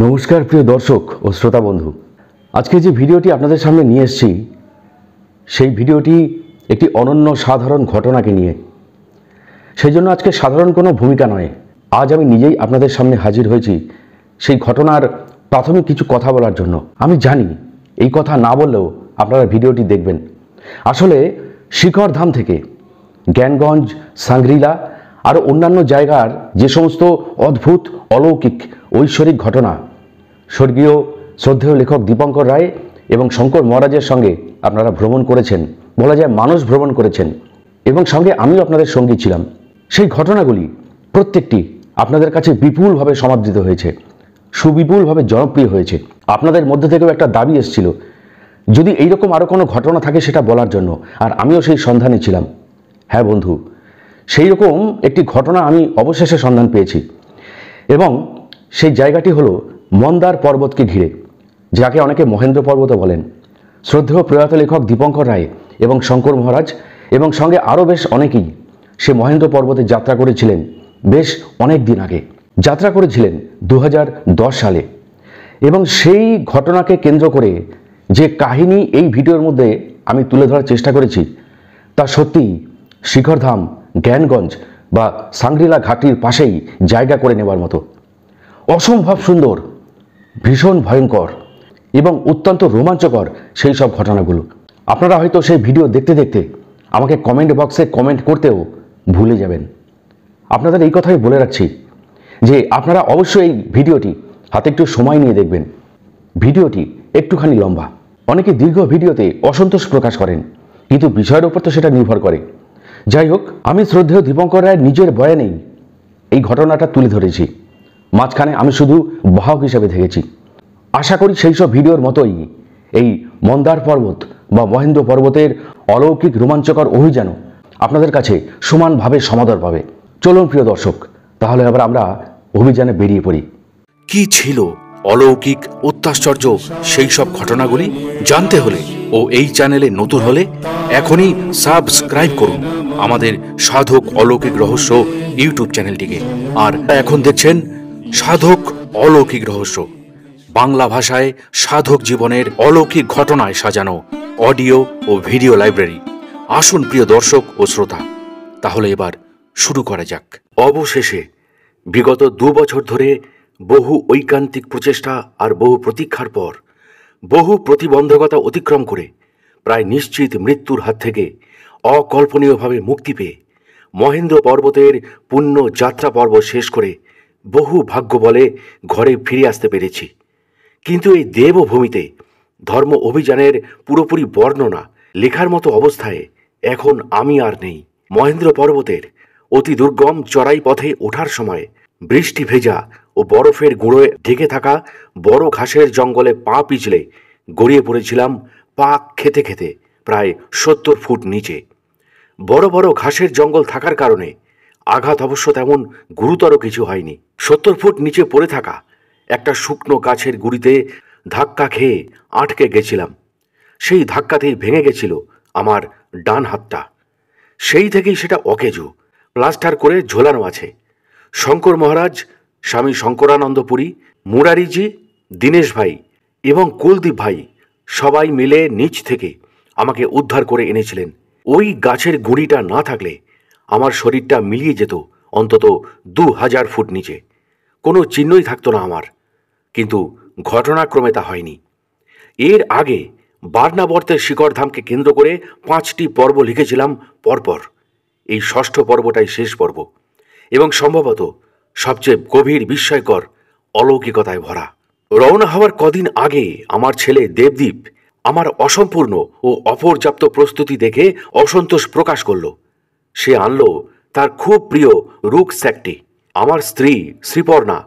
নমস্কার প্রিয় দর্শক ও শ্রোতা বন্ধু আজকে যে ভিডিওটি আপনাদের সামনে নিয়ে এসছি সেই ভিডিওটি একটি অনন্য সাধারণ ঘটনাকে নিয়ে সেই জন্য আজকে সাধারণ কোনো ভূমিকা নয় আজ আমি নিজেই আপনাদের সামনে হাজির হয়েছি সেই ঘটনার প্রাথমিক কিছু কথা বলার জন্য আমি জানি এই কথা না বললেও আপনারা ভিডিওটি দেখবেন আসলে শিখর ধাম থেকে জ্ঞানগঞ্জ সাংগ্রিলা আর অন্যান্য জায়গার যে সমস্ত অদ্ভুত অলৌকিক ঐশ্বরিক ঘটনা স্বর্গীয় শ্রদ্ধেয় লেখক দীপঙ্কর রায় এবং শঙ্কর মহারাজের সঙ্গে আপনারা ভ্রমণ করেছেন বলা যায় মানুষ ভ্রমণ করেছেন এবং সঙ্গে আমিও আপনাদের সঙ্গী ছিলাম সেই ঘটনাগুলি প্রত্যেকটি আপনাদের কাছে বিপুলভাবে সমাদৃত হয়েছে সুবিপুলভাবে জনপ্রিয় হয়েছে আপনাদের মধ্যে থেকেও একটা দাবি এসেছিল যদি এইরকম আরও কোনো ঘটনা থাকে সেটা বলার জন্য আর আমিও সেই সন্ধানে ছিলাম হ্যাঁ বন্ধু সেই রকম একটি ঘটনা আমি অবশেষে সন্ধান পেয়েছি এবং সেই জায়গাটি হলো মন্দার পর্বতকে ঘিরে যাকে অনেকে মহেন্দ্র পর্বতও বলেন শ্রদ্ধেয় প্রয়াত লেখক দীপঙ্কর রায় এবং শঙ্কর মহারাজ এবং সঙ্গে আরও বেশ অনেকেই সে মহেন্দ্র পর্বতে যাত্রা করেছিলেন বেশ অনেক দিন আগে যাত্রা করেছিলেন দু সালে এবং সেই ঘটনাকে কেন্দ্র করে যে কাহিনী এই ভিডিওর মধ্যে আমি তুলে ধরার চেষ্টা করেছি তা সত্যিই শিখরধাম জ্ঞানগঞ্জ বা সাংরিলা ঘাটির পাশেই জায়গা করে নেবার মতো অসম্ভব সুন্দর ভীষণ ভয়ঙ্কর এবং অত্যন্ত রোমাঞ্চকর সেই সব ঘটনাগুলো আপনারা হয়তো সেই ভিডিও দেখতে দেখতে আমাকে কমেন্ট বক্সে কমেন্ট করতেও ভুলে যাবেন আপনাদের এই কথাই বলে রাখছি যে আপনারা অবশ্যই এই ভিডিওটি হাতে একটু সময় নিয়ে দেখবেন ভিডিওটি একটুখানি লম্বা অনেকে দীর্ঘ ভিডিওতে অসন্তোষ প্রকাশ করেন কিন্তু বিষয়ের ওপর তো সেটা নির্ভর করে যাই হোক আমি শ্রদ্ধেয় দীপঙ্কর রায় নিজের বয়ানেই এই ঘটনাটা তুলে ধরেছি মাঝখানে আমি শুধু বাহক হিসেবে থেকেছি আশা করি সেই সব ভিডিওর মতোই এই মন্দার পর্বত বা মহেন্দ্র পর্বতের অলৌকিক রোমাঞ্চকর অভিযান আপনাদের কাছে সমানভাবে সমাদর পাবে চলুন প্রিয় দর্শক তাহলে আবার আমরা অভিযানে বেরিয়ে পড়ি কি ছিল অলৌকিক অত্যাশ্চর্য সেই সব ঘটনাগুলি জানতে হলে ও এই চ্যানেলে নতুন হলে এখনই সাবস্ক্রাইব করুন আমাদের সাধক অলৌকিক রহস্য ইউটিউব চ্যানেলটিকে আর এখন দেখছেন সাধক অলৌকিক রহস্য বাংলা ভাষায় সাধক জীবনের অলৌকিক ঘটনায় সাজানো অডিও ও ভিডিও লাইব্রেরি আসুন প্রিয় দর্শক ও শ্রোতা তাহলে এবার শুরু করা যাক অবশেষে বিগত দু বছর ধরে বহু ঐকান্তিক প্রচেষ্টা আর বহু প্রতীক্ষার পর বহু প্রতিবন্ধকতা অতিক্রম করে প্রায় নিশ্চিত মৃত্যুর হাত থেকে অকল্পনীয়ভাবে মুক্তি পেয়ে মহেন্দ্র পর্বতের পুণ্য যাত্রা পর্ব শেষ করে বহু ভাগ্য বলে ঘরে ফিরে আসতে পেরেছি কিন্তু এই দেবভূমিতে ধর্ম অভিযানের পুরোপুরি বর্ণনা লেখার মতো অবস্থায় এখন আমি আর নেই মহেন্দ্র পর্বতের অতি দুর্গম চড়াই পথে ওঠার সময় বৃষ্টি ভেজা ও বরফের গুঁড়োয় ঢেকে থাকা বড় ঘাসের জঙ্গলে পা পিছলে গড়িয়ে পড়েছিলাম পাক খেতে খেতে প্রায় সত্তর ফুট নিচে বড় বড় ঘাসের জঙ্গল থাকার কারণে আঘাত অবশ্য তেমন গুরুতর কিছু হয়নি সত্তর ফুট নিচে পড়ে থাকা একটা শুকনো গাছের গুড়িতে ধাক্কা খেয়ে আটকে গেছিলাম সেই ধাক্কাতেই ভেঙে গেছিল আমার ডান হাতটা সেই থেকেই সেটা অকেজো প্লাস্টার করে ঝোলানো আছে শঙ্কর মহারাজ স্বামী শঙ্করানন্দপুরী মুরারিজি দীনেশ ভাই এবং কুলদীপ ভাই সবাই মিলে নিচ থেকে আমাকে উদ্ধার করে এনেছিলেন ওই গাছের গুঁড়িটা না থাকলে আমার শরীরটা মিলিয়ে যেত অন্তত দু হাজার ফুট নিচে কোনো চিহ্নই থাকতো না আমার কিন্তু ঘটনাক্রমে তা হয়নি এর আগে বার্নাবর্তের ধামকে কেন্দ্র করে পাঁচটি পর্ব লিখেছিলাম পরপর এই ষষ্ঠ পর্বটাই শেষ পর্ব এবং সম্ভবত সবচেয়ে গভীর বিস্ময়কর অলৌকিকতায় ভরা রওনা হওয়ার কদিন আগে আমার ছেলে দেবদীপ আমার অসম্পূর্ণ ও অপর্যাপ্ত প্রস্তুতি দেখে অসন্তোষ প্রকাশ করল সে আনলো তার খুব প্রিয় রুক স্যাকটি আমার স্ত্রী শ্রীপর্ণা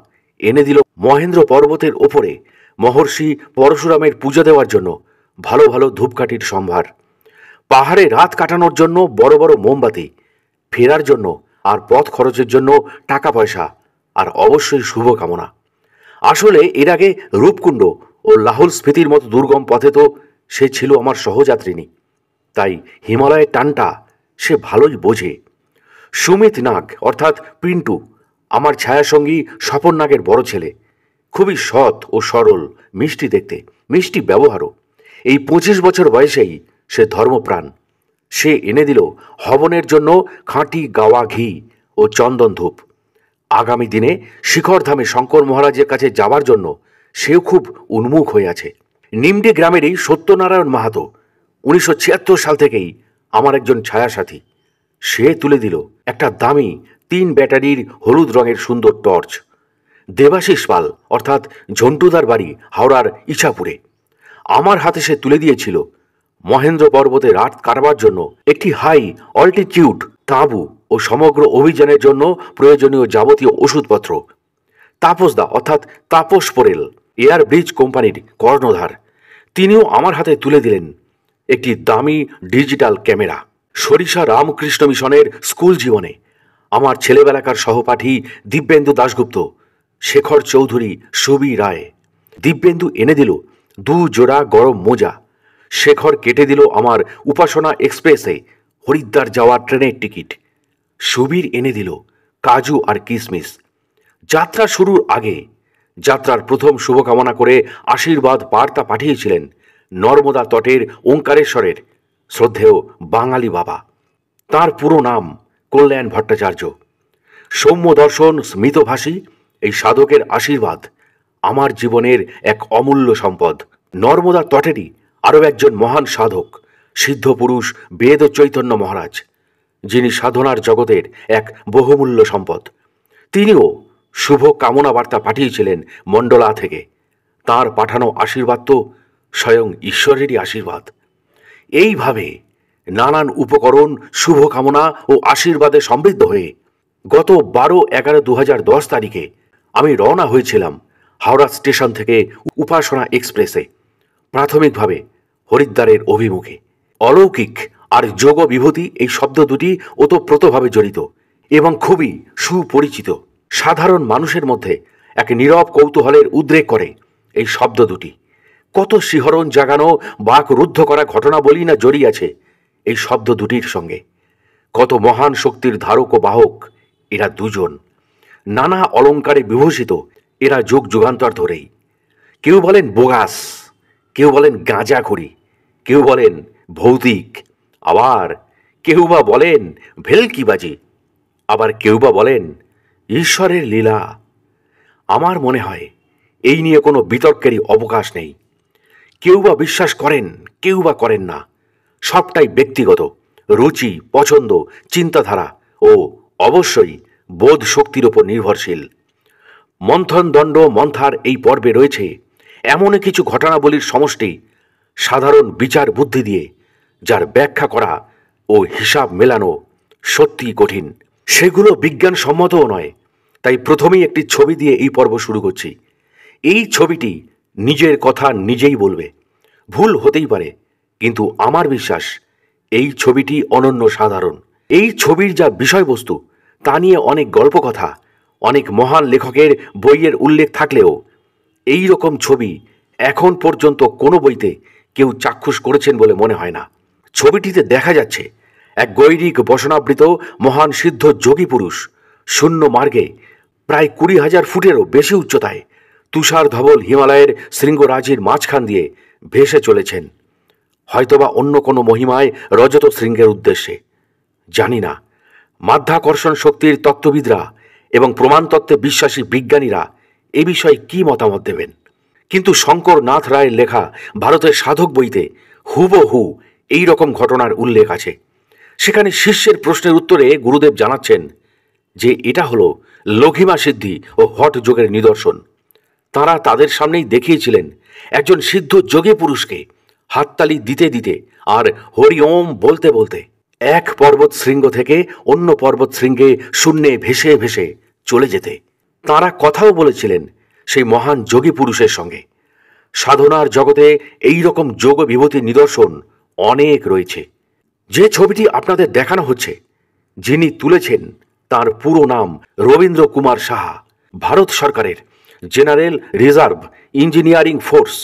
এনে দিল মহেন্দ্র পর্বতের ওপরে মহর্ষি পরশুরামের পূজা দেওয়ার জন্য ভালো ভালো ধূপকাঠির সম্ভার পাহাড়ে রাত কাটানোর জন্য বড় বড় মোমবাতি ফেরার জন্য আর পথ খরচের জন্য টাকা পয়সা আর অবশ্যই শুভকামনা আসলে এর আগে রূপকুণ্ড ও লাহুল স্ফীতির মতো দুর্গম পথে তো সে ছিল আমার সহযাত্রিনী তাই হিমালয়ের টানটা সে ভালোই বোঝে সুমিত নাগ অর্থাৎ পিন্টু আমার ছায়াসঙ্গী স্বপন নাগের বড় ছেলে খুবই সৎ ও সরল মিষ্টি দেখতে মিষ্টি ব্যবহারও এই পঁচিশ বছর বয়সেই সে ধর্মপ্রাণ সে এনে দিল হবনের জন্য খাঁটি গাওয়া ঘি ও চন্দন ধূপ আগামী দিনে শিখর ধামে শঙ্কর মহারাজের কাছে যাওয়ার জন্য সেও খুব উন্মুখ হয়ে আছে নিমডি গ্রামেরই সত্যনারায়ণ মাহাতো উনিশশো সাল থেকেই আমার একজন ছায়াসাথী সে তুলে দিল একটা দামি তিন ব্যাটারির হলুদ রঙের সুন্দর টর্চ দেবাশিস পাল অর্থাৎ ঝন্টুদার বাড়ি হাওড়ার ইছাপুরে আমার হাতে সে তুলে দিয়েছিল মহেন্দ্র পর্বতে রাত কাটাবার জন্য একটি হাই অল্টিটিউড তাঁবু ও সমগ্র অভিযানের জন্য প্রয়োজনীয় যাবতীয় ওষুধপত্র তাপসদা অর্থাৎ তাপস পোরেল এয়ার ব্রিজ কোম্পানির কর্ণধার তিনিও আমার হাতে তুলে দিলেন একটি দামি ডিজিটাল ক্যামেরা সরিষা রামকৃষ্ণ মিশনের স্কুল জীবনে আমার ছেলেবেলাকার সহপাঠী দিব্যেন্দু দাশগুপ্ত শেখর চৌধুরী সুবি রায় দিব্যেন্দু এনে দিল দু জোড়া গরম মোজা শেখর কেটে দিল আমার উপাসনা এক্সপ্রেসে হরিদ্বার যাওয়ার ট্রেনের টিকিট সুবির এনে দিল কাজু আর কিসমিস যাত্রা শুরুর আগে যাত্রার প্রথম শুভকামনা করে আশীর্বাদ বার্তা পাঠিয়েছিলেন নর্মদা তটের ওঙ্কারেশ্বরের শ্রদ্ধেয় বাঙালি বাবা তার পুরো নাম কল্যাণ ভট্টাচার্য সৌম্য দর্শন স্মিতভাষী এই সাধকের আশীর্বাদ আমার জীবনের এক অমূল্য সম্পদ নর্মদা তটেরই আরও একজন মহান সাধক সিদ্ধ পুরুষ বেদ চৈতন্য মহারাজ যিনি সাধনার জগতের এক বহুমূল্য সম্পদ তিনিও শুভ কামনা বার্তা পাঠিয়েছিলেন মণ্ডলা থেকে তার পাঠানো আশীর্বাদ তো স্বয়ং ঈশ্বরেরই আশীর্বাদ এইভাবে নানান উপকরণ শুভকামনা ও আশীর্বাদে সমৃদ্ধ হয়ে গত বারো এগারো দু তারিখে আমি রওনা হয়েছিলাম হাওড়া স্টেশন থেকে উপাসনা এক্সপ্রেসে প্রাথমিকভাবে হরিদ্বারের অভিমুখে অলৌকিক আর যোগ বিভূতি এই শব্দ দুটি ওতপ্রোতভাবে জড়িত এবং খুবই সুপরিচিত সাধারণ মানুষের মধ্যে এক নীরব কৌতূহলের উদ্রেক করে এই শব্দ দুটি কত শিহরণ জাগানো বাক রুদ্ধ করা বলি না জড়িয়াছে এই শব্দ দুটির সঙ্গে কত মহান শক্তির ধারক ও বাহক এরা দুজন নানা অলঙ্কারে বিভূষিত এরা যুগ যুগান্তর ধরেই কেউ বলেন বোগাস কেউ বলেন গাঁজাখড়ি কেউ বলেন ভৌতিক আবার কেউ বা বলেন ভেলকিবাজি আবার কেউ বা বলেন ঈশ্বরের লীলা আমার মনে হয় এই নিয়ে কোনো বিতর্কেরই অবকাশ নেই কেউ বা বিশ্বাস করেন কেউ বা করেন না সবটাই ব্যক্তিগত রুচি পছন্দ চিন্তাধারা ও অবশ্যই বোধ শক্তির ওপর নির্ভরশীল মন্থন দণ্ড মন্থার এই পর্বে রয়েছে এমন কিছু ঘটনাবলীর সমষ্টি সাধারণ বিচার বুদ্ধি দিয়ে যার ব্যাখ্যা করা ও হিসাব মেলানো সত্যিই কঠিন সেগুলো বিজ্ঞানসম্মতও নয় তাই প্রথমেই একটি ছবি দিয়ে এই পর্ব শুরু করছি এই ছবিটি নিজের কথা নিজেই বলবে ভুল হতেই পারে কিন্তু আমার বিশ্বাস এই ছবিটি অনন্য সাধারণ এই ছবির যা বিষয়বস্তু তা নিয়ে অনেক গল্প কথা অনেক মহান লেখকের বইয়ের উল্লেখ থাকলেও এই রকম ছবি এখন পর্যন্ত কোনো বইতে কেউ চাক্ষুষ করেছেন বলে মনে হয় না ছবিটিতে দেখা যাচ্ছে এক গৈরিক বসনাবৃত মহান সিদ্ধ যোগী পুরুষ শূন্য মার্গে প্রায় কুড়ি হাজার ফুটেরও বেশি উচ্চতায় তুষার ধবল হিমালয়ের শৃঙ্গরাজির মাঝখান দিয়ে ভেসে চলেছেন হয়তোবা অন্য কোনো মহিমায় রজত শৃঙ্গের উদ্দেশ্যে জানি না মাধ্যাকর্ষণ শক্তির তত্ত্ববিদরা এবং প্রমাণতত্ত্বে বিশ্বাসী বিজ্ঞানীরা এ বিষয়ে কি মতামত দেবেন কিন্তু শঙ্কর নাথ রায়ের লেখা ভারতের সাধক বইতে হুবহু এই রকম ঘটনার উল্লেখ আছে সেখানে শিষ্যের প্রশ্নের উত্তরে গুরুদেব জানাচ্ছেন যে এটা হলো লঘিমা সিদ্ধি ও হট যোগের নিদর্শন তারা তাদের সামনেই দেখিয়েছিলেন একজন সিদ্ধ যোগে পুরুষকে হাততালি দিতে দিতে আর হরি ওম বলতে বলতে এক পর্বত শৃঙ্গ থেকে অন্য পর্বত শৃঙ্গে শূন্যে ভেসে ভেসে চলে যেতে তারা কথাও বলেছিলেন সেই মহান যোগী পুরুষের সঙ্গে সাধনার জগতে এই রকম যোগ বিভূতি নিদর্শন অনেক রয়েছে যে ছবিটি আপনাদের দেখানো হচ্ছে যিনি তুলেছেন তার পুরো নাম রবীন্দ্র কুমার সাহা ভারত সরকারের জেনারেল রিজার্ভ ইঞ্জিনিয়ারিং ফোর্স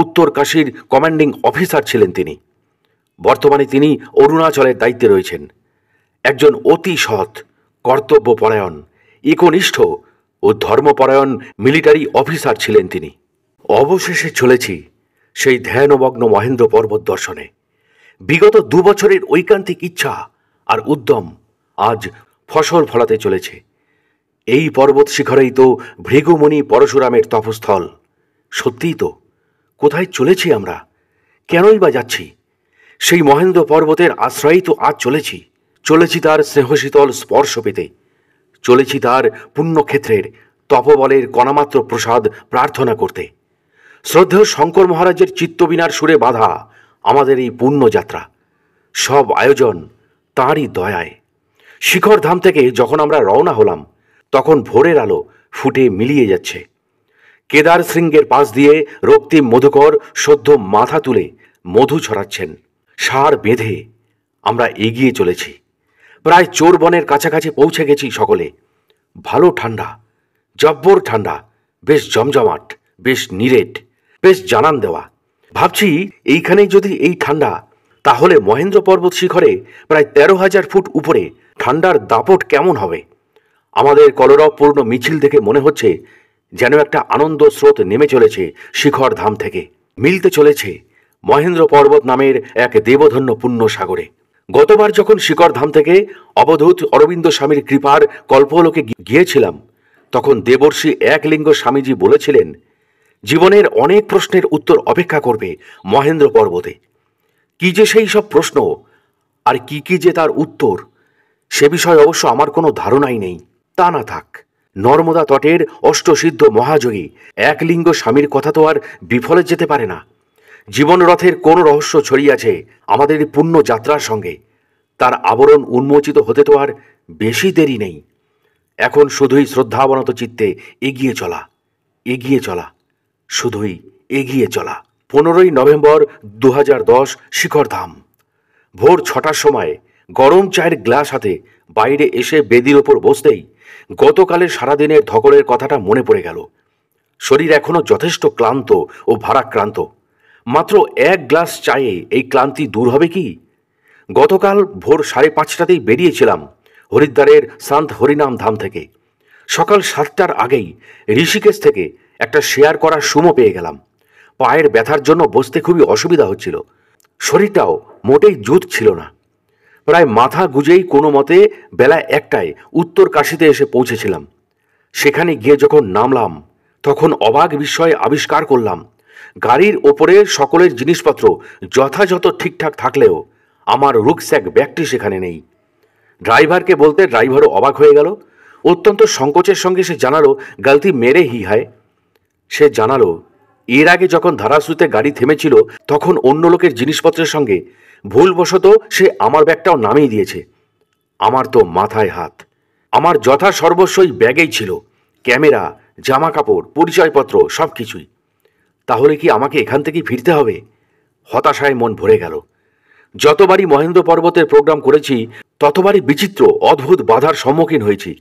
উত্তর কাশীর কমান্ডিং অফিসার ছিলেন তিনি বর্তমানে তিনি অরুণাচলের দায়িত্বে রয়েছেন একজন অতি সৎ কর্তব্যপরায়ণ একনিষ্ঠ ও ধর্মপরায়ণ মিলিটারি অফিসার ছিলেন তিনি অবশেষে চলেছি সেই ধ্যানমগ্ন মহেন্দ্র পর্বত দর্শনে বিগত দুবছরের ঐকান্তিক ইচ্ছা আর উদ্যম আজ ফসল ফলাতে চলেছে এই পর্বত শিখরেই তো ভৃগুমণি পরশুরামের তপস্থল সত্যিই তো কোথায় চলেছি আমরা কেনই বা যাচ্ছি সেই মহেন্দ্র পর্বতের আশ্রয়েই তো আজ চলেছি চলেছি তার স্নেহশীতল স্পর্শ পেতে চলেছি তার পুণ্যক্ষেত্রের তপবলের কণামাত্র প্রসাদ প্রার্থনা করতে শ্রদ্ধেয় শঙ্কর মহারাজের চিত্তবিনার সুরে বাধা আমাদের এই পুণ্যযাত্রা সব আয়োজন তাঁরই দয়ায় শিখর ধাম থেকে যখন আমরা রওনা হলাম তখন ভোরের আলো ফুটে মিলিয়ে যাচ্ছে কেদার শৃঙ্গের পাশ দিয়ে রক্তিম মধুকর সদ্য মাথা তুলে মধু ছড়াচ্ছেন সার বেঁধে আমরা এগিয়ে চলেছি প্রায় চোর বনের কাছাকাছি পৌঁছে গেছি সকলে ভালো ঠান্ডা জব্বর ঠান্ডা বেশ জমজমাট বেশ নিরেট বেশ জানান দেওয়া ভাবছি এইখানেই যদি এই ঠান্ডা তাহলে মহেন্দ্র পর্বত শিখরে প্রায় তেরো হাজার ফুট উপরে ঠান্ডার দাপট কেমন হবে আমাদের কলরবপূর্ণ মিছিল দেখে মনে হচ্ছে যেন একটা আনন্দ স্রোত নেমে চলেছে শিখর ধাম থেকে মিলতে চলেছে মহেন্দ্র পর্বত নামের এক দেবধন্য পুণ্য সাগরে গতবার যখন শিখর ধাম থেকে অবধূত অরবিন্দ স্বামীর কৃপার কল্পলোকে গিয়েছিলাম তখন এক একলিঙ্গ স্বামীজি বলেছিলেন জীবনের অনেক প্রশ্নের উত্তর অপেক্ষা করবে মহেন্দ্র পর্বতে কি যে সেই সব প্রশ্ন আর কি কি যে তার উত্তর সে বিষয়ে অবশ্য আমার কোনো ধারণাই নেই তা না থাক নর্মদা তটের অষ্টসিদ্ধ মহাযোগী একলিঙ্গ স্বামীর কথা তো আর বিফলে যেতে পারে না জীবনরথের কোন রহস্য ছড়িয়াছে আমাদের পুণ্য যাত্রার সঙ্গে তার আবরণ উন্মোচিত হতে তো আর বেশি দেরি নেই এখন শুধুই শ্রদ্ধাবনত চিত্তে এগিয়ে চলা এগিয়ে চলা শুধুই এগিয়ে চলা পনেরোই নভেম্বর দু দশ শিখরধাম ভোর ছটার সময় গরম চায়ের গ্লাস হাতে বাইরে এসে বেদির ওপর বসতেই গতকালের সারাদিনের ধকলের কথাটা মনে পড়ে গেল শরীর এখনও যথেষ্ট ক্লান্ত ও ভারাক্রান্ত মাত্র এক গ্লাস চায়ে এই ক্লান্তি দূর হবে কি গতকাল ভোর সাড়ে পাঁচটাতেই বেরিয়েছিলাম হরিদ্বারের সান্ত হরিনাম ধাম থেকে সকাল সাতটার আগেই ঋষিকেশ থেকে একটা শেয়ার করা সুমো পেয়ে গেলাম পায়ের ব্যথার জন্য বসতে খুবই অসুবিধা হচ্ছিল শরীরটাও মোটেই জুত ছিল না প্রায় মাথা গুজেই কোনো মতে বেলা একটায় উত্তর কাশিতে এসে পৌঁছেছিলাম সেখানে গিয়ে যখন নামলাম তখন অবাক বিস্ময়ে আবিষ্কার করলাম গাড়ির ওপরে সকলের জিনিসপত্র যথাযথ ঠিকঠাক থাকলেও আমার রুকস্যাক ব্যাগটি সেখানে নেই ড্রাইভারকে বলতে ড্রাইভারও অবাক হয়ে গেল অত্যন্ত সংকোচের সঙ্গে সে জানালো গালতি মেরে হি হায় সে জানালো এর আগে যখন ধারাশ্রুতে গাড়ি থেমেছিল তখন অন্য লোকের জিনিসপত্রের সঙ্গে ভুলবশত সে আমার ব্যাগটাও নামিয়ে দিয়েছে আমার তো মাথায় হাত আমার যথা সর্বস্বই ব্যাগেই ছিল ক্যামেরা জামা কাপড় পরিচয়পত্র সব কিছুই তাহলে কি আমাকে এখান থেকেই ফিরতে হবে হতাশায় মন ভরে গেল যতবারই মহেন্দ্র পর্বতের প্রোগ্রাম করেছি ততবারই বিচিত্র অদ্ভুত বাধার সম্মুখীন হয়েছি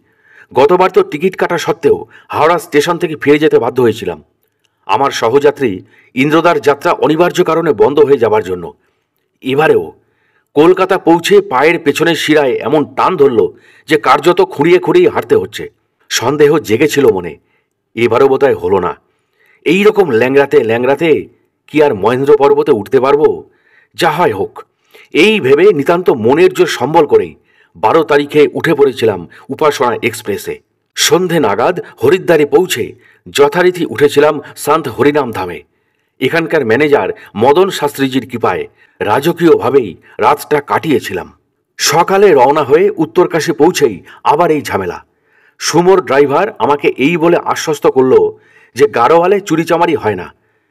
গতবার তো টিকিট কাটা সত্ত্বেও হাওড়া স্টেশন থেকে ফিরে যেতে বাধ্য হয়েছিলাম আমার সহযাত্রী ইন্দ্রদার যাত্রা অনিবার্য কারণে বন্ধ হয়ে যাবার জন্য এবারেও কলকাতা পৌঁছে পায়ের পেছনের শিরায় এমন টান ধরল যে কার্যত খুঁড়িয়ে খুঁড়িয়ে হাঁটতে হচ্ছে সন্দেহ জেগেছিল মনে এবারও বোধহয় হলো না এই রকম ল্যাংরাতে ল্যাংরাতে কি আর মহেন্দ্র পর্বতে উঠতে পারবো যা হয় হোক এই ভেবে নিতান্ত মনের জোর সম্বল করেই বারো তারিখে উঠে পড়েছিলাম উপাসনা এক্সপ্রেসে সন্ধে নাগাদ হরিদ্বারে পৌঁছে যথারীতি উঠেছিলাম সান্ত হরিনাম ধামে এখানকার ম্যানেজার মদন শাস্ত্রীজির কৃপায় রাজকীয়ভাবেই রাতটা কাটিয়েছিলাম সকালে রওনা হয়ে উত্তরকাশী পৌঁছেই আবার এই ঝামেলা সুমোর ড্রাইভার আমাকে এই বলে আশ্বস্ত করল যে গাড়োয়ালে চুরিচামারি হয় না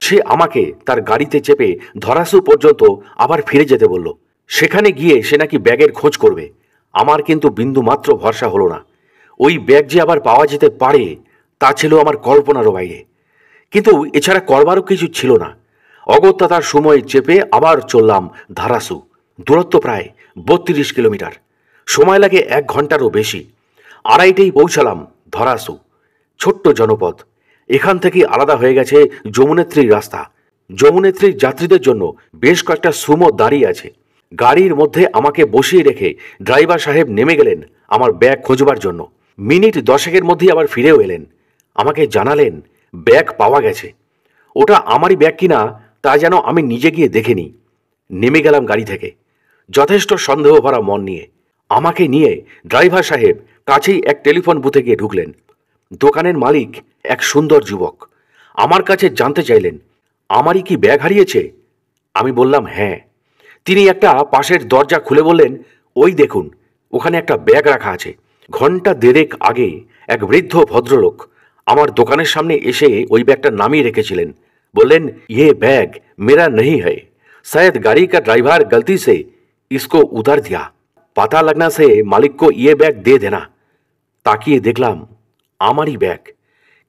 সে আমাকে তার গাড়িতে চেপে ধরাসু পর্যন্ত আবার ফিরে যেতে বলল সেখানে গিয়ে সে নাকি ব্যাগের খোঁজ করবে আমার কিন্তু বিন্দু মাত্র ভরসা হলো না ওই ব্যাগ যে আবার পাওয়া যেতে পারে তা ছিল আমার কল্পনারও বাইরে কিন্তু এছাড়া করবারও কিছু ছিল না অগত্যা তার সময় চেপে আবার চললাম ধারাসু দূরত্ব প্রায় বত্রিশ কিলোমিটার সময় লাগে এক ঘন্টারও বেশি আড়াইটেই পৌঁছালাম ধরাসু ছোট্ট জনপদ এখান থেকে আলাদা হয়ে গেছে যমুনেত্রীর রাস্তা যমুনেত্রীর যাত্রীদের জন্য বেশ কয়েকটা সুমো দাঁড়িয়ে আছে গাড়ির মধ্যে আমাকে বসিয়ে রেখে ড্রাইভার সাহেব নেমে গেলেন আমার ব্যাগ খোঁজবার জন্য মিনিট দশেকের মধ্যেই আবার ফিরেও এলেন আমাকে জানালেন ব্যাগ পাওয়া গেছে ওটা আমারই ব্যাগ কিনা তা যেন আমি নিজে গিয়ে দেখে নিই নেমে গেলাম গাড়ি থেকে যথেষ্ট সন্দেহ ভরা মন নিয়ে আমাকে নিয়ে ড্রাইভার সাহেব কাছেই এক টেলিফোন বুথে গিয়ে ঢুকলেন দোকানের মালিক এক সুন্দর যুবক আমার কাছে জানতে চাইলেন আমারই কি ব্যাগ হারিয়েছে আমি বললাম হ্যাঁ তিনি একটা পাশের দরজা খুলে বললেন ওই দেখুন ওখানে একটা ব্যাগ রাখা আছে ঘন্টা দেড়েক আগে এক বৃদ্ধ ভদ্রলোক আমার দোকানের সামনে এসে ওই ব্যাগটা নামিয়ে রেখেছিলেন বললেন ইয়ে ব্যাগ মেরা নেই হয় শায়দ গাড়ি কা ড্রাইভার গলতি সে ইসকো उधर দিয়া পাতা লাগনা সে মালিক কো ইয়ে ব্যাগ দে দেনা তাকিয়ে দেখলাম আমারই ব্যাগ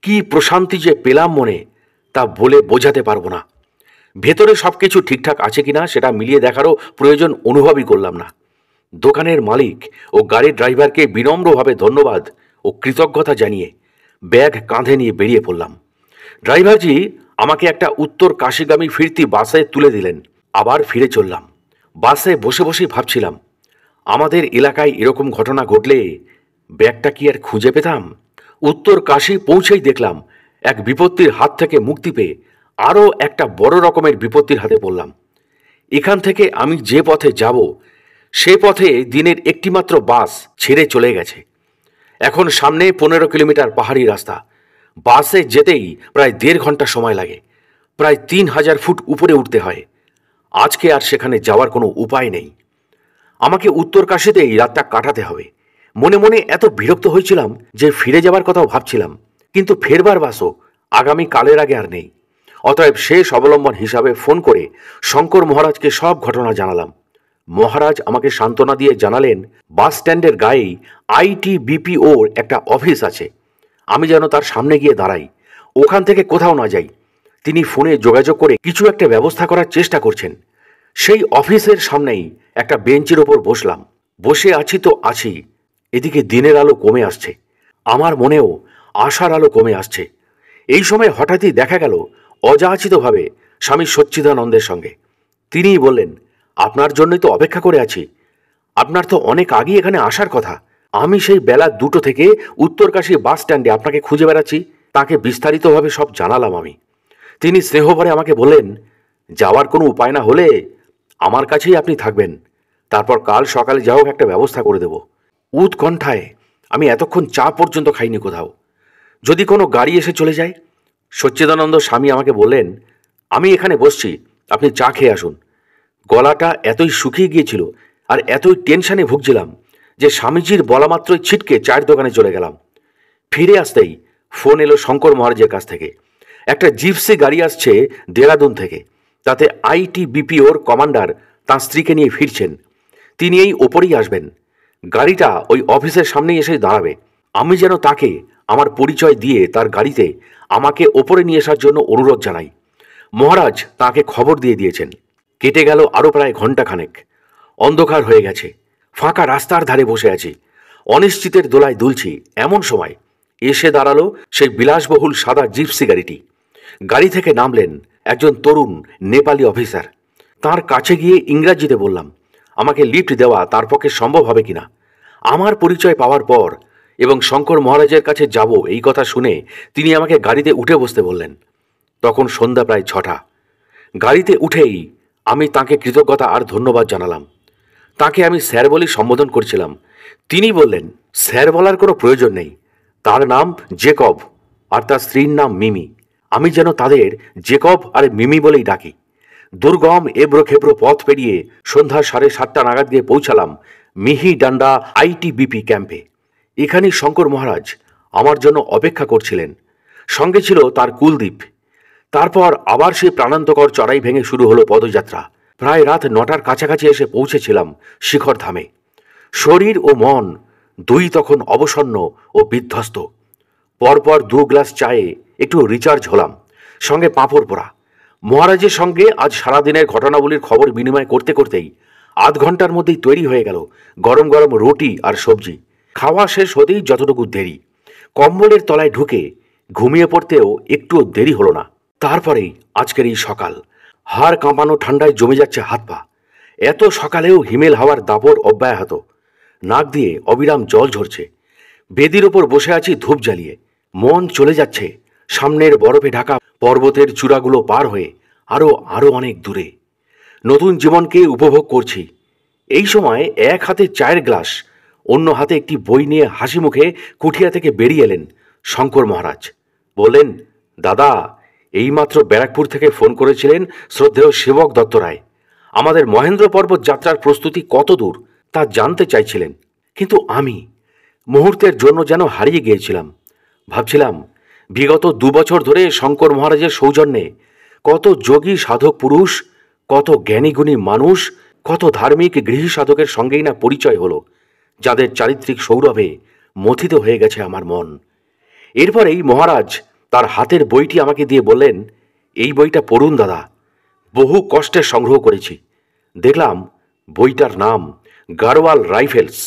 কি প্রশান্তি যে পেলাম মনে তা বলে বোঝাতে পারবো না ভেতরে সব কিছু ঠিকঠাক আছে কিনা সেটা মিলিয়ে দেখারও প্রয়োজন অনুভবই করলাম না দোকানের মালিক ও গাড়ির ড্রাইভারকে বিনম্রভাবে ধন্যবাদ ও কৃতজ্ঞতা জানিয়ে ব্যাগ কাঁধে নিয়ে বেরিয়ে পড়লাম ড্রাইভারজি আমাকে একটা উত্তর কাশিগামী ফিরতি বাসে তুলে দিলেন আবার ফিরে চললাম বাসে বসে বসেই ভাবছিলাম আমাদের এলাকায় এরকম ঘটনা ঘটলে ব্যাগটা কি আর খুঁজে পেতাম উত্তর কাশি পৌঁছেই দেখলাম এক বিপত্তির হাত থেকে মুক্তি পেয়ে আরও একটা বড় রকমের বিপত্তির হাতে পড়লাম এখান থেকে আমি যে পথে যাব সে পথে দিনের একটিমাত্র বাস ছেড়ে চলে গেছে এখন সামনে পনেরো কিলোমিটার পাহাড়ি রাস্তা বাসে যেতেই প্রায় দেড় ঘন্টা সময় লাগে প্রায় তিন হাজার ফুট উপরে উঠতে হয় আজকে আর সেখানে যাওয়ার কোনো উপায় নেই আমাকে উত্তরকাশীতেই রাতটা কাটাতে হবে মনে মনে এত বিরক্ত হয়েছিলাম যে ফিরে যাবার কথাও ভাবছিলাম কিন্তু ফেরবার বাসও আগামী কালের আগে আর নেই অতএব শেষ অবলম্বন হিসাবে ফোন করে শঙ্কর মহারাজকে সব ঘটনা জানালাম মহারাজ আমাকে সান্ত্বনা দিয়ে জানালেন বাস স্ট্যান্ডের গায়েই বিপিওর একটা অফিস আছে আমি যেন তার সামনে গিয়ে দাঁড়াই ওখান থেকে কোথাও না যাই তিনি ফোনে যোগাযোগ করে কিছু একটা ব্যবস্থা করার চেষ্টা করছেন সেই অফিসের সামনেই একটা বেঞ্চের ওপর বসলাম বসে আছি তো আছি এদিকে দিনের আলো কমে আসছে আমার মনেও আশার আলো কমে আসছে এই সময় হঠাৎই দেখা গেল অযাচিতভাবে স্বামী সচ্চিদানন্দের সঙ্গে তিনিই বললেন আপনার জন্যই তো অপেক্ষা করে আছি আপনার তো অনেক আগে এখানে আসার কথা আমি সেই বেলা দুটো থেকে উত্তরকাশী বাস স্ট্যান্ডে আপনাকে খুঁজে বেড়াচ্ছি তাকে বিস্তারিতভাবে সব জানালাম আমি তিনি স্নেহভরে আমাকে বলেন যাওয়ার কোনো উপায় না হলে আমার কাছেই আপনি থাকবেন তারপর কাল সকালে যা হোক একটা ব্যবস্থা করে দেব উৎকণ্ঠায় আমি এতক্ষণ চা পর্যন্ত খাইনি কোথাও যদি কোনো গাড়ি এসে চলে যায় সচ্চিদানন্দ স্বামী আমাকে বললেন আমি এখানে বসছি আপনি চা খেয়ে আসুন গলাটা এতই শুকিয়ে গিয়েছিল আর এতই টেনশানে ভুগছিলাম যে স্বামীজির বলা মাত্রই ছিটকে চায়ের দোকানে চলে গেলাম ফিরে আসতেই ফোন এলো শঙ্কর মহারাজের কাছ থেকে একটা জিপসি গাড়ি আসছে দেরাদুন থেকে তাতে আইটি বিপিওর কমান্ডার তাঁর স্ত্রীকে নিয়ে ফিরছেন তিনি এই ওপরেই আসবেন গাড়িটা ওই অফিসের সামনেই এসে দাঁড়াবে আমি যেন তাকে আমার পরিচয় দিয়ে তার গাড়িতে আমাকে ওপরে নিয়ে আসার জন্য অনুরোধ জানাই মহারাজ তাকে খবর দিয়ে দিয়েছেন কেটে গেল আরও প্রায় ঘণ্টাখানেক অন্ধকার হয়ে গেছে ফাঁকা রাস্তার ধারে বসে আছি অনিশ্চিতের দোলায় দুলছি এমন সময় এসে দাঁড়ালো সেই বিলাসবহুল সাদা জিপসি গাড়িটি গাড়ি থেকে নামলেন একজন তরুণ নেপালি অফিসার তার কাছে গিয়ে ইংরাজিতে বললাম আমাকে লিফট দেওয়া তার পক্ষে সম্ভব হবে কিনা আমার পরিচয় পাওয়ার পর এবং শঙ্কর মহারাজের কাছে যাব এই কথা শুনে তিনি আমাকে গাড়িতে উঠে বসতে বললেন তখন সন্ধ্যা প্রায় ছটা গাড়িতে উঠেই আমি তাকে কৃতজ্ঞতা আর ধন্যবাদ জানালাম তাকে আমি স্যার বলেই সম্বোধন করছিলাম তিনি বললেন স্যার বলার কোনো প্রয়োজন নেই তার নাম জেকব আর তার স্ত্রীর নাম মিমি আমি যেন তাদের জেকব আর মিমি বলেই ডাকি দুর্গম এব্রো খেব্রো পথ পেরিয়ে সন্ধ্যা সাড়ে সাতটা নাগাদ গিয়ে পৌঁছালাম মিহি ডান্ডা আইটিবিপি ক্যাম্পে এখানেই শঙ্কর মহারাজ আমার জন্য অপেক্ষা করছিলেন সঙ্গে ছিল তার কুলদ্বীপ তারপর আবার সেই প্রাণান্তকর চড়াই ভেঙে শুরু হলো পদযাত্রা প্রায় রাত নটার কাছাকাছি এসে পৌঁছেছিলাম শিখর ধামে শরীর ও মন দুই তখন অবসন্ন ও বিধ্বস্ত পরপর দু গ্লাস চায়ে একটু রিচার্জ হলাম সঙ্গে পাঁপড় পোড়া মহারাজের সঙ্গে আজ সারাদিনের ঘটনাবলীর খবর বিনিময় করতে করতেই আধ ঘন্টার মধ্যেই তৈরি হয়ে গেল গরম গরম রুটি আর সবজি খাওয়া শেষ হতেই যতটুকু দেরি কম্বলের তলায় ঢুকে ঘুমিয়ে পড়তেও একটুও দেরি হলো না তারপরেই আজকের এই সকাল হাড় কাঁপানো ঠান্ডায় জমে যাচ্ছে হাত পা এত সকালেও হিমেল হাওয়ার দাপর অব্যাহত নাক দিয়ে অবিরাম জল ঝরছে বেদির ওপর বসে আছি ধূপ জ্বালিয়ে মন চলে যাচ্ছে সামনের বরফে ঢাকা পর্বতের চূড়াগুলো পার হয়ে আরও আরও অনেক দূরে নতুন জীবনকে উপভোগ করছি এই সময় এক হাতে চায়ের গ্লাস অন্য হাতে একটি বই নিয়ে হাসি মুখে কুঠিয়া থেকে বেরিয়ে এলেন শঙ্কর মহারাজ বললেন দাদা এইমাত্র ব্যারাকপুর থেকে ফোন করেছিলেন শ্রদ্ধেয় সেবক দত্ত রায় আমাদের মহেন্দ্র পর্বত যাত্রার প্রস্তুতি কত দূর তা জানতে চাইছিলেন কিন্তু আমি মুহূর্তের জন্য যেন হারিয়ে গিয়েছিলাম ভাবছিলাম বিগত দুবছর ধরে শঙ্কর মহারাজের সৌজন্যে কত যোগী সাধক পুরুষ কত জ্ঞানীগুণী মানুষ কত ধার্মিক গৃহী সাধকের সঙ্গেই না পরিচয় হলো যাদের চারিত্রিক সৌরভে মথিত হয়ে গেছে আমার মন এরপরেই মহারাজ তার হাতের বইটি আমাকে দিয়ে বললেন এই বইটা পড়ুন দাদা বহু কষ্টে সংগ্রহ করেছি দেখলাম বইটার নাম গারোয়াল রাইফেলস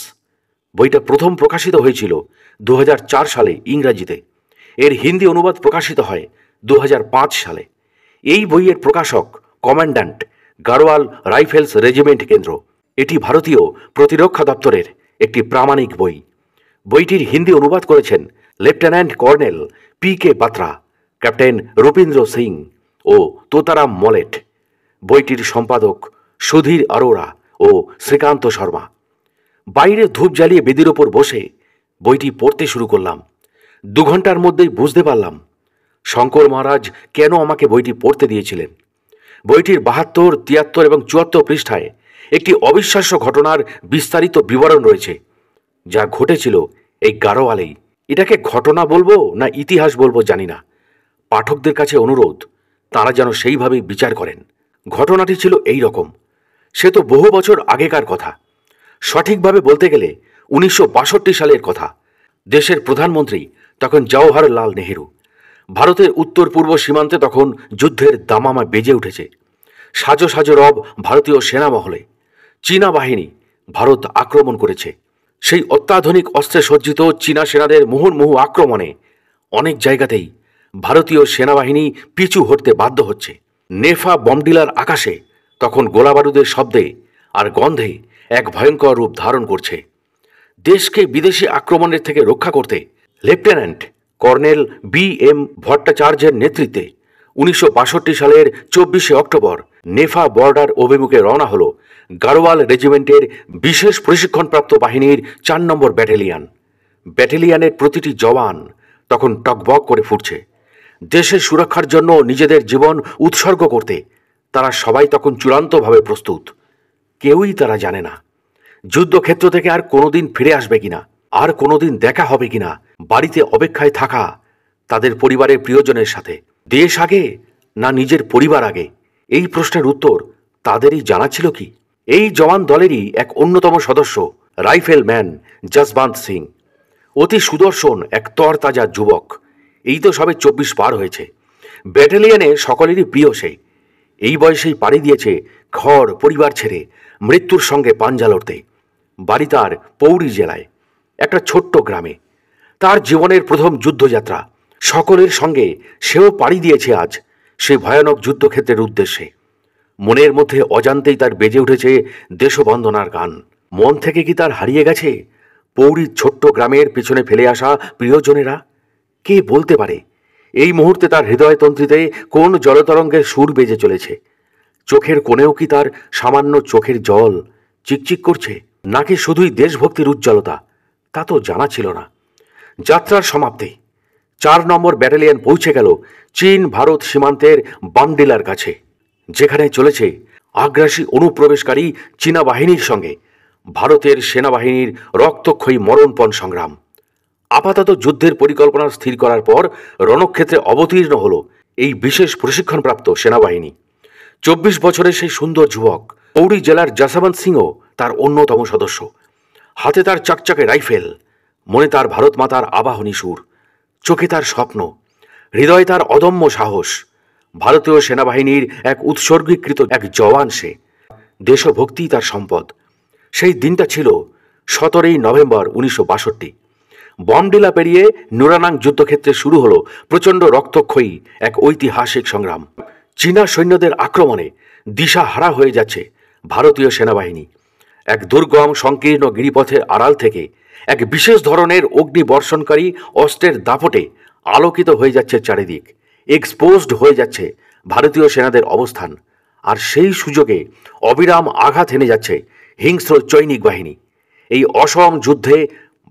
বইটা প্রথম প্রকাশিত হয়েছিল দু সালে ইংরাজিতে এর হিন্দি অনুবাদ প্রকাশিত হয় দু সালে এই বইয়ের প্রকাশক কমান্ড্যান্ট গারোয়াল রাইফেলস রেজিমেন্ট কেন্দ্র এটি ভারতীয় প্রতিরক্ষা দপ্তরের একটি প্রামাণিক বই বইটির হিন্দি অনুবাদ করেছেন lieutenant colonel P K Batra captain Rupendra Singh ও তোতারাম মলেট বইটির সম্পাদক সুধীর অরোরা ও শ্রীকান্ত শর্মা বাইরে ধূপ জ্বালিয়ে বেদির ওপর বসে বইটি পড়তে শুরু করলাম দু ঘন্টার মধ্যেই বুঝতে পারলাম শঙ্কর মহারাজ কেন আমাকে বইটি পড়তে দিয়েছিলেন বইটির বাহাত্তর তিয়াত্তর এবং চুয়াত্তর পৃষ্ঠায় একটি অবিশ্বাস্য ঘটনার বিস্তারিত বিবরণ রয়েছে যা ঘটেছিল এই গারোয়ালেই এটাকে ঘটনা বলবো না ইতিহাস বলবো জানি না পাঠকদের কাছে অনুরোধ তারা যেন সেইভাবেই বিচার করেন ঘটনাটি ছিল এই রকম সে তো বহু বছর আগেকার কথা সঠিকভাবে বলতে গেলে উনিশশো সালের কথা দেশের প্রধানমন্ত্রী তখন জওহরলাল নেহেরু ভারতের উত্তর পূর্ব সীমান্তে তখন যুদ্ধের দামামা বেজে উঠেছে সাজো সাজো রব ভারতীয় সেনামহলে চীনা বাহিনী ভারত আক্রমণ করেছে সেই অত্যাধুনিক অস্ত্রে সজ্জিত চীনা সেনাদের মুহুর্মুহু আক্রমণে অনেক জায়গাতেই ভারতীয় সেনাবাহিনী পিছু হটতে বাধ্য হচ্ছে নেফা বমডিলার আকাশে তখন গোলাবারুদের শব্দে আর গন্ধে এক ভয়ঙ্কর রূপ ধারণ করছে দেশকে বিদেশি আক্রমণের থেকে রক্ষা করতে লেফটেন্যান্ট কর্নেল বি এম ভট্টাচার্যের নেতৃত্বে উনিশশো সালের চব্বিশে অক্টোবর নেফা বর্ডার অভিমুখে রওনা হল গারোয়াল রেজিমেন্টের বিশেষ প্রশিক্ষণপ্রাপ্ত বাহিনীর চার নম্বর ব্যাটালিয়ান ব্যাটালিয়ানের প্রতিটি জওয়ান তখন টকবক করে ফুটছে দেশের সুরক্ষার জন্য নিজেদের জীবন উৎসর্গ করতে তারা সবাই তখন চূড়ান্তভাবে প্রস্তুত কেউই তারা জানে না যুদ্ধক্ষেত্র থেকে আর কোনোদিন ফিরে আসবে কিনা আর কোনোদিন দেখা হবে কিনা বাড়িতে অপেক্ষায় থাকা তাদের পরিবারের প্রিয়জনের সাথে দেশ আগে না নিজের পরিবার আগে এই প্রশ্নের উত্তর তাদেরই জানা ছিল কি এই জওয়ান দলেরই এক অন্যতম সদস্য রাইফেল ম্যান জসবান্ত সিং অতি সুদর্শন এক তরতাজা যুবক এই তো সবে চব্বিশ পার হয়েছে ব্যাটালিয়ানে সকলেরই প্রিয় সে এই বয়সেই পাড়ি দিয়েছে ঘর পরিবার ছেড়ে মৃত্যুর সঙ্গে পাঞ্জা লড়তে বাড়ি তার পৌরি জেলায় একটা ছোট্ট গ্রামে তার জীবনের প্রথম যুদ্ধযাত্রা সকলের সঙ্গে সেও পাড়ি দিয়েছে আজ সেই ভয়ানক যুদ্ধক্ষেত্রের উদ্দেশ্যে মনের মধ্যে অজান্তেই তার বেজে উঠেছে দেশবন্দনার গান মন থেকে কি তার হারিয়ে গেছে পৌরীর ছোট্ট গ্রামের পিছনে ফেলে আসা প্রিয়জনেরা কে বলতে পারে এই মুহূর্তে তার হৃদয়তন্ত্রীতে কোন জলতরঙ্গের সুর বেজে চলেছে চোখের কোণেও কি তার সামান্য চোখের জল চিকচিক করছে নাকি শুধুই দেশভক্তির উজ্জ্বলতা তা তো জানা ছিল না যাত্রার সমাপ্তি চার নম্বর ব্যাটালিয়ন পৌঁছে গেল চীন ভারত সীমান্তের বামডিলার কাছে যেখানে চলেছে আগ্রাসী অনুপ্রবেশকারী চীনা বাহিনীর সঙ্গে ভারতের সেনাবাহিনীর রক্তক্ষয়ী মরণপণ সংগ্রাম আপাতত যুদ্ধের পরিকল্পনা স্থির করার পর রণক্ষেত্রে অবতীর্ণ হল এই বিশেষ প্রশিক্ষণপ্রাপ্ত সেনাবাহিনী চব্বিশ বছরের সেই সুন্দর যুবক পৌরি জেলার জাসাবন্ত সিংও তার অন্যতম সদস্য হাতে তার চাকচাকে রাইফেল মনে তার ভারত মাতার আবাহনী সুর চোখে তার স্বপ্ন হৃদয়ে তার অদম্য সাহস ভারতীয় সেনাবাহিনীর এক উৎসর্গীকৃত এক জওয়ান সে দেশভক্তি তার সম্পদ সেই দিনটা ছিল সতেরোই নভেম্বর উনিশশো বাষট্টি বমডিলা পেরিয়ে নুরানাং যুদ্ধক্ষেত্রে শুরু হলো প্রচণ্ড রক্তক্ষয়ী এক ঐতিহাসিক সংগ্রাম চীনা সৈন্যদের আক্রমণে দিশা হারা হয়ে যাচ্ছে ভারতীয় সেনাবাহিনী এক দুর্গম সংকীর্ণ গিরিপথের আড়াল থেকে এক বিশেষ ধরনের অগ্নি বর্ষণকারী অস্ত্রের দাপটে আলোকিত হয়ে যাচ্ছে চারিদিক এক্সপোজড হয়ে যাচ্ছে ভারতীয় সেনাদের অবস্থান আর সেই সুযোগে অবিরাম আঘাত হেনে যাচ্ছে হিংস্র চৈনিক বাহিনী এই অসম যুদ্ধে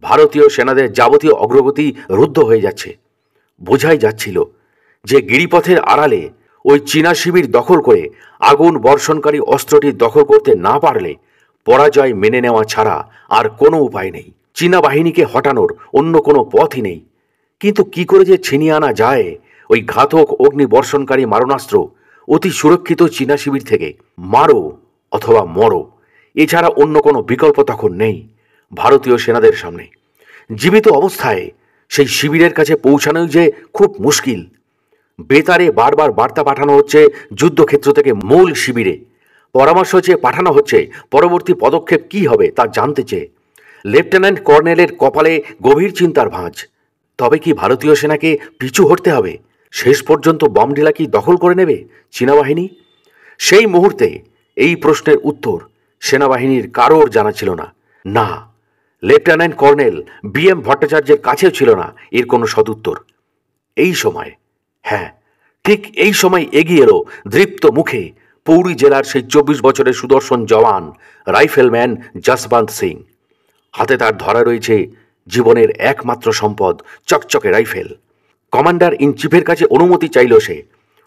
ভারতীয় সেনাদের যাবতীয় অগ্রগতি রুদ্ধ হয়ে যাচ্ছে বোঝাই যাচ্ছিল যে গিরিপথের আড়ালে ওই চীনা শিবির দখল করে আগুন বর্ষণকারী অস্ত্রটি দখল করতে না পারলে পরাজয় মেনে নেওয়া ছাড়া আর কোনো উপায় নেই চীনা বাহিনীকে হটানোর অন্য কোনো পথই নেই কিন্তু কি করে যে ছিনিয়ে আনা যায় ওই ঘাতক অগ্নিবর্ষণকারী মারণাস্ত্র অতি সুরক্ষিত চীনা শিবির থেকে মারো অথবা মরো এছাড়া অন্য কোনো বিকল্প তখন নেই ভারতীয় সেনাদের সামনে জীবিত অবস্থায় সেই শিবিরের কাছে পৌঁছানোই যে খুব মুশকিল বেতারে বারবার বার্তা পাঠানো হচ্ছে যুদ্ধক্ষেত্র থেকে মূল শিবিরে পরামর্শ চেয়ে পাঠানো হচ্ছে পরবর্তী পদক্ষেপ কি হবে তা জানতে চেয়ে লেফটেন্যান্ট কর্নেলের কপালে গভীর চিন্তার ভাঁজ তবে কি ভারতীয় সেনাকে পিছু হটতে হবে শেষ পর্যন্ত বামডিলা কি দখল করে নেবে চীনাবাহিনী সেই মুহূর্তে এই প্রশ্নের উত্তর সেনাবাহিনীর কারোর জানা ছিল না না লেফটেন্যান্ট কর্নেল বি এম ভট্টাচার্যের কাছেও ছিল না এর কোনো সদুত্তর এই সময় হ্যাঁ ঠিক এই সময় এগিয়ে এলো দৃপ্ত মুখে পৌরী জেলার সেই চব্বিশ বছরের সুদর্শন জওয়ান রাইফেলম্যান জসবন্ত সিং হাতে তার ধরা রয়েছে জীবনের একমাত্র সম্পদ চকচকে রাইফেল কমান্ডার ইন চিফের কাছে অনুমতি চাইল সে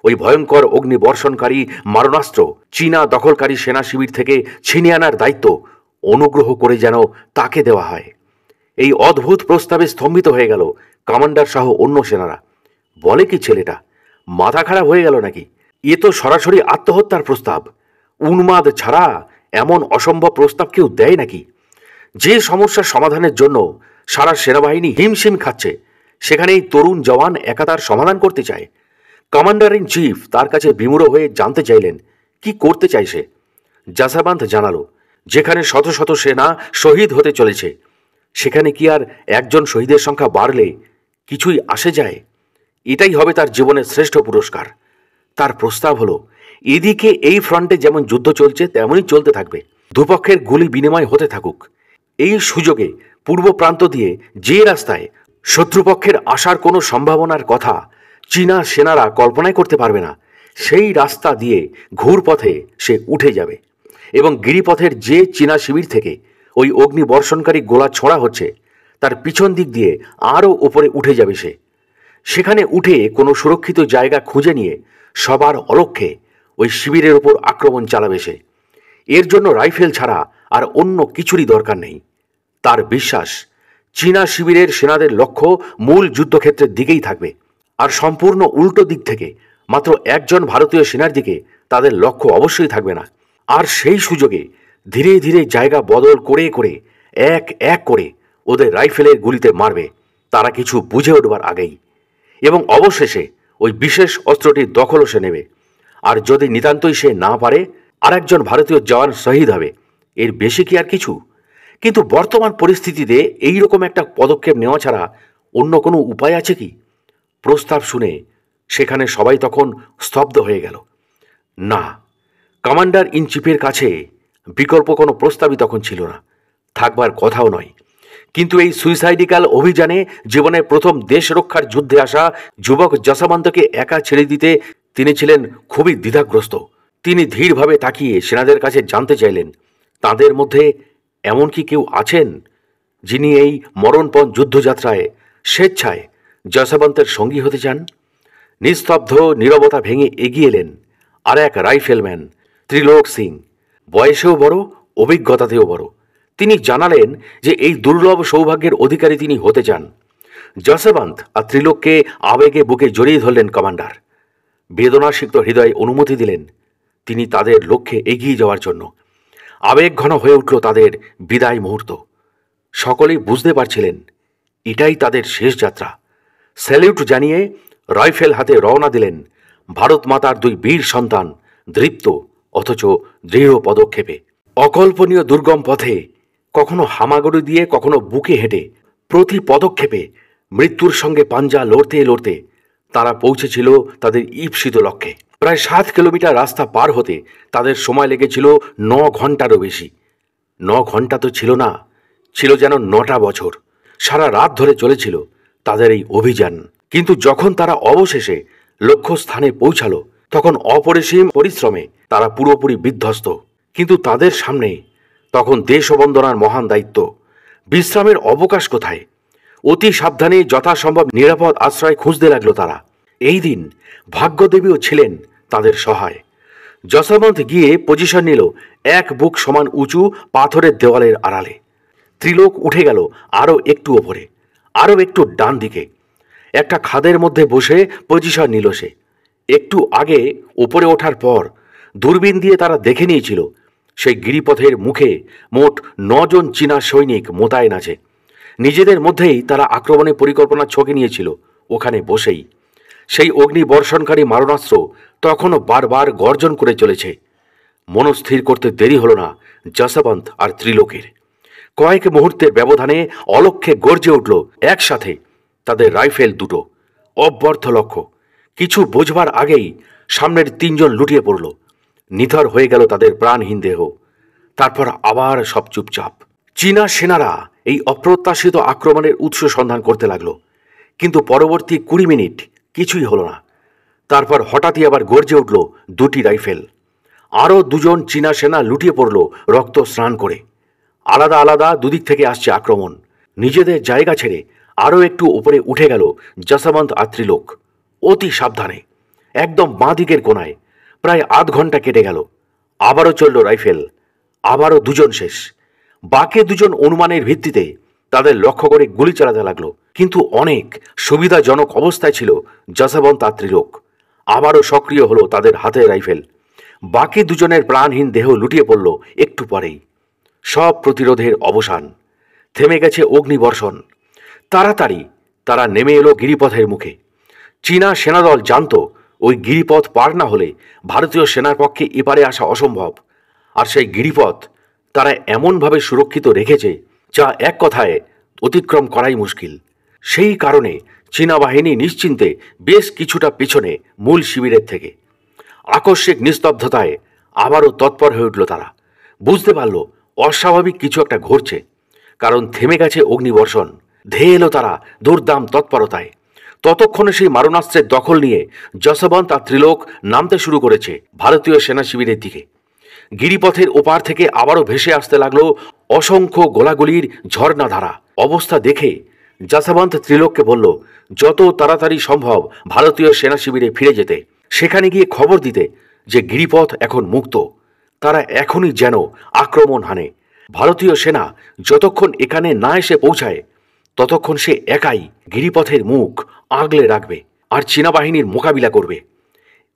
ওই ভয়ঙ্কর অগ্নি বর্ষণকারী মারণাস্ত্র চীনা দখলকারী সেনা শিবির থেকে ছিনিয়ে আনার দায়িত্ব অনুগ্রহ করে যেন তাকে দেওয়া হয় এই অদ্ভুত প্রস্তাবে স্তম্ভিত হয়ে গেল কমান্ডার সহ অন্য সেনারা বলে কি ছেলেটা মাথা খারাপ হয়ে গেল নাকি এ তো সরাসরি আত্মহত্যার প্রস্তাব উন্মাদ ছাড়া এমন অসম্ভব প্রস্তাব কেউ দেয় নাকি যে সমস্যার সমাধানের জন্য সারা সেনাবাহিনী হিমশিম খাচ্ছে সেখানেই তরুণ জওয়ান একাতার সমাধান করতে চায় কমান্ডার ইন চিফ তার কাছে বিমূঢ় হয়ে জানতে চাইলেন কি করতে চাইছে জাসাবান্ত জানালো যেখানে শত শত সেনা শহীদ হতে চলেছে সেখানে কি আর একজন শহীদের সংখ্যা বাড়লে কিছুই আসে যায় এটাই হবে তার জীবনের শ্রেষ্ঠ পুরস্কার তার প্রস্তাব হলো এদিকে এই ফ্রন্টে যেমন যুদ্ধ চলছে তেমনই চলতে থাকবে দুপক্ষের গুলি বিনিময় হতে থাকুক এই সুযোগে পূর্ব প্রান্ত দিয়ে যে রাস্তায় শত্রুপক্ষের আসার কোনো সম্ভাবনার কথা চীনা সেনারা কল্পনাই করতে পারবে না সেই রাস্তা দিয়ে ঘুরপথে সে উঠে যাবে এবং গিরিপথের যে চীনা শিবির থেকে ওই অগ্নি বর্ষণকারী গোলা ছড়া হচ্ছে তার পিছন দিক দিয়ে আরও ওপরে উঠে যাবে সে সেখানে উঠে কোনো সুরক্ষিত জায়গা খুঁজে নিয়ে সবার অলক্ষে ওই শিবিরের ওপর আক্রমণ চালাবে সে এর জন্য রাইফেল ছাড়া আর অন্য কিছুরই দরকার নেই তার বিশ্বাস চীনা শিবিরের সেনাদের লক্ষ্য মূল যুদ্ধক্ষেত্রের দিকেই থাকবে আর সম্পূর্ণ উল্টো দিক থেকে মাত্র একজন ভারতীয় সেনার দিকে তাদের লক্ষ্য অবশ্যই থাকবে না আর সেই সুযোগে ধীরে ধীরে জায়গা বদল করে করে এক এক করে ওদের রাইফেলের গুলিতে মারবে তারা কিছু বুঝে উঠবার আগেই এবং অবশেষে ওই বিশেষ অস্ত্রটির দখলও সে নেবে আর যদি নিতান্তই সে না পারে আরেকজন ভারতীয় জওয়ান শহীদ হবে এর বেশি কি আর কিছু কিন্তু বর্তমান পরিস্থিতিতে এই রকম একটা পদক্ষেপ নেওয়া ছাড়া অন্য কোনো উপায় আছে কি প্রস্তাব শুনে সেখানে সবাই তখন স্তব্ধ হয়ে গেল না কমান্ডার ইন চিফের কাছে বিকল্প কোনো প্রস্তাবই তখন ছিল না থাকবার কথাও নয় কিন্তু এই সুইসাইডিক্যাল অভিযানে জীবনের প্রথম দেশ রক্ষার যুদ্ধে আসা যুবক যশামান্তকে একা ছেড়ে দিতে তিনি ছিলেন খুবই দ্বিধাগ্রস্ত তিনি ধীরভাবে তাকিয়ে সেনাদের কাছে জানতে চাইলেন তাদের মধ্যে এমন কি কেউ আছেন যিনি এই মরণপণ যুদ্ধযাত্রায় স্বেচ্ছায় জয়সাবন্তের সঙ্গী হতে চান নিস্তব্ধ নিরবতা ভেঙে এগিয়ে এলেন আর এক রাইফেলম্যান ত্রিলোক সিং বয়সেও বড় অভিজ্ঞতাতেও বড় তিনি জানালেন যে এই দুর্লভ সৌভাগ্যের অধিকারী তিনি হতে চান জসবান্ত আর ত্রিলোককে আবেগে বুকে জড়িয়ে ধরলেন কমান্ডার বেদনাসিক্ত হৃদয়ে অনুমতি দিলেন তিনি তাদের লক্ষ্যে এগিয়ে যাওয়ার জন্য আবেগঘন হয়ে উঠল তাদের বিদায় মুহূর্ত সকলেই বুঝতে পারছিলেন এটাই তাদের শেষ যাত্রা স্যালিউট জানিয়ে রাইফেল হাতে রওনা দিলেন ভারত মাতার দুই বীর সন্তান দৃপ্ত অথচ দৃঢ় পদক্ষেপে অকল্পনীয় দুর্গম পথে কখনো হামাগড়ি দিয়ে কখনো বুকে হেঁটে প্রতি পদক্ষেপে মৃত্যুর সঙ্গে পাঞ্জা লড়তে লড়তে তারা পৌঁছেছিল তাদের ঈপ্সিত লক্ষ্যে প্রায় সাত কিলোমিটার রাস্তা পার হতে তাদের সময় লেগেছিল ন ঘন্টারও বেশি ন ঘন্টা তো ছিল না ছিল যেন নটা বছর সারা রাত ধরে চলেছিল তাদের এই অভিযান কিন্তু যখন তারা অবশেষে লক্ষ্যস্থানে পৌঁছালো তখন অপরিসীম পরিশ্রমে তারা পুরোপুরি বিধ্বস্ত কিন্তু তাদের সামনে তখন দেশবন্দনার মহান দায়িত্ব বিশ্রামের অবকাশ কোথায় অতি সাবধানে যথাসম্ভব নিরাপদ আশ্রয় খুঁজতে লাগলো তারা এই দিন ভাগ্যদেবীও ছিলেন তাদের সহায় যশবন্ত গিয়ে পজিশন নিল এক বুক সমান উঁচু পাথরের দেওয়ালের আড়ালে ত্রিলোক উঠে গেল আরও একটু ওপরে আরও একটু ডান দিকে একটা খাদের মধ্যে বসে পজিশন নিল সে একটু আগে ওপরে ওঠার পর দূরবীন দিয়ে তারা দেখে নিয়েছিল সেই গিরিপথের মুখে মোট নজন চীনা সৈনিক মোতায়েন আছে নিজেদের মধ্যেই তারা আক্রমণের পরিকল্পনা ছকে নিয়েছিল ওখানে বসেই সেই অগ্নি বর্ষণকারী মারণাস্ত্র তখনও বারবার গর্জন করে চলেছে মনস্থির করতে দেরি হল না যশবন্ত আর ত্রিলোকের কয়েক মুহূর্তের ব্যবধানে অলক্ষে গর্জে উঠল একসাথে তাদের রাইফেল দুটো অব্যর্থ লক্ষ্য কিছু বোঝবার আগেই সামনের তিনজন লুটিয়ে পড়ল নিধর হয়ে গেল তাদের প্রাণহীন দেহ তারপর আবার সব চুপচাপ চীনা সেনারা এই অপ্রত্যাশিত আক্রমণের উৎস সন্ধান করতে লাগল কিন্তু পরবর্তী কুড়ি মিনিট কিছুই হলো না তারপর হঠাৎই আবার গর্জে উঠল দুটি রাইফেল আরও দুজন চীনা সেনা লুটিয়ে পড়ল রক্ত স্নান করে আলাদা আলাদা দুদিক থেকে আসছে আক্রমণ নিজেদের জায়গা ছেড়ে আরও একটু উপরে উঠে গেল যশবন্ত আত্রিলোক অতি সাবধানে একদম বাঁ দিকের কোনায় প্রায় আধ ঘন্টা কেটে গেল আবারও চলল রাইফেল আবারও দুজন শেষ বাকি দুজন অনুমানের ভিত্তিতে তাদের লক্ষ্য করে গুলি চালাতে লাগলো কিন্তু অনেক সুবিধাজনক অবস্থায় ছিল যশবন্ত আত্রিলোক আবারও সক্রিয় হলো তাদের হাতে রাইফেল বাকি দুজনের প্রাণহীন দেহ লুটিয়ে পড়ল একটু পরেই সব প্রতিরোধের অবসান থেমে গেছে অগ্নিবর্ষণ তাড়াতাড়ি তারা নেমে এলো গিরিপথের মুখে চীনা সেনাদল জানত ওই গিরিপথ পার না হলে ভারতীয় সেনার পক্ষে এপারে আসা অসম্ভব আর সেই গিরিপথ তারা এমনভাবে সুরক্ষিত রেখেছে যা এক কথায় অতিক্রম করাই মুশকিল সেই কারণে চীনা বাহিনী নিশ্চিন্তে বেশ কিছুটা পিছনে মূল শিবিরের থেকে আকস্মিক নিস্তব্ধতায় আবারও তৎপর হয়ে উঠল তারা বুঝতে পারল অস্বাভাবিক কিছু একটা ঘটছে কারণ থেমে গেছে অগ্নিবর্ষণ ধেয়ে এলো তারা দুর্দাম তৎপরতায় ততক্ষণে সেই মারণাস্ত্রের দখল নিয়ে যশবন্ত আর ত্রিলোক নামতে শুরু করেছে ভারতীয় সেনা শিবিরের দিকে গিরিপথের ওপার থেকে আবারও ভেসে আসতে লাগলো অসংখ্য গোলাগুলির ঝর্ণাধারা অবস্থা দেখে জাসাবান্ত ত্রিলোককে বলল যত তাড়াতাড়ি সম্ভব ভারতীয় সেনা শিবিরে ফিরে যেতে সেখানে গিয়ে খবর দিতে যে গিরিপথ এখন মুক্ত তারা এখনই যেন আক্রমণ হানে ভারতীয় সেনা যতক্ষণ এখানে না এসে পৌঁছায় ততক্ষণ সে একাই গিরিপথের মুখ আগলে রাখবে আর চীনা বাহিনীর মোকাবিলা করবে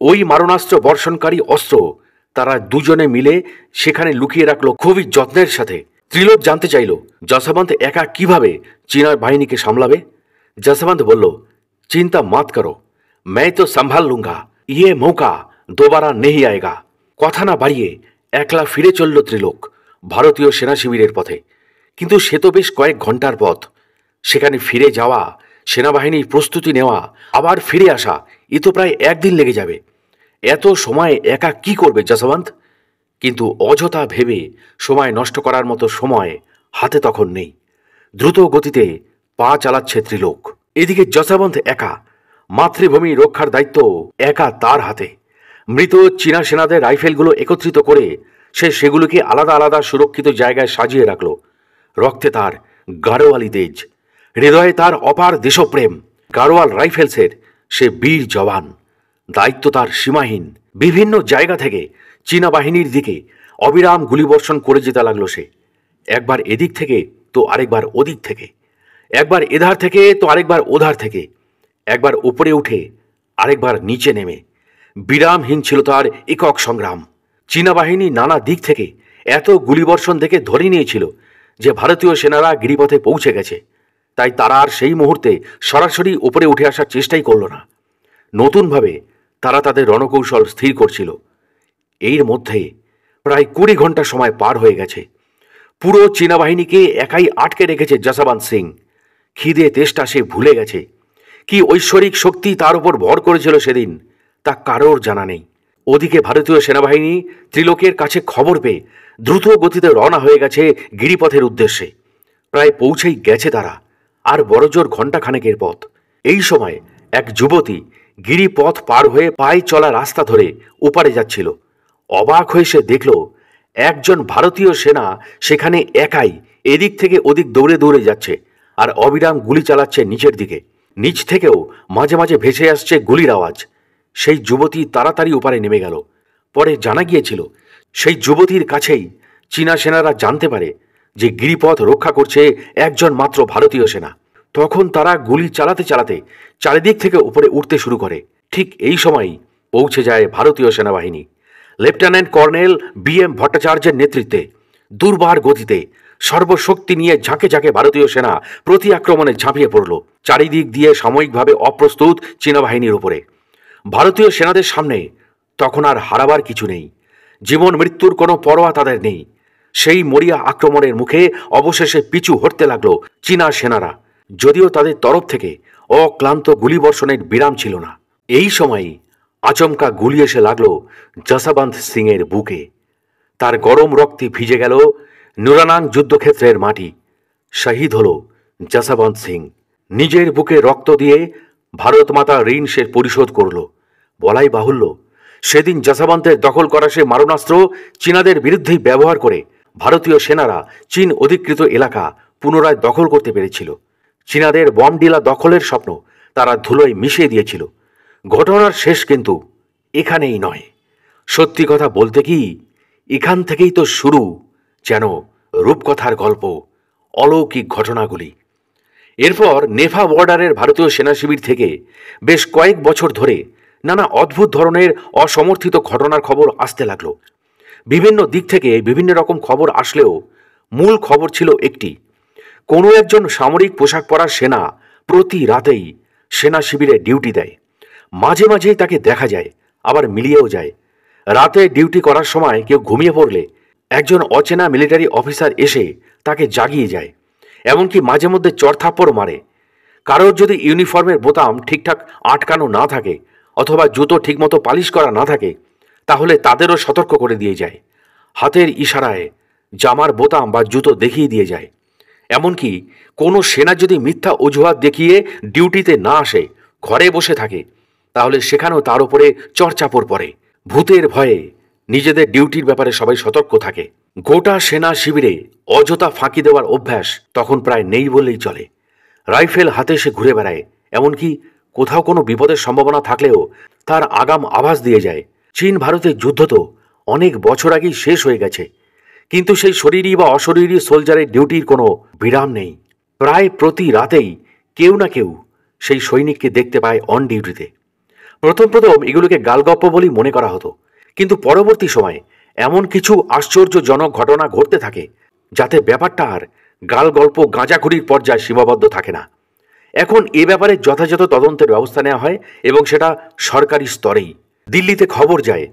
ওই মারণাস্ত্র বর্ষণকারী অস্ত্র তারা দুজনে মিলে সেখানে লুকিয়ে রাখলো খুবই যত্নের সাথে ত্রিলোক জানতে চাইল যশাবন্ত একা কিভাবে চীনার বাহিনীকে সামলাবে যশাবন্ত বলল চিন্তা মাত করো ম্যায় তো সাম্ভাল লুঙ্গা ইয়ে মৌকা দোবারা নেহি আয়েগা কথা না বাড়িয়ে একলা ফিরে চলল ত্রিলোক ভারতীয় সেনা শিবিরের পথে কিন্তু সে তো বেশ কয়েক ঘন্টার পথ সেখানে ফিরে যাওয়া সেনাবাহিনীর প্রস্তুতি নেওয়া আবার ফিরে আসা এ তো প্রায় একদিন লেগে যাবে এত সময় একা কি করবে যশবন্ত কিন্তু অযথা ভেবে সময় নষ্ট করার মতো সময় হাতে তখন নেই দ্রুত গতিতে পা চালাচ্ছে ত্রিলোক এদিকে যশাবন্ত একা মাতৃভূমি রক্ষার দায়িত্ব একা তার হাতে মৃত চীনা সেনাদের রাইফেলগুলো একত্রিত করে সে সেগুলোকে আলাদা আলাদা সুরক্ষিত জায়গায় সাজিয়ে রাখল রক্তে তার গাড়োয়ালি তেজ হৃদয়ে তার অপার দেশপ্রেম গাড়োয়াল রাইফেলসের সে বীর জওয়ান দায়িত্ব তার সীমাহীন বিভিন্ন জায়গা থেকে চীনা বাহিনীর দিকে অবিরাম গুলিবর্ষণ করে যেতে লাগলো সে একবার এদিক থেকে তো আরেকবার ওদিক থেকে একবার এধার থেকে তো আরেকবার ওধার থেকে একবার উপরে উঠে আরেকবার নিচে নেমে বিরামহীন ছিল তার একক সংগ্রাম চীনা বাহিনী নানা দিক থেকে এত গুলিবর্ষণ দেখে ধরে নিয়েছিল যে ভারতীয় সেনারা গিরিপথে পৌঁছে গেছে তাই তারা আর সেই মুহূর্তে সরাসরি উপরে উঠে আসার চেষ্টাই করল না নতুনভাবে তারা তাদের রণকৌশল স্থির করছিল এর মধ্যে প্রায় কুড়ি ঘন্টা সময় পার হয়ে গেছে পুরো চীনা বাহিনীকে একাই আটকে রেখেছে জসাবান সিং খিদে তেষ্টা সে ভুলে গেছে কি ঐশ্বরিক শক্তি তার উপর ভর করেছিল সেদিন তা কারোর জানা নেই ওদিকে ভারতীয় সেনাবাহিনী ত্রিলোকের কাছে খবর পেয়ে দ্রুত গতিতে রওনা হয়ে গেছে গিরিপথের উদ্দেশ্যে প্রায় পৌঁছেই গেছে তারা আর বড়জোর ঘণ্টাখানেকের পথ এই সময় এক যুবতী গিরিপথ পার হয়ে পায়ে চলা রাস্তা ধরে ওপারে যাচ্ছিল অবাক হয়ে সে দেখল একজন ভারতীয় সেনা সেখানে একাই এদিক থেকে ওদিক দৌড়ে দৌড়ে যাচ্ছে আর অবিরাম গুলি চালাচ্ছে নিচের দিকে নিচ থেকেও মাঝে মাঝে ভেসে আসছে গুলির আওয়াজ সেই যুবতী তাড়াতাড়ি উপারে নেমে গেল পরে জানা গিয়েছিল সেই যুবতীর কাছেই চীনা সেনারা জানতে পারে যে গিরিপথ রক্ষা করছে একজন মাত্র ভারতীয় সেনা তখন তারা গুলি চালাতে চালাতে চারিদিক থেকে উপরে উঠতে শুরু করে ঠিক এই সময়ই পৌঁছে যায় ভারতীয় সেনাবাহিনী লেফটেন্যান্ট কর্নেল বি এম ভট্টাচার্যের নেতৃত্বে দুর্বার গতিতে সর্বশক্তি নিয়ে ঝাঁকে ঝাঁকে ভারতীয় সেনা প্রতি আক্রমণে ঝাঁপিয়ে পড়ল চারিদিক দিয়ে সাময়িকভাবে অপ্রস্তুত চীনা বাহিনীর উপরে ভারতীয় সেনাদের সামনে তখন আর হারাবার কিছু নেই জীবন মৃত্যুর কোনো পরোয়া তাদের নেই সেই মরিয়া আক্রমণের মুখে অবশেষে পিছু হটতে লাগলো চীনা সেনারা যদিও তাদের তরফ থেকে অক্লান্ত গুলিবর্ষণের বিরাম ছিল না এই সময়ই আচমকা গুলি এসে লাগল জসাবান্ত সিংয়ের বুকে তার গরম রক্তি ভিজে গেল নুরানাং যুদ্ধক্ষেত্রের মাটি শহীদ হল জসাবন্ত সিং নিজের বুকে রক্ত দিয়ে ভারত মাতা ঋণ সে পরিশোধ করল বলাই বাহুল্য সেদিন জসাবন্তের দখল করা সে মারণাস্ত্র চীনাদের বিরুদ্ধে ব্যবহার করে ভারতীয় সেনারা চীন অধিকৃত এলাকা পুনরায় দখল করতে পেরেছিল চীনাদের বমডিলা দখলের স্বপ্ন তারা ধুলোয় মিশিয়ে দিয়েছিল ঘটনার শেষ কিন্তু এখানেই নয় সত্যি কথা বলতে কি এখান থেকেই তো শুরু যেন রূপকথার গল্প অলৌকিক ঘটনাগুলি এরপর নেফা বর্ডারের ভারতীয় সেনা শিবির থেকে বেশ কয়েক বছর ধরে নানা অদ্ভুত ধরনের অসমর্থিত ঘটনার খবর আসতে লাগলো বিভিন্ন দিক থেকে বিভিন্ন রকম খবর আসলেও মূল খবর ছিল একটি কোনো একজন সামরিক পোশাক পরা সেনা প্রতি রাতেই সেনা শিবিরে ডিউটি দেয় মাঝে মাঝেই তাকে দেখা যায় আবার মিলিয়েও যায় রাতে ডিউটি করার সময় কেউ ঘুমিয়ে পড়লে একজন অচেনা মিলিটারি অফিসার এসে তাকে জাগিয়ে যায় এমনকি মাঝে মধ্যে চড়থাপ্পড় মারে কারোর যদি ইউনিফর্মের বোতাম ঠিকঠাক আটকানো না থাকে অথবা জুতো ঠিকমতো পালিশ করা না থাকে তাহলে তাদেরও সতর্ক করে দিয়ে যায় হাতের ইশারায় জামার বোতাম বা জুতো দেখিয়ে দিয়ে যায় এমনকি কোনো সেনা যদি মিথ্যা অজুহাত দেখিয়ে ডিউটিতে না আসে ঘরে বসে থাকে তাহলে সেখানেও তার উপরে চর্চাপর পড়ে ভূতের ভয়ে নিজেদের ডিউটির ব্যাপারে সবাই সতর্ক থাকে গোটা সেনা শিবিরে অযথা ফাঁকি দেওয়ার অভ্যাস তখন প্রায় নেই বললেই চলে রাইফেল হাতে সে ঘুরে বেড়ায় এমনকি কোথাও কোনো বিপদের সম্ভাবনা থাকলেও তার আগাম আভাস দিয়ে যায় চীন ভারতের যুদ্ধ তো অনেক বছর আগেই শেষ হয়ে গেছে কিন্তু সেই শরীরী বা অশরীরী সোলজারের ডিউটির কোনো বিরাম নেই প্রায় প্রতি রাতেই কেউ না কেউ সেই সৈনিককে দেখতে পায় অন ডিউটিতে প্রথম প্রথম এগুলোকে গালগপ্প বলেই মনে করা হতো কিন্তু পরবর্তী সময়ে এমন কিছু আশ্চর্যজনক ঘটনা ঘটতে থাকে যাতে ব্যাপারটা আর গাল গল্প গাঁজাখুরির পর্যায়ে সীমাবদ্ধ থাকে না এখন এ ব্যাপারে যথাযথ তদন্তের ব্যবস্থা নেওয়া হয় এবং সেটা সরকারি স্তরেই দিল্লিতে খবর যায়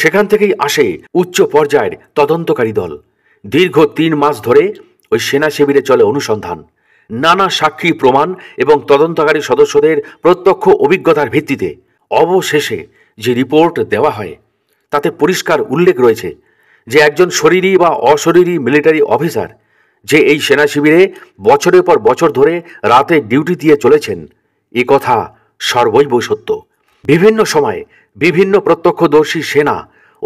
সেখান থেকেই আসে উচ্চ পর্যায়ের তদন্তকারী দল দীর্ঘ তিন মাস ধরে ওই সেনা শিবিরে চলে অনুসন্ধান নানা সাক্ষী প্রমাণ এবং তদন্তকারী সদস্যদের প্রত্যক্ষ অভিজ্ঞতার ভিত্তিতে অবশেষে যে রিপোর্ট দেওয়া হয় তাতে পরিষ্কার উল্লেখ রয়েছে যে একজন শরীরী বা অশরীরী মিলিটারি অফিসার যে এই সেনা শিবিরে বছরের পর বছর ধরে রাতে ডিউটি দিয়ে চলেছেন এ কথা সর্বৈব সত্য বিভিন্ন সময়ে বিভিন্ন প্রত্যক্ষদর্শী সেনা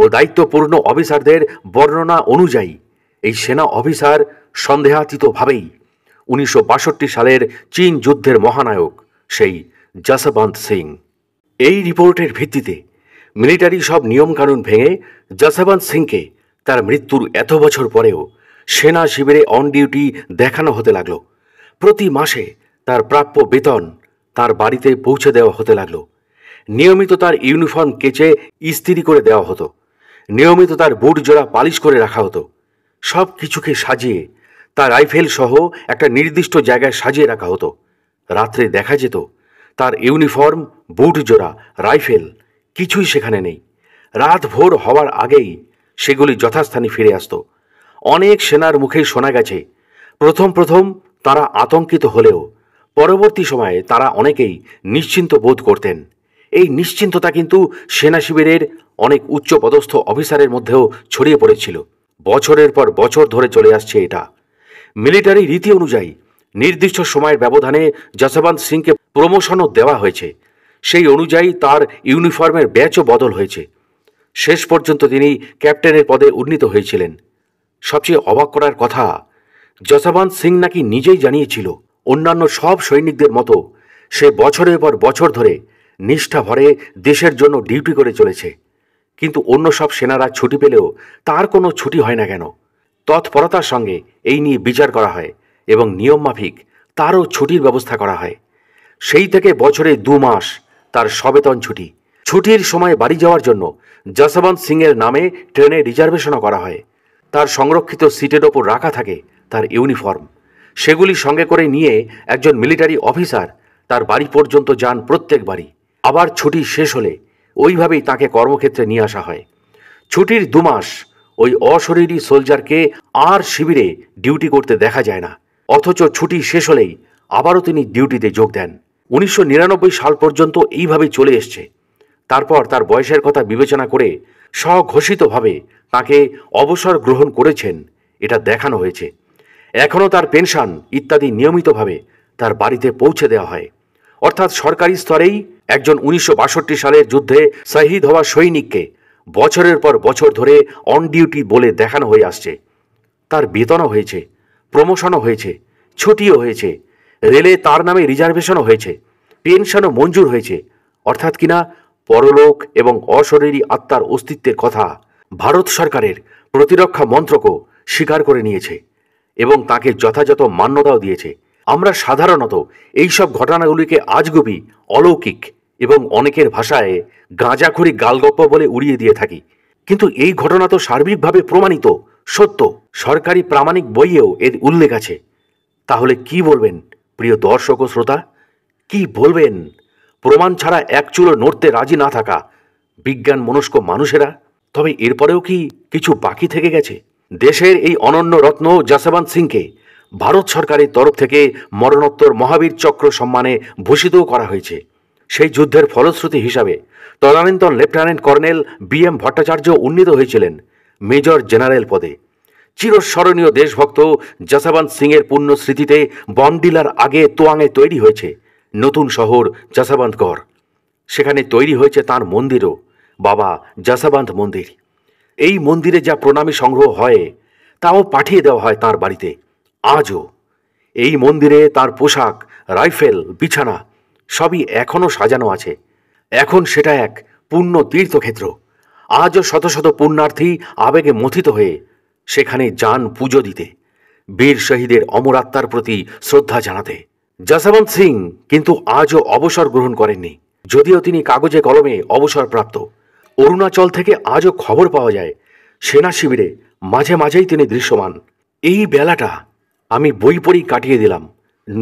ও দায়িত্বপূর্ণ অফিসারদের বর্ণনা অনুযায়ী এই সেনা অফিসার সন্দেহাতীতভাবেই উনিশশো সালের চীন যুদ্ধের মহানায়ক সেই জসবন্ত সিং এই রিপোর্টের ভিত্তিতে মিলিটারি সব নিয়মকানুন ভেঙে জসবন্ত সিংকে তার মৃত্যুর এত বছর পরেও সেনা শিবিরে অন ডিউটি দেখানো হতে লাগল প্রতি মাসে তার প্রাপ্য বেতন তার বাড়িতে পৌঁছে দেওয়া হতে লাগল নিয়মিত তার ইউনিফর্ম কেচে ইস্ত্রি করে দেওয়া হতো নিয়মিত তার বুট জোড়া পালিশ করে রাখা হতো সব কিছুকে সাজিয়ে তার রাইফেল সহ একটা নির্দিষ্ট জায়গায় সাজিয়ে রাখা হতো রাত্রে দেখা যেত তার ইউনিফর্ম বুট জোড়া রাইফেল কিছুই সেখানে নেই রাত ভোর হওয়ার আগেই সেগুলি যথাস্থানে ফিরে আসত অনেক সেনার মুখেই শোনা গেছে প্রথম প্রথম তারা আতঙ্কিত হলেও পরবর্তী সময়ে তারা অনেকেই নিশ্চিন্ত বোধ করতেন এই নিশ্চিন্ততা কিন্তু সেনা শিবিরের অনেক উচ্চপদস্থ অফিসারের মধ্যেও ছড়িয়ে পড়েছিল বছরের পর বছর ধরে চলে আসছে এটা মিলিটারি রীতি অনুযায়ী নির্দিষ্ট সময়ের ব্যবধানে যশবন্ত সিংকে প্রমোশনও দেওয়া হয়েছে সেই অনুযায়ী তার ইউনিফর্মের ব্যাচও বদল হয়েছে শেষ পর্যন্ত তিনি ক্যাপ্টেনের পদে উন্নীত হয়েছিলেন সবচেয়ে অবাক করার কথা যশবন্ত সিং নাকি নিজেই জানিয়েছিল অন্যান্য সব সৈনিকদের মতো সে বছরের পর বছর ধরে নিষ্ঠা ভরে দেশের জন্য ডিউটি করে চলেছে কিন্তু অন্য সব সেনারা ছুটি পেলেও তার কোনো ছুটি হয় না কেন তৎপরতার সঙ্গে এই নিয়ে বিচার করা হয় এবং নিয়মমাফিক তারও ছুটির ব্যবস্থা করা হয় সেই থেকে বছরে দু মাস তার সবেতন ছুটি ছুটির সময় বাড়ি যাওয়ার জন্য যশবন্ত সিংয়ের নামে ট্রেনে রিজার্ভেশনও করা হয় তার সংরক্ষিত সিটের ওপর রাখা থাকে তার ইউনিফর্ম সেগুলি সঙ্গে করে নিয়ে একজন মিলিটারি অফিসার তার বাড়ি পর্যন্ত যান প্রত্যেক বাড়ি আবার ছুটি শেষ হলে ওইভাবেই তাকে কর্মক্ষেত্রে নিয়ে আসা হয় ছুটির দুমাস ওই অশরীরী সোলজারকে আর শিবিরে ডিউটি করতে দেখা যায় না অথচ ছুটি শেষ হলেই আবারও তিনি ডিউটিতে যোগ দেন উনিশশো সাল পর্যন্ত এইভাবে চলে এসছে তারপর তার বয়সের কথা বিবেচনা করে স্বঘোষিতভাবে তাকে অবসর গ্রহণ করেছেন এটা দেখানো হয়েছে এখনও তার পেনশন ইত্যাদি নিয়মিতভাবে তার বাড়িতে পৌঁছে দেওয়া হয় অর্থাৎ সরকারি স্তরেই একজন উনিশশো সালের যুদ্ধে শহীদ হওয়া সৈনিককে বছরের পর বছর ধরে অন ডিউটি বলে দেখানো হয়ে আসছে তার বেতনও হয়েছে প্রমোশনও হয়েছে ছুটিও হয়েছে রেলে তার নামে রিজার্ভেশনও হয়েছে পেনশনও মঞ্জুর হয়েছে অর্থাৎ কিনা পরলোক এবং অশরীরী আত্মার অস্তিত্বের কথা ভারত সরকারের প্রতিরক্ষা মন্ত্রকও স্বীকার করে নিয়েছে এবং তাকে যথাযথ মান্যতাও দিয়েছে আমরা সাধারণত এইসব ঘটনাগুলিকে আজগুবি অলৌকিক এবং অনেকের ভাষায় গাঁজাখড়ি গালগপ্প বলে উড়িয়ে দিয়ে থাকি কিন্তু এই ঘটনা তো সার্বিকভাবে প্রমাণিত সত্য সরকারি প্রামাণিক বইয়েও এর উল্লেখ আছে তাহলে কি বলবেন প্রিয় দর্শক ও শ্রোতা কি বলবেন প্রমাণ ছাড়া এক চুলো নড়তে রাজি না থাকা বিজ্ঞান মনস্ক মানুষেরা তবে এরপরেও কি কিছু বাকি থেকে গেছে দেশের এই অনন্য রত্ন জাসবান্ত সিংকে ভারত সরকারের তরফ থেকে মরণোত্তর মহাবীর চক্র সম্মানে ভূষিতও করা হয়েছে সেই যুদ্ধের ফলশ্রুতি হিসাবে তদানীন্তন lieutenant colonel B M Bhattacharya উন্নীত হয়েছিলেন মেজর জেনারেল পদে চিরস্মরণীয় দেশভক্ত জাসাবান সিংয়ের পুণ্য স্মৃতিতে বনডিলার আগে তোয়াঙে তৈরি হয়েছে নতুন শহর জাসাবান্তকর সেখানে তৈরি হয়েছে তার মন্দিরও বাবা জাসাবান্ত মন্দির এই মন্দিরে যা প্রণামী সংগ্রহ হয় তাও পাঠিয়ে দেওয়া হয় তার বাড়িতে আজও এই মন্দিরে তার পোশাক রাইফেল বিছানা সবই এখনও সাজানো আছে এখন সেটা এক পূর্ণ তীর্থক্ষেত্র আজও শত শত পুণ্যার্থী আবেগে মথিত হয়ে সেখানে যান পুজো দিতে বীর শহীদের অমরাত্মার প্রতি শ্রদ্ধা জানাতে যশবন্ত সিং কিন্তু আজও অবসর গ্রহণ করেননি যদিও তিনি কাগজে কলমে অবসরপ্রাপ্ত অরুণাচল থেকে আজও খবর পাওয়া যায় সেনা শিবিরে মাঝে মাঝেই তিনি দৃশ্যমান এই বেলাটা আমি বই পড়ি কাটিয়ে দিলাম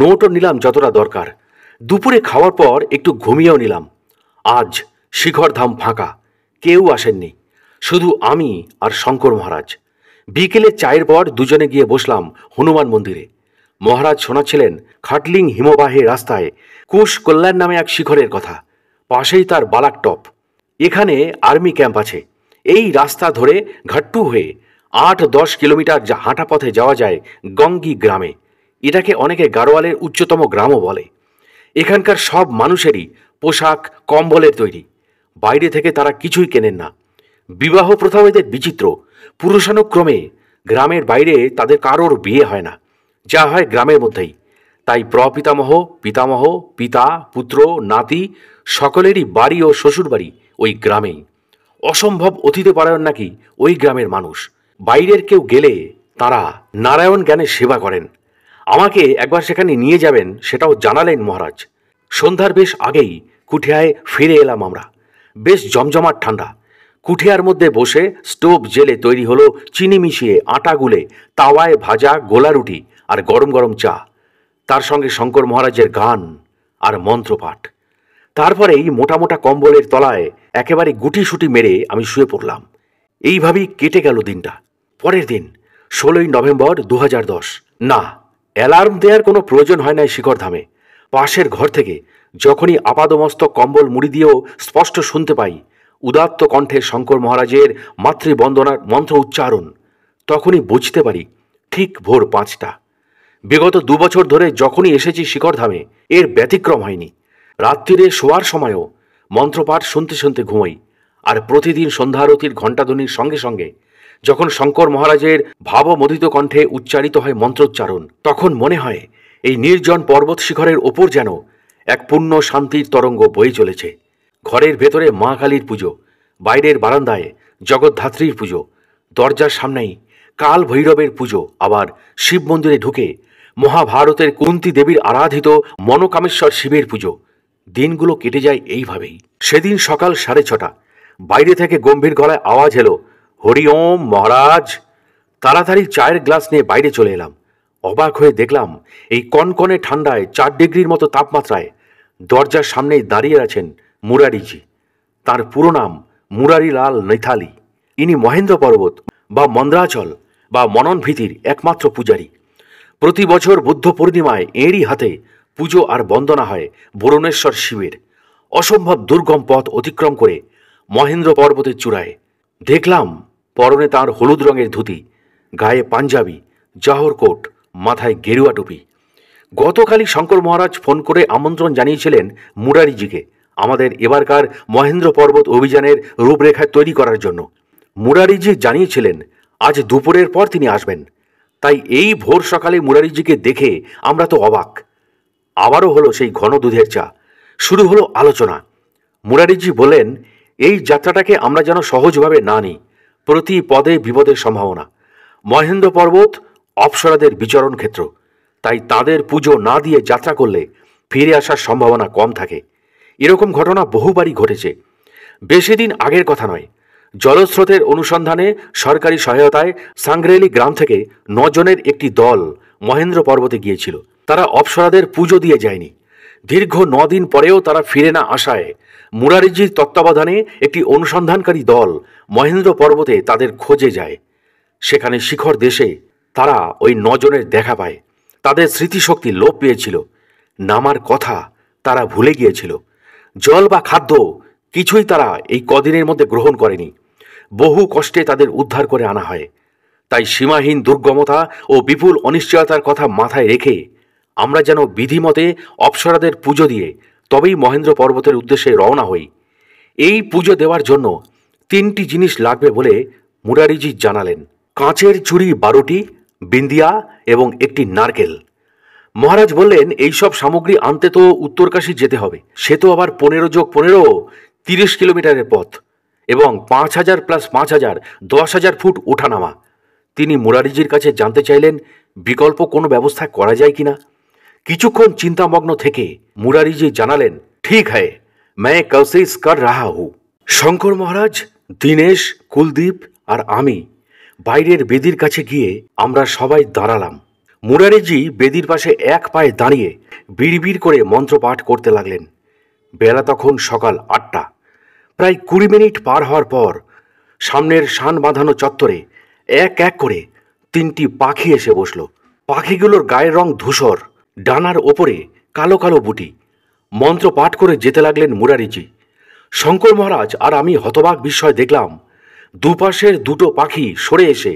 নোটও নিলাম যতটা দরকার দুপুরে খাওয়ার পর একটু ঘুমিয়েও নিলাম আজ শিখরধাম ফাঁকা কেউ আসেননি শুধু আমি আর শঙ্কর মহারাজ বিকেলে চায়ের পর দুজনে গিয়ে বসলাম হনুমান মন্দিরে মহারাজ শোনাচ্ছিলেন খাটলিং হিমবাহে রাস্তায় কুশ কল্যাণ নামে এক শিখরের কথা পাশেই তার বালাক টপ এখানে আর্মি ক্যাম্প আছে এই রাস্তা ধরে ঘাট্টু হয়ে আট দশ কিলোমিটার হাঁটা পথে যাওয়া যায় গঙ্গি গ্রামে এটাকে অনেকে গাড়োয়ালের উচ্চতম গ্রামও বলে এখানকার সব মানুষেরই পোশাক কম্বলের তৈরি বাইরে থেকে তারা কিছুই কেনেন না বিবাহ প্রথাও এদের বিচিত্র পুরুষানুক্রমে গ্রামের বাইরে তাদের কারোর বিয়ে হয় না যা হয় গ্রামের মধ্যেই তাই প্রপিতামহ পিতামহ পিতা পুত্র নাতি সকলেরই বাড়ি ও শ্বশুরবাড়ি ওই গ্রামেই অসম্ভব অতীতে পারায়ণ নাকি ওই গ্রামের মানুষ বাইরের কেউ গেলে তারা নারায়ণ জ্ঞানের সেবা করেন আমাকে একবার সেখানে নিয়ে যাবেন সেটাও জানালেন মহারাজ সন্ধ্যার বেশ আগেই কুঠিয়ায় ফিরে এলাম আমরা বেশ জমজমাট ঠান্ডা কুঠিয়ার মধ্যে বসে স্টোভ জেলে তৈরি হলো চিনি মিশিয়ে আটা গুলে তাওয়ায় ভাজা গোলা রুটি আর গরম গরম চা তার সঙ্গে শঙ্কর মহারাজের গান আর মন্ত্রপাঠ তারপরেই মোটা মোটা কম্বলের তলায় একেবারে গুটি সুটি মেরে আমি শুয়ে পড়লাম এইভাবেই কেটে গেল দিনটা পরের দিন ষোলোই নভেম্বর দু না অ্যালার্ম দেওয়ার কোনো প্রয়োজন হয় নাই শিখর ধামে পাশের ঘর থেকে যখনই আপাদমস্ত কম্বল মুড়ি দিয়েও স্পষ্ট শুনতে পাই উদাত্ত কণ্ঠে শঙ্কর মহারাজের মাতৃবন্দনার মন্ত্র উচ্চারণ তখনই বুঝতে পারি ঠিক ভোর পাঁচটা বিগত দুবছর ধরে যখনই এসেছি শিখরধামে এর ব্যতিক্রম হয়নি রাত্রিরে শোয়ার সময়ও মন্ত্রপাঠ শুনতে শুনতে ঘুমাই আর প্রতিদিন সন্ধ্যারতির ঘণ্টাধ্বনির সঙ্গে সঙ্গে যখন শঙ্কর মহারাজের ভাবমোদিত কণ্ঠে উচ্চারিত হয় মন্ত্রোচ্চারণ তখন মনে হয় এই নির্জন পর্বত শিখরের ওপর যেন এক পূর্ণ শান্তির তরঙ্গ বয়ে চলেছে ঘরের ভেতরে মা কালীর পুজো বাইরের বারান্দায় জগদ্ধাত্রীর পুজো দরজার সামনেই কাল ভৈরবের পুজো আবার শিব মন্দিরে ঢুকে মহাভারতের কুন্তি দেবীর আরাধিত মনোকামেশ্বর শিবের পুজো দিনগুলো কেটে যায় এইভাবেই সেদিন সকাল সাড়ে ছটা বাইরে থেকে গম্ভীর গলায় আওয়াজ এলো হরি ওম মহারাজ তাড়াতাড়ি চায়ের গ্লাস নিয়ে বাইরে চলে এলাম অবাক হয়ে দেখলাম এই কনকনে ঠান্ডায় চার ডিগ্রির মতো তাপমাত্রায় দরজার সামনেই দাঁড়িয়ে আছেন মুরারিজি তার পুরো নাম মুরারিলাল নৈথালি ইনি মহেন্দ্র পর্বত বা মন্দ্রাচল বা মননভীতির একমাত্র পূজারী প্রতি বছর বুদ্ধ পূর্ণিমায় এঁরই হাতে পুজো আর বন্দনা হয় বরুণেশ্বর শিবের অসম্ভব দুর্গম পথ অতিক্রম করে মহেন্দ্র পর্বতের চূড়ায় দেখলাম পরনে তার হলুদ রঙের ধুতি গায়ে পাঞ্জাবি জাহর কোট মাথায় গেরুয়া টুপি গতকালই শঙ্কর মহারাজ ফোন করে আমন্ত্রণ জানিয়েছিলেন মুরারিজিকে আমাদের এবারকার মহেন্দ্র পর্বত অভিযানের রূপরেখা তৈরি করার জন্য মুরারিজি জানিয়েছিলেন আজ দুপুরের পর তিনি আসবেন তাই এই ভোর সকালে মুরারিজিকে দেখে আমরা তো অবাক আবারও হলো সেই ঘন দুধের চা শুরু হলো আলোচনা মুরারিজি বলেন এই যাত্রাটাকে আমরা যেন সহজভাবে না নিই প্রতি পদে বিপদের সম্ভাবনা মহেন্দ্র পর্বত অপসরাদের বিচরণ ক্ষেত্র তাই তাদের পুজো না দিয়ে যাত্রা করলে ফিরে আসার সম্ভাবনা কম থাকে এরকম ঘটনা বহুবারই ঘটেছে বেশি দিন আগের কথা নয় জলস্রোতের অনুসন্ধানে সরকারি সহায়তায় সাংগ্রেলি গ্রাম থেকে নজনের একটি দল মহেন্দ্র পর্বতে গিয়েছিল তারা অপসরাদের পুজো দিয়ে যায়নি দীর্ঘ নদিন পরেও তারা ফিরে না আসায় মুরারিজির তত্ত্বাবধানে একটি অনুসন্ধানকারী দল মহেন্দ্র পর্বতে তাদের খোঁজে যায় সেখানে শিখর দেশে তারা ওই নজনের দেখা পায় তাদের স্মৃতিশক্তি লোপ পেয়েছিল নামার কথা তারা ভুলে গিয়েছিল জল বা খাদ্য কিছুই তারা এই কদিনের মধ্যে গ্রহণ করেনি বহু কষ্টে তাদের উদ্ধার করে আনা হয় তাই সীমাহীন দুর্গমতা ও বিপুল অনিশ্চয়তার কথা মাথায় রেখে আমরা যেন বিধিমতে অপ্সরাদের পুজো দিয়ে তবেই মহেন্দ্র পর্বতের উদ্দেশ্যে রওনা হই এই পুজো দেওয়ার জন্য তিনটি জিনিস লাগবে বলে মুরারিজি জানালেন কাঁচের চুড়ি বারোটি বিন্দিয়া এবং একটি নারকেল মহারাজ বললেন এই সব সামগ্রী আনতে তো উত্তরকাশী যেতে হবে সে তো আবার পনেরো যোগ পনেরো তিরিশ কিলোমিটারের পথ এবং পাঁচ হাজার প্লাস পাঁচ হাজার দশ হাজার ফুট ওঠানামা তিনি মুরারিজির কাছে জানতে চাইলেন বিকল্প কোনো ব্যবস্থা করা যায় কিনা কিছুক্ষণ চিন্তামগ্ন থেকে মুরারিজি জানালেন ঠিক হ্যায় ম্যায় कल কর রাহা হু শঙ্কর মহারাজ দীনেশ কুলদীপ আর আমি বাইরের বেদির কাছে গিয়ে আমরা সবাই দাঁড়ালাম মুরারিজি বেদির পাশে এক পায়ে দাঁড়িয়ে বিড়বিড় করে মন্ত্রপাঠ করতে লাগলেন বেলা তখন সকাল আটটা প্রায় কুড়ি মিনিট পার হওয়ার পর সামনের সান বাঁধানো চত্বরে এক এক করে তিনটি পাখি এসে বসল পাখিগুলোর গায়ের রং ধূসর ডানার ওপরে কালো কালো বুটি মন্ত্র পাঠ করে যেতে লাগলেন মুরারিজি শঙ্কর মহারাজ আর আমি হতবাক বিস্ময় দেখলাম দুপাশের দুটো পাখি সরে এসে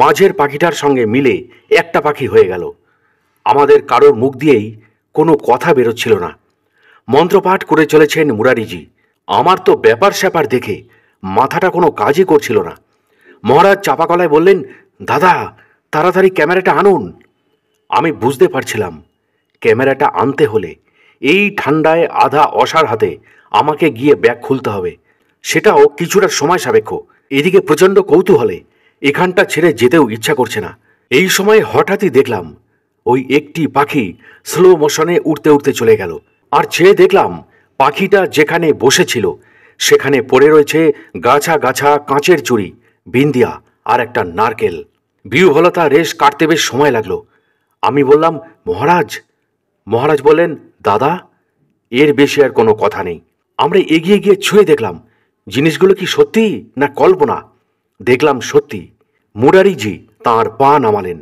মাঝের পাখিটার সঙ্গে মিলে একটা পাখি হয়ে গেল আমাদের কারোর মুখ দিয়েই কোনো কথা বেরোচ্ছিল না মন্ত্রপাঠ করে চলেছেন মুরারিজি আমার তো ব্যাপার স্যাপার দেখে মাথাটা কোনো কাজই করছিল না মহারাজ চাপাকলায় বললেন দাদা তাড়াতাড়ি ক্যামেরাটা আনুন আমি বুঝতে পারছিলাম ক্যামেরাটা আনতে হলে এই ঠান্ডায় আধা অসার হাতে আমাকে গিয়ে ব্যাগ খুলতে হবে সেটাও কিছুটা সময় সাপেক্ষ এদিকে প্রচণ্ড কৌতূহলে এখানটা ছেড়ে যেতেও ইচ্ছা করছে না এই সময় হঠাৎই দেখলাম ওই একটি পাখি স্লো মোশনে উড়তে উড়তে চলে গেল আর চেয়ে দেখলাম পাখিটা যেখানে বসেছিল সেখানে পড়ে রয়েছে গাছা গাছা কাঁচের চুড়ি বিন্দিয়া আর একটা নারকেল বিহলতা রেশ কাটতে বেশ সময় লাগলো আমি বললাম মহারাজ মহারাজ বললেন দাদা এর বেশি আর কোনো কথা নেই আমরা এগিয়ে গিয়ে ছুঁয়ে দেখলাম জিনিসগুলো কি সত্যি না কল্পনা দেখলাম সত্যি মুরারিজি তাঁর পা নামালেন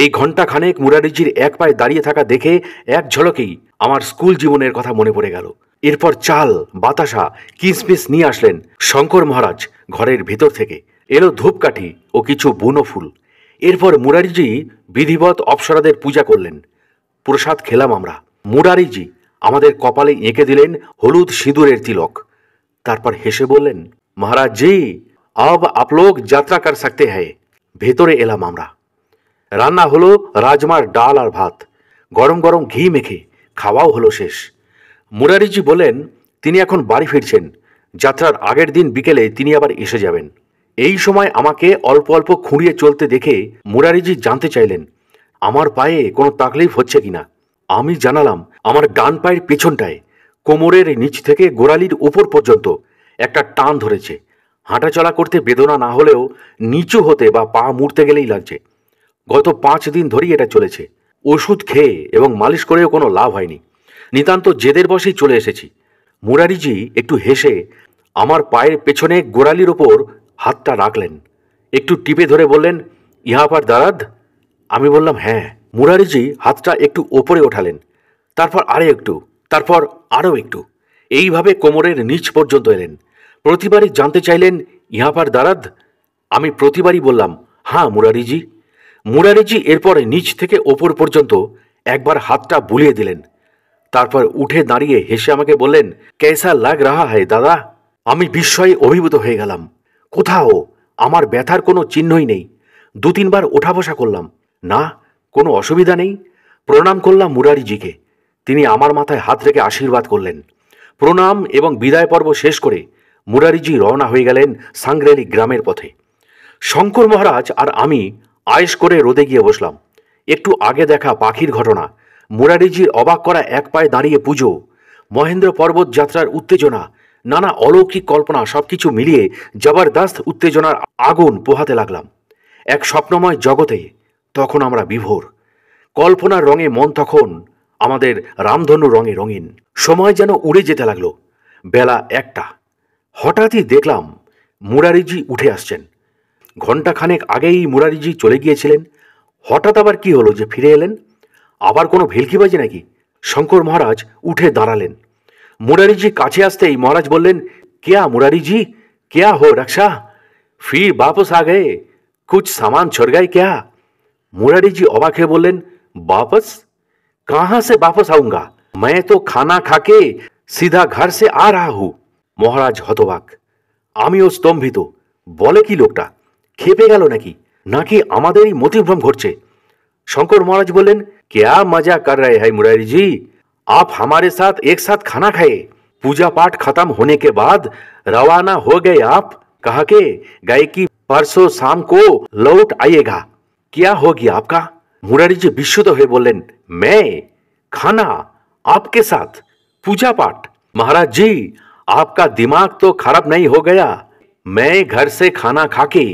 এই ঘণ্টাখানেক মুরারিজির এক পায়ে দাঁড়িয়ে থাকা দেখে এক ঝলকেই আমার স্কুল জীবনের কথা মনে পড়ে গেল এরপর চাল বাতাসা কিসমিস নিয়ে আসলেন শঙ্কর মহারাজ ঘরের ভিতর থেকে এলো ধূপকাঠি ও কিছু বুনো ফুল এরপর মুরারিজি বিধিবৎ অপসরাদের পূজা করলেন প্রসাদ খেলাম আমরা মুরারিজি আমাদের কপালে এঁকে দিলেন হলুদ সিঁদুরের তিলক তারপর হেসে বললেন মহারাজ জি আব আপ লোক যাত্রা কর সকতে হ্যায় ভেতরে এলাম আমরা রান্না হলো রাজমার ডাল আর ভাত গরম গরম ঘি মেখে খাওয়াও হলো শেষ মুরারিজি বলেন তিনি এখন বাড়ি ফিরছেন যাত্রার আগের দিন বিকেলে তিনি আবার এসে যাবেন এই সময় আমাকে অল্প অল্প খুঁড়িয়ে চলতে দেখে মুরারিজি জানতে চাইলেন আমার পায়ে কোনো তাকলিফ হচ্ছে কিনা আমি জানালাম আমার ডান পায়ের পেছনটায় কোমরের নিচ থেকে গোড়ালির ওপর পর্যন্ত একটা টান ধরেছে হাঁটাচলা করতে বেদনা না হলেও নিচু হতে বা পা মুড়তে গেলেই লাগছে গত পাঁচ দিন ধরেই এটা চলেছে ওষুধ খেয়ে এবং মালিশ করেও কোনো লাভ হয়নি নিতান্ত জেদের বসেই চলে এসেছি মুরারিজি একটু হেসে আমার পায়ের পেছনে গোড়ালির ওপর হাতটা রাখলেন একটু টিপে ধরে বললেন ইহাপার দারাদ আমি বললাম হ্যাঁ মুরারিজি হাতটা একটু ওপরে ওঠালেন তারপর আরে একটু তারপর আরও একটু এইভাবে কোমরের নিচ পর্যন্ত এলেন প্রতিবারই জানতে চাইলেন ইহাপার দারাদ আমি প্রতিবারই বললাম হ্যাঁ মুরারিজি মুরারিজি এরপর নিচ থেকে ওপর পর্যন্ত একবার হাতটা বুলিয়ে দিলেন তারপর উঠে দাঁড়িয়ে হেসে আমাকে বললেন ক্যাসা লাগ রাহা হায় দাদা আমি বিস্ময়ে অভিভূত হয়ে গেলাম কোথাও আমার ব্যথার কোনো চিহ্নই নেই দু তিনবার ওঠা বসা করলাম না কোনো অসুবিধা নেই প্রণাম করলাম মুরারিজিকে তিনি আমার মাথায় হাত রেখে আশীর্বাদ করলেন প্রণাম এবং বিদায় পর্ব শেষ করে মুরারিজি রওনা হয়ে গেলেন সাংগ্রেলি গ্রামের পথে শঙ্কর মহারাজ আর আমি আয়েস করে রোদে গিয়ে বসলাম একটু আগে দেখা পাখির ঘটনা মুরারিজির অবাক করা এক পায়ে দাঁড়িয়ে পুজো মহেন্দ্র পর্বত যাত্রার উত্তেজনা নানা অলৌকিক কল্পনা সব কিছু মিলিয়ে জবরদস্ত উত্তেজনার আগুন পোহাতে লাগলাম এক স্বপ্নময় জগতে তখন আমরা বিভোর কল্পনার রঙে মন তখন আমাদের রামধনু রঙে রঙিন সময় যেন উড়ে যেতে লাগলো বেলা একটা হঠাৎই দেখলাম মুরারিজি উঠে আসছেন ঘণ্টাখানেক আগেই মুরারিজি চলে গিয়েছিলেন হঠাৎ আবার কি হলো যে ফিরে এলেন আবার কোনো ভেলকিবাজি নাকি শঙ্কর মহারাজ উঠে দাঁড়ালেন মুরারিজি কাছে আসতেই মহারাজ বললেন কেয়া মুরারিজি কেয়া হো রক্ষা ফি বাপস আগে কুচ কুছ সামান ছড়গাই কেয়া মুরারিজি অবাক হয়ে বললেন বাপস कहां से वापस आऊंगा मैं तो खाना खाके सीधा घर से आ रहा হু মহারাজ হতবাক আমিও স্তম্ভিত বলে কি লোকটা খেপে গেল নাকি নাকি আমাদেরই মতিভ্রম ঘটছে शंकर महाराज बोलें क्या मजा कर रहे हैं मुरारी जी आप हमारे साथ एक साथ खाना खाए पूजा पाठ खत्म होने के बाद रवाना हो गए आप कहा के गायकी परसों शाम को लौट आइएगा क्या होगी आपका মুরারিজি বিস্মিত হয়ে বললেন মেয়ে খানা আপকে সাথ পূজা পাঠ महाराज जी आपका दिमाग तो खराब नहीं हो गया मैं घर से खाना खाके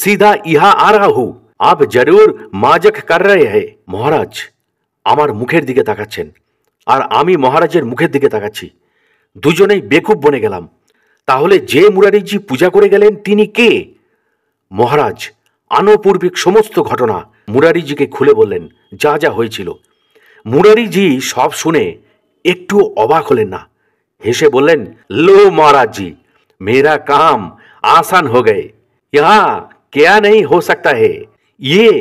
সিধা ইহা আ রা হু আপ জরুর মাজক কর রে হে মহারাজ আমার মুখের দিকে তাকাচ্ছেন আর আমি মহারাজের মুখের দিকে তাকাচ্ছি দুজনেই বেকুব বনে গেলাম তাহলে যে মুরারিজি পূজা করে গেলেন তিনি কে মহারাজ আনুপূর্বিক সমস্ত ঘটনা মুরারিজিকে খুলে বললেন যা যা হয়েছিল মুরারিজি সব শুনে একটু অবাক হলেন না হেসে বললেন লো মহারাজজি মেরা কাম আসান হো গে ইহা কেয়া নেই হো সকতা হে ইয়ে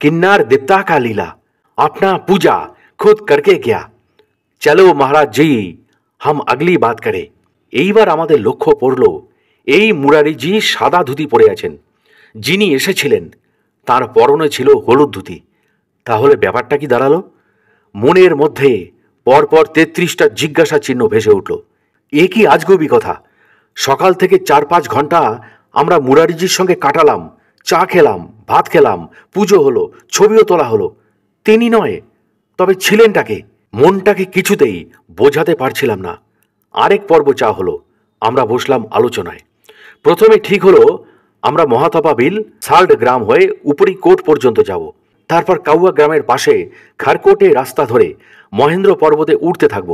কিন্নার দেবতা কা লীলা আপনা পূজা খুদ করকে গিয়া চলো মহারাজ জি হাম আগলি বাত করে এইবার আমাদের লক্ষ্য পড়ল এই মুরারিজি সাদা ধুতি পরে আছেন যিনি এসেছিলেন তার পরনে ছিল হলুদ ধুতি তাহলে ব্যাপারটা কি দাঁড়ালো মনের মধ্যে পরপর তেত্রিশটা জিজ্ঞাসা চিহ্ন ভেসে উঠল এ কি আজগবি কথা সকাল থেকে চার পাঁচ ঘন্টা আমরা মুরারিজির সঙ্গে কাটালাম চা খেলাম ভাত খেলাম পুজো হলো ছবিও তোলা হলো তিনি নয় তবে ছিলেনটাকে মনটাকে কিছুতেই বোঝাতে পারছিলাম না আরেক পর্ব চা হলো আমরা বসলাম আলোচনায় প্রথমে ঠিক হলো আমরা মহাতপা বিল সাল্ড গ্রাম হয়ে উপরি কোট পর্যন্ত যাব তারপর কাউয়া গ্রামের পাশে খারকোটে রাস্তা ধরে মহেন্দ্র পর্বতে উঠতে থাকব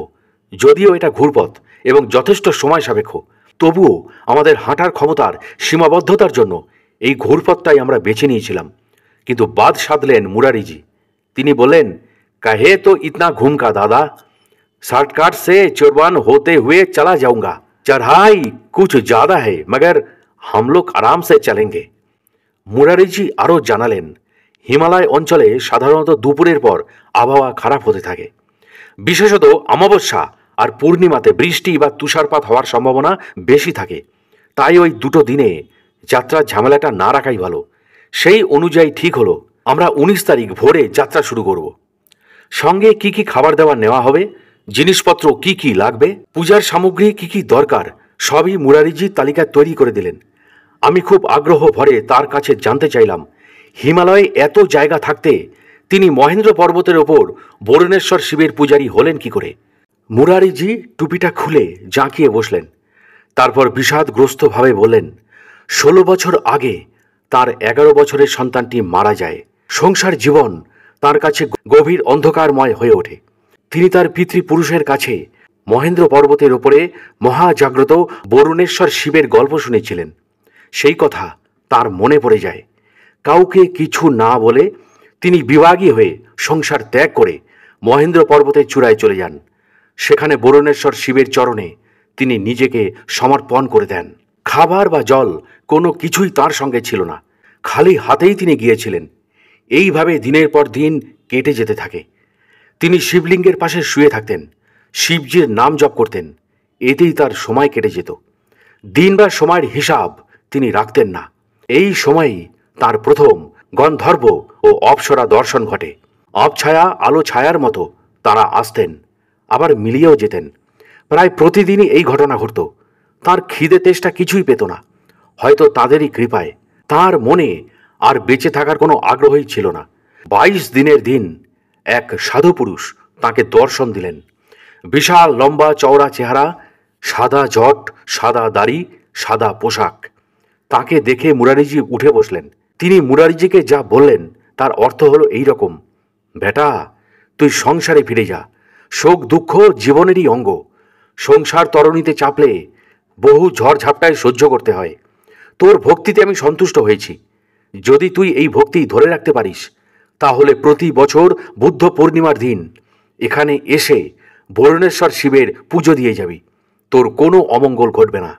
যদিও এটা ঘুরপথ এবং যথেষ্ট সময় সাপেক্ষ তবুও আমাদের হাঁটার ক্ষমতার সীমাবদ্ধতার জন্য এই ঘুরপথটাই আমরা বেছে নিয়েছিলাম কিন্তু বাদ সাধলেন মুরারিজি তিনি বলেন কাহে তো ইতনা ঘুমকা দাদা সে চোরবান হতে होते চালা যাউঙ্গা চার হাই कुछ জাদা হে মগর हम আরামসে চ্যালেঞ্জে মুরারিজি আরও জানালেন হিমালয় অঞ্চলে সাধারণত দুপুরের পর আবহাওয়া খারাপ হতে থাকে বিশেষত অমাবস্যা আর পূর্ণিমাতে বৃষ্টি বা তুষারপাত হওয়ার সম্ভাবনা বেশি থাকে তাই ওই দুটো দিনে যাত্রার ঝামেলাটা না রাখাই ভালো সেই অনুযায়ী ঠিক হলো আমরা উনিশ তারিখ ভোরে যাত্রা শুরু করব সঙ্গে কি কি খাবার দাবার নেওয়া হবে জিনিসপত্র কি কি লাগবে পূজার সামগ্রী কি কি দরকার সবই মুরারিজি তালিকা তৈরি করে দিলেন আমি খুব আগ্রহ ভরে তার কাছে জানতে চাইলাম হিমালয়ে এত জায়গা থাকতে তিনি মহেন্দ্র পর্বতের ওপর বরুণেশ্বর শিবের পূজারী হলেন কি করে মুরারিজি টুপিটা খুলে জাঁকিয়ে বসলেন তারপর বিষাদগ্রস্তভাবে বললেন ষোলো বছর আগে তার এগারো বছরের সন্তানটি মারা যায় সংসার জীবন তার কাছে গভীর অন্ধকারময় হয়ে ওঠে তিনি তার পিতৃপুরুষের কাছে মহেন্দ্র পর্বতের ওপরে মহাজাগ্রত বরুণেশ্বর শিবের গল্প শুনেছিলেন সেই কথা তার মনে পড়ে যায় কাউকে কিছু না বলে তিনি বিভাগী হয়ে সংসার ত্যাগ করে মহেন্দ্র পর্বতের চূড়ায় চলে যান সেখানে বরুণেশ্বর শিবের চরণে তিনি নিজেকে সমর্পণ করে দেন খাবার বা জল কোনো কিছুই তার সঙ্গে ছিল না খালি হাতেই তিনি গিয়েছিলেন এইভাবে দিনের পর দিন কেটে যেতে থাকে তিনি শিবলিঙ্গের পাশে শুয়ে থাকতেন শিবজির নাম জপ করতেন এতেই তার সময় কেটে যেত দিন বা সময়ের হিসাব তিনি রাখতেন না এই সময়ই তার প্রথম গন্ধর্ব ও অপসরা দর্শন ঘটে অপছায়া আলো ছায়ার মতো তারা আসতেন আবার মিলিয়েও যেতেন প্রায় প্রতিদিনই এই ঘটনা ঘটত তার খিদে তেষ্টা কিছুই পেত না হয়তো তাদেরই কৃপায় তার মনে আর বেঁচে থাকার কোনো আগ্রহই ছিল না বাইশ দিনের দিন এক সাধু পুরুষ তাকে দর্শন দিলেন বিশাল লম্বা চওড়া চেহারা সাদা জট সাদা দাড়ি সাদা পোশাক তাকে দেখে মুরারিজি উঠে বসলেন তিনি মুরারিজিকে যা বললেন তার অর্থ হলো এই রকম বেটা তুই সংসারে ফিরে যা শোক দুঃখ জীবনেরই অঙ্গ সংসার তরণীতে চাপলে বহু ঝড়ঝাপটায় সহ্য করতে হয় তোর ভক্তিতে আমি সন্তুষ্ট হয়েছি যদি তুই এই ভক্তি ধরে রাখতে পারিস তাহলে প্রতি বছর বুদ্ধ পূর্ণিমার দিন এখানে এসে বরণেশ্বর শিবের পুজো দিয়ে যাবি তোর কোনো অমঙ্গল ঘটবে না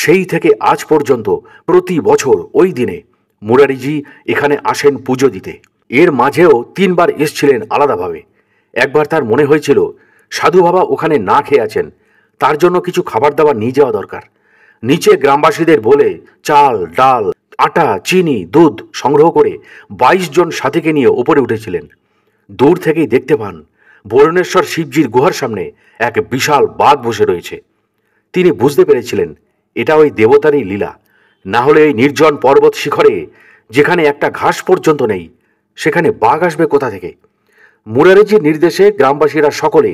সেই থেকে আজ পর্যন্ত প্রতি বছর ওই দিনে মুরারিজি এখানে আসেন পুজো দিতে এর মাঝেও তিনবার এসছিলেন আলাদাভাবে একবার তার মনে হয়েছিল সাধু বাবা ওখানে না খেয়ে আছেন তার জন্য কিছু খাবার দাবার নিয়ে যাওয়া দরকার নিচে গ্রামবাসীদের বলে চাল ডাল আটা চিনি দুধ সংগ্রহ করে ২২ জন সাথীকে নিয়ে ওপরে উঠেছিলেন দূর থেকেই দেখতে পান ভুবনেশ্বর শিবজির গুহার সামনে এক বিশাল বাঘ বসে রয়েছে তিনি বুঝতে পেরেছিলেন এটা ওই দেবতারই লীলা না হলে এই নির্জন পর্বত শিখরে যেখানে একটা ঘাস পর্যন্ত নেই সেখানে বাঘ আসবে কোথা থেকে মুরারিজির নির্দেশে গ্রামবাসীরা সকলে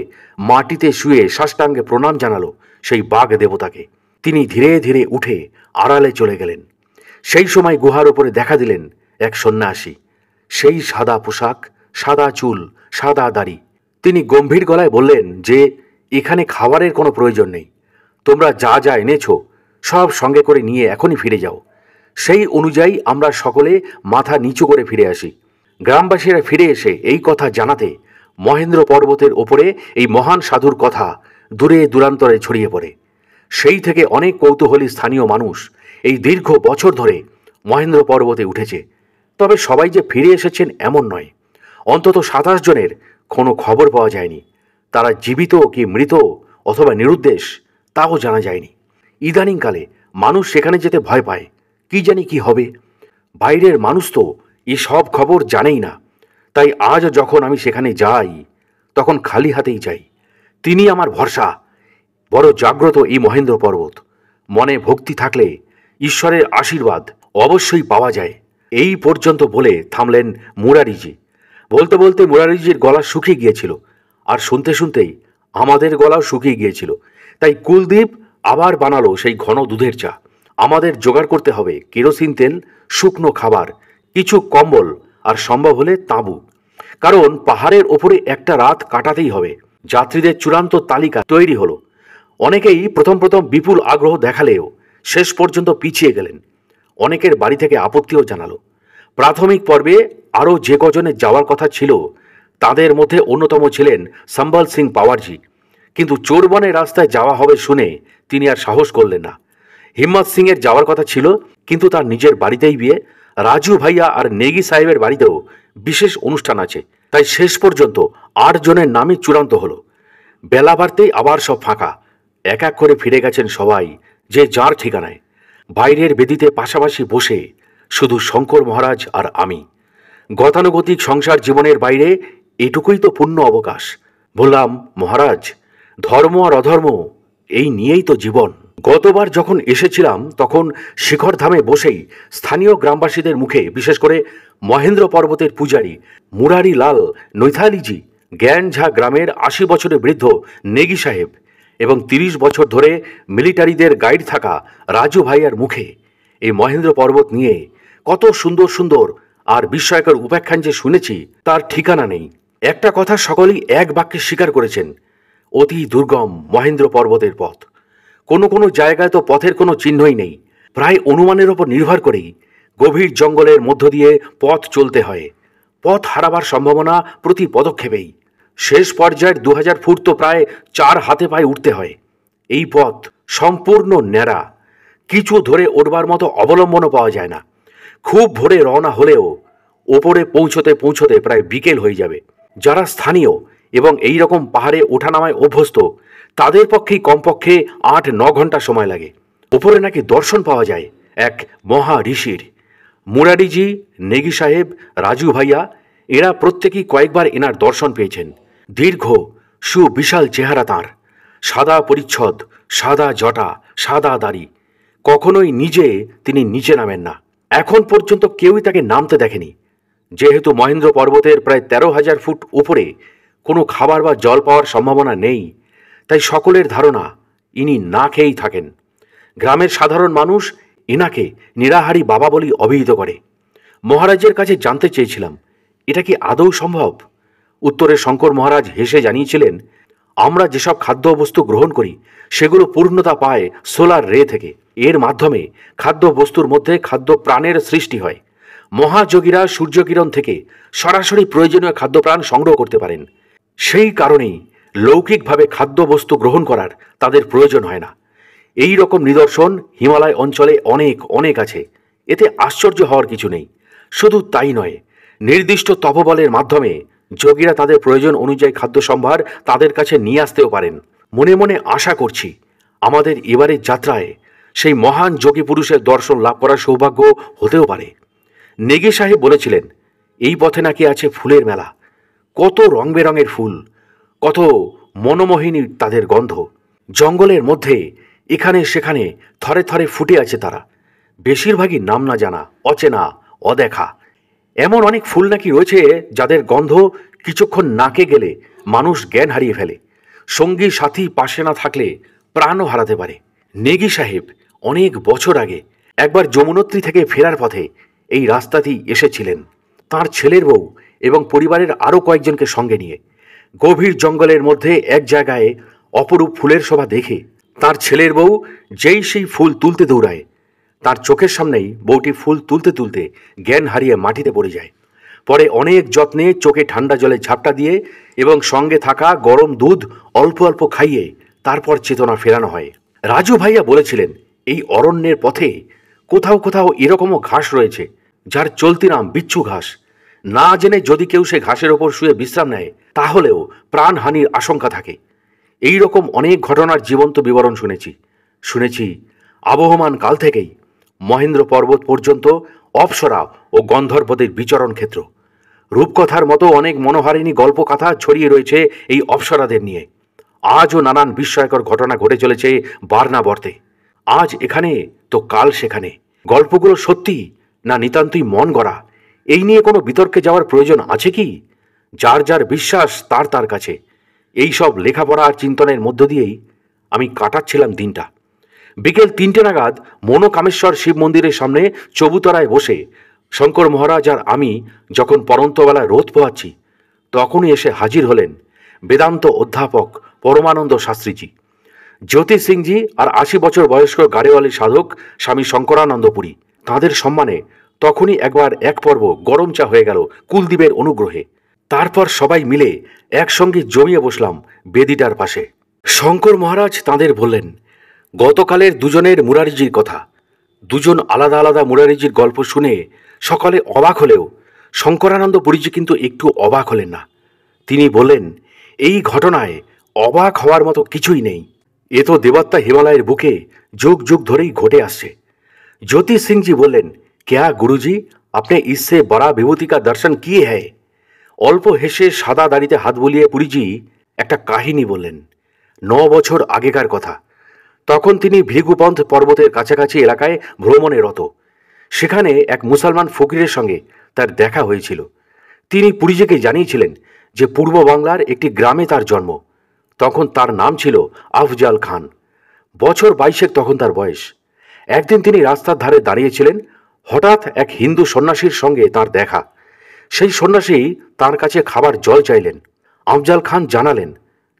মাটিতে শুয়ে সাষ্টাঙ্গে প্রণাম জানালো সেই বাঘ দেবতাকে তিনি ধীরে ধীরে উঠে আড়ালে চলে গেলেন সেই সময় গুহার ওপরে দেখা দিলেন এক সন্ন্যাসী সেই সাদা পোশাক সাদা চুল সাদা দাড়ি তিনি গম্ভীর গলায় বললেন যে এখানে খাবারের কোনো প্রয়োজন নেই তোমরা যা যা এনেছো সব সঙ্গে করে নিয়ে এখনই ফিরে যাও সেই অনুযায়ী আমরা সকলে মাথা নিচু করে ফিরে আসি গ্রামবাসীরা ফিরে এসে এই কথা জানাতে মহেন্দ্র পর্বতের ওপরে এই মহান সাধুর কথা দূরে দূরান্তরে ছড়িয়ে পড়ে সেই থেকে অনেক কৌতূহলী স্থানীয় মানুষ এই দীর্ঘ বছর ধরে মহেন্দ্র পর্বতে উঠেছে তবে সবাই যে ফিরে এসেছেন এমন নয় অন্তত সাতাশ জনের কোনো খবর পাওয়া যায়নি তারা জীবিত কি মৃত অথবা নিরুদ্দেশ তাও জানা যায়নি ইদানিংকালে মানুষ সেখানে যেতে ভয় পায় কি জানি কি হবে বাইরের মানুষ তো এসব খবর জানেই না তাই আজ যখন আমি সেখানে যাই তখন খালি হাতেই যাই তিনি আমার ভরসা বড় জাগ্রত এই মহেন্দ্র পর্বত মনে ভক্তি থাকলে ঈশ্বরের আশীর্বাদ অবশ্যই পাওয়া যায় এই পর্যন্ত বলে থামলেন মুরারিজি বলতে বলতে মুরারিজির গলা শুকিয়ে গিয়েছিল আর শুনতে শুনতেই আমাদের গলাও শুকিয়ে গিয়েছিল তাই কুলদীপ আবার বানালো সেই ঘন দুধের চা আমাদের জোগাড় করতে হবে কেরোসিন তেল শুকনো খাবার কিছু কম্বল আর সম্ভব হলে তাঁবু কারণ পাহাড়ের ওপরে একটা রাত কাটাতেই হবে যাত্রীদের চূড়ান্ত তালিকা তৈরি হলো অনেকেই প্রথম প্রথম বিপুল আগ্রহ দেখালেও শেষ পর্যন্ত পিছিয়ে গেলেন অনেকের বাড়ি থেকে আপত্তিও জানালো প্রাথমিক পর্বে আরও যে কজনের যাওয়ার কথা ছিল তাদের মধ্যে অন্যতম ছিলেন সম্বল সিং পাওয়ারজি কিন্তু চোরবনের রাস্তায় যাওয়া হবে শুনে তিনি আর সাহস করলেন না হিম্মত সিংয়ের যাওয়ার কথা ছিল কিন্তু তার নিজের বাড়িতেই বিয়ে রাজু ভাইয়া আর নেগি সাহেবের বাড়িতেও বিশেষ অনুষ্ঠান আছে তাই শেষ পর্যন্ত আট জনের নামই চূড়ান্ত হলো বেলা বাড়তেই আবার সব ফাঁকা এক এক করে ফিরে গেছেন সবাই যে যার ঠিকানায় বাইরের বেদিতে পাশাপাশি বসে শুধু শঙ্কর মহারাজ আর আমি গতানুগতিক সংসার জীবনের বাইরে এটুকুই তো পূর্ণ অবকাশ বললাম মহারাজ ধর্ম আর অধর্ম এই নিয়েই তো জীবন গতবার যখন এসেছিলাম তখন শিখর ধামে বসেই স্থানীয় গ্রামবাসীদের মুখে বিশেষ করে মহেন্দ্র পর্বতের পূজারী মুরারি লাল নৈথালিজি জ্ঞানঝা গ্রামের আশি বছরের বৃদ্ধ নেগি সাহেব এবং ৩০ বছর ধরে মিলিটারিদের গাইড থাকা রাজু ভাইয়ার মুখে এই মহেন্দ্র পর্বত নিয়ে কত সুন্দর সুন্দর আর বিস্ময়কর উপাখ্যান যে শুনেছি তার ঠিকানা নেই একটা কথা সকলেই এক বাক্যে স্বীকার করেছেন অতি দুর্গম মহেন্দ্র পর্বতের পথ কোনো কোনো জায়গায় তো পথের কোনো চিহ্নই নেই প্রায় অনুমানের ওপর নির্ভর করেই গভীর জঙ্গলের মধ্য দিয়ে পথ চলতে হয় পথ হারাবার সম্ভাবনা প্রতি পদক্ষেপেই শেষ পর্যায়ের দু হাজার ফুট তো প্রায় চার হাতে পায়ে উঠতে হয় এই পথ সম্পূর্ণ ন্যাড়া কিছু ধরে ওঠবার মতো অবলম্বনও পাওয়া যায় না খুব ভোরে রওনা হলেও ওপরে পৌঁছতে পৌঁছতে প্রায় বিকেল হয়ে যাবে যারা স্থানীয় এবং এই রকম পাহাড়ে ওঠানামায় অভ্যস্ত তাদের পক্ষেই কমপক্ষে আট ন ঘন্টা সময় লাগে ওপরে নাকি দর্শন পাওয়া যায় এক মহা ঋষির মুরারিজি নেগি সাহেব রাজু ভাইয়া এরা প্রত্যেকেই কয়েকবার এনার দর্শন পেয়েছেন দীর্ঘ সুবিশাল চেহারা তাঁর সাদা পরিচ্ছদ সাদা জটা সাদা দাড়ি কখনোই নিজে তিনি নিচে নামেন না এখন পর্যন্ত কেউই তাকে নামতে দেখেনি যেহেতু মহেন্দ্র পর্বতের প্রায় তেরো হাজার ফুট উপরে কোনো খাবার বা জল পাওয়ার সম্ভাবনা নেই তাই সকলের ধারণা ইনি না খেয়েই থাকেন গ্রামের সাধারণ মানুষ এনাকে নিরাহারী বাবা বলি অভিহিত করে মহারাজের কাছে জানতে চেয়েছিলাম এটা কি আদৌ সম্ভব উত্তরে শঙ্কর মহারাজ হেসে জানিয়েছিলেন আমরা যেসব খাদ্যবস্তু গ্রহণ করি সেগুলো পূর্ণতা পায় সোলার রে থেকে এর মাধ্যমে খাদ্যবস্তুর মধ্যে খাদ্য প্রাণের সৃষ্টি হয় মহাযোগীরা সূর্যকিরণ থেকে সরাসরি প্রয়োজনীয় খাদ্যপ্রাণ সংগ্রহ করতে পারেন সেই কারণেই লৌকিকভাবে খাদ্যবস্তু গ্রহণ করার তাদের প্রয়োজন হয় না এই রকম নিদর্শন হিমালয় অঞ্চলে অনেক অনেক আছে এতে আশ্চর্য হওয়ার কিছু নেই শুধু তাই নয় নির্দিষ্ট তপবলের মাধ্যমে যোগীরা তাদের প্রয়োজন অনুযায়ী খাদ্য সম্ভার তাদের কাছে নিয়ে আসতেও পারেন মনে মনে আশা করছি আমাদের এবারের যাত্রায় সেই মহান যোগী পুরুষের দর্শন লাভ করার সৌভাগ্য হতেও পারে নেগে সাহেব বলেছিলেন এই পথে নাকি আছে ফুলের মেলা কত রং বেরঙের ফুল কত মনোমোহিনী তাদের গন্ধ জঙ্গলের মধ্যে এখানে সেখানে থরে থরে ফুটে আছে তারা বেশিরভাগই নাম না জানা অচেনা অদেখা এমন অনেক ফুল নাকি রয়েছে যাদের গন্ধ কিছুক্ষণ নাকে গেলে মানুষ জ্ঞান হারিয়ে ফেলে সঙ্গী সাথী পাশে না থাকলে প্রাণও হারাতে পারে নেগি সাহেব অনেক বছর আগে একবার যমুনোত্রী থেকে ফেরার পথে এই রাস্তাতেই এসেছিলেন তার ছেলের বউ এবং পরিবারের আরও কয়েকজনকে সঙ্গে নিয়ে গভীর জঙ্গলের মধ্যে এক জায়গায় অপরূপ ফুলের শোভা দেখে তার ছেলের বউ যেই সেই ফুল তুলতে দৌড়ায় তার চোখের সামনেই বউটি ফুল তুলতে তুলতে জ্ঞান হারিয়ে মাটিতে পড়ে যায় পরে অনেক যত্নে চোখে ঠান্ডা জলে ঝাপটা দিয়ে এবং সঙ্গে থাকা গরম দুধ অল্প অল্প খাইয়ে তারপর চেতনা ফেরানো হয় রাজু ভাইয়া বলেছিলেন এই অরণ্যের পথে কোথাও কোথাও এরকমও ঘাস রয়েছে যার চলতি নাম বিচ্ছু ঘাস না জেনে যদি কেউ সে ঘাসের ওপর শুয়ে বিশ্রাম নেয় তাহলেও প্রাণহানির আশঙ্কা থাকে এই রকম অনেক ঘটনার জীবন্ত বিবরণ শুনেছি শুনেছি আবহমান কাল থেকেই মহেন্দ্র পর্বত পর্যন্ত অপসরা ও গন্ধর্বদের বিচরণ ক্ষেত্র রূপকথার মতো অনেক মনোহারিণী গল্পকথা ছড়িয়ে রয়েছে এই অপসরাদের নিয়ে আজও নানান বিস্ময়কর ঘটনা ঘটে চলেছে বার্নাবর্তে আজ এখানে তো কাল সেখানে গল্পগুলো সত্যি না নিতান্তই মন গড়া এই নিয়ে কোনো বিতর্কে যাওয়ার প্রয়োজন আছে কি যার যার বিশ্বাস তার তার কাছে এই সব লেখাপড়া আর চিন্তনের মধ্য দিয়েই আমি কাটাচ্ছিলাম দিনটা বিকেল তিনটে নাগাদ মনোকামেশ্বর শিব মন্দিরের সামনে চবুতরায় বসে শঙ্কর মহারাজ আর আমি যখন পরন্তবেলায় রোদ পোহাচ্ছি তখনই এসে হাজির হলেন বেদান্ত অধ্যাপক পরমানন্দ শাস্ত্রীজি জ্যোতিষ সিংজি আর আশি বছর বয়স্ক গাড়িওয়ালি সাধক স্বামী শঙ্করানন্দপুরী তাঁদের সম্মানে তখনই একবার এক পর্ব গরম চা হয়ে গেল কুলদীপের অনুগ্রহে তারপর সবাই মিলে একসঙ্গে জমিয়ে বসলাম বেদিটার পাশে শঙ্কর মহারাজ তাঁদের বললেন গতকালের দুজনের মুরারিজির কথা দুজন আলাদা আলাদা মুরারিজির গল্প শুনে সকালে অবাক হলেও শঙ্করানন্দ পুরীজি কিন্তু একটু অবাক হলেন না তিনি বললেন এই ঘটনায় অবাক হওয়ার মতো কিছুই নেই এ তো দেবত্তা হিমালয়ের বুকে যুগ যুগ ধরেই ঘটে আসছে জ্যোতিষ সিংজি বললেন क्या गुरुजी আপনি ইসে বড়া বিভূতিকা দর্শন কি হ্যায় অল্প হেসে সাদা দাড়িতে হাত বুলিয়ে পুরীজি একটা কাহিনী বললেন ন বছর আগেকার কথা তখন তিনি ভৃগুপন্থ পর্বতের কাছাকাছি এলাকায় ভ্রমণে রত সেখানে এক মুসলমান ফকিরের সঙ্গে তার দেখা হয়েছিল তিনি পুরীজিকে জানিয়েছিলেন যে পূর্ব বাংলার একটি গ্রামে তার জন্ম তখন তার নাম ছিল আফজাল খান বছর বাইশেক তখন তার বয়স একদিন তিনি রাস্তার ধারে দাঁড়িয়েছিলেন হঠাৎ এক হিন্দু সন্ন্যাসীর সঙ্গে তার দেখা সেই সন্ন্যাসী তার কাছে খাবার জল চাইলেন আফজাল খান জানালেন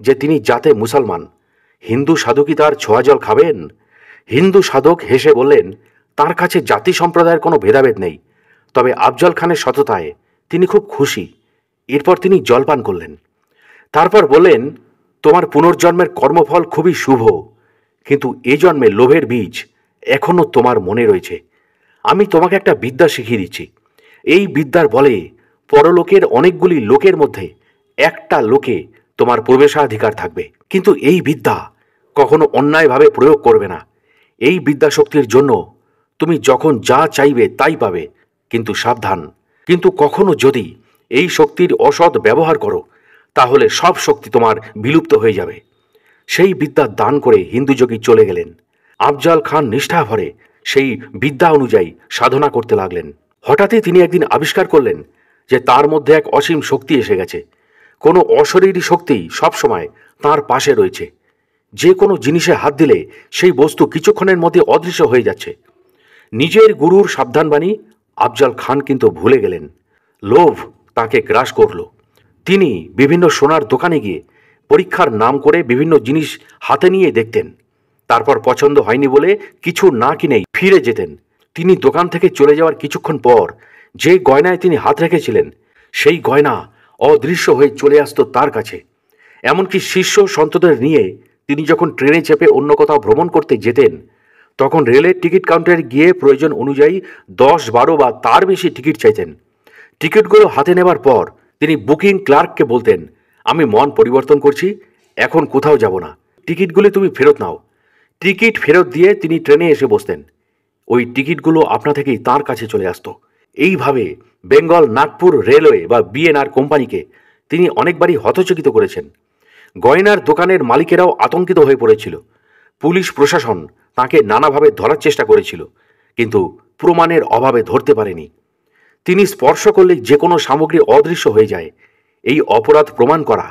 যে তিনি জাতে মুসলমান হিন্দু সাধু কি তার ছোঁয়া জল খাবেন হিন্দু সাধক হেসে বললেন তার কাছে জাতি সম্প্রদায়ের কোনো ভেদাভেদ নেই তবে আফজল খানের সততায় তিনি খুব খুশি এরপর তিনি জলপান করলেন তারপর বললেন তোমার পুনর্জন্মের কর্মফল খুবই শুভ কিন্তু এ জন্মে লোভের বীজ এখনও তোমার মনে রয়েছে আমি তোমাকে একটা বিদ্যা শিখিয়ে দিচ্ছি এই বিদ্যার বলে পরলোকের অনেকগুলি লোকের মধ্যে একটা লোকে তোমার প্রবেশাধিকার থাকবে কিন্তু এই বিদ্যা কখনো অন্যায়ভাবে প্রয়োগ করবে না এই বিদ্যা শক্তির জন্য তুমি যখন যা চাইবে তাই পাবে কিন্তু সাবধান কিন্তু কখনো যদি এই শক্তির অসৎ ব্যবহার করো তাহলে সব শক্তি তোমার বিলুপ্ত হয়ে যাবে সেই বিদ্যা দান করে হিন্দুযোগী চলে গেলেন আফজাল খান নিষ্ঠা ভরে সেই বিদ্যা অনুযায়ী সাধনা করতে লাগলেন হঠাৎই তিনি একদিন আবিষ্কার করলেন যে তার মধ্যে এক অসীম শক্তি এসে গেছে কোনো অশরীরী শক্তি সবসময় তার পাশে রয়েছে যে কোনো জিনিসে হাত দিলে সেই বস্তু কিছুক্ষণের মধ্যে অদৃশ্য হয়ে যাচ্ছে নিজের গুরুর সাবধানবাণী আফজাল খান কিন্তু ভুলে গেলেন লোভ তাকে গ্রাস করল তিনি বিভিন্ন সোনার দোকানে গিয়ে পরীক্ষার নাম করে বিভিন্ন জিনিস হাতে নিয়ে দেখতেন তারপর পছন্দ হয়নি বলে কিছু না কিনেই ফিরে যেতেন তিনি দোকান থেকে চলে যাওয়ার কিছুক্ষণ পর যে গয়নায় তিনি হাত রেখেছিলেন সেই গয়না অদৃশ্য হয়ে চলে আসত তার কাছে এমনকি শিষ্য সন্তদের নিয়ে তিনি যখন ট্রেনে চেপে অন্য কোথাও ভ্রমণ করতে যেতেন তখন রেলের টিকিট কাউন্টারে গিয়ে প্রয়োজন অনুযায়ী দশ বারো বা তার বেশি টিকিট চাইতেন টিকিটগুলো হাতে নেবার পর তিনি বুকিং ক্লার্ককে বলতেন আমি মন পরিবর্তন করছি এখন কোথাও যাব না টিকিটগুলি তুমি ফেরত নাও টিকিট ফেরত দিয়ে তিনি ট্রেনে এসে বসতেন ওই টিকিটগুলো আপনা থেকেই তার কাছে চলে আসত এইভাবে বেঙ্গল নাগপুর রেলওয়ে বা বিএনআর কোম্পানিকে তিনি অনেকবারই হতচকিত করেছেন গয়নার দোকানের মালিকেরাও আতঙ্কিত হয়ে পড়েছিল পুলিশ প্রশাসন তাকে নানাভাবে ধরার চেষ্টা করেছিল কিন্তু প্রমাণের অভাবে ধরতে পারেনি তিনি স্পর্শ করলে যে কোনো সামগ্রী অদৃশ্য হয়ে যায় এই অপরাধ প্রমাণ করা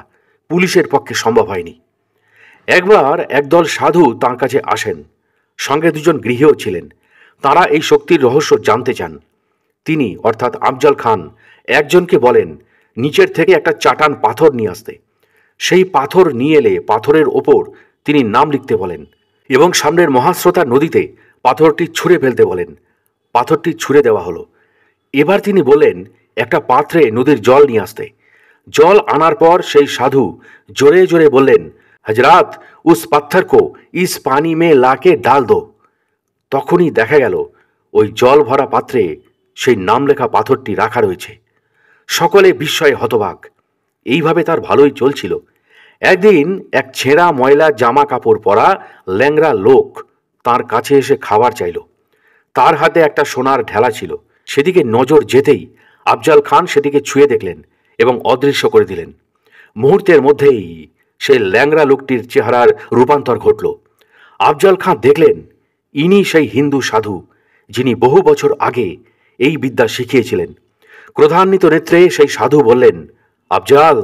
পুলিশের পক্ষে সম্ভব হয়নি একবার একদল সাধু তাঁর কাছে আসেন সঙ্গে দুজন গৃহেও ছিলেন তারা এই শক্তির রহস্য জানতে চান তিনি অর্থাৎ আফজল খান একজনকে বলেন নিচের থেকে একটা চাটান পাথর নিয়ে আসতে সেই পাথর নিয়ে এলে পাথরের ওপর তিনি নাম লিখতে বলেন এবং সামনের মহাশ্রোতা নদীতে পাথরটি ছুঁড়ে ফেলতে বলেন পাথরটি ছুঁড়ে দেওয়া হলো এবার তিনি বললেন একটা পাত্রে নদীর জল নিয়ে আসতে জল আনার পর সেই সাধু জোরে জোরে বললেন হজরাত উস পাথর কো ইস পানি মে লাকে ডাল দো তখনই দেখা গেল ওই জল ভরা পাত্রে সেই নাম লেখা পাথরটি রাখা রয়েছে সকলে বিস্ময়ে হতবাক এইভাবে তার ভালোই চলছিল একদিন এক ছেঁড়া ময়লা জামা কাপড় পরা ল্যাংরা লোক তার কাছে এসে খাবার চাইল তার হাতে একটা সোনার ঢেলা ছিল সেদিকে নজর যেতেই আফজাল খান সেদিকে ছুঁয়ে দেখলেন এবং অদৃশ্য করে দিলেন মুহূর্তের মধ্যেই সেই ল্যাংরা লোকটির চেহারার রূপান্তর ঘটল আফজাল খাঁ দেখলেন ইনি সেই হিন্দু সাধু যিনি বহু বছর আগে এই বিদ্যা শিখিয়েছিলেন ক্রধান্বিত নেত্রে সেই সাধু বললেন আফজাল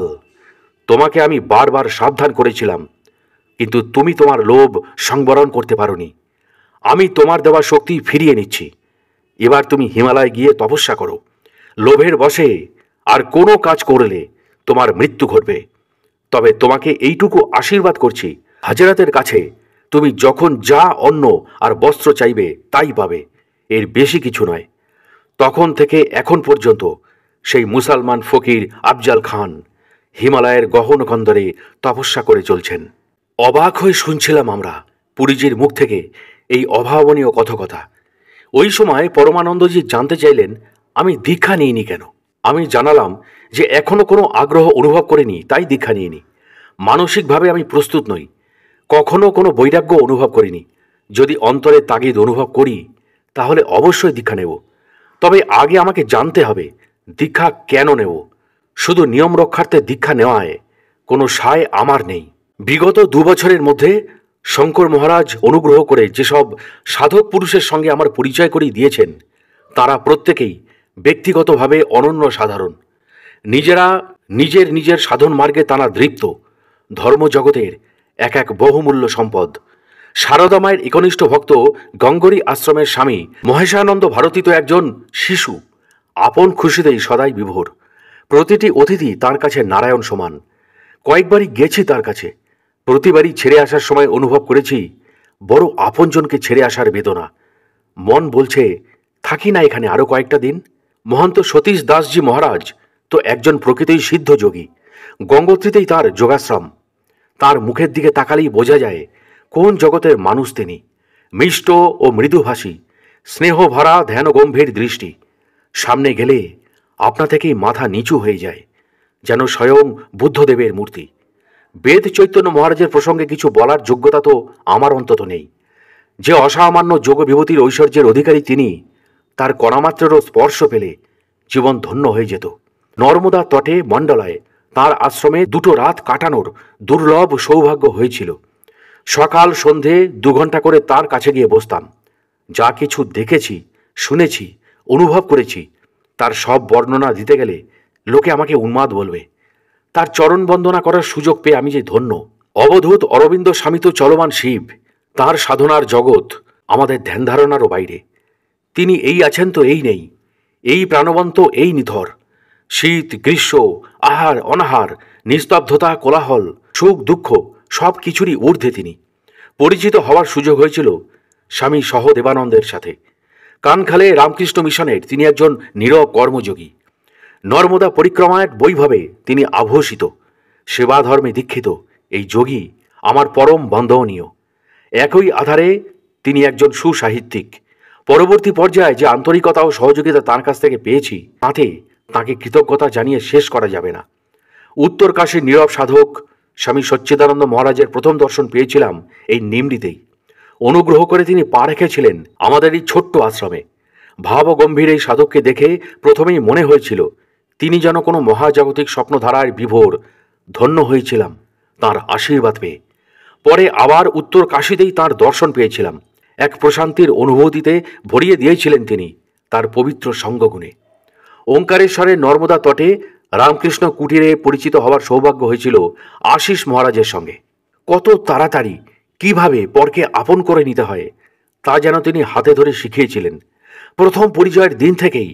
তোমাকে আমি বারবার সাবধান করেছিলাম কিন্তু তুমি তোমার লোভ সংবরণ করতে পারোনি আমি তোমার দেওয়া শক্তি ফিরিয়ে নিচ্ছি এবার তুমি হিমালয় গিয়ে তপস্যা করো লোভের বসে আর কোনো কাজ করলে তোমার মৃত্যু ঘটবে তবে তোমাকে এইটুকু আশীর্বাদ করছি হাজারাতের কাছে তুমি যখন যা অন্ন আর বস্ত্র চাইবে তাই পাবে এর বেশি কিছু নয় তখন থেকে এখন পর্যন্ত সেই মুসলমান ফকির আফজাল খান হিমালয়ের গহন কন্দরে তপস্যা করে চলছেন অবাক হয়ে শুনছিলাম আমরা পুরীজির মুখ থেকে এই অভাবনীয় কথকথা ওই সময় পরমানন্দজি জানতে চাইলেন আমি দীক্ষা নিইনি কেন আমি জানালাম যে এখনও কোনো আগ্রহ অনুভব করিনি তাই দীক্ষা নিইনি মানসিকভাবে আমি প্রস্তুত নই কখনও কোনো বৈরাগ্য অনুভব করিনি যদি অন্তরে তাগিদ অনুভব করি তাহলে অবশ্যই দীক্ষা নেব তবে আগে আমাকে জানতে হবে দীক্ষা কেন নেব শুধু নিয়ম রক্ষার্থে দীক্ষা নেওয়ায় কোনো সায় আমার নেই বিগত দু বছরের মধ্যে শঙ্কর মহারাজ অনুগ্রহ করে যেসব সাধক পুরুষের সঙ্গে আমার পরিচয় করিয়ে দিয়েছেন তারা প্রত্যেকেই ব্যক্তিগতভাবে অনন্য সাধারণ নিজেরা নিজের নিজের সাধন মার্গে তাঁরা দৃপ্ত ধর্মজগতের এক এক বহুমূল্য সম্পদ শারদামায়ের একনিষ্ঠ ভক্ত গঙ্গরী আশ্রমের স্বামী মহেশানন্দ ভারতী তো একজন শিশু আপন খুশিতেই সদাই বিভোর প্রতিটি অতিথি তার কাছে নারায়ণ সমান কয়েকবারই গেছি তার কাছে প্রতিবারই ছেড়ে আসার সময় অনুভব করেছি বড় আপনজনকে ছেড়ে আসার বেদনা মন বলছে থাকি না এখানে আরও কয়েকটা দিন মহন্ত সতীশ দাসজি মহারাজ তো একজন প্রকৃতই সিদ্ধ যোগী গঙ্গোত্রীতেই তার যোগাশ্রম তার মুখের দিকে তাকালেই বোঝা যায় কোন জগতের মানুষ তিনি মিষ্ট ও মৃদুভাষী স্নেহ ভরা ধ্যান গম্ভীর দৃষ্টি সামনে গেলে আপনা থেকেই মাথা নিচু হয়ে যায় যেন স্বয়ং বুদ্ধদেবের মূর্তি বেদ চৈতন্য মহারাজের প্রসঙ্গে কিছু বলার যোগ্যতা তো আমার অন্তত নেই যে অসামান্য যোগ বিভূতির ঐশ্বর্যের অধিকারী তিনি তার কণামাত্রেরও স্পর্শ পেলে জীবন ধন্য হয়ে যেত নর্মদা তটে মণ্ডলায় তার আশ্রমে দুটো রাত কাটানোর দুর্লভ সৌভাগ্য হয়েছিল সকাল সন্ধে দু ঘন্টা করে তার কাছে গিয়ে বসতাম যা কিছু দেখেছি শুনেছি অনুভব করেছি তার সব বর্ণনা দিতে গেলে লোকে আমাকে উন্মাদ বলবে তার চরণ বন্দনা করার সুযোগ পেয়ে আমি যে ধন্য অবধূত অরবিন্দ স্বামিত চলমান শিব তার সাধনার জগৎ আমাদের ধ্যান ধারণারও বাইরে তিনি এই আছেন তো এই নেই এই প্রাণবন্ত এই নিধর শীত গ্রীষ্ম আহার অনাহার নিস্তব্ধতা কোলাহল সুখ দুঃখ সব কিছুরই ঊর্ধ্বে তিনি পরিচিত হওয়ার সুযোগ হয়েছিল স্বামী সহদেবানন্দের সাথে কানখালে রামকৃষ্ণ মিশনের তিনি একজন নীরব কর্মযোগী নর্মদা পরিক্রমায় বৈভাবে তিনি আভূষিত সেবা ধর্মে দীক্ষিত এই যোগী আমার পরম বন্ধনীয় একই আধারে তিনি একজন সুসাহিত্যিক পরবর্তী পর্যায়ে যে আন্তরিকতা ও সহযোগিতা তার কাছ থেকে পেয়েছি তাতে তাকে কৃতজ্ঞতা জানিয়ে শেষ করা যাবে না উত্তরকাশীর নীরব সাধক স্বামী সচ্চিদানন্দ মহারাজের প্রথম দর্শন পেয়েছিলাম এই নিমড়িতেই অনুগ্রহ করে তিনি পা রেখেছিলেন আমাদের এই ছোট্ট আশ্রমে ভাব গম্ভীর এই সাধককে দেখে প্রথমেই মনে হয়েছিল তিনি যেন কোনো মহাজাগতিক স্বপ্নধারায় বিভোর ধন্য হয়েছিলাম তার আশীর্বাদ পেয়ে পরে আবার উত্তর কাশীতেই তার দর্শন পেয়েছিলাম এক প্রশান্তির অনুভূতিতে ভরিয়ে দিয়েছিলেন তিনি তার পবিত্র সঙ্গগুণে ওঙ্কারেশ্বরের নর্মদা তটে রামকৃষ্ণ কুটিরে পরিচিত হওয়ার সৌভাগ্য হয়েছিল আশিস মহারাজের সঙ্গে কত তাড়াতাড়ি কিভাবে পরকে আপন করে নিতে হয় তা যেন তিনি হাতে ধরে শিখিয়েছিলেন প্রথম পরিচয়ের দিন থেকেই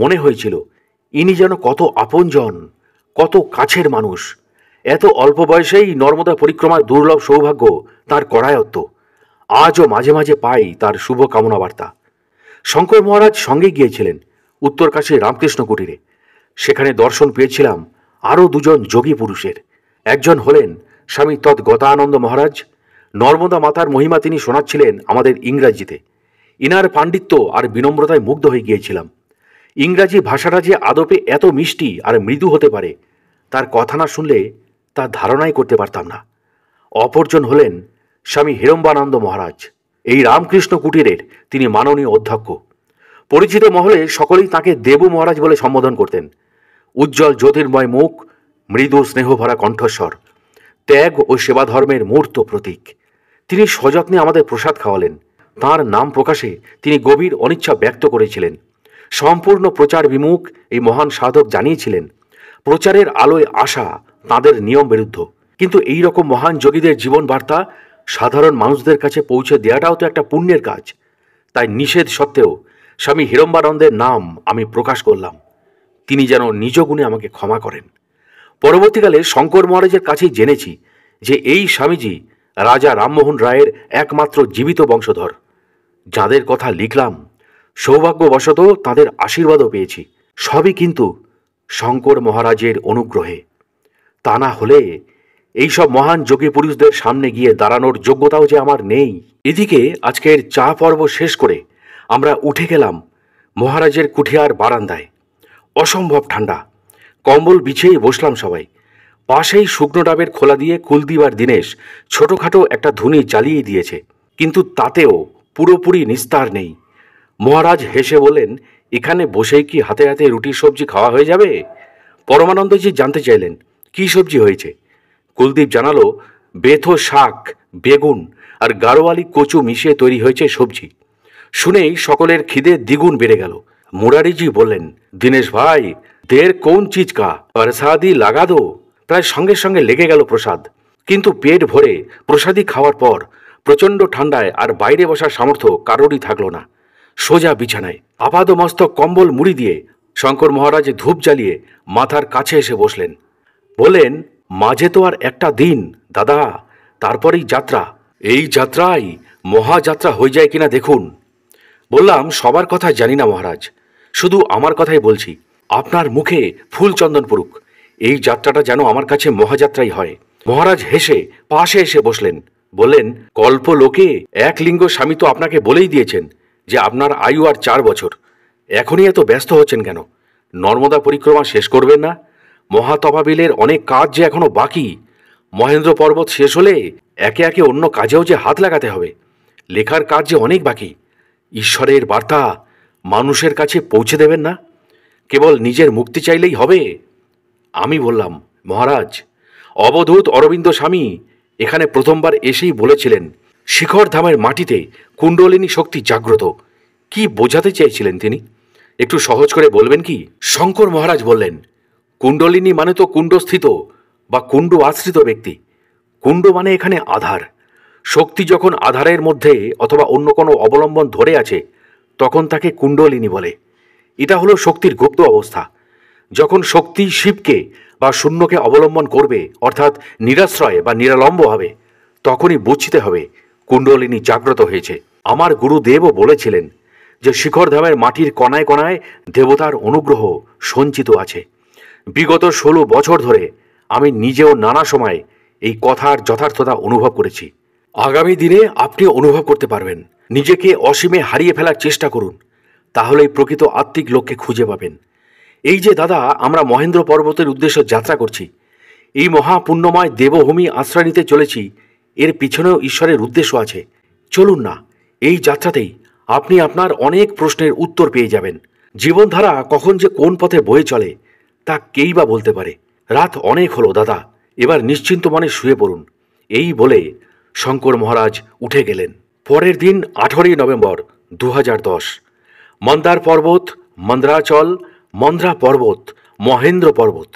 মনে হয়েছিল ইনি যেন কত আপনজন কত কাছের মানুষ এত অল্প বয়সেই নর্মদা পরিক্রমার দুর্লভ সৌভাগ্য তার করায়ত্ত আজও মাঝে মাঝে পাই তার শুভ কামনা বার্তা শঙ্কর মহারাজ সঙ্গে গিয়েছিলেন উত্তরকাশী রামকৃষ্ণ কুটিরে সেখানে দর্শন পেয়েছিলাম আরও দুজন যোগী পুরুষের একজন হলেন স্বামী তৎ গতানন্দ মহারাজ নর্মদা মাতার মহিমা তিনি শোনাচ্ছিলেন আমাদের ইংরাজিতে ইনার পাণ্ডিত্য আর বিনম্রতায় মুগ্ধ হয়ে গিয়েছিলাম ইংরাজি ভাষাটা যে আদপে এত মিষ্টি আর মৃদু হতে পারে তার কথা না শুনলে তা ধারণাই করতে পারতাম না অপরজন হলেন স্বামী হিরম্বানন্দ মহারাজ এই রামকৃষ্ণ কুটিরের তিনি মাননীয় অধ্যক্ষ পরিচিত মহলে সকলেই তাকে দেবু মহারাজ বলে সম্বোধন করতেন উজ্জ্বল জ্যোতির্ময় মুখ মৃদু স্নেহভরা কণ্ঠস্বর ত্যাগ ও সেবা ধর্মের মূর্ত প্রতীক তিনি সযত্নে আমাদের প্রসাদ খাওয়ালেন তার নাম প্রকাশে তিনি গভীর অনিচ্ছা ব্যক্ত করেছিলেন সম্পূর্ণ প্রচার বিমুখ এই মহান সাধক জানিয়েছিলেন প্রচারের আলোয় আসা তাদের নিয়ম বিরুদ্ধ কিন্তু এই রকম মহান যোগীদের জীবন বার্তা সাধারণ মানুষদের কাছে পৌঁছে দেওয়াটাও তো একটা পুণ্যের কাজ তাই নিষেধ সত্ত্বেও স্বামী হিরম্বানন্দের নাম আমি প্রকাশ করলাম তিনি যেন নিজ গুণে আমাকে ক্ষমা করেন পরবর্তীকালে শঙ্কর মহারাজের কাছেই জেনেছি যে এই স্বামীজি রাজা রামমোহন রায়ের একমাত্র জীবিত বংশধর যাদের কথা লিখলাম সৌভাগ্যবশত তাদের আশীর্বাদও পেয়েছি সবই কিন্তু শঙ্কর মহারাজের অনুগ্রহে তা না হলে এইসব মহান যোগী পুরুষদের সামনে গিয়ে দাঁড়ানোর যোগ্যতাও যে আমার নেই এদিকে আজকের চা পর্ব শেষ করে আমরা উঠে গেলাম মহারাজের কুঠিয়ার বারান্দায় অসম্ভব ঠান্ডা কম্বল বিছিয়েই বসলাম সবাই পাশেই শুকনো ডাবের খোলা দিয়ে আর দিনেশ ছোটোখাটো একটা ধুনি জ্বালিয়ে দিয়েছে কিন্তু তাতেও পুরোপুরি নিস্তার নেই মহারাজ হেসে বলেন এখানে বসেই কি হাতে হাতে রুটি সবজি খাওয়া হয়ে যাবে পরমানন্দজি জানতে চাইলেন কি সবজি হয়েছে কুলদীপ জানালো বেথো শাক বেগুন আর গাড়োয়ালি কচু মিশিয়ে তৈরি হয়েছে সবজি শুনেই সকলের খিদে দ্বিগুণ বেড়ে গেল মুরারিজি বললেন দীনেশ ভাই দের কোন চিজ কা প্রসাদি লাগা দো প্রায় সঙ্গে সঙ্গে লেগে গেল প্রসাদ কিন্তু পেট ভরে প্রসাদি খাওয়ার পর প্রচণ্ড ঠান্ডায় আর বাইরে বসার সামর্থ্য কারোরই থাকলো না সোজা বিছানায় আপাদ মস্ত কম্বল মুড়ি দিয়ে শঙ্কর মহারাজ ধূপ জ্বালিয়ে মাথার কাছে এসে বসলেন বলেন মাঝে তো আর একটা দিন দাদা তারপরেই যাত্রা এই যাত্রাই মহাযাত্রা হয়ে যায় কিনা দেখুন বললাম সবার কথা জানি না মহারাজ শুধু আমার কথাই বলছি আপনার মুখে ফুল চন্দন পড়ুক এই যাত্রাটা যেন আমার কাছে মহাযাত্রাই হয় মহারাজ হেসে পাশে এসে বসলেন বললেন কল্প লোকে এক লিঙ্গ স্বামী তো আপনাকে বলেই দিয়েছেন যে আপনার আয়ু আর চার বছর এখনই এত ব্যস্ত হচ্ছেন কেন নর্মদা পরিক্রমা শেষ করবেন না মহাতবাবিলের অনেক কাজ যে এখনও বাকি মহেন্দ্র পর্বত শেষ হলে একে একে অন্য কাজেও যে হাত লাগাতে হবে লেখার কাজ যে অনেক বাকি ঈশ্বরের বার্তা মানুষের কাছে পৌঁছে দেবেন না কেবল নিজের মুক্তি চাইলেই হবে আমি বললাম মহারাজ অবধূত অরবিন্দ স্বামী এখানে প্রথমবার এসেই বলেছিলেন শিখর ধামের মাটিতে কুণ্ডলিনী শক্তি জাগ্রত কি বোঝাতে চেয়েছিলেন তিনি একটু সহজ করে বলবেন কি শঙ্কর মহারাজ বললেন কুণ্ডলিনী মানে তো কুণ্ডস্থিত বা কুণ্ড আশ্রিত ব্যক্তি কুণ্ড মানে এখানে আধার শক্তি যখন আধারের মধ্যে অথবা অন্য কোনো অবলম্বন ধরে আছে তখন তাকে কুণ্ডলিনী বলে এটা হলো শক্তির গুপ্ত অবস্থা যখন শক্তি শিবকে বা শূন্যকে অবলম্বন করবে অর্থাৎ নিরাশ্রয় বা নিরালম্ব হবে তখনই বুঝতে হবে কুণ্ডলিনী জাগ্রত হয়েছে আমার গুরুদেবও বলেছিলেন যে শিখর ধামের মাটির কণায় কণায় দেবতার অনুগ্রহ সঞ্চিত আছে বিগত ষোলো বছর ধরে আমি নিজেও নানা সময় এই কথার যথার্থতা অনুভব করেছি আগামী দিনে আপনি অনুভব করতে পারবেন নিজেকে অসীমে হারিয়ে ফেলার চেষ্টা করুন তাহলেই প্রকৃত আত্মিক লক্ষ্যে খুঁজে পাবেন এই যে দাদা আমরা মহেন্দ্র পর্বতের উদ্দেশ্যে যাত্রা করছি এই মহাপুণ্যময় দেবভূমি আশ্রয় নিতে চলেছি এর পিছনেও ঈশ্বরের উদ্দেশ্য আছে চলুন না এই যাত্রাতেই আপনি আপনার অনেক প্রশ্নের উত্তর পেয়ে যাবেন জীবনধারা কখন যে কোন পথে বয়ে চলে তা কেই বা বলতে পারে রাত অনেক হলো দাদা এবার নিশ্চিন্ত মনে শুয়ে পড়ুন এই বলে শঙ্কর মহারাজ উঠে গেলেন পরের দিন আঠেরোই নভেম্বর দু মন্দার পর্বত মন্দ্রাচল মন্দ্রা পর্বত মহেন্দ্র পর্বত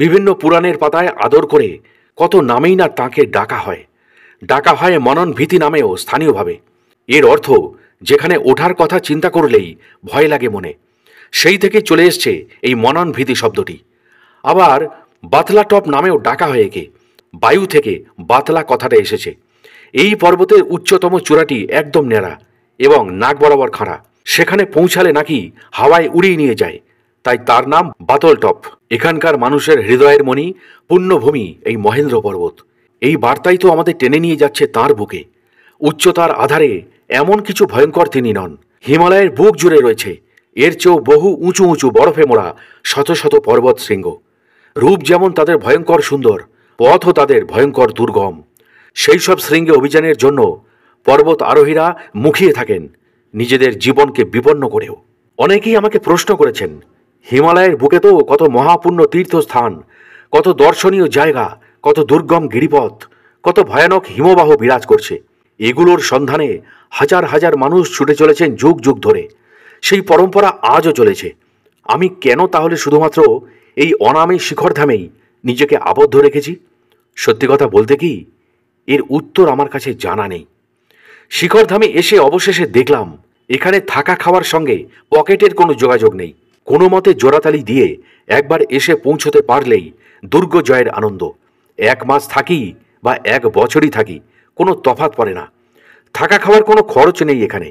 বিভিন্ন পুরাণের পাতায় আদর করে কত নামেই না তাঁকে ডাকা হয় ডাকা হয় মনন ভীতি নামেও স্থানীয়ভাবে এর অর্থ যেখানে ওঠার কথা চিন্তা করলেই ভয় লাগে মনে সেই থেকে চলে এসছে এই মনন ভীতি শব্দটি আবার বাতলা টপ নামেও ডাকা হয় একে বায়ু থেকে বাতলা কথাটা এসেছে এই পর্বতের উচ্চতম চূড়াটি একদম নেড়া এবং নাক বরাবর খাঁড়া সেখানে পৌঁছালে নাকি হাওয়ায় উড়িয়ে নিয়ে যায় তাই তার নাম বাতল টপ এখানকার মানুষের হৃদয়ের মণি পুণ্যভূমি এই মহেন্দ্র পর্বত এই বার্তাই তো আমাদের টেনে নিয়ে যাচ্ছে তার বুকে উচ্চতার আধারে এমন কিছু ভয়ঙ্কর তিনি নন হিমালয়ের বুক জুড়ে রয়েছে এর চেয়েও বহু উঁচু উঁচু বরফে মোড়া শত শত পর্বত শৃঙ্গ রূপ যেমন তাদের ভয়ঙ্কর সুন্দর পথও তাদের ভয়ঙ্কর দুর্গম সেই সব শৃঙ্গে অভিযানের জন্য পর্বত আরোহীরা মুখিয়ে থাকেন নিজেদের জীবনকে বিপন্ন করেও অনেকেই আমাকে প্রশ্ন করেছেন হিমালয়ের বুকে তো কত মহাপূর্ণ তীর্থস্থান কত দর্শনীয় জায়গা কত দুর্গম গিরিপথ কত ভয়ানক হিমবাহ বিরাজ করছে এগুলোর সন্ধানে হাজার হাজার মানুষ ছুটে চলেছেন যুগ যুগ ধরে সেই পরম্পরা আজও চলেছে আমি কেন তাহলে শুধুমাত্র এই অনামী শিখরধামেই নিজেকে আবদ্ধ রেখেছি সত্যি কথা বলতে কি এর উত্তর আমার কাছে জানা নেই শিখরধামে এসে অবশেষে দেখলাম এখানে থাকা খাওয়ার সঙ্গে পকেটের কোনো যোগাযোগ নেই কোনো মতে জোড়াতালি দিয়ে একবার এসে পৌঁছতে পারলেই দুর্গ জয়ের আনন্দ এক মাস থাকি বা এক বছরই থাকি কোনো তফাত পড়ে না থাকা খাওয়ার কোনো খরচ নেই এখানে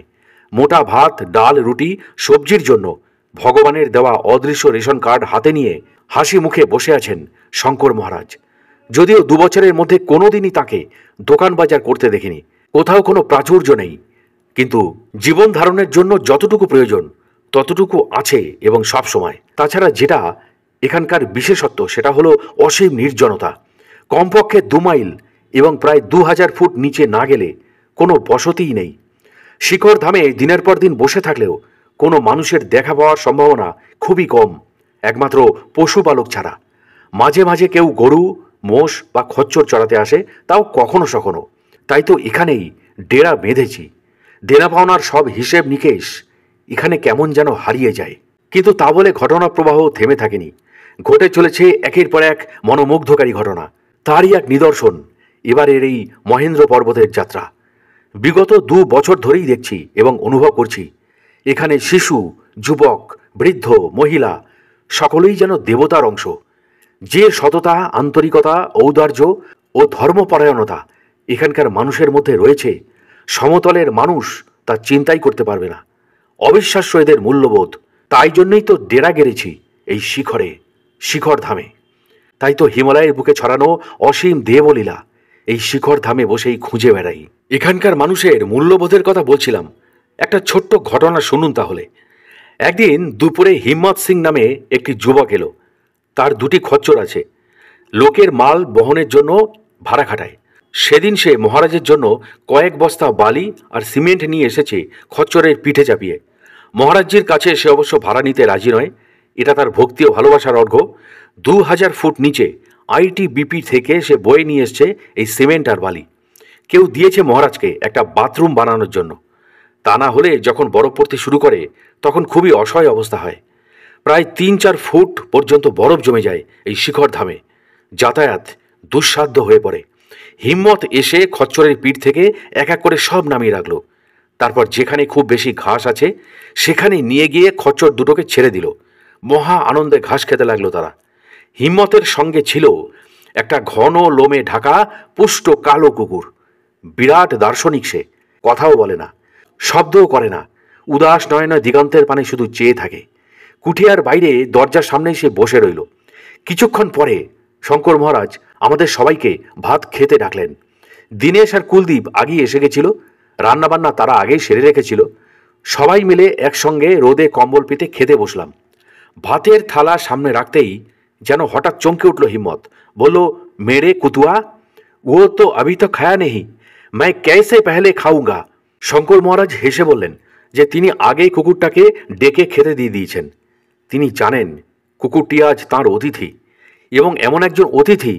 মোটা ভাত ডাল রুটি সবজির জন্য ভগবানের দেওয়া অদৃশ্য রেশন কার্ড হাতে নিয়ে হাসি মুখে বসে আছেন শঙ্কর মহারাজ যদিও দুবছরের মধ্যে কোনোদিনই তাকে দোকান বাজার করতে দেখিনি কোথাও কোনো প্রাচুর্য নেই কিন্তু জীবন ধারণের জন্য যতটুকু প্রয়োজন ততটুকু আছে এবং সব সময় তাছাড়া যেটা এখানকার বিশেষত্ব সেটা হলো অসীম নির্জনতা কমপক্ষে দু মাইল এবং প্রায় দু হাজার ফুট নিচে না গেলে কোনো বসতিই নেই শিখর ধামে দিনের পর দিন বসে থাকলেও কোনো মানুষের দেখা পাওয়ার সম্ভাবনা খুবই কম একমাত্র পশুপালক ছাড়া মাঝে মাঝে কেউ গরু মোষ বা খচ্চর চড়াতে আসে তাও কখনো সখনো তাই তো এখানেই ডেরা বেঁধেছি দেনা পাওনার সব হিসেব নিকেশ এখানে কেমন যেন হারিয়ে যায় কিন্তু তা বলে ঘটনা প্রবাহ থেমে থাকেনি ঘটে চলেছে একের পর এক মনোমুগ্ধকারী ঘটনা তারই এক নিদর্শন এবারের এই মহেন্দ্র পর্বতের যাত্রা বিগত দু বছর ধরেই দেখছি এবং অনুভব করছি এখানে শিশু যুবক বৃদ্ধ মহিলা সকলেই যেন দেবতার অংশ যে সততা আন্তরিকতা ঔদার্য ও ধর্মপরায়ণতা এখানকার মানুষের মধ্যে রয়েছে সমতলের মানুষ তা চিন্তাই করতে পারবে না অবিশ্বাস্য এদের মূল্যবোধ তাই জন্যই তো ডেরা গেড়েছি এই শিখরে শিখর ধামে তাই তো হিমালয়ের বুকে ছড়ানো অসীম দেবলীলা এই শিখর ধামে বসেই খুঁজে বেড়াই এখানকার মানুষের মূল্যবোধের কথা বলছিলাম একটা ছোট্ট ঘটনা শুনুন তাহলে একদিন দুপুরে হিম্মত সিং নামে একটি যুবক এলো তার দুটি খচ্চর আছে লোকের মাল বহনের জন্য ভাড়া খাটায় সেদিন সে মহারাজের জন্য কয়েক বস্তা বালি আর সিমেন্ট নিয়ে এসেছে খচ্চরের পিঠে চাপিয়ে মহারাজজির কাছে সে অবশ্য ভাড়া নিতে রাজি নয় এটা তার ভক্তি ও ভালোবাসার অর্ঘ দু হাজার ফুট নিচে আইটি বিপি থেকে সে বয়ে নিয়ে এসছে এই সিমেন্ট আর বালি কেউ দিয়েছে মহারাজকে একটা বাথরুম বানানোর জন্য তা না হলে যখন বরফ পড়তে শুরু করে তখন খুবই অসহায় অবস্থা হয় প্রায় তিন চার ফুট পর্যন্ত বরফ জমে যায় এই শিখর ধামে যাতায়াত দুঃসাধ্য হয়ে পড়ে হিম্মত এসে খচ্চরের পিঠ থেকে এক এক করে সব নামিয়ে রাখল তারপর যেখানে খুব বেশি ঘাস আছে সেখানে নিয়ে গিয়ে খচ্চর দুটোকে ছেড়ে দিল মহা আনন্দে ঘাস খেতে লাগলো তারা হিম্মতের সঙ্গে ছিল একটা ঘন লোমে ঢাকা পুষ্ট কালো কুকুর বিরাট দার্শনিক সে কথাও বলে না শব্দও করে না উদাস নয়না দিগন্তের পানে শুধু চেয়ে থাকে কুঠিয়ার বাইরে দরজার সামনে সে বসে রইল কিছুক্ষণ পরে শঙ্কর মহারাজ আমাদের সবাইকে ভাত খেতে ডাকলেন দিনেশ আর কুলদীপ আগেই এসে গেছিল রান্নাবান্না তারা আগেই সেরে রেখেছিল সবাই মিলে একসঙ্গে রোদে কম্বল পেতে খেতে বসলাম ভাতের থালা সামনে রাখতেই যেন হঠাৎ চমকে উঠল হিম্মত বলল মেরে কুতুয়া ও তো আমি তো খায়া নেই मैं ক্যাসে পেহলে খাউঙ্গা শঙ্কর মহারাজ হেসে বললেন যে তিনি আগেই কুকুরটাকে ডেকে খেতে দিয়ে দিয়েছেন তিনি জানেন কুকুরটি আজ তাঁর অতিথি এবং এমন একজন অতিথি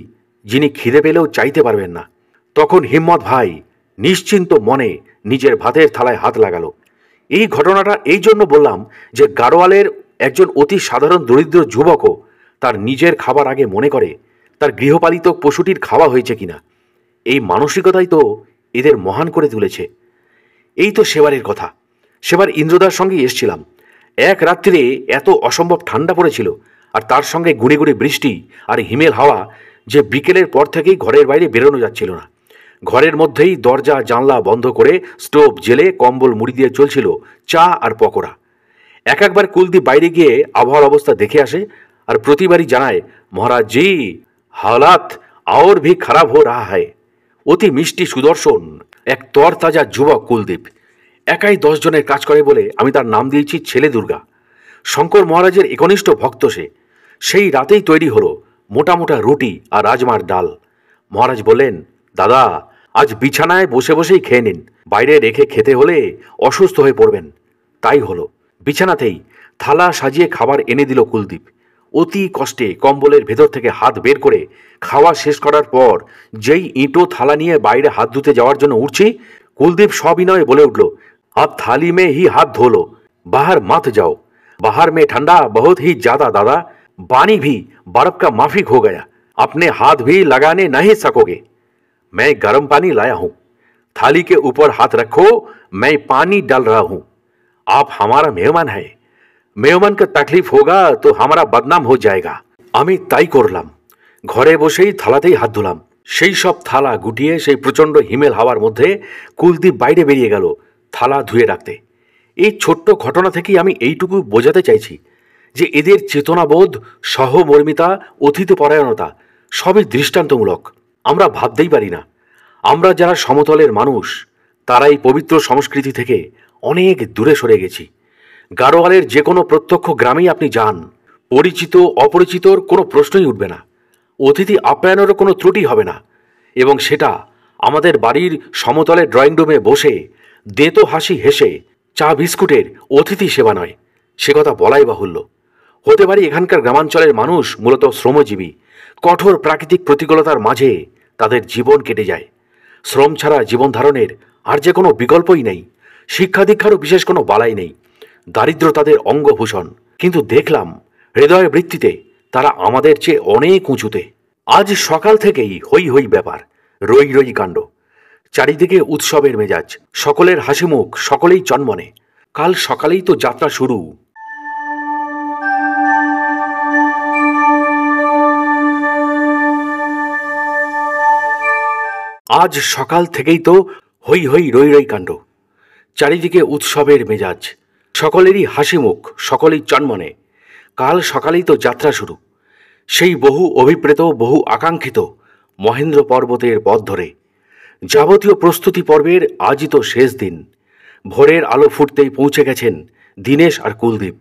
যিনি খিদে পেলেও চাইতে পারবেন না তখন হিম্মত ভাই নিশ্চিন্ত মনে নিজের ভাতের থালায় হাত লাগালো এই ঘটনাটা এই জন্য বললাম যে গাড়োয়ালের একজন অতি সাধারণ দরিদ্র যুবকও তার নিজের খাবার আগে মনে করে তার গৃহপালিত পশুটির খাওয়া হয়েছে কিনা এই মানসিকতাই তো এদের মহান করে তুলেছে এই তো সেবারের কথা সেবার ইন্দ্রদার সঙ্গে এসছিলাম এক রাত্রে এত অসম্ভব ঠান্ডা পড়েছিল আর তার সঙ্গে গুঁড়ে গুঁড়ে বৃষ্টি আর হিমেল হাওয়া যে বিকেলের পর থেকেই ঘরের বাইরে বেরোনো যাচ্ছিল না ঘরের মধ্যেই দরজা জানলা বন্ধ করে স্টোভ জেলে কম্বল মুড়ি দিয়ে চলছিল চা আর পকোড়া এক একবার কুলদি বাইরে গিয়ে আবহাওয়ার অবস্থা দেখে আসে আর প্রতিবারই জানায় মহারাজ জি হালাত আওর ভি খারাপ হো রাহা হয় অতি মিষ্টি সুদর্শন এক তরতাজা যুবক কুলদীপ একাই দশ জনের কাজ করে বলে আমি তার নাম দিয়েছি ছেলে দুর্গা শঙ্কর মহারাজের একনিষ্ঠ ভক্ত সে সেই রাতেই তৈরি হলো মোটা মোটা রুটি আর রাজমার ডাল মহারাজ বললেন দাদা আজ বিছানায় বসে বসেই খেয়ে নিন বাইরে রেখে খেতে হলে অসুস্থ হয়ে পড়বেন তাই হলো বিছানাতেই থালা সাজিয়ে খাবার এনে দিল কুলদীপ অতি কষ্টে কম্বলের ভেতর থেকে হাত বের করে খাওয়া শেষ করার পর যেই ইঁটো থালা নিয়ে বাইরে হাত ধুতে যাওয়ার জন্য উঠছি কুলদীপ সবিনয়ে বলে উঠল आप थाली में ही हाथ धो लो बाहर मत जाओ बाहर में ठंडा बहुत ही ज्यादा दादा पानी भी बर्फ का माफिक हो गया अपने हाथ भी लगाने नहीं सकोगे मैं गर्म पानी लाया हूं थाली के ऊपर हाथ रखो मैं पानी डाल रहा हूं आप हमारा मेहमान है মেহমান কে তাকলিফ হোগা তো আমরা বদনাম হয়ে যায়গা আমি घरे করলাম ही थालाते ही हाथ धुलम से सब थाला गुटिए से प्रचंड हिमेल हावार मध्य कुलदीप बाहरे बैरिए গেল থালা ধুয়ে রাখতে এই ছোট্ট ঘটনা থেকেই আমি এইটুকু বোঝাতে চাইছি যে এদের চেতনাবোধ সহমর্মিতা অতিথপরায়ণতা সবই দৃষ্টান্তমূলক আমরা ভাবতেই পারি না আমরা যারা সমতলের মানুষ তারাই পবিত্র সংস্কৃতি থেকে অনেক দূরে সরে গেছি গাড়োয়ালের যে কোনো প্রত্যক্ষ গ্রামেই আপনি যান পরিচিত অপরিচিতর কোনো প্রশ্নই উঠবে না অতিথি আপ্যায়নেরও কোনো ত্রুটি হবে না এবং সেটা আমাদের বাড়ির সমতলে ড্রয়িং রুমে বসে তো হাসি হেসে চা বিস্কুটের অতিথি সেবা নয় সে কথা বলাই বাহুল্য হতে পারে এখানকার গ্রামাঞ্চলের মানুষ মূলত শ্রমজীবী কঠোর প্রাকৃতিক প্রতিকূলতার মাঝে তাদের জীবন কেটে যায় শ্রম ছাড়া জীবন ধারণের আর যে কোনো বিকল্পই নেই শিক্ষা দীক্ষারও বিশেষ কোনো বালাই নেই দারিদ্র তাদের অঙ্গভূষণ কিন্তু দেখলাম হৃদয় বৃত্তিতে তারা আমাদের চেয়ে অনেক উঁচুতে আজ সকাল থেকেই হই হই ব্যাপার রই রই কাণ্ড চারিদিকে উৎসবের মেজাজ সকলের হাসিমুখ সকলেই চনমনে কাল সকালেই তো যাত্রা শুরু আজ সকাল থেকেই তো হই হই রই রই কাণ্ড চারিদিকে উৎসবের মেজাজ সকলেরই হাসিমুখ সকলেই চনমনে কাল সকালেই তো যাত্রা শুরু সেই বহু অভিপ্রেত বহু আকাঙ্ক্ষিত মহেন্দ্র পর্বতের পথ ধরে যাবতীয় প্রস্তুতি পর্বের আজই তো শেষ দিন ভোরের আলো ফুটতেই পৌঁছে গেছেন দীনেশ আর কুলদীপ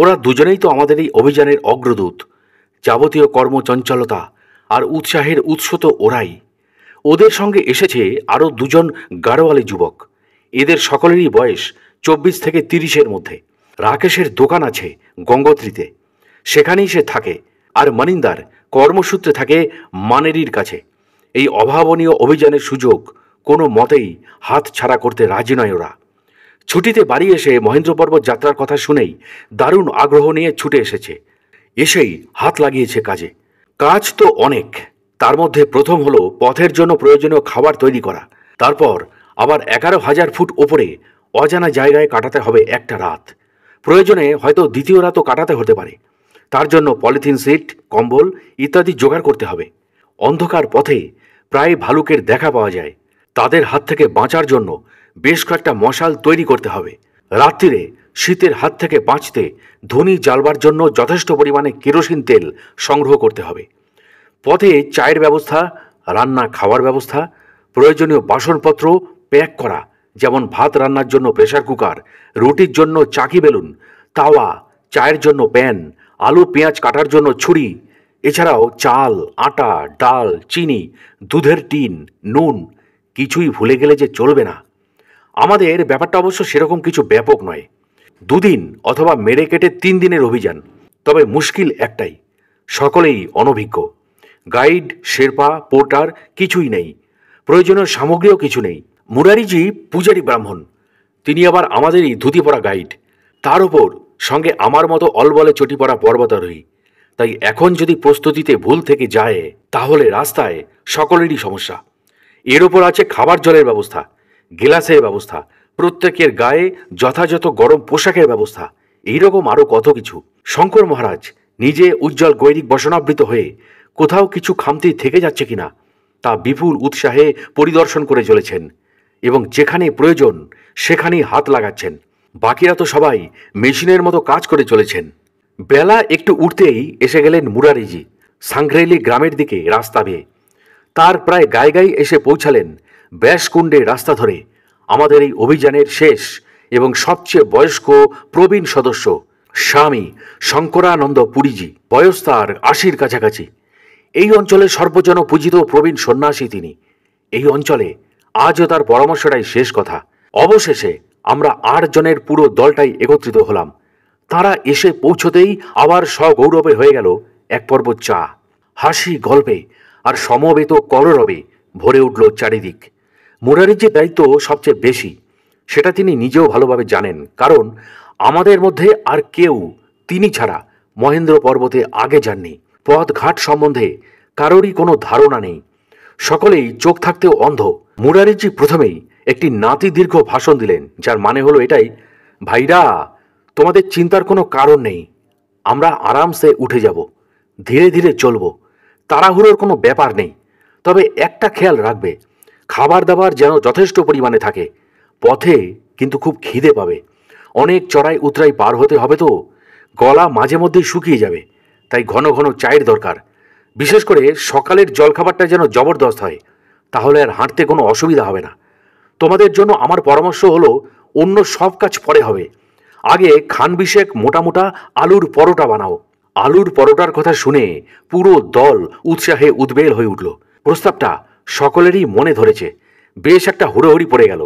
ওরা দুজনেই তো আমাদের এই অভিযানের অগ্রদূত যাবতীয় কর্মচঞ্চলতা আর উৎসাহের উৎস তো ওরাই ওদের সঙ্গে এসেছে আরও দুজন গাড়োয়ালি যুবক এদের সকলেরই বয়স চব্বিশ থেকে তিরিশের মধ্যে রাকেশের দোকান আছে গঙ্গোত্রীতে সেখানেই সে থাকে আর মানিন্দার কর্মসূত্রে থাকে মানেরির কাছে এই অভাবনীয় অভিযানের সুযোগ কোনো মতেই হাত ছাড়া করতে রাজি নয় ওরা ছুটিতে বাড়ি এসে মহেন্দ্র পর্বত যাত্রার কথা শুনেই দারুণ আগ্রহ নিয়ে ছুটে এসেছে এসেই হাত লাগিয়েছে কাজে কাজ তো অনেক তার মধ্যে প্রথম হলো পথের জন্য প্রয়োজনীয় খাবার তৈরি করা তারপর আবার এগারো হাজার ফুট ওপরে অজানা জায়গায় কাটাতে হবে একটা রাত প্রয়োজনে হয়তো দ্বিতীয় রাতও কাটাতে হতে পারে তার জন্য পলিথিন সিট কম্বল ইত্যাদি জোগাড় করতে হবে অন্ধকার পথে প্রায় ভালুকের দেখা পাওয়া যায় তাদের হাত থেকে বাঁচার জন্য বেশ কয়েকটা মশাল তৈরি করতে হবে রাত্রিরে শীতের হাত থেকে বাঁচতে ধনী জ্বালবার জন্য যথেষ্ট পরিমাণে কেরোসিন তেল সংগ্রহ করতে হবে পথে চায়ের ব্যবস্থা রান্না খাওয়ার ব্যবস্থা প্রয়োজনীয় বাসনপত্র প্যাক করা যেমন ভাত রান্নার জন্য প্রেশার কুকার রুটির জন্য চাকি বেলুন তাওয়া চায়ের জন্য প্যান আলু পেঁয়াজ কাটার জন্য ছুরি এছাড়াও চাল আটা ডাল চিনি দুধের টিন নুন কিছুই ভুলে গেলে যে চলবে না আমাদের ব্যাপারটা অবশ্য সেরকম কিছু ব্যাপক নয় দুদিন অথবা মেরে কেটে তিন দিনের অভিযান তবে মুশকিল একটাই সকলেই অনভিজ্ঞ গাইড শেরপা পোর্টার কিছুই নেই প্রয়োজনীয় সামগ্রীও কিছু নেই মুরারিজি পূজারি ব্রাহ্মণ তিনি আবার আমাদেরই ধুতি পরা গাইড তার ওপর সঙ্গে আমার মতো অলবলে চটি পরা পর্বতারোহী তাই এখন যদি প্রস্তুতিতে ভুল থেকে যায় তাহলে রাস্তায় সকলেরই সমস্যা এর ওপর আছে খাবার জলের ব্যবস্থা গ্লাসের ব্যবস্থা প্রত্যেকের গায়ে যথাযথ গরম পোশাকের ব্যবস্থা এইরকম আরও কত কিছু শঙ্কর মহারাজ নিজে উজ্জ্বল গৈরিক বসনাবৃত হয়ে কোথাও কিছু খামতি থেকে যাচ্ছে কিনা তা বিপুল উৎসাহে পরিদর্শন করে চলেছেন এবং যেখানে প্রয়োজন সেখানেই হাত লাগাচ্ছেন বাকিরা তো সবাই মেশিনের মতো কাজ করে চলেছেন বেলা একটু উঠতেই এসে গেলেন মুরারিজি সাংগ্রেলি গ্রামের দিকে রাস্তা বেয়ে তার প্রায় গায়ে গায়ে এসে পৌঁছালেন ব্যাসকুণ্ডে রাস্তা ধরে আমাদের এই অভিযানের শেষ এবং সবচেয়ে বয়স্ক প্রবীণ সদস্য স্বামী শঙ্করানন্দ পুরীজি বয়স তার আশির কাছাকাছি এই অঞ্চলে সর্বজন পূজিত প্রবীণ সন্ন্যাসী তিনি এই অঞ্চলে আজও তার পরামর্শটাই শেষ কথা অবশেষে আমরা আট জনের পুরো দলটাই একত্রিত হলাম তারা এসে পৌঁছতেই আবার সগৌরবে হয়ে গেল এক পর্ব চা হাসি গল্পে আর সমবেত কলরবে ভরে উঠল চারিদিক মুরারির যে দায়িত্ব সবচেয়ে বেশি সেটা তিনি নিজেও ভালোভাবে জানেন কারণ আমাদের মধ্যে আর কেউ তিনি ছাড়া মহেন্দ্র পর্বতে আগে যাননি পথঘাট সম্বন্ধে কারোরই কোনো ধারণা নেই সকলেই চোখ থাকতেও অন্ধ মুরারিজি প্রথমেই একটি নাতি দীর্ঘ ভাষণ দিলেন যার মানে হলো এটাই ভাইরা তোমাদের চিন্তার কোনো কারণ নেই আমরা আরামসে উঠে যাব ধীরে ধীরে চলব তাড়াহুড়োর কোনো ব্যাপার নেই তবে একটা খেয়াল রাখবে খাবার দাবার যেন যথেষ্ট পরিমাণে থাকে পথে কিন্তু খুব খিদে পাবে অনেক চড়াই উতরাই পার হতে হবে তো গলা মাঝে মধ্যেই শুকিয়ে যাবে তাই ঘন ঘন চায়ের দরকার বিশেষ করে সকালের জলখাবারটা যেন জবরদস্ত হয় তাহলে আর হাঁটতে কোনো অসুবিধা হবে না তোমাদের জন্য আমার পরামর্শ হলো অন্য সব কাজ পরে হবে আগে খান বিশেক মোটা মোটা আলুর পরোটা বানাও আলুর পরোটার কথা শুনে পুরো দল উৎসাহে উদ্বেল হয়ে উঠল প্রস্তাবটা সকলেরই মনে ধরেছে বেশ একটা হুড়োহড়ি পড়ে গেল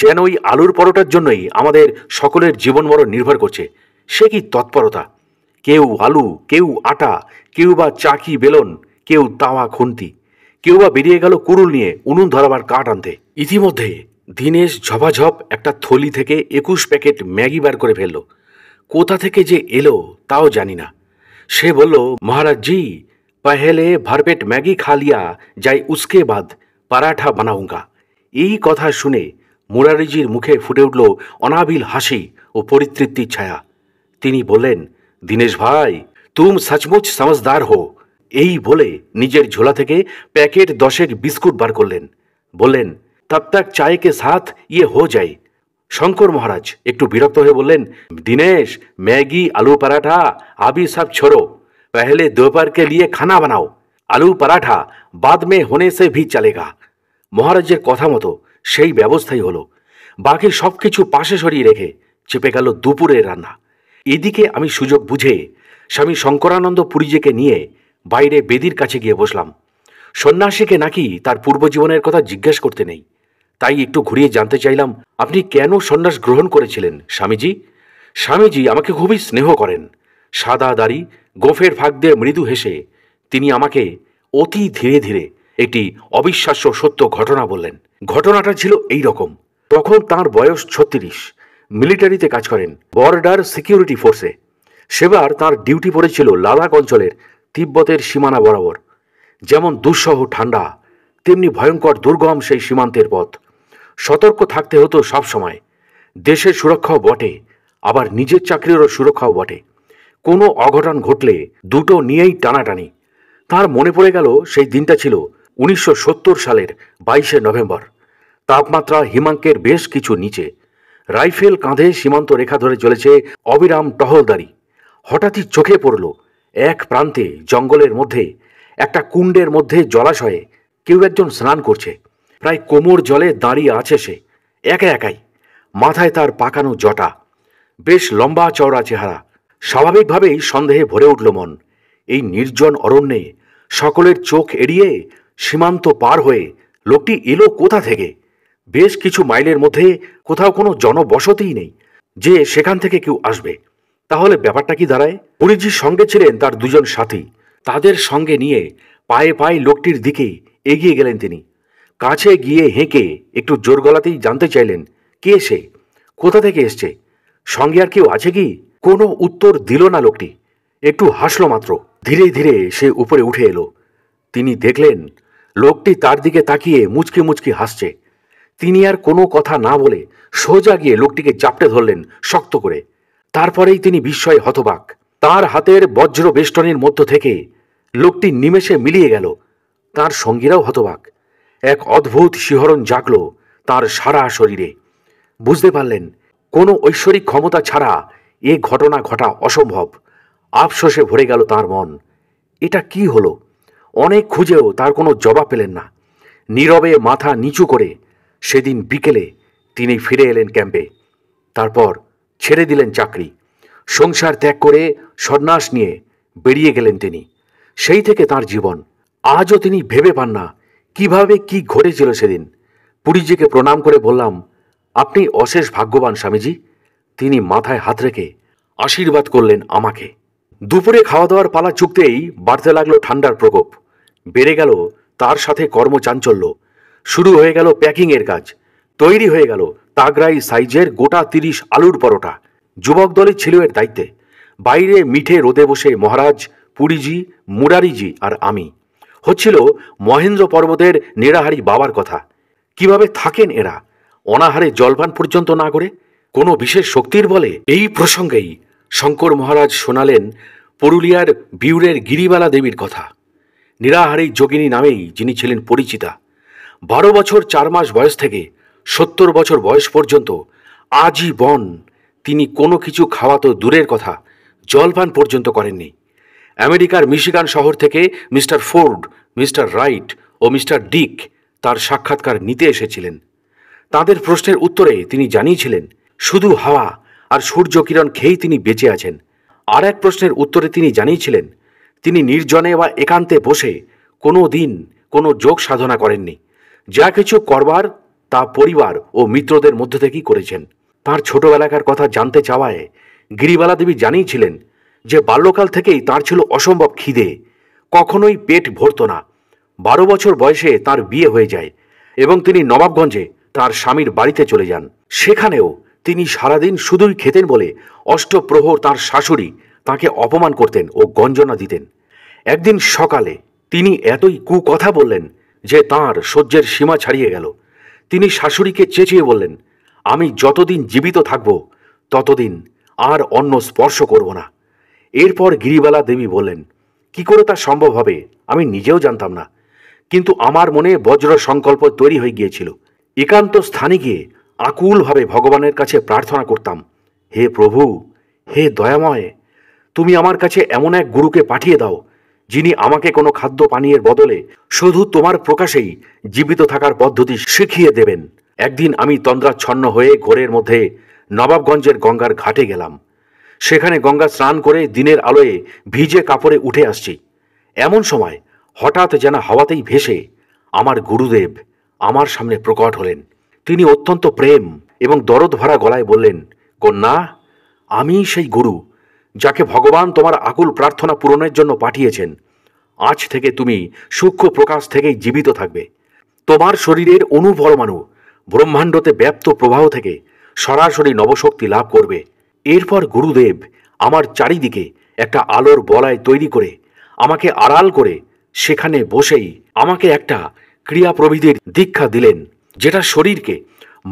যেন ওই আলুর পরোটার জন্যই আমাদের সকলের জীবন বড় নির্ভর করছে সে কি তৎপরতা কেউ আলু কেউ আটা কেউ বা চাকি বেলন কেউ তাওয়া খুন্তি কেউ বা বেরিয়ে গেল কুরুল নিয়ে উনুন ধরাবার কাঠ আনতে ইতিমধ্যে দীনেশ ঝপাঝপ একটা থলি থেকে একুশ প্যাকেট ম্যাগি বার করে ফেলল কোথা থেকে যে এলো তাও জানি না সে বলল মহারাজ জি পহেলে ম্যাগি খালিয়া যাই উসকে বাদ পারাঠা বানাউঙ্গা এই কথা শুনে মুরারিজির মুখে ফুটে উঠল অনাবিল হাসি ও পরিতৃপ্তির ছায়া তিনি বললেন দীনেশ ভাই তুম সচমুচ সমজদার হো এই বলে নিজের ঝোলা থেকে প্যাকেট দশেক বিস্কুট বার করলেন বললেন তব তক চায় কে সাথ ইয়ে হো যায় শঙ্কর মহারাজ একটু বিরক্ত হয়ে বললেন দীনেশ ম্যাগি আলু পরাঠা আবি সব ছোড়ো পহলে দোপারকে के খানা বানাও আলু পরাঠা বাদ মে হোনে সে ভি চলেগা মহারাজের কথা মতো সেই ব্যবস্থাই হলো বাকি সব কিছু পাশে সরিয়ে রেখে চেপে গেল দুপুরের রান্না এদিকে আমি সুযোগ বুঝে স্বামী শঙ্করানন্দ পুরীজিকে নিয়ে বাইরে বেদির কাছে গিয়ে বসলাম সন্ন্যাসীকে নাকি তার পূর্বজীবনের কথা জিজ্ঞেস করতে নেই তাই একটু ঘুরিয়ে জানতে চাইলাম আপনি কেন সন্ন্যাস গ্রহণ করেছিলেন স্বামীজি স্বামীজি আমাকে খুবই স্নেহ করেন সাদা দাড়ি গোফের ফাঁক দিয়ে মৃদু হেসে তিনি আমাকে অতি ধীরে ধীরে একটি অবিশ্বাস্য সত্য ঘটনা বললেন ঘটনাটা ছিল এই রকম তখন তার বয়স ছত্রিশ মিলিটারিতে কাজ করেন বর্ডার সিকিউরিটি ফোর্সে সেবার তার ডিউটি পড়েছিল লাদাখ অঞ্চলের তিব্বতের সীমানা বরাবর যেমন দুঃসহ ঠান্ডা তেমনি ভয়ঙ্কর দুর্গম সেই সীমান্তের পথ সতর্ক থাকতে হতো সব সময় দেশের সুরক্ষাও বটে আবার নিজের চাকরিরও সুরক্ষাও বটে কোনো অঘটন ঘটলে দুটো নিয়েই টানাটানি তার মনে পড়ে গেল সেই দিনটা ছিল উনিশশো সালের বাইশে নভেম্বর তাপমাত্রা হিমাঙ্কের বেশ কিছু নিচে রাইফেল কাঁধে সীমান্ত রেখা ধরে চলেছে অবিরাম টহলদারি হঠাৎই চোখে পড়ল এক প্রান্তে জঙ্গলের মধ্যে একটা কুণ্ডের মধ্যে জলাশয়ে কেউ একজন স্নান করছে প্রায় কোমর জলে দাঁড়িয়ে আছে সে একা একাই মাথায় তার পাকানো জটা বেশ লম্বা চওড়া চেহারা স্বাভাবিকভাবেই সন্দেহে ভরে উঠল মন এই নির্জন অরণ্যে সকলের চোখ এড়িয়ে সীমান্ত পার হয়ে লোকটি এলো কোথা থেকে বেশ কিছু মাইলের মধ্যে কোথাও কোনো জনবসতিই নেই যে সেখান থেকে কেউ আসবে তাহলে ব্যাপারটা কি দাঁড়ায় পুরীজির সঙ্গে ছিলেন তার দুজন সাথী তাদের সঙ্গে নিয়ে পায়ে পায়ে লোকটির দিকে এগিয়ে গেলেন তিনি কাছে গিয়ে হেঁকে একটু জোর গলাতেই জানতে চাইলেন কে সে কোথা থেকে এসছে সঙ্গে আর কেউ আছে কি কোনো উত্তর দিল না লোকটি একটু হাসলো মাত্র ধীরে ধীরে সে উপরে উঠে এলো তিনি দেখলেন লোকটি তার দিকে তাকিয়ে মুচকি মুচকি হাসছে তিনি আর কোনো কথা না বলে সোজা গিয়ে লোকটিকে চাপটে ধরলেন শক্ত করে তারপরেই তিনি বিস্ময়ে হতবাক তার হাতের বজ্র বেষ্টনের মধ্য থেকে লোকটি নিমেষে মিলিয়ে গেল তার সঙ্গীরাও হতবাক এক অদ্ভুত শিহরণ জাগল তার সারা শরীরে বুঝতে পারলেন কোনো ঐশ্বরিক ক্ষমতা ছাড়া এ ঘটনা ঘটা অসম্ভব আফসোসে ভরে গেল তার মন এটা কি হলো অনেক খুঁজেও তার কোনো জবাব পেলেন না নীরবে মাথা নিচু করে সেদিন বিকেলে তিনি ফিরে এলেন ক্যাম্পে তারপর ছেড়ে দিলেন চাকরি সংসার ত্যাগ করে সন্ন্যাস নিয়ে বেরিয়ে গেলেন তিনি সেই থেকে তার জীবন আজও তিনি ভেবে পান না কিভাবে কি ঘটেছিল সেদিন পুরীজিকে প্রণাম করে বললাম আপনি অশেষ ভাগ্যবান স্বামীজি তিনি মাথায় হাত রেখে আশীর্বাদ করলেন আমাকে দুপুরে খাওয়া দাওয়ার পালা চুকতেই বাড়তে লাগলো ঠান্ডার প্রকোপ বেড়ে গেল তার সাথে কর্মচাঞ্চল্য শুরু হয়ে গেল প্যাকিংয়ের কাজ তৈরি হয়ে গেল তাগরাই সাইজের গোটা তিরিশ আলুর পরোটা যুবক দলে ছিল এর দায়িত্বে বাইরে মিঠে রোদে বসে মহারাজ পুরীজি মুরারিজি আর আমি হচ্ছিল মহেন্দ্র পর্বতের নিরাহারি বাবার কথা কিভাবে থাকেন এরা অনাহারে জলপান পর্যন্ত না করে কোনো বিশেষ শক্তির বলে এই প্রসঙ্গেই শঙ্কর মহারাজ শোনালেন পুরুলিয়ার বিউরের গিরিবালা দেবীর কথা নিরাহারী যোগিনী নামেই যিনি ছিলেন পরিচিতা বারো বছর চার মাস বয়স থেকে সত্তর বছর বয়স পর্যন্ত আজীবন তিনি কোনো কিছু খাওয়া তো দূরের কথা জলপান পর্যন্ত করেননি আমেরিকার মিশিগান শহর থেকে মিস্টার ফোর্ড মিস্টার রাইট ও মিস্টার ডিক তার সাক্ষাৎকার নিতে এসেছিলেন তাদের প্রশ্নের উত্তরে তিনি জানিয়েছিলেন শুধু হাওয়া আর সূর্যকিরণ খেয়েই তিনি বেঁচে আছেন আর এক প্রশ্নের উত্তরে তিনি জানিয়েছিলেন তিনি নির্জনে বা একান্তে বসে কোনো দিন কোনো যোগ সাধনা করেননি যা কিছু করবার তা পরিবার ও মিত্রদের মধ্যে থেকেই করেছেন তার ছোটবেলাকার কথা জানতে চাওয়ায় গিরিবালা দেবী জানিয়েছিলেন যে বাল্যকাল থেকেই তার ছিল অসম্ভব খিদে কখনোই পেট ভরত না বারো বছর বয়সে তার বিয়ে হয়ে যায় এবং তিনি নবাবগঞ্জে তার স্বামীর বাড়িতে চলে যান সেখানেও তিনি সারাদিন শুধুই খেতেন বলে অষ্টপ্রহর তার শাশুড়ি তাকে অপমান করতেন ও গঞ্জনা দিতেন একদিন সকালে তিনি এতই কুকথা বললেন যে তার সহ্যের সীমা ছাড়িয়ে গেল তিনি শাশুড়িকে চেঁচিয়ে বললেন আমি যতদিন জীবিত থাকব ততদিন আর অন্য স্পর্শ করব না এরপর গিরিবালা দেবী বললেন কি করে তা সম্ভব হবে আমি নিজেও জানতাম না কিন্তু আমার মনে বজ্র সংকল্প তৈরি হয়ে গিয়েছিল একান্ত স্থানে গিয়ে আকুলভাবে ভগবানের কাছে প্রার্থনা করতাম হে প্রভু হে দয়াময় তুমি আমার কাছে এমন এক গুরুকে পাঠিয়ে দাও যিনি আমাকে কোনো খাদ্য পানীয়ের বদলে শুধু তোমার প্রকাশেই জীবিত থাকার পদ্ধতি শিখিয়ে দেবেন একদিন আমি তন্দ্রাচ্ছন্ন হয়ে ঘোরের মধ্যে নবাবগঞ্জের গঙ্গার ঘাটে গেলাম সেখানে গঙ্গা স্নান করে দিনের আলোয়ে ভিজে কাপড়ে উঠে আসছি এমন সময় হঠাৎ যেন হাওয়াতেই ভেসে আমার গুরুদেব আমার সামনে প্রকট হলেন তিনি অত্যন্ত প্রেম এবং দরদ ভরা গলায় বললেন কন্যা আমি সেই গুরু যাকে ভগবান তোমার আকুল প্রার্থনা পূরণের জন্য পাঠিয়েছেন আজ থেকে তুমি সূক্ষ্ম প্রকাশ থেকেই জীবিত থাকবে তোমার শরীরের অনুপরমাণু ব্রহ্মাণ্ডতে ব্যপ্ত প্রবাহ থেকে সরাসরি নবশক্তি লাভ করবে এরপর গুরুদেব আমার চারিদিকে একটা আলোর বলায় তৈরি করে আমাকে আড়াল করে সেখানে বসেই আমাকে একটা ক্রিয়া প্রবিধির দীক্ষা দিলেন যেটা শরীরকে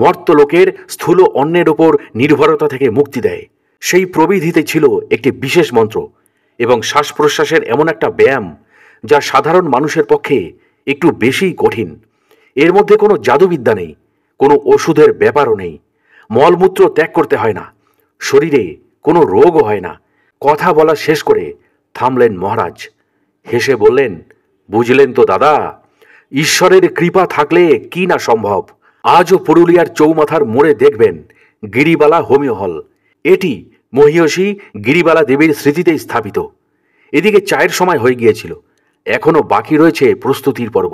মর্তলোকের স্থূল অন্যের ওপর নির্ভরতা থেকে মুক্তি দেয় সেই প্রবিধিতে ছিল একটি বিশেষ মন্ত্র এবং শ্বাস প্রশ্বাসের এমন একটা ব্যায়াম যা সাধারণ মানুষের পক্ষে একটু বেশি কঠিন এর মধ্যে কোনো জাদুবিদ্যা নেই কোনো ওষুধের ব্যাপারও নেই মলমূত্র ত্যাগ করতে হয় না শরীরে কোনো রোগও হয় না কথা বলা শেষ করে থামলেন মহারাজ হেসে বললেন বুঝলেন তো দাদা ঈশ্বরের কৃপা থাকলে কি না সম্ভব আজও পুরুলিয়ার চৌমাথার মোড়ে দেখবেন গিরিবালা হোমিও হল এটি মহিয়সী গিরিবালা দেবীর স্মৃতিতে স্থাপিত এদিকে চায়ের সময় হয়ে গিয়েছিল এখনও বাকি রয়েছে প্রস্তুতির পর্ব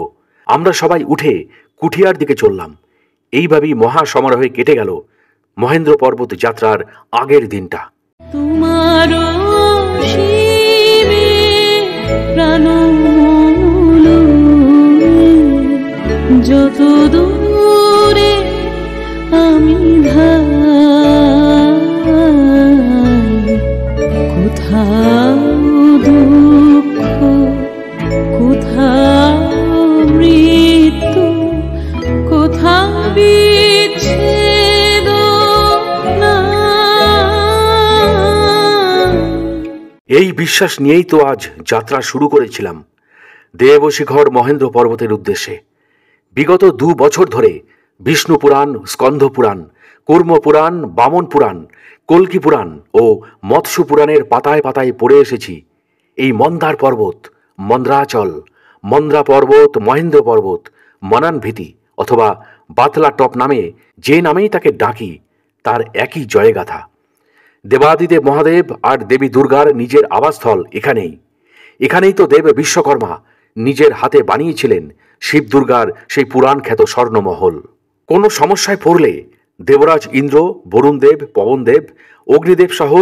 আমরা সবাই উঠে কুঠিয়ার দিকে চললাম এইভাবেই মহা সমারোহে কেটে গেল মহেন্দ্র পর্বত যাত্রার আগের দিনটা তোমার যত দূরে আমি এই বিশ্বাস নিয়েই তো আজ যাত্রা শুরু করেছিলাম দেবশিখর মহেন্দ্র পর্বতের উদ্দেশ্যে বিগত দু বছর ধরে বিষ্ণু পুরাণ স্কন্ধ পুরাণ কুর্ম পুরাণ বামন পুরাণ কল্কি পুরাণ ও মৎস্য পুরাণের পাতায় পাতায় পড়ে এসেছি এই মন্দার পর্বত মন্দ্রাচল মন্দ্রা পর্বত মহেন্দ্র পর্বত মনান ভীতি অথবা বাতলা টপ নামে যে নামেই তাকে ডাকি তার একই জয়গাথা দেবাদিদেব মহাদেব আর দেবী দুর্গার নিজের আবাসস্থল এখানেই এখানেই তো দেব বিশ্বকর্মা নিজের হাতে বানিয়েছিলেন শিব দুর্গার সেই পুরাণ খ্যাত স্বর্ণমহল কোনো সমস্যায় পড়লে দেবরাজ ইন্দ্র বরুণদেব পবনদেব অগ্নিদেব সহ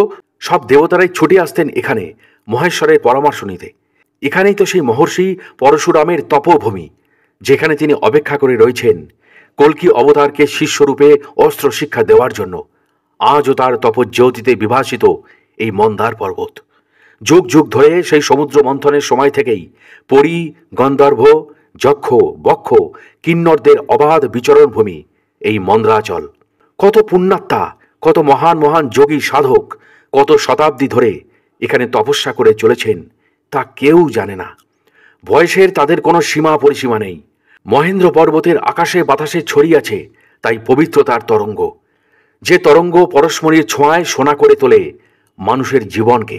সব দেবতারাই ছুটে আসতেন এখানে মহেশ্বরের পরামর্শ নিতে এখানেই তো সেই মহর্ষি পরশুরামের তপভূমি যেখানে তিনি অপেক্ষা করে রয়েছেন কলকি অবতারকে শিষ্যরূপে অস্ত্র শিক্ষা দেওয়ার জন্য আজও তার তপজ্যোতিতে বিভাসিত এই মন্দার পর্বত যুগ যুগ ধরে সেই সমুদ্র মন্থনের সময় থেকেই পরী গন্ধর্ভ যক্ষ বক্ষ কিন্নরদের অবাধ বিচরণভূমি এই মন্দ্রাচল কত পুণ্যাত্মা কত মহান মহান যোগী সাধক কত শতাব্দী ধরে এখানে তপস্যা করে চলেছেন তা কেউ জানে না বয়সের তাদের কোনো সীমা পরিসীমা নেই মহেন্দ্র পর্বতের আকাশে বাতাসে ছড়িয়াছে তাই পবিত্রতার তরঙ্গ যে তরঙ্গ পরস্মরীর ছোঁয়ায় সোনা করে তোলে মানুষের জীবনকে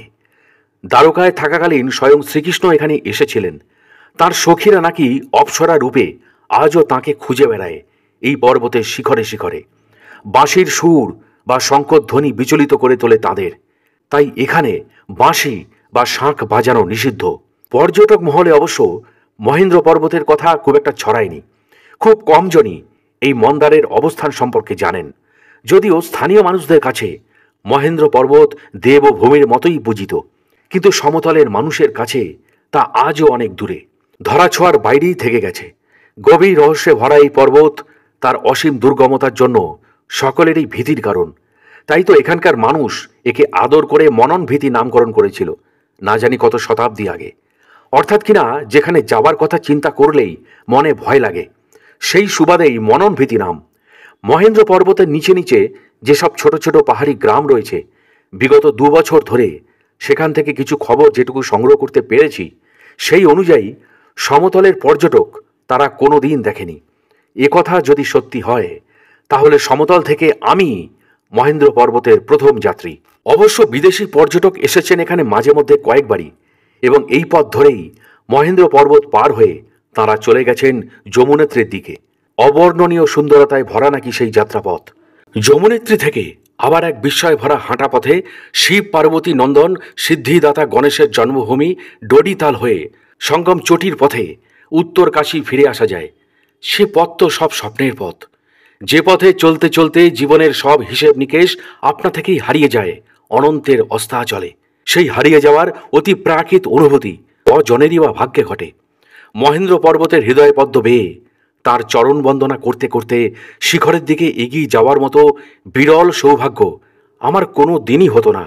দ্বারকায় থাকাকালীন স্বয়ং শ্রীকৃষ্ণ এখানে এসেছিলেন তার সখীরা নাকি অপসরা রূপে আজও তাকে খুঁজে বেড়ায় এই পর্বতের শিখরে শিখরে বাঁশির সুর বা শঙ্করধ্বনি বিচলিত করে তোলে তাদের তাই এখানে বাঁশি বা শাঁখ বাজানো নিষিদ্ধ পর্যটক মহলে অবশ্য মহেন্দ্র পর্বতের কথা খুব একটা ছড়ায়নি খুব কমজনই এই মন্দারের অবস্থান সম্পর্কে জানেন যদিও স্থানীয় মানুষদের কাছে মহেন্দ্র পর্বত দেবভূমির মতোই পূজিত কিন্তু সমতলের মানুষের কাছে তা আজও অনেক দূরে ধরাছোঁয়ার বাইরেই থেকে গেছে গভীর রহস্যে ভরা এই পর্বত তার অসীম দুর্গমতার জন্য সকলেরই ভীতির কারণ তাই তো এখানকার মানুষ একে আদর করে মনন ভীতি নামকরণ করেছিল না জানি কত শতাব্দী আগে অর্থাৎ কিনা যেখানে যাবার কথা চিন্তা করলেই মনে ভয় লাগে সেই সুবাদেই মনন ভীতি নাম মহেন্দ্র পর্বতের নিচে নিচে যেসব ছোট ছোট পাহাড়ি গ্রাম রয়েছে বিগত দু বছর ধরে সেখান থেকে কিছু খবর যেটুকু সংগ্রহ করতে পেরেছি সেই অনুযায়ী সমতলের পর্যটক তারা কোনো দিন দেখেনি একথা যদি সত্যি হয় তাহলে সমতল থেকে আমি মহেন্দ্র পর্বতের প্রথম যাত্রী অবশ্য বিদেশি পর্যটক এসেছেন এখানে মাঝে মধ্যে কয়েকবারই এবং এই পথ ধরেই মহেন্দ্র পর্বত পার হয়ে তারা চলে গেছেন যমুনেত্রের দিকে অবর্ণনীয় সুন্দরতায় ভরা নাকি সেই যাত্রাপথ যমুনেত্রী থেকে আবার এক বিস্ময় ভরা হাঁটা পথে শিব পার্বতী নন্দন সিদ্ধিদাতা গণেশের জন্মভূমি ডডিতাল হয়ে সঙ্গম চটির পথে উত্তর কাশী ফিরে আসা যায় সে পথ তো সব স্বপ্নের পথ যে পথে চলতে চলতে জীবনের সব হিসেব নিকেশ আপনা থেকেই হারিয়ে যায় অনন্তের অস্থা চলে সেই হারিয়ে যাওয়ার অতি প্রাকৃত অনুভূতি অজনেরই বা ভাগ্যে ঘটে মহেন্দ্র পর্বতের হৃদয় পদ্ম বেয়ে তার চরণ বন্দনা করতে করতে শিখরের দিকে এগিয়ে যাওয়ার মতো বিরল সৌভাগ্য আমার কোনো দিনই হতো না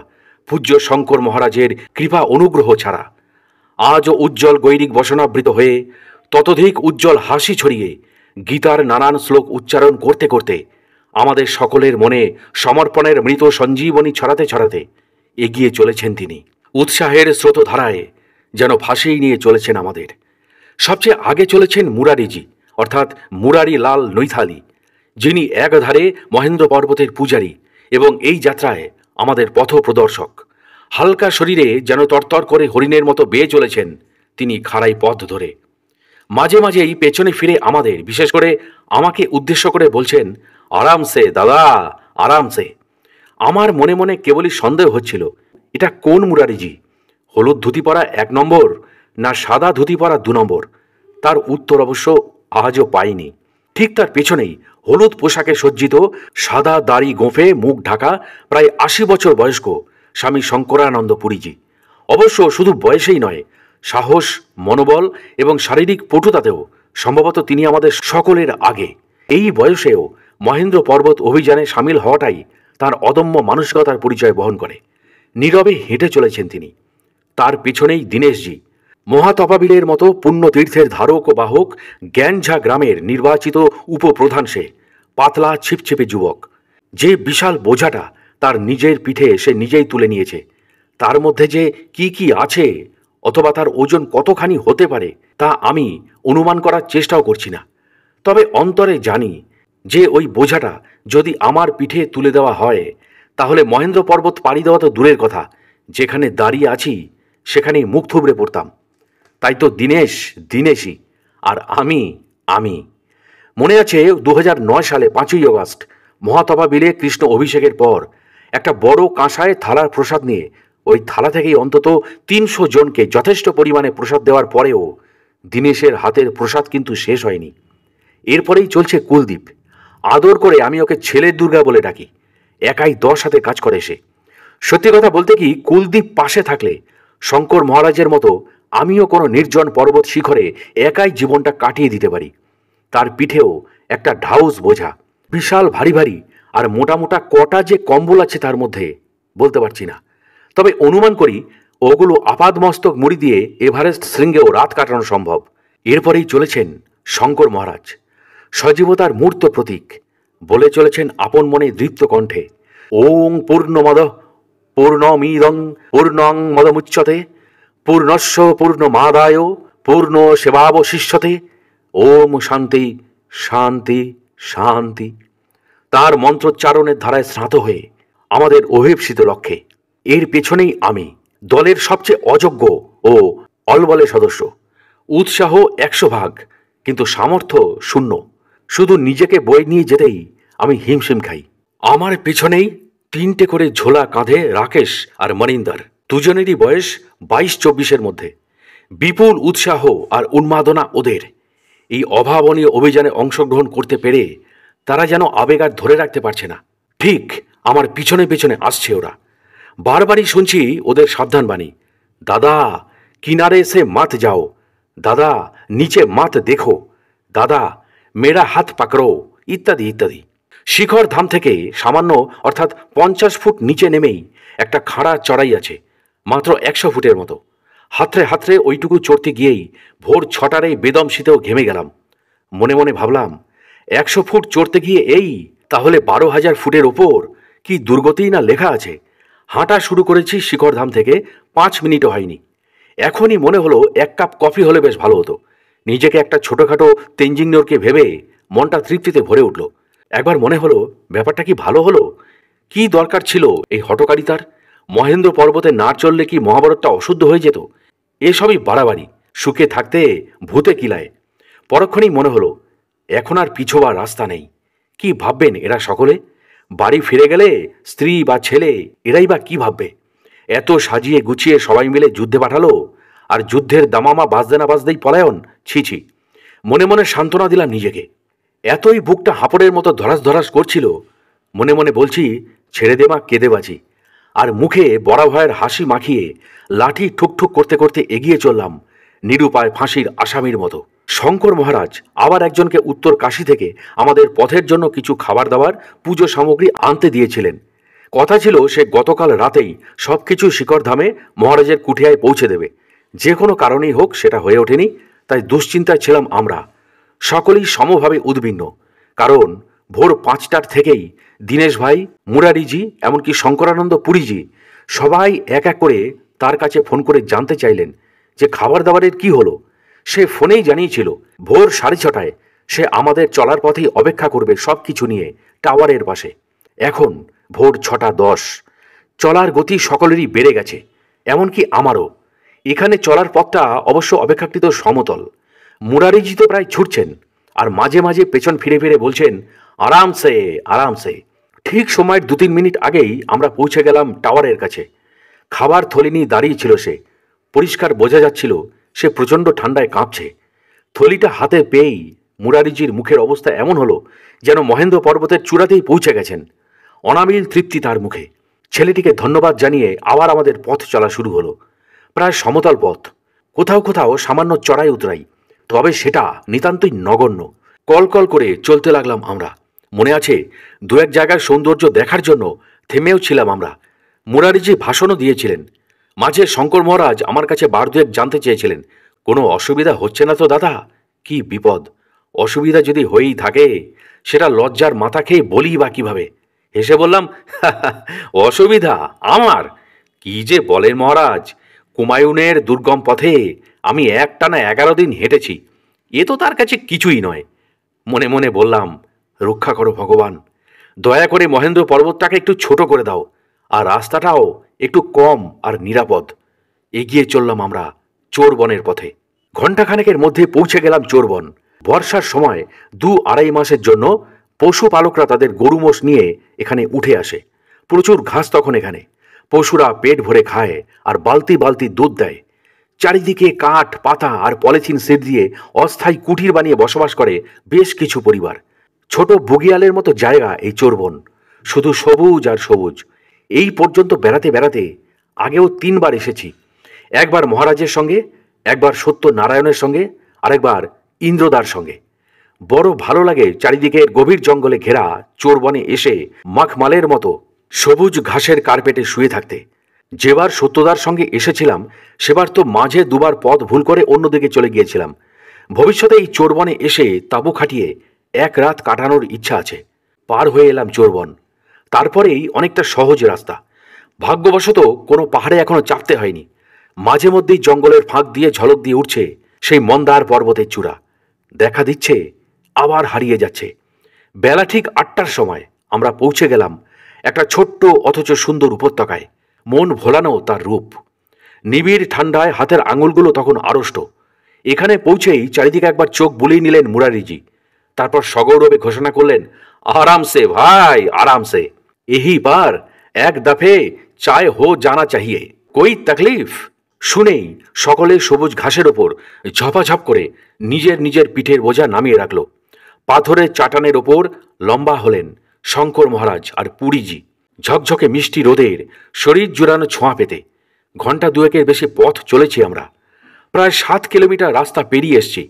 পূজ্য শঙ্কর মহারাজের কৃপা অনুগ্রহ ছাড়া আজও উজ্জ্বল গৈরিক বসনাবৃত হয়ে ততধিক উজ্জ্বল হাসি ছড়িয়ে গীতার নানান শ্লোক উচ্চারণ করতে করতে আমাদের সকলের মনে সমর্পণের মৃত সঞ্জীবনী ছড়াতে ছড়াতে এগিয়ে চলেছেন তিনি উৎসাহের স্রোতধারায় যেন ভাসিয়ে নিয়ে চলেছেন আমাদের সবচেয়ে আগে চলেছেন মুরারিজি অর্থাৎ মুরারি লাল নৈথালি যিনি একধারে মহেন্দ্র পর্বতের পূজারী এবং এই যাত্রায় আমাদের পথ প্রদর্শক হালকা শরীরে যেন তরতর করে হরিণের মতো বেয়ে চলেছেন তিনি খাড়াই পথ ধরে মাঝে মাঝেই পেছনে ফিরে আমাদের বিশেষ করে আমাকে উদ্দেশ্য করে বলছেন আরামসে দাদা আরামসে আমার মনে মনে কেবলই সন্দেহ হচ্ছিল এটা কোন মুরারিজি হলুদ ধুতি পরা এক নম্বর না সাদা ধুতি পরা দু নম্বর তার উত্তর অবশ্য আজও পায়নি ঠিক তার পেছনেই হলুদ পোশাকে সজ্জিত সাদা দাড়ি গোঁফে মুখ ঢাকা প্রায় আশি বছর বয়স্ক স্বামী শঙ্করানন্দ পুরীজি অবশ্য শুধু বয়সেই নয় সাহস মনোবল এবং শারীরিক পটুতাতেও সম্ভবত তিনি আমাদের সকলের আগে এই বয়সেও মহেন্দ্র পর্বত অভিযানে সামিল হওয়াটাই তার অদম্য মানসিকতার পরিচয় বহন করে নীরবে হেঁটে চলেছেন তিনি তার পিছনেই দীনেশজি মহাতপাবিলের মতো পুণ্যতীর্থের ধারক ও বাহক জ্ঞানঝা গ্রামের নির্বাচিত উপপ্রধান সে পাতলা ছিপছিপে যুবক যে বিশাল বোঝাটা তার নিজের পিঠে সে নিজেই তুলে নিয়েছে তার মধ্যে যে কি কি আছে অথবা তার ওজন কতখানি হতে পারে তা আমি অনুমান করার চেষ্টাও করছি না তবে অন্তরে জানি যে ওই বোঝাটা যদি আমার পিঠে তুলে দেওয়া হয় তাহলে মহেন্দ্র পর্বত পাড়ি দেওয়া তো দূরের কথা যেখানে দাঁড়িয়ে আছি সেখানেই মুখ থুবড়ে পড়তাম তাই তো দীনেশ দীনেশই আর আমি আমি মনে আছে দু সালে পাঁচই অগস্ট মহাতবা বিলে কৃষ্ণ অভিষেকের পর একটা বড় কাঁসায় থালার প্রসাদ নিয়ে ওই থালা থেকেই অন্তত তিনশো জনকে যথেষ্ট পরিমাণে প্রসাদ দেওয়ার পরেও দীনেশের হাতের প্রসাদ কিন্তু শেষ হয়নি এরপরেই চলছে কুলদীপ আদর করে আমি ওকে ছেলে দুর্গা বলে ডাকি একাই দশ হাতে কাজ করে সে সত্যি কথা বলতে কি কুলদীপ পাশে থাকলে শঙ্কর মহারাজের মতো আমিও কোনো নির্জন পর্বত শিখরে একাই জীবনটা কাটিয়ে দিতে পারি তার পিঠেও একটা ঢাউস বোঝা বিশাল ভারী ভারী আর মোটা মোটা কটা যে কম্বল আছে তার মধ্যে বলতে পারছি না তবে অনুমান করি ওগুলো আপাদমস্তক মুড়ি দিয়ে এভারেস্ট শৃঙ্গেও রাত কাটানো সম্ভব এরপরেই চলেছেন শঙ্কর মহারাজ সজীবতার মূর্ত প্রতীক বলে চলেছেন আপন মনে দৃপ্ত কণ্ঠে ওং পূর্ণমদ পূর্ণমিদং পূর্ণং মদমুচ্ছতে পূর্ণ মাদায় পূর্ণ সেবাবশিষ্যতে ওম শান্তি শান্তি শান্তি তার মন্ত্রোচ্চারণের ধারায় স্নাত হয়ে আমাদের অভিপ্সিত লক্ষ্যে এর পেছনেই আমি দলের সবচেয়ে অযোগ্য ও অলবলে সদস্য উৎসাহ একশো ভাগ কিন্তু সামর্থ্য শূন্য শুধু নিজেকে বই নিয়ে যেতেই আমি হিমশিম খাই আমার পিছনেই তিনটে করে ঝোলা কাঁধে রাকেশ আর মনিন্দার দুজনেরই বয়স বাইশ চব্বিশের মধ্যে বিপুল উৎসাহ আর উন্মাদনা ওদের এই অভাবনীয় অভিযানে অংশগ্রহণ করতে পেরে তারা যেন আবেগ আর ধরে রাখতে পারছে না ঠিক আমার পিছনে পেছনে আসছে ওরা বারবারই শুনছি ওদের সাবধান বাণী দাদা কিনারে সে মাত যাও দাদা নিচে মাত দেখো দাদা মেয়েরা হাত পাকড়ো ইত্যাদি ইত্যাদি শিখর ধাম থেকে সামান্য অর্থাৎ পঞ্চাশ ফুট নিচে নেমেই একটা খাড়া চড়াই আছে মাত্র একশো ফুটের মতো হাতড়ে হাতড়ে ওইটুকু চড়তে গিয়েই ভোর ছটার এই বেদম শীতেও ঘেমে গেলাম মনে মনে ভাবলাম একশো ফুট চড়তে গিয়ে এই তাহলে বারো হাজার ফুটের ওপর কি দুর্গতিই না লেখা আছে হাঁটা শুরু করেছি শিখরধাম থেকে পাঁচ মিনিটও হয়নি এখনই মনে হলো এক কাপ কফি হলে বেশ ভালো হতো নিজেকে একটা ছোটোখাটো তেঞ্জিংনোরকে ভেবে মনটা তৃপ্তিতে ভরে উঠল একবার মনে হলো ব্যাপারটা কি ভালো হলো কি দরকার ছিল এই হটকারিতার মহেন্দ্র পর্বতে না চললে কি মহাভারতটা অশুদ্ধ হয়ে যেত এসবই বাড়াবাড়ি সুখে থাকতে ভূতে কিলায় পরক্ষণেই মনে হলো এখন আর পিছোবার রাস্তা নেই কি ভাববেন এরা সকলে বাড়ি ফিরে গেলে স্ত্রী বা ছেলে এরাই বা কি ভাববে এত সাজিয়ে গুছিয়ে সবাই মিলে যুদ্ধে পাঠালো আর যুদ্ধের দামামা বাজদে না বাজদেই পলায়ন ছি ছি মনে মনে সান্ত্বনা দিলাম নিজেকে এতই বুকটা হাঁপড়ের মতো ধরাস ধরাস করছিল মনে মনে বলছি ছেড়ে দে কেঁদে বাঁচি আর মুখে ভয়ের হাসি মাখিয়ে লাঠি ঠুকঠুক করতে করতে এগিয়ে চললাম নিরুপায় ফাঁসির আসামির মতো শঙ্কর মহারাজ আবার একজনকে উত্তর কাশি থেকে আমাদের পথের জন্য কিছু খাবার দাবার পুজো সামগ্রী আনতে দিয়েছিলেন কথা ছিল সে গতকাল রাতেই সব কিছু শিকড়ধামে মহারাজের কুঠিয়ায় পৌঁছে দেবে যে কোনো কারণেই হোক সেটা হয়ে ওঠেনি তাই দুশ্চিন্তায় ছিলাম আমরা সকলেই সমভাবে উদ্বিগ্ন কারণ ভোর পাঁচটার থেকেই দীনেশ ভাই মুরারিজি এমনকি শঙ্করানন্দ পুরীজি সবাই এক এক করে তার কাছে ফোন করে জানতে চাইলেন যে খাবার দাবারের কি হলো সে ফোনেই জানিয়েছিল ভোর সাড়ে ছটায় সে আমাদের চলার পথেই অপেক্ষা করবে সব কিছু নিয়ে টাওয়ারের পাশে এখন ভোর ছটা দশ চলার গতি সকলেরই বেড়ে গেছে এমনকি আমারও এখানে চলার পথটা অবশ্য অপেক্ষাকৃত সমতল মুরারিজি তো প্রায় ছুটছেন আর মাঝে মাঝে পেছন ফিরে ফিরে বলছেন আরামসে আরামসে ঠিক সময়ের দু তিন মিনিট আগেই আমরা পৌঁছে গেলাম টাওয়ারের কাছে খাবার থলি নিয়ে দাঁড়িয়েছিল সে পরিষ্কার বোঝা যাচ্ছিল সে প্রচণ্ড ঠান্ডায় কাঁপছে থলিটা হাতে পেয়েই মুরারিজির মুখের অবস্থা এমন হলো যেন মহেন্দ্র পর্বতের চূড়াতেই পৌঁছে গেছেন অনামিল তৃপ্তি তার মুখে ছেলেটিকে ধন্যবাদ জানিয়ে আবার আমাদের পথ চলা শুরু হলো প্রায় সমতল পথ কোথাও কোথাও সামান্য চড়াই উতরাই তবে সেটা নিতান্তই নগণ্য কল কল করে চলতে লাগলাম আমরা মনে আছে দু এক জায়গার সৌন্দর্য দেখার জন্য থেমেও ছিলাম আমরা মুরারিজি ভাষণও দিয়েছিলেন মাঝে শঙ্কর মহারাজ আমার কাছে বার দুয়েক জানতে চেয়েছিলেন কোনো অসুবিধা হচ্ছে না তো দাদা কি বিপদ অসুবিধা যদি হয়েই থাকে সেটা লজ্জার মাথা খেয়ে বলি বা কীভাবে হেসে বললাম অসুবিধা আমার কি যে বলেন মহারাজ কুমায়ুনের দুর্গম পথে আমি একটানা এগারো দিন হেঁটেছি এ তো তার কাছে কিছুই নয় মনে মনে বললাম রক্ষা করো ভগবান দয়া করে মহেন্দ্র পর্বতটাকে একটু ছোট করে দাও আর রাস্তাটাও একটু কম আর নিরাপদ এগিয়ে চললাম আমরা চোর বনের পথে ঘণ্টাখানেকের মধ্যে পৌঁছে গেলাম চোরবন বর্ষার সময় দু আড়াই মাসের জন্য পশুপালকরা তাদের গরু মোষ নিয়ে এখানে উঠে আসে প্রচুর ঘাস তখন এখানে পশুরা পেট ভরে খায় আর বালতি বালতি দুধ দেয় চারিদিকে কাঠ পাতা আর পলিথিন সেট দিয়ে অস্থায়ী কুটির বানিয়ে বসবাস করে বেশ কিছু পরিবার ছোট বগিয়ালের মতো জায়গা এই চোরবন শুধু সবুজ আর সবুজ এই পর্যন্ত বেড়াতে বেড়াতে আগেও তিনবার এসেছি একবার মহারাজের সঙ্গে একবার সত্য নারায়ণের সঙ্গে আরেকবার ইন্দ্রদার সঙ্গে বড় ভালো লাগে চারিদিকে গভীর জঙ্গলে ঘেরা চোরবনে এসে মাখমালের মতো সবুজ ঘাসের কার্পেটে শুয়ে থাকতে যেবার সত্যদার সঙ্গে এসেছিলাম সেবার তো মাঝে দুবার পথ ভুল করে অন্যদিকে চলে গিয়েছিলাম ভবিষ্যতে এই চোরবনে এসে তাঁবু খাটিয়ে এক রাত কাটানোর ইচ্ছা আছে পার হয়ে এলাম চোরবন তারপরেই অনেকটা সহজ রাস্তা ভাগ্যবশত কোনো পাহাড়ে এখনো চাপতে হয়নি মাঝে মধ্যেই জঙ্গলের ফাঁক দিয়ে ঝলক দিয়ে উঠছে সেই মন্দার পর্বতের চূড়া দেখা দিচ্ছে আবার হারিয়ে যাচ্ছে বেলা ঠিক আটটার সময় আমরা পৌঁছে গেলাম একটা ছোট্ট অথচ সুন্দর উপত্যকায় মন ভোলানো তার রূপ নিবিড় ঠান্ডায় হাতের আঙুলগুলো তখন আড়ষ্ট এখানে পৌঁছেই চারিদিকে একবার চোখ বুলিয়ে নিলেন মুরারিজি তারপর সগৌরবে ঘোষণা করলেন আরামসে ভাই আরামসে এহি বার এক দফে চায় হো জানা চাহিয়ে কই তকলিফ শুনেই সকলে সবুজ ঘাসের ওপর ঝপাঝপ করে নিজের নিজের পিঠের বোঝা নামিয়ে রাখল পাথরের চাটানের ওপর লম্বা হলেন শঙ্কর মহারাজ আর পুরীজি ঝকঝকে মিষ্টি রোদের শরীর জুড়ানো ছোঁয়া পেতে ঘন্টা দুয়েকের বেশি পথ চলেছি আমরা প্রায় সাত কিলোমিটার রাস্তা পেরিয়ে এসছি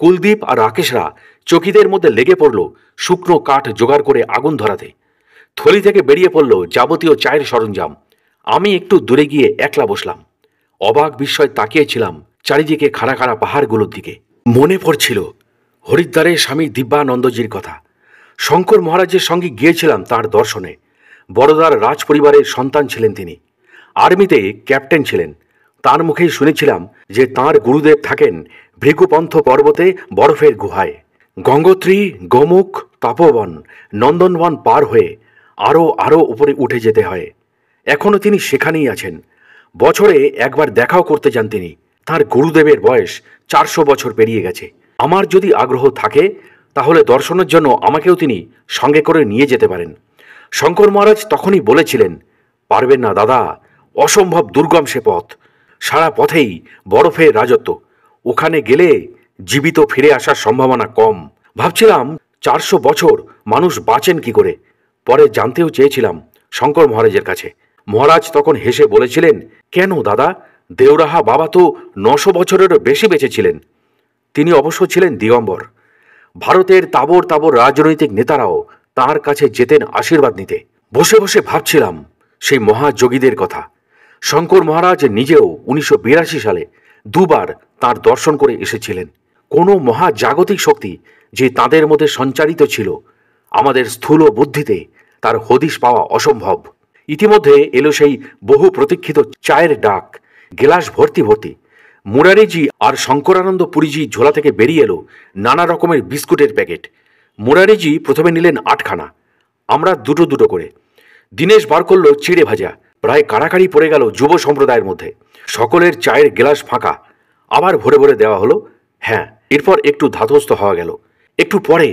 কুলদীপ আর রাকেশরা চকিদের মধ্যে লেগে পড়ল শুকনো কাঠ জোগাড় করে আগুন ধরাতে থলি থেকে বেরিয়ে পড়ল যাবতীয় চায়ের সরঞ্জাম আমি একটু দূরে গিয়ে একলা বসলাম অবাক বিস্ময় তাকিয়েছিলাম চারিদিকে খাড়া খাড়া পাহাড়গুলোর দিকে মনে পড়ছিল হরিদ্বারের স্বামী দিব্যানন্দজির কথা শঙ্কর মহারাজের সঙ্গে গিয়েছিলাম তার দর্শনে বড়দার রাজ পরিবারের সন্তান ছিলেন তিনি আর্মিতে ক্যাপ্টেন ছিলেন তার মুখেই শুনেছিলাম যে তার গুরুদেব থাকেন ভৃগুপন্থ পর্বতে বরফের গুহায় গঙ্গোত্রী গোমুখ তাপবন নন্দনবন পার হয়ে আরও আরও উপরে উঠে যেতে হয় এখনও তিনি সেখানেই আছেন বছরে একবার দেখাও করতে যান তিনি তার গুরুদেবের বয়স চারশো বছর পেরিয়ে গেছে আমার যদি আগ্রহ থাকে তাহলে দর্শনের জন্য আমাকেও তিনি সঙ্গে করে নিয়ে যেতে পারেন শঙ্কর মহারাজ তখনই বলেছিলেন পারবেন না দাদা অসম্ভব দুর্গম সে পথ সারা পথেই বরফের রাজত্ব ওখানে গেলে জীবিত ফিরে আসার সম্ভাবনা কম ভাবছিলাম চারশো বছর মানুষ বাঁচেন কি করে পরে জানতেও চেয়েছিলাম শঙ্কর মহারাজের কাছে মহারাজ তখন হেসে বলেছিলেন কেন দাদা দেওরাহা বাবা তো নশো বছরেরও বেশি বেঁচেছিলেন তিনি অবশ্য ছিলেন দিগম্বর ভারতের তাবর তাবর রাজনৈতিক নেতারাও তার কাছে যেতেন আশীর্বাদ নিতে বসে বসে ভাবছিলাম সেই মহাযোগীদের কথা শঙ্কর মহারাজ নিজেও উনিশশো সালে দুবার তার দর্শন করে এসেছিলেন কোনো মহাজাগতিক শক্তি যে তাদের মধ্যে সঞ্চারিত ছিল আমাদের স্থূল বুদ্ধিতে তার হদিশ পাওয়া অসম্ভব ইতিমধ্যে এলো সেই বহু প্রতীক্ষিত চায়ের ডাক গেলাস ভর্তি ভর্তি মুরারিজি আর শঙ্করানন্দ পুরীজি ঝোলা থেকে বেরিয়ে এলো নানা রকমের বিস্কুটের প্যাকেট মুরারিজি প্রথমে নিলেন আটখানা আমরা দুটো দুটো করে দিনেশ বার করলো চিড়ে ভাজা প্রায় কাড়াকাড়ি পড়ে গেল যুব সম্প্রদায়ের মধ্যে সকলের চায়ের গ্লাস ফাঁকা আবার ভরে ভরে দেওয়া হলো হ্যাঁ এরপর একটু ধাতস্থ হওয়া গেল একটু পরে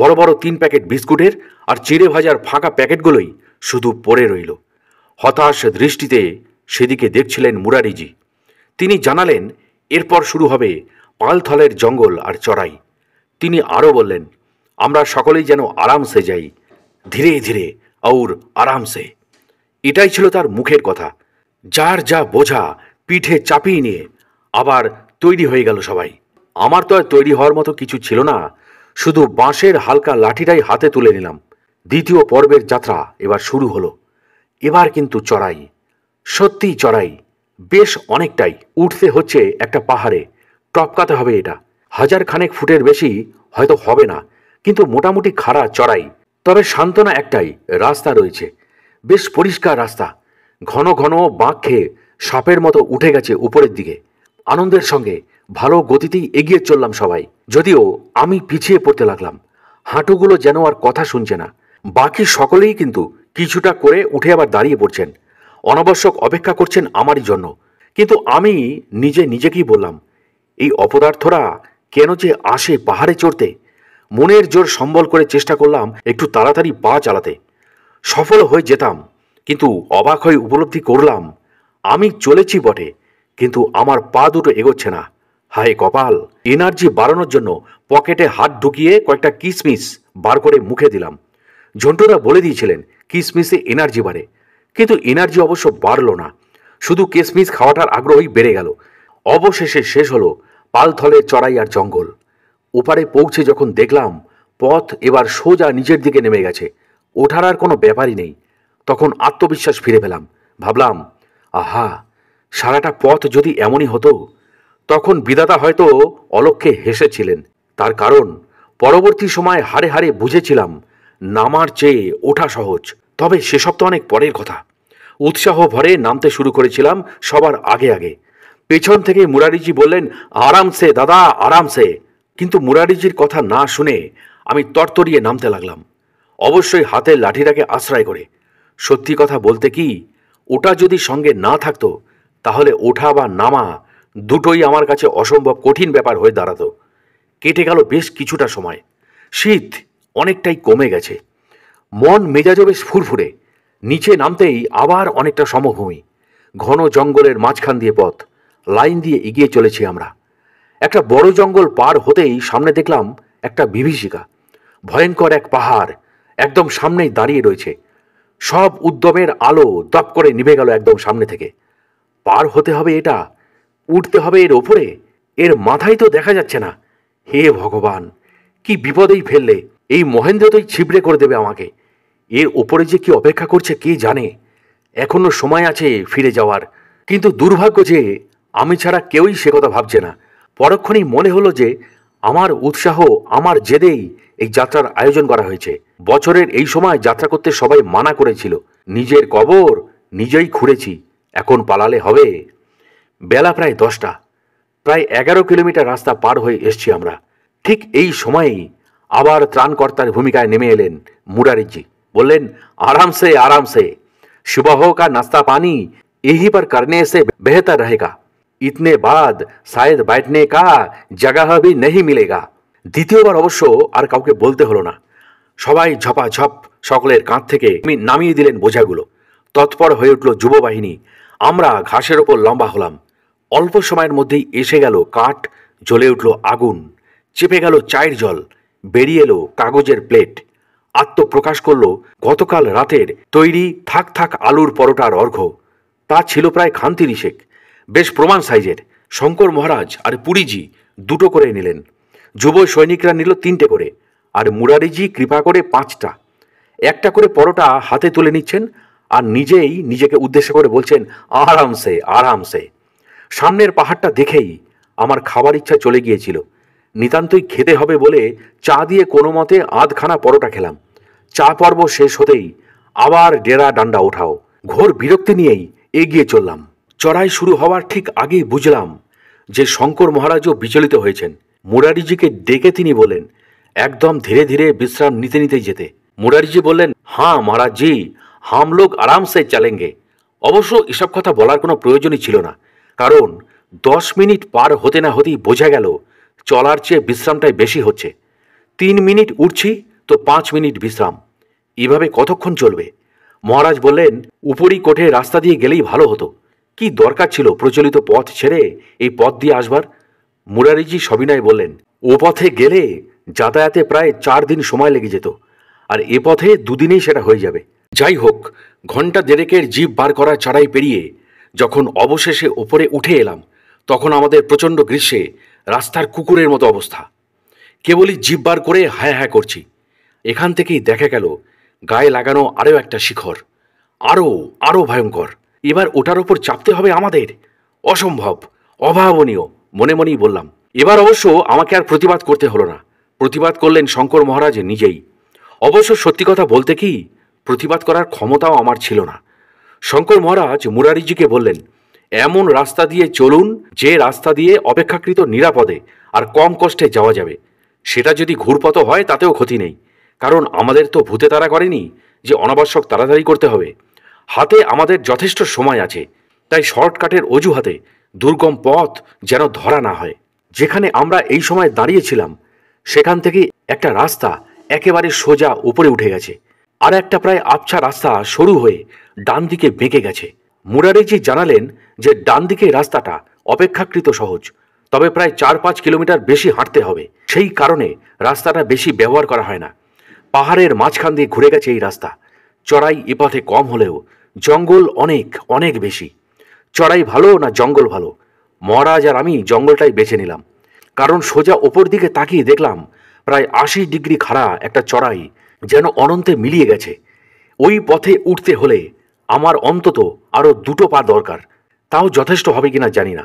বড় বড় তিন প্যাকেট বিস্কুটের আর চিড়ে ভাজার ফাঁকা প্যাকেটগুলোই শুধু পড়ে রইল হতাশ দৃষ্টিতে সেদিকে দেখছিলেন মুরারিজি তিনি জানালেন এরপর শুরু হবে পালথলের জঙ্গল আর চড়াই তিনি আরও বললেন আমরা সকলেই যেন আরামসে যাই ধীরে ধীরে আউর আরামসে এটাই ছিল তার মুখের কথা যার যা বোঝা পিঠে চাপিয়ে নিয়ে আবার তৈরি হয়ে গেল সবাই আমার তো আর তৈরি হওয়ার মতো কিছু ছিল না শুধু বাঁশের হালকা লাঠিটাই হাতে তুলে নিলাম দ্বিতীয় পর্বের যাত্রা এবার শুরু হলো এবার কিন্তু চড়াই সত্যিই চড়াই বেশ অনেকটাই উঠতে হচ্ছে একটা পাহাড়ে টপকাতে হবে এটা হাজার খানেক ফুটের বেশি হয়তো হবে না কিন্তু মোটামুটি খাড়া চড়াই তবে সান্ত্বনা একটাই রাস্তা রয়েছে বেশ পরিষ্কার রাস্তা ঘন ঘন বাঁক খেয়ে সাপের মতো উঠে গেছে উপরের দিকে আনন্দের সঙ্গে ভালো গতিতেই এগিয়ে চললাম সবাই যদিও আমি পিছিয়ে পড়তে লাগলাম হাঁটুগুলো যেন আর কথা শুনছে না বাকি সকলেই কিন্তু কিছুটা করে উঠে আবার দাঁড়িয়ে পড়ছেন অনাবশ্যক অপেক্ষা করছেন আমারই জন্য কিন্তু আমি নিজে নিজেকেই বললাম এই অপদার্থরা কেন যে আসে পাহাড়ে চড়তে মনের জোর সম্বল করে চেষ্টা করলাম একটু তাড়াতাড়ি পা চালাতে সফল হয়ে যেতাম কিন্তু অবাক হয়ে উপলব্ধি করলাম আমি চলেছি বটে কিন্তু আমার পা দুটো এগোচ্ছে না হায় কপাল এনার্জি বাড়ানোর জন্য পকেটে হাত ঢুকিয়ে কয়েকটা কিসমিস বার করে মুখে দিলাম ঝন্টুরা বলে দিয়েছিলেন কিসমিসে এনার্জি বাড়ে কিন্তু এনার্জি অবশ্য বাড়ল না শুধু কিসমিস খাওয়াটার আগ্রহই বেড়ে গেল অবশেষে শেষ হলো পালথলে চড়াই আর জঙ্গল ওপারে পৌঁছে যখন দেখলাম পথ এবার সোজা নিজের দিকে নেমে গেছে ওঠার আর কোনো ব্যাপারই নেই তখন আত্মবিশ্বাস ফিরে পেলাম ভাবলাম আহা সারাটা পথ যদি এমনই হতো তখন বিদাতা হয়তো অলক্ষে হেসেছিলেন তার কারণ পরবর্তী সময় হারে হারে বুঝেছিলাম নামার চেয়ে ওঠা সহজ তবে সেসব তো অনেক পরের কথা উৎসাহ ভরে নামতে শুরু করেছিলাম সবার আগে আগে পেছন থেকে মুরারিজি বললেন আরামসে দাদা আরামসে কিন্তু মুরারিজির কথা না শুনে আমি তরতরিয়ে নামতে লাগলাম অবশ্যই হাতের লাঠিটাকে আশ্রয় করে সত্যি কথা বলতে কি ওটা যদি সঙ্গে না থাকতো তাহলে ওঠা বা নামা দুটোই আমার কাছে অসম্ভব কঠিন ব্যাপার হয়ে দাঁড়াতো কেটে গেল বেশ কিছুটা সময় শীত অনেকটাই কমে গেছে মন মেজাজ বেশ ফুরফুরে নিচে নামতেই আবার অনেকটা সমভূমি ঘন জঙ্গলের মাঝখান দিয়ে পথ লাইন দিয়ে এগিয়ে চলেছি আমরা একটা বড় জঙ্গল পার হতেই সামনে দেখলাম একটা বিভীষিকা ভয়ঙ্কর এক পাহাড় একদম সামনেই দাঁড়িয়ে রয়েছে সব উদ্যমের আলো দপ করে নিভে গেল একদম সামনে থেকে পার হতে হবে এটা উঠতে হবে এর ওপরে এর মাথায় তো দেখা যাচ্ছে না হে ভগবান কি বিপদেই ফেললে এই মহেন্দ্র তোই ছিবড়ে করে দেবে আমাকে এর ওপরে যে কি অপেক্ষা করছে কে জানে এখনও সময় আছে ফিরে যাওয়ার কিন্তু দুর্ভাগ্য যে আমি ছাড়া কেউই সে কথা ভাবছে না পরক্ষণেই মনে হলো যে আমার উৎসাহ আমার জেদেই এই যাত্রার আয়োজন করা হয়েছে বছরের এই সময় যাত্রা করতে সবাই মানা করেছিল নিজের কবর নিজেই খুঁড়েছি এখন পালালে হবে বেলা প্রায় দশটা প্রায় এগারো কিলোমিটার রাস্তা পার হয়ে এসছি আমরা ঠিক এই সময়েই আবার ত্রাণকর্তার ভূমিকায় নেমে এলেন মুরারিজি বললেন আরামসে আরামসে सुबह কা নাস্তা পানি यहीं পর करने সে বেহতর रहेगा ইতনে বাদ शायद বাইটনে কা জগাহ ভি नहीं মিলেগা দ্বিতীয়বার অবশ্য আর কাউকে বলতে হলো না সবাই ঝপাঝপ সকলের কাঁধ থেকে নামিয়ে দিলেন বোঝাগুলো তৎপর হয়ে উঠল যুব বাহিনী আমরা ঘাসের ওপর লম্বা হলাম অল্প সময়ের মধ্যেই এসে গেল কাঠ জ্বলে উঠল আগুন চেপে গেল চায়ের জল বেরিয়ে এলো কাগজের প্লেট আত্মপ্রকাশ করল গতকাল রাতের তৈরি থাক থাক আলুর পরোটার অর্ঘ্য তা ছিল প্রায় নিষেক বেশ প্রমাণ সাইজের শঙ্কর মহারাজ আর পুরীজি দুটো করে নিলেন যুব সৈনিকরা নিল তিনটে করে আর মুরারিজি কৃপা করে পাঁচটা একটা করে পরোটা হাতে তুলে নিচ্ছেন আর নিজেই নিজেকে উদ্দেশ্য করে বলছেন আরামসে আরামসে সামনের পাহাড়টা দেখেই আমার খাবার ইচ্ছা চলে গিয়েছিল নিতান্তই খেতে হবে বলে চা দিয়ে কোনো মতে আধখানা পরোটা খেলাম চা পর্ব শেষ হতেই আবার ডেরা ডান্ডা ওঠাও ঘোর বিরক্তি নিয়েই এগিয়ে চললাম চড়াই শুরু হওয়ার ঠিক আগেই বুঝলাম যে শঙ্কর মহারাজও বিচলিত হয়েছেন মুরারিজিকে ডেকে তিনি বলেন একদম ধীরে ধীরে বিশ্রাম নিতে নিতেই যেতে মুরারিজি বললেন হাঁ মহারাজজি হাম লোক আরামসে চ্যালেঙ্গে অবশ্য এসব কথা বলার কোনো প্রয়োজনই ছিল না কারণ দশ মিনিট পার হতে না হতেই বোঝা গেল চলার চেয়ে বিশ্রামটাই বেশি হচ্ছে তিন মিনিট উঠছি তো পাঁচ মিনিট বিশ্রাম এভাবে কতক্ষণ চলবে মহারাজ বললেন উপরি কোঠে রাস্তা দিয়ে গেলেই ভালো হতো কি দরকার ছিল প্রচলিত পথ ছেড়ে এই পথ দিয়ে আসবার মুরারিজি সবিনয় বললেন ও পথে গেলে যাতায়াতে প্রায় চার দিন সময় লেগে যেত আর এ পথে দুদিনেই সেটা হয়ে যাবে যাই হোক ঘন্টা দেড়েকের জীব বার করা চড়াই পেরিয়ে যখন অবশেষে ওপরে উঠে এলাম তখন আমাদের প্রচণ্ড গ্রীষ্মে রাস্তার কুকুরের মতো অবস্থা কেবলই জিভ বার করে হায় হ্যাঁ করছি এখান থেকেই দেখা গেল গায়ে লাগানো আরও একটা শিখর আরও আরও ভয়ঙ্কর এবার ওটার ওপর চাপতে হবে আমাদের অসম্ভব অভাবনীয় মনে মনেই বললাম এবার অবশ্য আমাকে আর প্রতিবাদ করতে হলো না প্রতিবাদ করলেন শঙ্কর মহারাজ নিজেই অবশ্য সত্যি কথা বলতে কি প্রতিবাদ করার ক্ষমতাও আমার ছিল না শঙ্কর মহারাজ মুরারিজিকে বললেন এমন রাস্তা দিয়ে চলুন যে রাস্তা দিয়ে অপেক্ষাকৃত নিরাপদে আর কম কষ্টে যাওয়া যাবে সেটা যদি ঘুরপথ হয় তাতেও ক্ষতি নেই কারণ আমাদের তো ভূতে তারা করেনি যে অনাবশ্যক তাড়াতাড়ি করতে হবে হাতে আমাদের যথেষ্ট সময় আছে তাই শর্টকাটের অজুহাতে দুর্গম পথ যেন ধরা না হয় যেখানে আমরা এই সময় দাঁড়িয়েছিলাম সেখান থেকে একটা রাস্তা একেবারে সোজা উপরে উঠে গেছে আর একটা প্রায় আবছা রাস্তা সরু হয়ে ডান দিকে বেঁকে গেছে মুরারিজি জানালেন যে ডান দিকে রাস্তাটা অপেক্ষাকৃত সহজ তবে প্রায় চার পাঁচ কিলোমিটার বেশি হাঁটতে হবে সেই কারণে রাস্তাটা বেশি ব্যবহার করা হয় না পাহাড়ের মাঝখান দিয়ে ঘুরে গেছে এই রাস্তা চড়াই এপথে কম হলেও জঙ্গল অনেক অনেক বেশি চড়াই ভালো না জঙ্গল ভালো মহারাজ আর আমি জঙ্গলটাই বেছে নিলাম কারণ সোজা ওপর দিকে তাকিয়ে দেখলাম প্রায় আশি ডিগ্রি খাড়া একটা চড়াই যেন অনন্তে মিলিয়ে গেছে ওই পথে উঠতে হলে আমার অন্তত আরও দুটো পা দরকার তাও যথেষ্ট হবে কিনা জানি না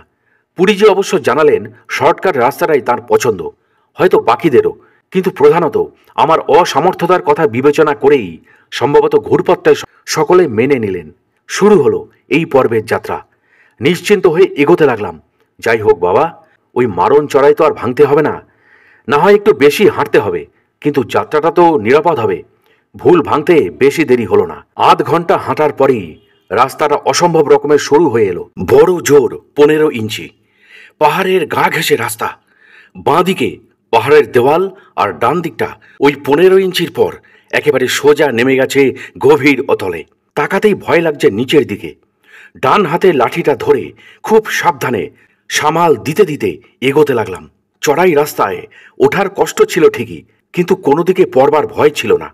পুরীজি অবশ্য জানালেন শর্টকাট রাস্তাটাই তার পছন্দ হয়তো বাকিদেরও কিন্তু প্রধানত আমার অসামর্থ্যতার কথা বিবেচনা করেই সম্ভবত ঘুরপথটায় সকলে মেনে নিলেন শুরু হলো এই পর্বের যাত্রা নিশ্চিন্ত হয়ে এগোতে লাগলাম যাই হোক বাবা ওই মারণ চড়াই তো আর ভাঙতে হবে না না হয় একটু বেশি হাঁটতে হবে কিন্তু যাত্রাটা তো নিরাপদ হবে ভুল ভাঙতে বেশি দেরি হলো না আধ ঘন্টা হাঁটার পরেই রাস্তাটা অসম্ভব রকমের সরু হয়ে এলো বড় জোর পনেরো ইঞ্চি পাহাড়ের গা ঘেঁষে রাস্তা বাঁদিকে পাহাড়ের দেওয়াল আর ডান দিকটা ওই পনেরো ইঞ্চির পর একেবারে সোজা নেমে গেছে গভীর অতলে তাকাতেই ভয় লাগছে নিচের দিকে ডান হাতে লাঠিটা ধরে খুব সাবধানে সামাল দিতে দিতে এগোতে লাগলাম চড়াই রাস্তায় ওঠার কষ্ট ছিল ঠিকই কিন্তু কোনো দিকে পড়বার ভয় ছিল না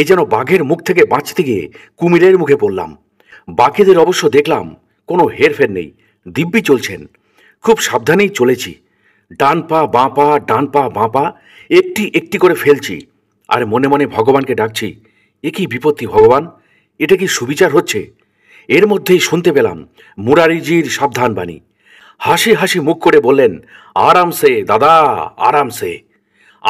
এ যেন বাঘের মুখ থেকে বাঁচতে গিয়ে কুমিরের মুখে পড়লাম বাকিদের অবশ্য দেখলাম কোনো হেরফের নেই দিব্যি চলছেন খুব সাবধানেই চলেছি ডান পা বাঁ পা ডান পা বাঁ পা একটি একটি করে ফেলছি আর মনে মনে ভগবানকে ডাকছি এ কি বিপত্তি ভগবান এটা কি সুবিচার হচ্ছে এর মধ্যেই শুনতে পেলাম মুরারিজির সাবধান বাণী হাসি হাসি মুখ করে বললেন আরামসে দাদা আরামসে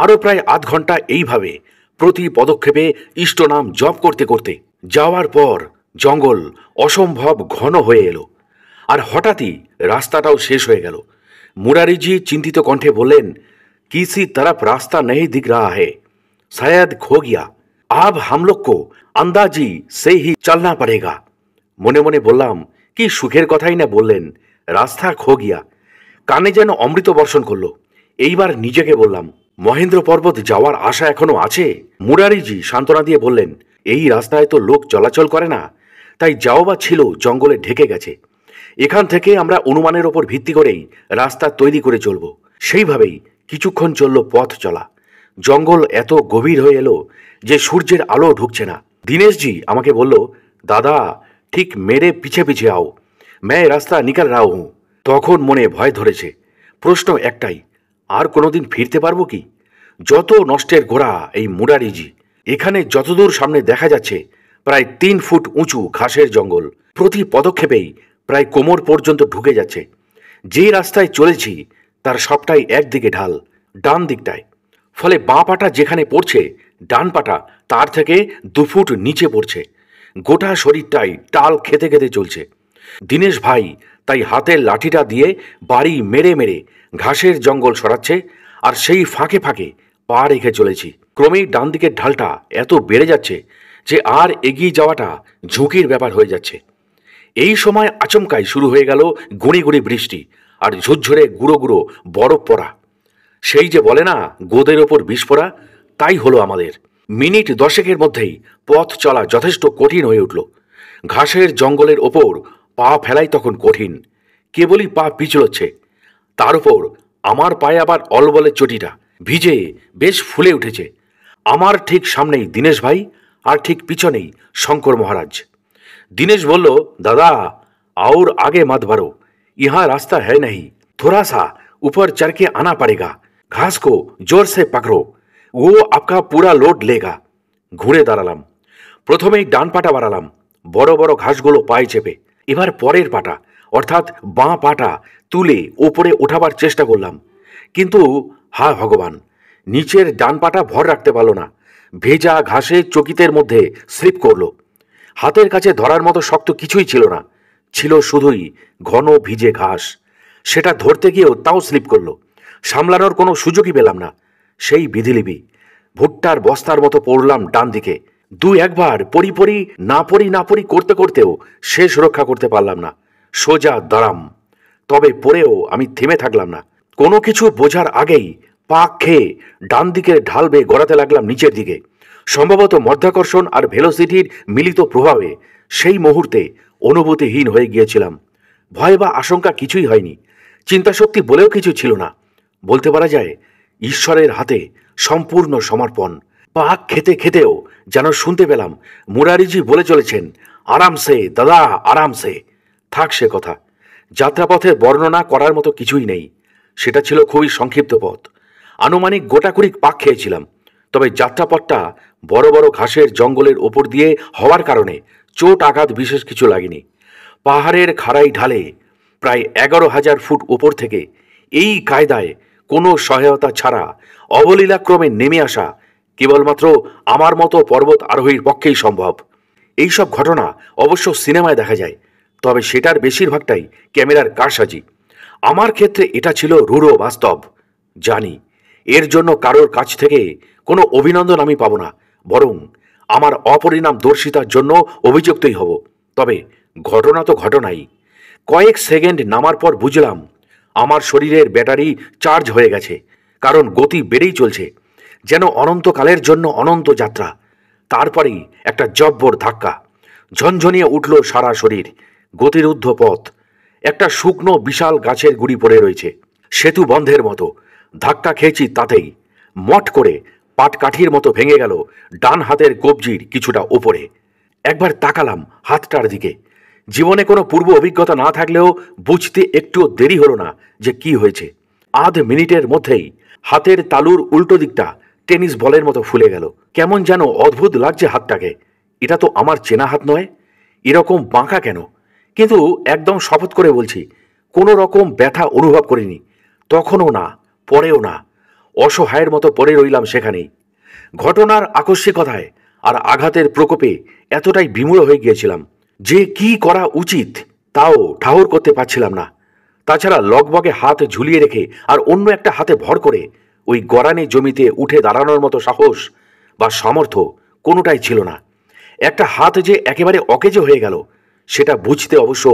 আরও প্রায় আধ ঘন্টা এইভাবে প্রতি পদক্ষেপে ইষ্টনাম জপ করতে করতে যাওয়ার পর জঙ্গল অসম্ভব ঘন হয়ে এলো আর হঠাৎই রাস্তাটাও শেষ হয়ে গেল মুরারিজি চিন্তিত কণ্ঠে বললেন কিসি তরফ রাস্তা নেই দিখ রা হে সায়দ খো গিয়া আব হামলোক কো আন্দাজি সেই হি চালনা পড়েগা মনে মনে বললাম কি সুখের কথাই না বললেন রাস্তা খো গিয়া কানে যেন অমৃত বর্ষণ করলো এইবার নিজেকে বললাম মহেন্দ্র পর্বত যাওয়ার আশা এখনো আছে মুরারিজি সান্ত্বনা দিয়ে বললেন এই রাস্তায় তো লোক চলাচল করে না তাই যাও বা ছিল জঙ্গলে ঢেকে গেছে এখান থেকে আমরা অনুমানের ওপর ভিত্তি করেই রাস্তা তৈরি করে চলব সেইভাবেই কিছুক্ষণ চলল পথ চলা জঙ্গল এত গভীর হয়ে এলো যে সূর্যের আলো ঢুকছে না দীনেশজি আমাকে বলল দাদা ঠিক মেরে পিছে পিছে আও ম্যায় রাস্তা নিকাল রাও হুঁ তখন মনে ভয় ধরেছে প্রশ্ন একটাই আর কোনোদিন ফিরতে পারবো কি যত নষ্টের ঘোড়া এই মুরারিজি এখানে যতদূর সামনে দেখা যাচ্ছে প্রায় তিন ফুট উঁচু ঘাসের জঙ্গল প্রতি পদক্ষেপেই প্রায় কোমর পর্যন্ত ঢুকে যাচ্ছে যে রাস্তায় চলেছি তার সবটাই একদিকে ঢাল ডান দিকটায় ফলে বাঁ পাটা যেখানে পড়ছে ডান পাটা তার থেকে দু ফুট নিচে পড়ছে গোটা শরীরটাই টাল খেতে খেতে চলছে দীনেশ ভাই তাই হাতের লাঠিটা দিয়ে বাড়ি মেরে মেরে ঘাসের জঙ্গল সরাচ্ছে আর সেই ফাঁকে ফাঁকে পা রেখে চলেছি ক্রমেই ডান দিকের ঢালটা এত বেড়ে যাচ্ছে যে আর এগিয়ে যাওয়াটা ঝুঁকির ব্যাপার হয়ে যাচ্ছে এই সময় আচমকাই শুরু হয়ে গেল গুঁড়ি গুঁড়ি বৃষ্টি আর ঝুরঝরে গুঁড়ো গুঁড়ো বরফ পড়া সেই যে বলে না গোদের ওপর বিষ পড়া তাই হলো আমাদের মিনিট দশেকের মধ্যেই পথ চলা যথেষ্ট কঠিন হয়ে উঠল ঘাসের জঙ্গলের ওপর পা ফেলাই তখন কঠিন কেবলই পা পিছলোচ্ছে তার উপর আমার পায়ে আবার অলবলের চটিটা ভিজে বেশ ফুলে উঠেছে আমার ঠিক সামনেই দীনেশ ভাই আর ঠিক পিছনেই শঙ্কর মহারাজ দীনেশ বলল দাদা আউর আগে মাত বারো ইহা রাস্তা হ্যায় নাহি থোড়া সা উপর चढ़ আনা आना ঘাস কো জোর সে পাকড়ো ও আপকা পুরা লোড লেগা ঘুরে দাঁড়ালাম প্রথমেই ডান পাটা বাড়ালাম বড় বড় ঘাসগুলো পায়ে চেপে এবার পরের পাটা অর্থাৎ বাঁ পাটা তুলে ওপরে ওঠাবার চেষ্টা করলাম কিন্তু হা ভগবান নিচের ডান পাটা ভর রাখতে পারল না ভেজা ঘাসে চকিতের মধ্যে স্লিপ করল হাতের কাছে ধরার মতো শক্ত কিছুই ছিল না ছিল শুধুই ঘন ভিজে ঘাস সেটা ধরতে গিয়েও তাও স্লিপ করল সামলানোর কোনো সুযোগই পেলাম না সেই বিধিলিপি ভুট্টার বস্তার মতো পড়লাম ডান দিকে দু একবার পরি পরি না পরি না পরি করতে করতেও শেষ রক্ষা করতে পারলাম না সোজা দাঁড়াম তবে পরেও আমি থেমে থাকলাম না কোনো কিছু বোঝার আগেই পা খেয়ে ডান দিকে ঢাল বেয়ে গড়াতে লাগলাম নিচের দিকে সম্ভবত মধ্যাকর্ষণ আর ভেলোসিটির মিলিত প্রভাবে সেই মুহূর্তে অনুভূতিহীন হয়ে গিয়েছিলাম ভয় বা আশঙ্কা কিছুই হয়নি চিন্তাশক্তি বলেও কিছু ছিল না বলতে পারা যায় ঈশ্বরের হাতে সম্পূর্ণ সমর্পণ পাক খেতে খেতেও যেন শুনতে পেলাম মুরারিজি বলে চলেছেন আরামসে দাদা আরামসে থাক সে কথা যাত্রাপথের বর্ণনা করার মতো কিছুই নেই সেটা ছিল খুবই সংক্ষিপ্ত পথ আনুমানিক গোটাকুরিক পাক খেয়েছিলাম তবে যাত্রাপথটা বড় বড় ঘাসের জঙ্গলের ওপর দিয়ে হওয়ার কারণে চোট আঘাত বিশেষ কিছু লাগেনি পাহাড়ের খাড়াই ঢালে প্রায় এগারো হাজার ফুট ওপর থেকে এই কায়দায় কোনো সহায়তা ছাড়া অবলীলাক্রমে নেমে আসা কেবলমাত্র আমার মতো পর্বত আরোহীর পক্ষেই সম্ভব এইসব ঘটনা অবশ্য সিনেমায় দেখা যায় তবে সেটার বেশিরভাগটাই ক্যামেরার কারসাজি আমার ক্ষেত্রে এটা ছিল রূঢ় বাস্তব জানি এর জন্য কারোর কাছ থেকে কোনো অভিনন্দন আমি পাব না বরং আমার অপরিণাম দর্শিতার জন্য অভিযুক্তই হব তবে ঘটনা তো ঘটনাই কয়েক সেকেন্ড নামার পর বুঝলাম আমার শরীরের ব্যাটারি চার্জ হয়ে গেছে কারণ গতি বেড়েই চলছে যেন অনন্তকালের জন্য অনন্ত যাত্রা তারপরেই একটা জব্বর ধাক্কা ঝনঝনিয়ে উঠল সারা শরীর গতিরুদ্ধ পথ একটা শুকনো বিশাল গাছের গুড়ি পড়ে রয়েছে সেতু বন্ধের মতো ধাক্কা খেয়েছি তাতেই মট করে পাটকাঠির মতো ভেঙে গেল ডান হাতের কবজির কিছুটা ওপরে একবার তাকালাম হাতটার দিকে জীবনে কোনো পূর্ব অভিজ্ঞতা না থাকলেও বুঝতে একটুও দেরি হলো না যে কি হয়েছে আধ মিনিটের মধ্যেই হাতের তালুর উল্টো দিকটা টেনিস বলের মতো ফুলে গেল কেমন যেন অদ্ভুত লাগছে হাতটাকে এটা তো আমার চেনা হাত নয় এরকম বাঁকা কেন কিন্তু একদম শপথ করে বলছি কোনো রকম ব্যথা অনুভব করিনি তখনও না পরেও না অসহায়ের মতো পরে রইলাম সেখানেই ঘটনার আকস্মিকতায় আর আঘাতের প্রকোপে এতটাই বিমূঢ় হয়ে গিয়েছিলাম যে কি করা উচিত তাও ঠাহর করতে পারছিলাম না তাছাড়া লগবগে হাত ঝুলিয়ে রেখে আর অন্য একটা হাতে ভর করে ওই গড়ানি জমিতে উঠে দাঁড়ানোর মতো সাহস বা সামর্থ্য কোনোটাই ছিল না একটা হাত যে একেবারে অকেজো হয়ে গেল সেটা বুঝতে অবশ্য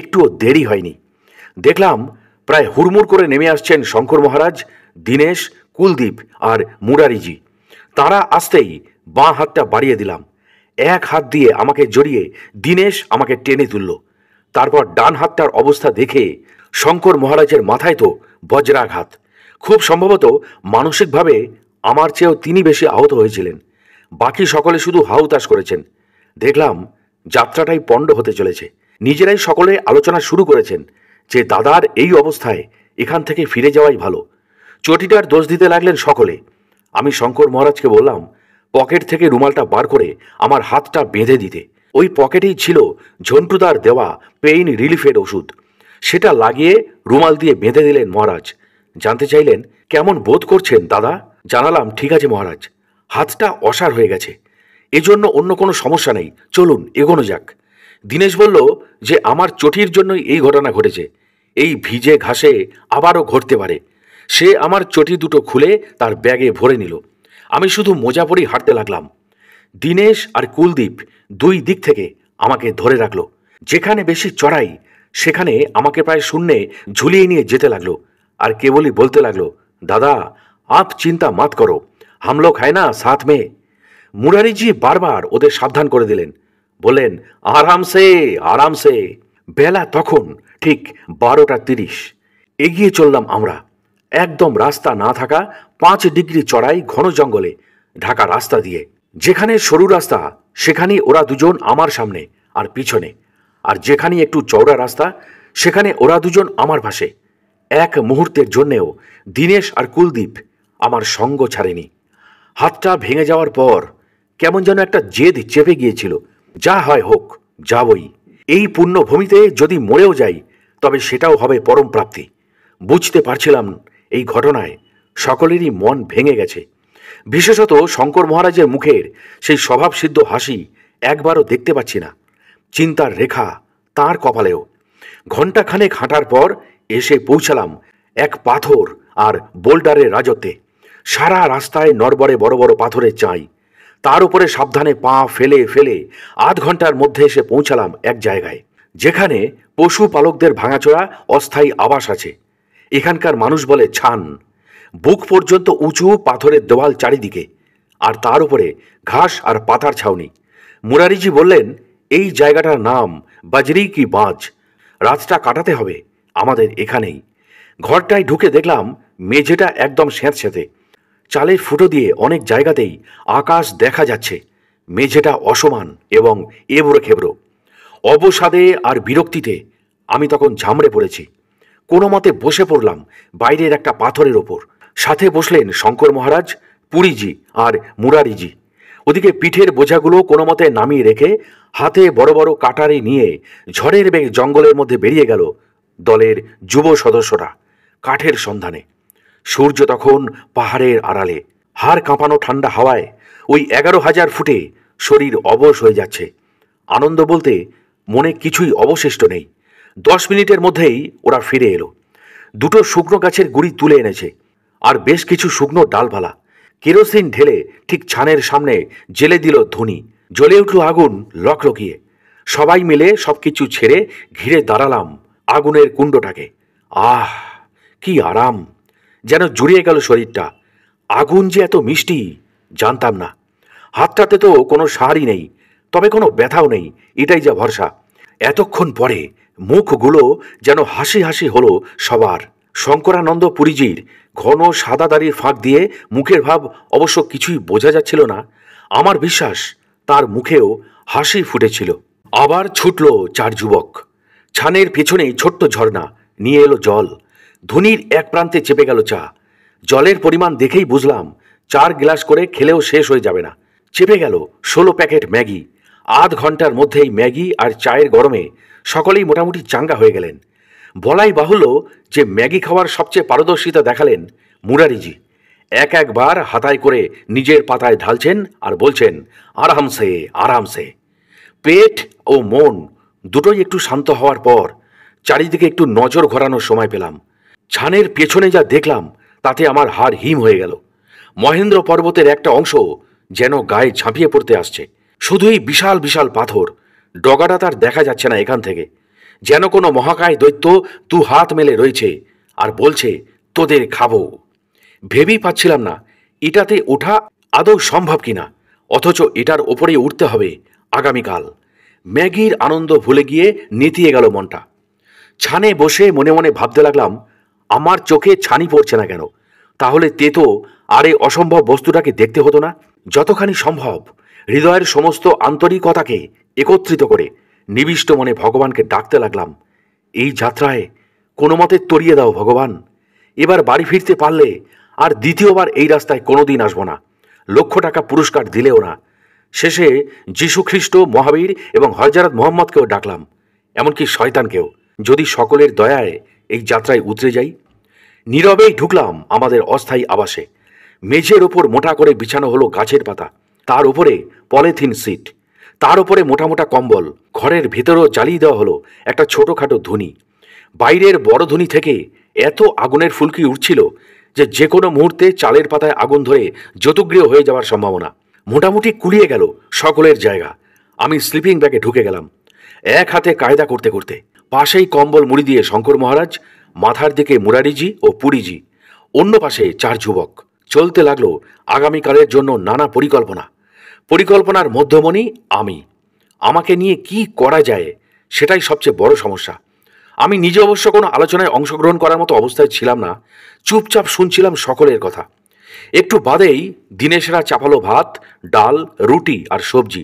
একটুও দেরি হয়নি দেখলাম প্রায় হুড়মুড় করে নেমে আসছেন শঙ্কর মহারাজ দীনেশ কুলদীপ আর মুরারিজি তারা আসতেই বাঁ হাতটা বাড়িয়ে দিলাম এক হাত দিয়ে আমাকে জড়িয়ে দীনেশ আমাকে টেনে তুলল তারপর ডান হাতটার অবস্থা দেখে শঙ্কর মহারাজের মাথায় তো বজ্রাঘাত খুব সম্ভবত মানসিকভাবে আমার চেয়েও তিনি বেশি আহত হয়েছিলেন বাকি সকলে শুধু হাউতাস করেছেন দেখলাম যাত্রাটাই পণ্ড হতে চলেছে নিজেরাই সকলে আলোচনা শুরু করেছেন যে দাদার এই অবস্থায় এখান থেকে ফিরে যাওয়াই ভালো চটিটার দোষ দিতে লাগলেন সকলে আমি শঙ্কর মহারাজকে বললাম পকেট থেকে রুমালটা বার করে আমার হাতটা বেঁধে দিতে ওই পকেটেই ছিল ঝন্টুদার দেওয়া পেইন রিলিফের ওষুধ সেটা লাগিয়ে রুমাল দিয়ে বেঁধে দিলেন মহারাজ জানতে চাইলেন কেমন বোধ করছেন দাদা জানালাম ঠিক আছে মহারাজ হাতটা অসার হয়ে গেছে এজন্য অন্য কোনো সমস্যা নেই চলুন এগোনো যাক দীনেশ বলল যে আমার চটির জন্যই এই ঘটনা ঘটেছে এই ভিজে ঘাসে আবারও ঘটতে পারে সে আমার চটি দুটো খুলে তার ব্যাগে ভরে নিল আমি শুধু মোজা পরেই হাঁটতে লাগলাম দীনেশ আর কুলদীপ দুই দিক থেকে আমাকে ধরে রাখলো যেখানে বেশি চড়াই সেখানে আমাকে প্রায় শূন্যে ঝুলিয়ে নিয়ে যেতে লাগলো আর কেবলই বলতে লাগলো দাদা আপ চিন্তা মাত করো হামলো খায় না সাথ মেয়ে মুরারিজি বারবার ওদের সাবধান করে দিলেন বললেন আরামসে আরামসে বেলা তখন ঠিক বারোটা তিরিশ এগিয়ে চললাম আমরা একদম রাস্তা না থাকা পাঁচ ডিগ্রি চড়াই ঘন জঙ্গলে ঢাকা রাস্তা দিয়ে যেখানে সরু রাস্তা সেখানে ওরা দুজন আমার সামনে আর পিছনে আর যেখানে একটু চওড়া রাস্তা সেখানে ওরা দুজন আমার ভাষে এক মুহূর্তের জন্যেও দীনেশ আর কুলদীপ আমার সঙ্গ ছাড়েনি হাতটা ভেঙে যাওয়ার পর কেমন যেন একটা জেদ চেপে গিয়েছিল যা হয় হোক যাবই এই পুণ্যভূমিতে যদি মরেও যাই তবে সেটাও হবে পরম প্রাপ্তি বুঝতে পারছিলাম এই ঘটনায় সকলেরই মন ভেঙে গেছে বিশেষত শঙ্কর মহারাজের মুখের সেই স্বভাবসিদ্ধ হাসি একবারও দেখতে পাচ্ছি না চিন্তার রেখা তার কপালেও ঘণ্টাখানেক হাঁটার পর এসে পৌঁছালাম এক পাথর আর বোল্ডারের রাজত্বে সারা রাস্তায় নরবরে বড় বড় পাথরের চাই তার উপরে সাবধানে পা ফেলে ফেলে আধ ঘন্টার মধ্যে এসে পৌঁছালাম এক জায়গায় যেখানে পশুপালকদের ভাঙাচোরা অস্থায়ী আবাস আছে এখানকার মানুষ বলে ছান বুক পর্যন্ত উঁচু পাথরের দেওয়াল চারিদিকে আর তার উপরে ঘাস আর পাতার ছাউনি মুরারিজি বললেন এই জায়গাটার নাম বাজরি কি বাঁচ রাতটা কাটাতে হবে আমাদের এখানেই ঘরটায় ঢুকে দেখলাম মেঝেটা একদম স্যাঁতস্যাঁতে চালের ফুটো দিয়ে অনেক জায়গাতেই আকাশ দেখা যাচ্ছে মেঝেটা অসমান এবং এবড়ো খেবড়ো অবসাদে আর বিরক্তিতে আমি তখন ঝামড়ে পড়েছি কোনো মতে বসে পড়লাম বাইরের একটা পাথরের ওপর সাথে বসলেন শঙ্কর মহারাজ পুরীজি আর মুরারিজি ওদিকে পিঠের বোঝাগুলো কোনো মতে নামিয়ে রেখে হাতে বড় বড় কাটারি নিয়ে ঝড়ের বেগ জঙ্গলের মধ্যে বেরিয়ে গেল দলের যুব সদস্যরা কাঠের সন্ধানে সূর্য তখন পাহাড়ের আড়ালে হাড় কাঁপানো ঠান্ডা হাওয়ায় ওই এগারো হাজার ফুটে শরীর অবশ হয়ে যাচ্ছে আনন্দ বলতে মনে কিছুই অবশিষ্ট নেই দশ মিনিটের মধ্যেই ওরা ফিরে এলো দুটো শুকনো গাছের গুড়ি তুলে এনেছে আর বেশ কিছু শুকনো ডালপালা কেরোসিন ঢেলে ঠিক ছানের সামনে জেলে দিল ধনী জ্বলে উঠল আগুন লকলকিয়ে সবাই মিলে সব কিছু ছেড়ে ঘিরে দাঁড়ালাম আগুনের কুণ্ডটাকে আহ কি আরাম যেন জুড়িয়ে গেল শরীরটা আগুন যে এত মিষ্টি জানতাম না হাতটাতে তো কোনো সারই নেই তবে কোনো ব্যথাও নেই এটাই যা ভরসা এতক্ষণ পরে মুখগুলো যেন হাসি হাসি হলো সবার শঙ্করানন্দ পুরীজির ঘন সাদা দাড়ির ফাঁক দিয়ে মুখের ভাব অবশ্য কিছুই বোঝা যাচ্ছিল না আমার বিশ্বাস তার মুখেও হাসি ফুটেছিল আবার ছুটল চার যুবক ছানের পেছনেই ছোট্ট ঝর্ণা নিয়ে এলো জল ধনির এক প্রান্তে চেপে গেল চা জলের পরিমাণ দেখেই বুঝলাম চার গ্লাস করে খেলেও শেষ হয়ে যাবে না চেপে গেল ষোলো প্যাকেট ম্যাগি আধ ঘন্টার মধ্যেই ম্যাগি আর চায়ের গরমে সকলেই মোটামুটি চাঙ্গা হয়ে গেলেন বলাই বাহুল্য যে ম্যাগি খাওয়ার সবচেয়ে পারদর্শিতা দেখালেন মুরারিজি এক একবার হাতায় করে নিজের পাতায় ঢালছেন আর বলছেন আরামসে আরামসে পেট ও মন দুটোই একটু শান্ত হওয়ার পর চারিদিকে একটু নজর ঘোরানোর সময় পেলাম ছানের পেছনে যা দেখলাম তাতে আমার হাড় হিম হয়ে গেল মহেন্দ্র পর্বতের একটা অংশ যেন গায়ে ঝাঁপিয়ে পড়তে আসছে শুধুই বিশাল বিশাল পাথর ডগাটা তার দেখা যাচ্ছে না এখান থেকে যেন কোনো মহাকায় দৈত্য তু হাত মেলে রয়েছে আর বলছে তোদের খাবো ভেবেই পাচ্ছিলাম না এটাতে ওঠা আদৌ সম্ভব কিনা অথচ এটার ওপরেই উঠতে হবে আগামীকাল ম্যাগির আনন্দ ভুলে গিয়ে নেতিয়ে গেল মনটা ছানে বসে মনে মনে ভাবতে লাগলাম আমার চোখে ছানি পড়ছে না কেন তাহলে তেতো আর এই অসম্ভব বস্তুটাকে দেখতে হতো না যতখানি সম্ভব হৃদয়ের সমস্ত আন্তরিকতাকে একত্রিত করে নিবিষ্ট মনে ভগবানকে ডাকতে লাগলাম এই যাত্রায় কোনো মতে তরিয়ে দাও ভগবান এবার বাড়ি ফিরতে পারলে আর দ্বিতীয়বার এই রাস্তায় কোনো দিন আসবো না লক্ষ টাকা পুরস্কার দিলেও না শেষে যীশুখ্রিস্ট মহাবীর এবং হজরত মোহাম্মদকেও ডাকলাম এমনকি শয়তানকেও যদি সকলের দয়ায় এই যাত্রায় উতরে যাই নীরবেই ঢুকলাম আমাদের অস্থায়ী আবাসে মেঝের ওপর মোটা করে বিছানো হলো গাছের পাতা তার উপরে পলিথিন সিট তার উপরে মোটা মোটা কম্বল ঘরের ভেতরও জ্বালিয়ে দেওয়া হলো একটা ছোটোখাটো ধুনি বাইরের বড় ধুনি থেকে এত আগুনের ফুলকি উঠছিল যে যে কোনো মুহূর্তে চালের পাতায় আগুন ধরে যতগৃহ হয়ে যাওয়ার সম্ভাবনা মোটামুটি কুলিয়ে গেল সকলের জায়গা আমি স্লিপিং ব্যাগে ঢুকে গেলাম এক হাতে কায়দা করতে করতে পাশেই কম্বল মুড়ি দিয়ে শঙ্কর মহারাজ মাথার দিকে মুরারিজি ও পুরীজি অন্য পাশে চার যুবক চলতে লাগলো আগামীকালের জন্য নানা পরিকল্পনা পরিকল্পনার মধ্যমণি আমি আমাকে নিয়ে কি করা যায় সেটাই সবচেয়ে বড় সমস্যা আমি নিজে অবশ্য কোনো আলোচনায় অংশগ্রহণ করার মতো অবস্থায় ছিলাম না চুপচাপ শুনছিলাম সকলের কথা একটু বাদেই দিনেশরা চাপালো ভাত ডাল রুটি আর সবজি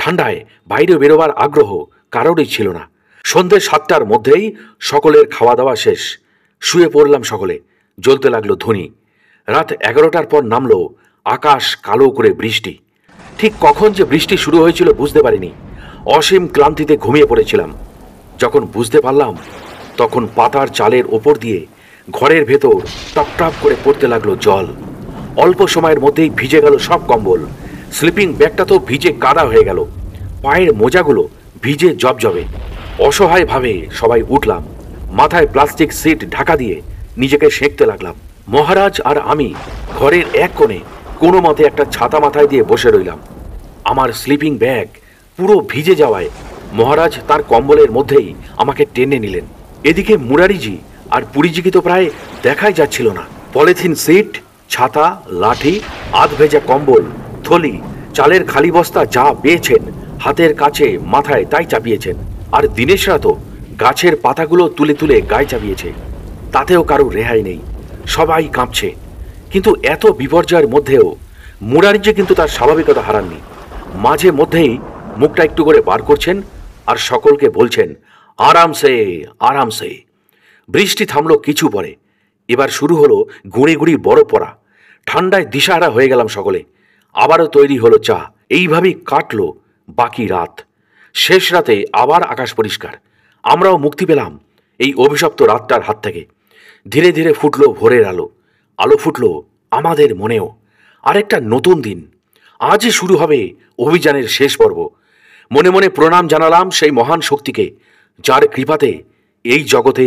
ঠান্ডায় বাইরে বেরোবার আগ্রহ কারোরই ছিল না সন্ধে সাতটার মধ্যেই সকলের খাওয়া দাওয়া শেষ শুয়ে পড়লাম সকলে জ্বলতে লাগলো ধনী রাত এগারোটার পর নামলো আকাশ কালো করে বৃষ্টি ঠিক কখন যে বৃষ্টি শুরু হয়েছিল বুঝতে পারিনি অসীম ক্লান্তিতে ঘুমিয়ে পড়েছিলাম যখন বুঝতে পারলাম তখন পাতার চালের ওপর দিয়ে ঘরের ভেতর টপটপ করে পড়তে লাগলো জল অল্প সময়ের মধ্যেই ভিজে গেল সব কম্বল স্লিপিং ব্যাগটা তো ভিজে কাদা হয়ে গেল পায়ের মোজাগুলো ভিজে জবজবে অসহায়ভাবে সবাই উঠলাম মাথায় প্লাস্টিক সিট ঢাকা দিয়ে নিজেকে সেঁকতে লাগলাম মহারাজ আর আমি ঘরের এক কোণে কোনো মতে একটা ছাতা মাথায় দিয়ে বসে রইলাম আমার স্লিপিং ব্যাগ পুরো ভিজে যাওয়ায় মহারাজ তার কম্বলের মধ্যেই আমাকে টেনে নিলেন এদিকে মুরারিজি আর পুরিজিকে তো প্রায় দেখাই যাচ্ছিল না পলিথিন সিট ছাতা লাঠি আধ ভেজা কম্বল থলি চালের খালি বস্তা যা পেয়েছেন হাতের কাছে মাথায় তাই চাপিয়েছেন আর দিনেশরা তো গাছের পাতাগুলো তুলে তুলে গায়ে চাপিয়েছে তাতেও কারো রেহাই নেই সবাই কাঁপছে কিন্তু এত বিপর্যয়ের মধ্যেও যে কিন্তু তার স্বাভাবিকতা হারাননি মাঝে মধ্যেই মুখটা একটু করে বার করছেন আর সকলকে বলছেন আরামসে আরামসে বৃষ্টি থামলো কিছু পরে এবার শুরু হলো গুঁড়ি গুঁড়ি বরফ পড়া ঠান্ডায় দিশাহারা হয়ে গেলাম সকলে আবারও তৈরি হলো চা এইভাবেই কাটলো বাকি রাত শেষ রাতে আবার আকাশ পরিষ্কার আমরাও মুক্তি পেলাম এই অভিশপ্ত রাতটার হাত থেকে ধীরে ধীরে ফুটল ভোরের আলো আলো ফুটল আমাদের মনেও আরেকটা নতুন দিন আজই শুরু হবে অভিযানের শেষ পর্ব মনে মনে প্রণাম জানালাম সেই মহান শক্তিকে যার কৃপাতে এই জগতে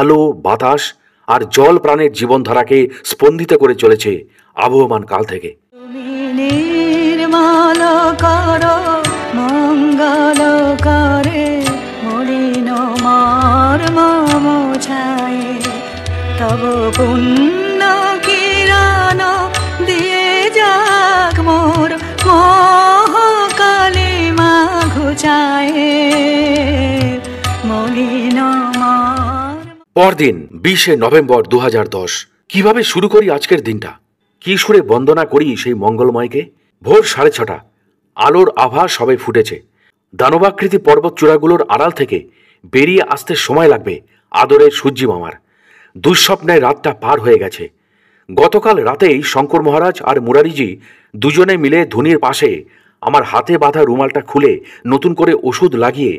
আলো বাতাস আর জল প্রাণের জীবনধারাকে স্পন্দিত করে চলেছে আবহমান কাল থেকে মঙ্গল তব পুণ্য কিরণ দিয়ে যাক মোর ঘুচায়ে মলিন পরদিন বিশে নভেম্বর দু কিভাবে শুরু করি আজকের দিনটা কি সুরে বন্দনা করি সেই মঙ্গলময়কে ভোর সাড়ে ছটা আলোর আভা সবে ফুটেছে দানবাকৃতি পর্বত চূড়াগুলোর আড়াল থেকে বেরিয়ে আসতে সময় লাগবে আদরের সূর্যি মামার দুঃস্বপ্নের রাতটা পার হয়ে গেছে গতকাল রাতেই শঙ্কর মহারাজ আর মুরারিজি দুজনে মিলে ধুনির পাশে আমার হাতে বাঁধা রুমালটা খুলে নতুন করে ওষুধ লাগিয়ে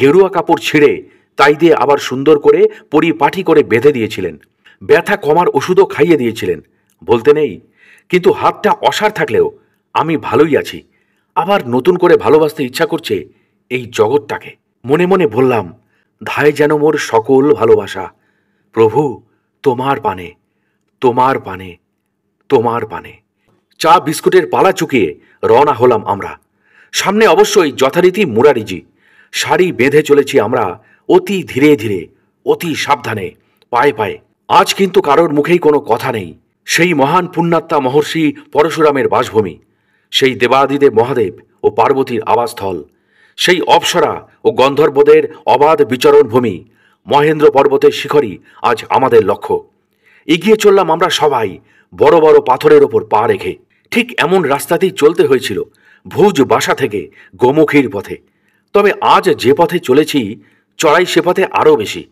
গেরুয়া কাপড় ছিঁড়ে তাই দিয়ে আবার সুন্দর করে পরিপাঠি করে বেঁধে দিয়েছিলেন ব্যথা কমার ওষুধও খাইয়ে দিয়েছিলেন বলতে নেই কিন্তু হাতটা অসার থাকলেও আমি ভালোই আছি আবার নতুন করে ভালোবাসতে ইচ্ছা করছে এই জগৎটাকে মনে মনে বললাম ধায় যেন মোর সকল ভালোবাসা প্রভু তোমার পানে তোমার পানে তোমার পানে চা বিস্কুটের পালা চুকিয়ে রওনা হলাম আমরা সামনে অবশ্যই যথারীতি মুরারিজি শাড়ি বেঁধে চলেছি আমরা অতি ধীরে ধীরে অতি সাবধানে পায়ে পায়ে আজ কিন্তু কারোর মুখেই কোনো কথা নেই সেই মহান পুণ্যাত্মা মহর্ষি পরশুরামের বাসভূমি সেই দেবাদিদেব মহাদেব ও পার্বতীর আবাসস্থল সেই অপসরা ও গন্ধর্বদের অবাধ বিচরণভূমি মহেন্দ্র পর্বতের শিখরই আজ আমাদের লক্ষ্য এগিয়ে চললাম আমরা সবাই বড় বড় পাথরের ওপর পা রেখে ঠিক এমন রাস্তাতেই চলতে হয়েছিল ভুজ বাসা থেকে গোমুখীর পথে তবে আজ যে পথে চলেছি চড়াই সে পথে আরও বেশি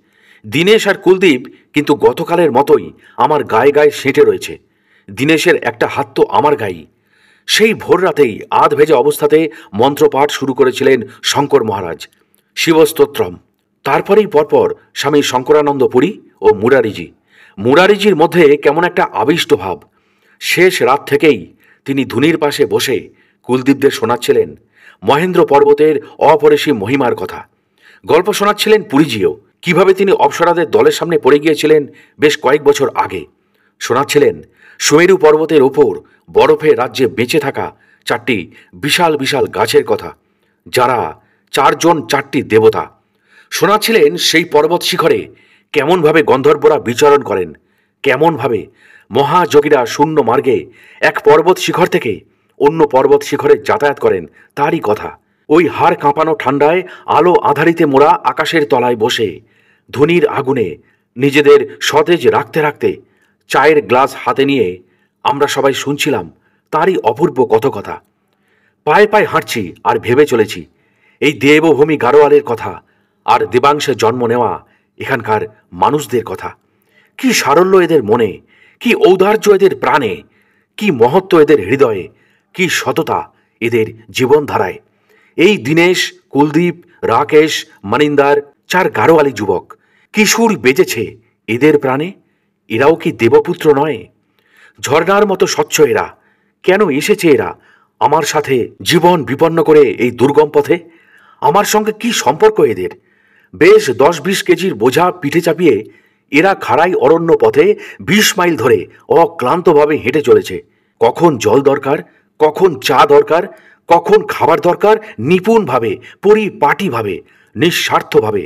দিনেশ আর কুলদীপ কিন্তু গতকালের মতোই আমার গায়ে গায়ে সেঁটে রয়েছে দিনেশের একটা হাত তো আমার গায়ে সেই ভোর রাতেই আধ ভেজা অবস্থাতে মন্ত্রপাঠ শুরু করেছিলেন শঙ্কর মহারাজ শিবস্তোত্রম তারপরেই পরপর স্বামী শঙ্করানন্দ পুরী ও মুরারিজি মুরারিজির মধ্যে কেমন একটা আবিষ্ট ভাব শেষ রাত থেকেই তিনি ধুনির পাশে বসে কুলদীপদের শোনাচ্ছিলেন মহেন্দ্র পর্বতের অপরিসীম মহিমার কথা গল্প শোনাচ্ছিলেন পুরীজিও কিভাবে তিনি অপসরাদের দলের সামনে পড়ে গিয়েছিলেন বেশ কয়েক বছর আগে শোনাচ্ছিলেন সুমেরু পর্বতের ওপর বরফে রাজ্যে বেঁচে থাকা চারটি বিশাল বিশাল গাছের কথা যারা চারজন চারটি দেবতা শোনাচ্ছিলেন সেই পর্বত শিখরে কেমনভাবে গন্ধর্বরা বিচরণ করেন কেমনভাবে মহাযোগীরা শূন্য মার্গে এক পর্বত শিখর থেকে অন্য পর্বত শিখরে যাতায়াত করেন তারই কথা ওই হাড় কাঁপানো ঠান্ডায় আলো আধারিতে মোড়া আকাশের তলায় বসে ধুনির আগুনে নিজেদের সতেজ রাখতে রাখতে চায়ের গ্লাস হাতে নিয়ে আমরা সবাই শুনছিলাম তারই অপূর্ব কত কথা পায়ে পায়ে হাঁটছি আর ভেবে চলেছি এই দেবভূমি গাড়োয়ালের কথা আর দেবাংশে জন্ম নেওয়া এখানকার মানুষদের কথা কি সারল্য এদের মনে কি ঔদার্য এদের প্রাণে কি মহত্ব এদের হৃদয়ে কি সততা এদের জীবনধারায় এই দীনেশ কুলদীপ রাকেশ মানিন্দার চার গারোয়ালি যুবক কিশোর বেজেছে এদের প্রাণে এরাও কি দেবপুত্র নয় ঝর্ণার মতো স্বচ্ছ এরা কেন এসেছে এরা আমার সাথে জীবন বিপন্ন করে এই দুর্গম পথে আমার সঙ্গে কি সম্পর্ক এদের বেশ দশ বিশ কেজির বোঝা পিঠে চাপিয়ে এরা খাড়াই অরণ্য পথে বিশ মাইল ধরে অক্লান্তভাবে হেঁটে চলেছে কখন জল দরকার কখন চা দরকার কখন খাবার দরকার নিপুণভাবে পরিপাটিভাবে নিঃস্বার্থভাবে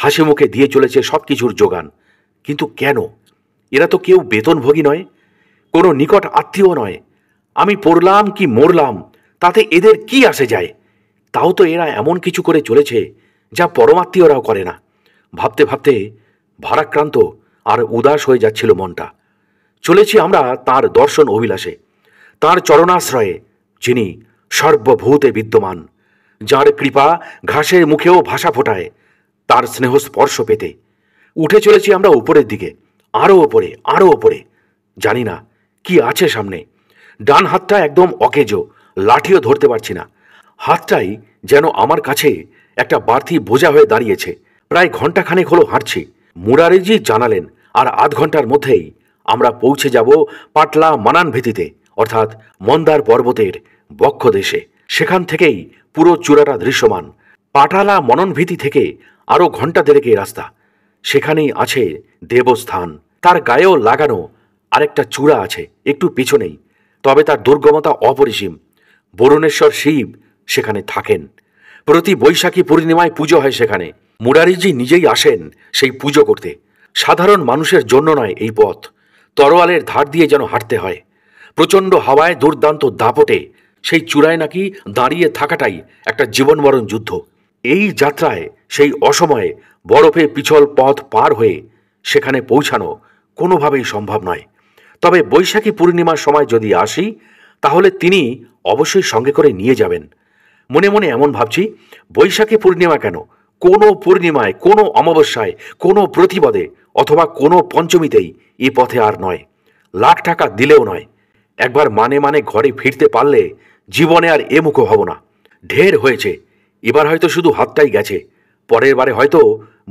হাসি মুখে দিয়ে চলেছে সব কিছুর যোগান কিন্তু কেন এরা তো কেউ বেতনভোগী নয় কোনো নিকট আত্মীয় নয় আমি পড়লাম কি মরলাম তাতে এদের কি আসে যায় তাও তো এরা এমন কিছু করে চলেছে যা পরমাত্মীয়রাও করে না ভাবতে ভাবতে ভারাক্রান্ত আর উদাস হয়ে যাচ্ছিল মনটা চলেছি আমরা তার দর্শন অভিলাষে তার চরণাশ্রয়ে যিনি সর্বভূতে বিদ্যমান যার কৃপা ঘাসের মুখেও ভাষা ফোটায় তার স্নেহ স্পর্শ পেতে উঠে চলেছি আমরা উপরের দিকে আরও ওপরে আরও ওপরে জানি না কি আছে সামনে ডান হাতটা একদম অকেজো লাঠিও ধরতে পারছি না হাতটাই যেন আমার কাছে একটা বাড়তি বোঝা হয়ে দাঁড়িয়েছে প্রায় ঘণ্টাখানেক হলো হাঁটছি মুরারিজি জানালেন আর আধ ঘন্টার মধ্যেই আমরা পৌঁছে যাব পাটলা মানান ভীতিতে অর্থাৎ মন্দার পর্বতের বক্ষদেশে সেখান থেকেই পুরো চূড়াটা দৃশ্যমান পাটালা মননভীতি থেকে আরও ঘন্টা দেড়েকে রাস্তা সেখানেই আছে দেবস্থান তার গায়েও লাগানো আরেকটা চূড়া আছে একটু পিছনেই তবে তার দুর্গমতা অপরিসীম বরুণেশ্বর শিব সেখানে থাকেন প্রতি বৈশাখী পূর্ণিমায় পুজো হয় সেখানে মুরারিজি নিজেই আসেন সেই পুজো করতে সাধারণ মানুষের জন্য নয় এই পথ তরোয়ালের ধার দিয়ে যেন হাঁটতে হয় প্রচণ্ড হাওয়ায় দুর্দান্ত দাপটে সেই চূড়ায় নাকি দাঁড়িয়ে থাকাটাই একটা জীবনমরণ যুদ্ধ এই যাত্রায় সেই অসময়ে বরফে পিছল পথ পার হয়ে সেখানে পৌঁছানো কোনোভাবেই সম্ভব নয় তবে বৈশাখী পূর্ণিমার সময় যদি আসি তাহলে তিনি অবশ্যই সঙ্গে করে নিয়ে যাবেন মনে মনে এমন ভাবছি বৈশাখী পূর্ণিমা কেন কোনো পূর্ণিমায় কোনো অমাবস্যায় কোনো প্রতিবাদে অথবা কোনো পঞ্চমীতেই এ পথে আর নয় লাখ টাকা দিলেও নয় একবার মানে মানে ঘরে ফিরতে পারলে জীবনে আর এ মুখো হব না ঢের হয়েছে এবার হয়তো শুধু হাতটাই গেছে পরের বারে হয়তো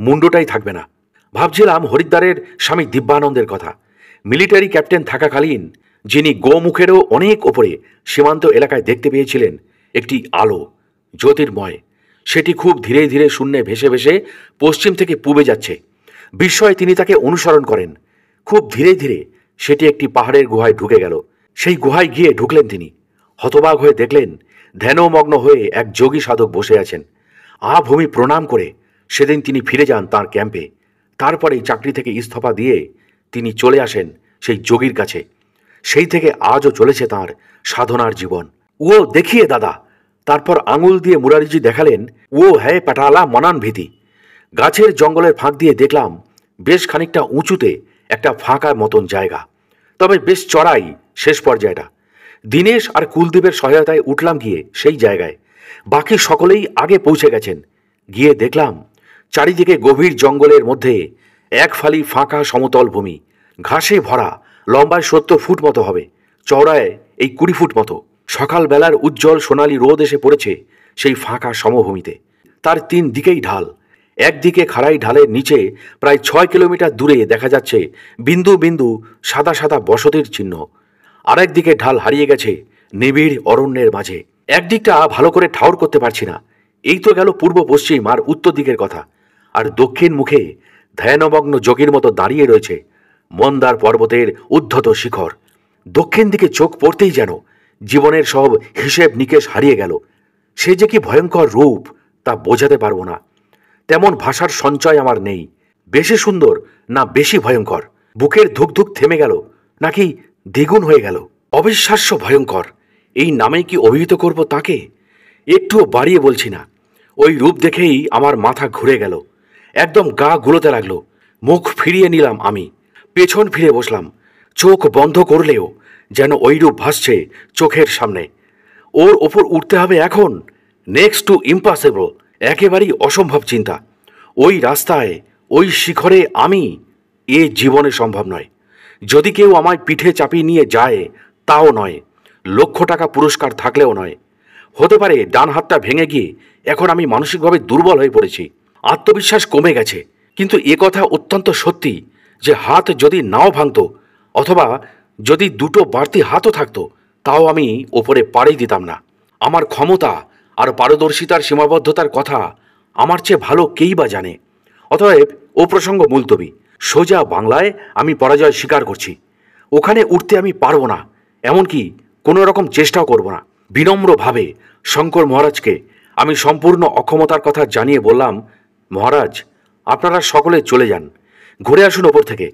মুন্ডটাই থাকবে না ভাবছিলাম হরিদ্বারের স্বামী দিব্যানন্দের কথা মিলিটারি ক্যাপ্টেন থাকাকালীন যিনি গোমুখেরও অনেক ওপরে সীমান্ত এলাকায় দেখতে পেয়েছিলেন একটি আলো জ্যোতির্ময় সেটি খুব ধীরে ধীরে শূন্যে ভেসে ভেসে পশ্চিম থেকে পূবে যাচ্ছে বিস্ময়ে তিনি তাকে অনুসরণ করেন খুব ধীরে ধীরে সেটি একটি পাহাড়ের গুহায় ঢুকে গেল সেই গুহায় গিয়ে ঢুকলেন তিনি হতবাগ হয়ে দেখলেন ধ্যানমগ্ন হয়ে এক যোগী সাধক বসে আছেন আ ভূমি প্রণাম করে সেদিন তিনি ফিরে যান তার ক্যাম্পে তারপরে চাকরি থেকে ইস্তফা দিয়ে তিনি চলে আসেন সেই যোগীর কাছে সেই থেকে আজও চলেছে তার সাধনার জীবন ও দেখিয়ে দাদা তারপর আঙুল দিয়ে মুরারিজি দেখালেন ও হ্যায় পাটালা মনান ভীতি গাছের জঙ্গলের ফাঁক দিয়ে দেখলাম বেশ খানিকটা উঁচুতে একটা ফাঁকার মতন জায়গা তবে বেশ চড়াই শেষ পর্যায়টা দীনেশ আর কুলদীপের সহায়তায় উঠলাম গিয়ে সেই জায়গায় বাকি সকলেই আগে পৌঁছে গেছেন গিয়ে দেখলাম চারিদিকে গভীর জঙ্গলের মধ্যে এক ফালি ফাঁকা সমতল ভূমি ঘাসে ভরা লম্বায় সত্তর ফুট মতো হবে চওড়ায় এই কুড়ি ফুট মতো সকালবেলার উজ্জ্বল সোনালি রোদ এসে পড়েছে সেই ফাঁকা সমভূমিতে তার তিন দিকেই ঢাল একদিকে খাড়াই ঢালের নিচে প্রায় ছয় কিলোমিটার দূরে দেখা যাচ্ছে বিন্দু বিন্দু সাদা সাদা বসতির চিহ্ন আরেকদিকে ঢাল হারিয়ে গেছে নিবিড় অরণ্যের মাঝে একদিকটা ভালো করে ঠাউর করতে পারছি না এই তো গেল পূর্ব পশ্চিম আর উত্তর দিকের কথা আর দক্ষিণ মুখে ধ্যানমগ্ন যোগীর মতো দাঁড়িয়ে রয়েছে মন্দার পর্বতের উদ্ধত শিখর দক্ষিণ দিকে চোখ পড়তেই যেন জীবনের সব হিসেব নিকেশ হারিয়ে গেল সে যে কি ভয়ঙ্কর রূপ তা বোঝাতে পারবো না তেমন ভাষার সঞ্চয় আমার নেই বেশি সুন্দর না বেশি ভয়ঙ্কর বুকের ধুকধুক থেমে গেল নাকি দ্বিগুণ হয়ে গেল অবিশ্বাস্য ভয়ঙ্কর এই নামে কি অভিহিত করব তাকে একটুও বাড়িয়ে বলছি না ওই রূপ দেখেই আমার মাথা ঘুরে গেল একদম গা গুলোতে লাগলো মুখ ফিরিয়ে নিলাম আমি পেছন ফিরে বসলাম চোখ বন্ধ করলেও যেন ঐরূপ ভাসছে চোখের সামনে ওর ওপর উঠতে হবে এখন নেক্সট টু ইম্পসিবল একেবারেই অসম্ভব চিন্তা ওই রাস্তায় ওই শিখরে আমি এ জীবনে সম্ভব নয় যদি কেউ আমায় পিঠে চাপিয়ে নিয়ে যায় তাও নয় লক্ষ টাকা পুরস্কার থাকলেও নয় হতে পারে ডান হাতটা ভেঙে গিয়ে এখন আমি মানসিকভাবে দুর্বল হয়ে পড়েছি আত্মবিশ্বাস কমে গেছে কিন্তু এ কথা অত্যন্ত সত্যি যে হাত যদি নাও ভাঙত অথবা যদি দুটো বাড়তি হাতও থাকতো তাও আমি ওপরে পাড়েই দিতাম না আমার ক্ষমতা আর পারদর্শিতার সীমাবদ্ধতার কথা আমার চেয়ে ভালো কেই বা জানে অতএব ও প্রসঙ্গ মুলতবি সোজা বাংলায় আমি পরাজয় স্বীকার করছি ওখানে উঠতে আমি পারবো না এমনকি কোনো রকম চেষ্টাও করব না বিনম্রভাবে শঙ্কর মহারাজকে আমি সম্পূর্ণ অক্ষমতার কথা জানিয়ে বললাম মহারাজ আপনারা সকলে চলে যান ঘুরে আসুন ওপর থেকে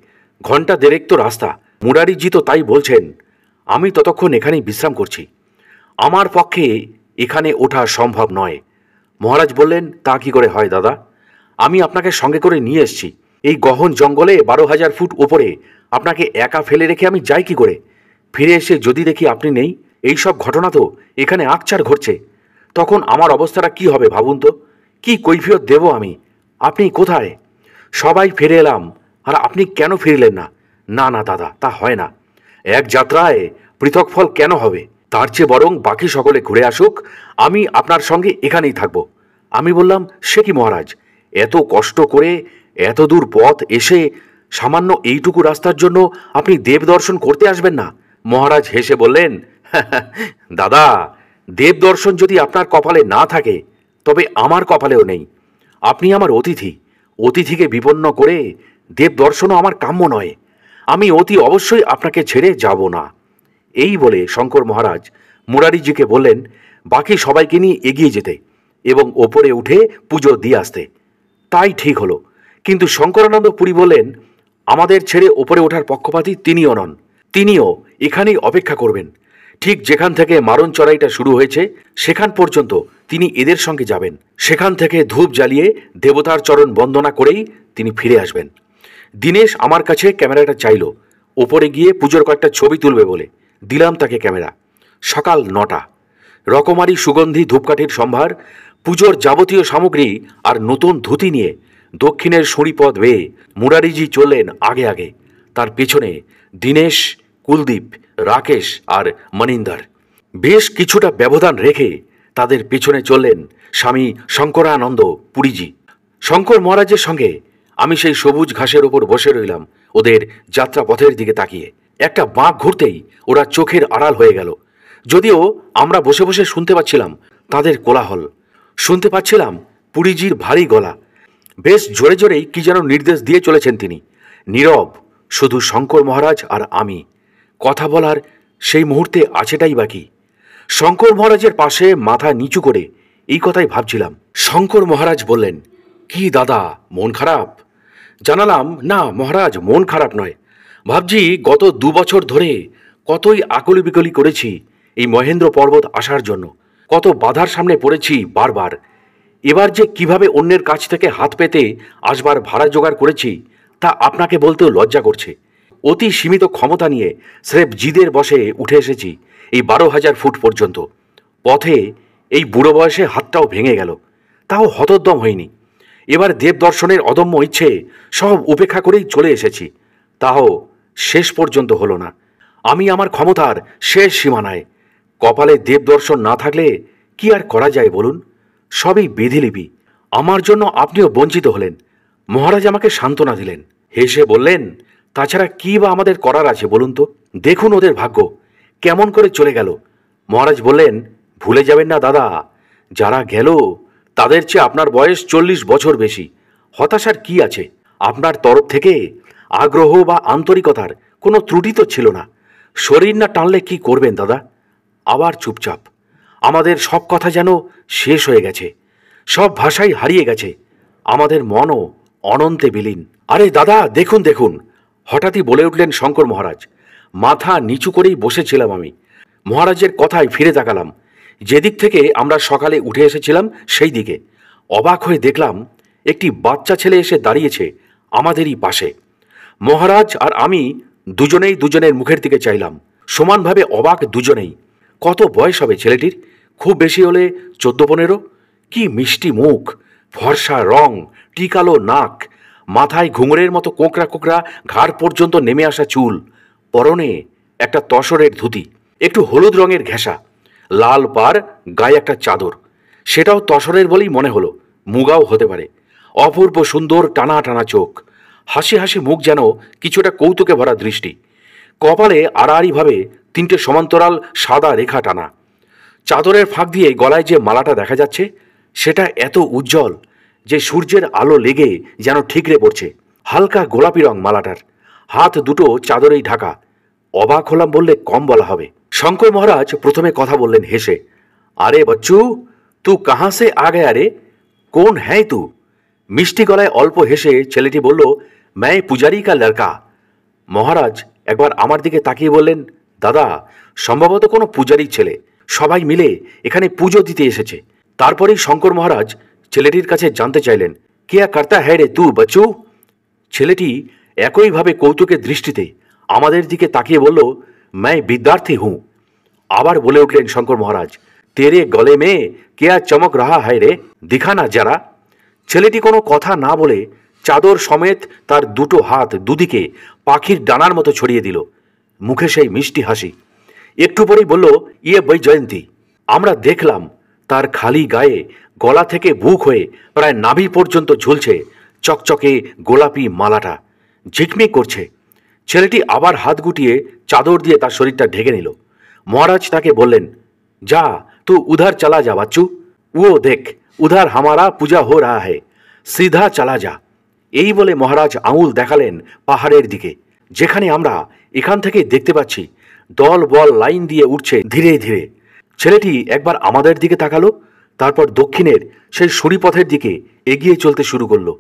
ঘন্টা দেড়েক তো রাস্তা মুরারিজি তো তাই বলছেন আমি ততক্ষণ এখানেই বিশ্রাম করছি আমার পক্ষে এখানে ওঠা সম্ভব নয় মহারাজ বললেন তা কি করে হয় দাদা আমি আপনাকে সঙ্গে করে নিয়ে এসছি এই গহন জঙ্গলে বারো হাজার ফুট ওপরে আপনাকে একা ফেলে রেখে আমি যাই কি করে ফিরে এসে যদি দেখি আপনি নেই এই সব ঘটনা তো এখানে আকচার ঘটছে তখন আমার অবস্থাটা কি হবে ভাবুন তো কি কৈফিয়ত দেব আমি আপনি কোথায় সবাই ফিরে এলাম আর আপনি কেন ফিরলেন না না না দাদা তা হয় না এক যাত্রায় পৃথক ফল কেন হবে তার চেয়ে বরং বাকি সকলে ঘুরে আসুক আমি আপনার সঙ্গে এখানেই থাকব আমি বললাম সে কি মহারাজ এত কষ্ট করে এত দূর পথ এসে সামান্য এইটুকু রাস্তার জন্য আপনি দেব দর্শন করতে আসবেন না মহারাজ হেসে বললেন দাদা দেব দর্শন যদি আপনার কপালে না থাকে তবে আমার কপালেও নেই আপনি আমার অতিথি অতিথিকে বিপন্ন করে দেব দর্শনও আমার কাম্য নয় আমি অতি অবশ্যই আপনাকে ছেড়ে যাব না এই বলে শঙ্কর মহারাজ মুরারিজিকে বললেন বাকি সবাইকে নিয়ে এগিয়ে যেতে এবং ওপরে উঠে পুজো দিয়ে আসতে তাই ঠিক হলো কিন্তু শঙ্করানন্দ পুরী বললেন আমাদের ছেড়ে ওপরে ওঠার পক্ষপাতী তিনিও নন তিনিও এখানেই অপেক্ষা করবেন ঠিক যেখান থেকে মারণ চড়াইটা শুরু হয়েছে সেখান পর্যন্ত তিনি এদের সঙ্গে যাবেন সেখান থেকে ধূপ জ্বালিয়ে দেবতার চরণ বন্দনা করেই তিনি ফিরে আসবেন দিনেশ আমার কাছে ক্যামেরাটা চাইল ওপরে গিয়ে পুজোর কয়েকটা ছবি তুলবে বলে দিলাম তাকে ক্যামেরা সকাল নটা রকমারি সুগন্ধি ধূপকাঠির সম্ভার পুজোর যাবতীয় সামগ্রী আর নতুন ধুতি নিয়ে দক্ষিণের সুড়িপথ বেয়ে মুরারিজি চললেন আগে আগে তার পেছনে দীনেশ কুলদীপ রাকেশ আর মনিন্দর বেশ কিছুটা ব্যবধান রেখে তাদের পেছনে চললেন স্বামী শঙ্করানন্দ পুরীজি শঙ্কর মহারাজের সঙ্গে আমি সেই সবুজ ঘাসের ওপর বসে রইলাম ওদের যাত্রা পথের দিকে তাকিয়ে একটা বাঁক ঘুরতেই ওরা চোখের আড়াল হয়ে গেল যদিও আমরা বসে বসে শুনতে পাচ্ছিলাম তাদের কোলাহল শুনতে পাচ্ছিলাম পুরীজির ভারী গলা বেশ জোরে জোরেই কি যেন নির্দেশ দিয়ে চলেছেন তিনি নীরব শুধু শঙ্কর মহারাজ আর আমি কথা বলার সেই মুহূর্তে আছেটাই বাকি শঙ্কর মহারাজের পাশে মাথা নিচু করে এই কথাই ভাবছিলাম শঙ্কর মহারাজ বললেন কি দাদা মন খারাপ জানালাম না মহারাজ মন খারাপ নয় ভাবছি গত দু বছর ধরে কতই আকলি বিকলি করেছি এই মহেন্দ্র পর্বত আসার জন্য কত বাধার সামনে পড়েছি বারবার এবার যে কিভাবে অন্যের কাছ থেকে হাত পেতে আসবার ভাড়া জোগাড় করেছি তা আপনাকে বলতেও লজ্জা করছে অতি সীমিত ক্ষমতা নিয়ে স্রেফ জিদের বসে উঠে এসেছি এই বারো হাজার ফুট পর্যন্ত পথে এই বুড়ো বয়সে হাতটাও ভেঙে গেল তাও হতদ্দম হয়নি এবার দেব দর্শনের অদম্য ইচ্ছে সব উপেক্ষা করেই চলে এসেছি তাও শেষ পর্যন্ত হলো না আমি আমার ক্ষমতার শেষ সীমানায় কপালে দেব দর্শন না থাকলে কি আর করা যায় বলুন সবই বিধিলিপি আমার জন্য আপনিও বঞ্চিত হলেন মহারাজ আমাকে সান্ত্বনা দিলেন হেসে বললেন তাছাড়া কি বা আমাদের করার আছে বলুন তো দেখুন ওদের ভাগ্য কেমন করে চলে গেল মহারাজ বললেন ভুলে যাবেন না দাদা যারা গেল তাদের চেয়ে আপনার বয়স চল্লিশ বছর বেশি হতাশার কি আছে আপনার তরফ থেকে আগ্রহ বা আন্তরিকতার কোনো ত্রুটি তো ছিল না শরীর না টানলে কি করবেন দাদা আবার চুপচাপ আমাদের সব কথা যেন শেষ হয়ে গেছে সব ভাষাই হারিয়ে গেছে আমাদের মনও অনন্তে বিলীন আরে দাদা দেখুন দেখুন হঠাৎই বলে উঠলেন শঙ্কর মহারাজ মাথা নিচু করেই বসেছিলাম আমি মহারাজের কথায় ফিরে তাকালাম যেদিক থেকে আমরা সকালে উঠে এসেছিলাম সেই দিকে অবাক হয়ে দেখলাম একটি বাচ্চা ছেলে এসে দাঁড়িয়েছে আমাদেরই পাশে মহারাজ আর আমি দুজনেই দুজনের মুখের দিকে চাইলাম সমানভাবে অবাক দুজনেই কত বয়স হবে ছেলেটির খুব বেশি হলে চোদ্দ পনেরো কি মিষ্টি মুখ ফর্সা রং টিকালো নাক মাথায় ঘুঙরের মতো কোঁকড়া কোঁকড়া ঘাড় পর্যন্ত নেমে আসা চুল পরনে একটা তসরের ধুতি একটু হলুদ রঙের ঘেঁষা লাল পার গায়ে একটা চাদর সেটাও তসরের বলেই মনে হলো মুগাও হতে পারে অপূর্ব সুন্দর টানা টানা চোখ হাসি হাসি মুখ যেন কিছুটা কৌতুকে ভরা দৃষ্টি কপালে আড়াআড়িভাবে তিনটে সমান্তরাল সাদা রেখা টানা চাদরের ফাঁক দিয়ে গলায় যে মালাটা দেখা যাচ্ছে সেটা এত উজ্জ্বল যে সূর্যের আলো লেগে যেন ঠিকরে পড়ছে হালকা গোলাপি রং মালাটার হাত দুটো চাদরেই ঢাকা অবাক হলাম বললে কম বলা হবে শঙ্কর মহারাজ প্রথমে কথা বললেন হেসে আরে বচ্চু তু কাহা সে আ আরে কোন হ্যাঁ তু মিষ্টি গলায় অল্প হেসে ছেলেটি বলল ম্যায় পূজারি কা লড়কা মহারাজ একবার আমার দিকে তাকিয়ে বললেন দাদা সম্ভবত কোনো পূজারির ছেলে সবাই মিলে এখানে পুজো দিতে এসেছে তারপরেই শঙ্কর মহারাজ ছেলেটির কাছে জানতে চাইলেন কেয়া কর্তা হ্যাঁ রে তু বচ্চু ছেলেটি একইভাবে কৌতুকের দৃষ্টিতে আমাদের দিকে তাকিয়ে বলল ম্যায় বিদ্যার্থী हूं আবার বলে উঠলেন শঙ্কর মহারাজ তেরে গলে মেয়ে কে আর চমক রাহা হায় রে দিখানা যারা ছেলেটি কোনো কথা না বলে চাদর সমেত তার দুটো হাত দুদিকে পাখির ডানার মতো ছড়িয়ে দিল মুখে সেই মিষ্টি হাসি একটু পরেই বলল ইয়ে বৈ জয়ন্তী আমরা দেখলাম তার খালি গায়ে গলা থেকে বুক হয়ে প্রায় নাভি পর্যন্ত ঝুলছে চকচকে গোলাপি মালাটা ঝিকমিক করছে ছেলেটি আবার হাত গুটিয়ে চাদর দিয়ে তার শরীরটা ঢেকে নিল মহারাজ তাকে বললেন যা তু উধার চালা যা বাচ্চু ও দেখ উধার হামারা পূজা হো রা হে সিধা চালা যা এই বলে মহারাজ আঙুল দেখালেন পাহাড়ের দিকে যেখানে আমরা এখান থেকে দেখতে পাচ্ছি দল বল লাইন দিয়ে উঠছে ধীরে ধীরে ছেলেটি একবার আমাদের দিকে তাকালো তারপর দক্ষিণের সেই সুরিপথের দিকে এগিয়ে চলতে শুরু করলো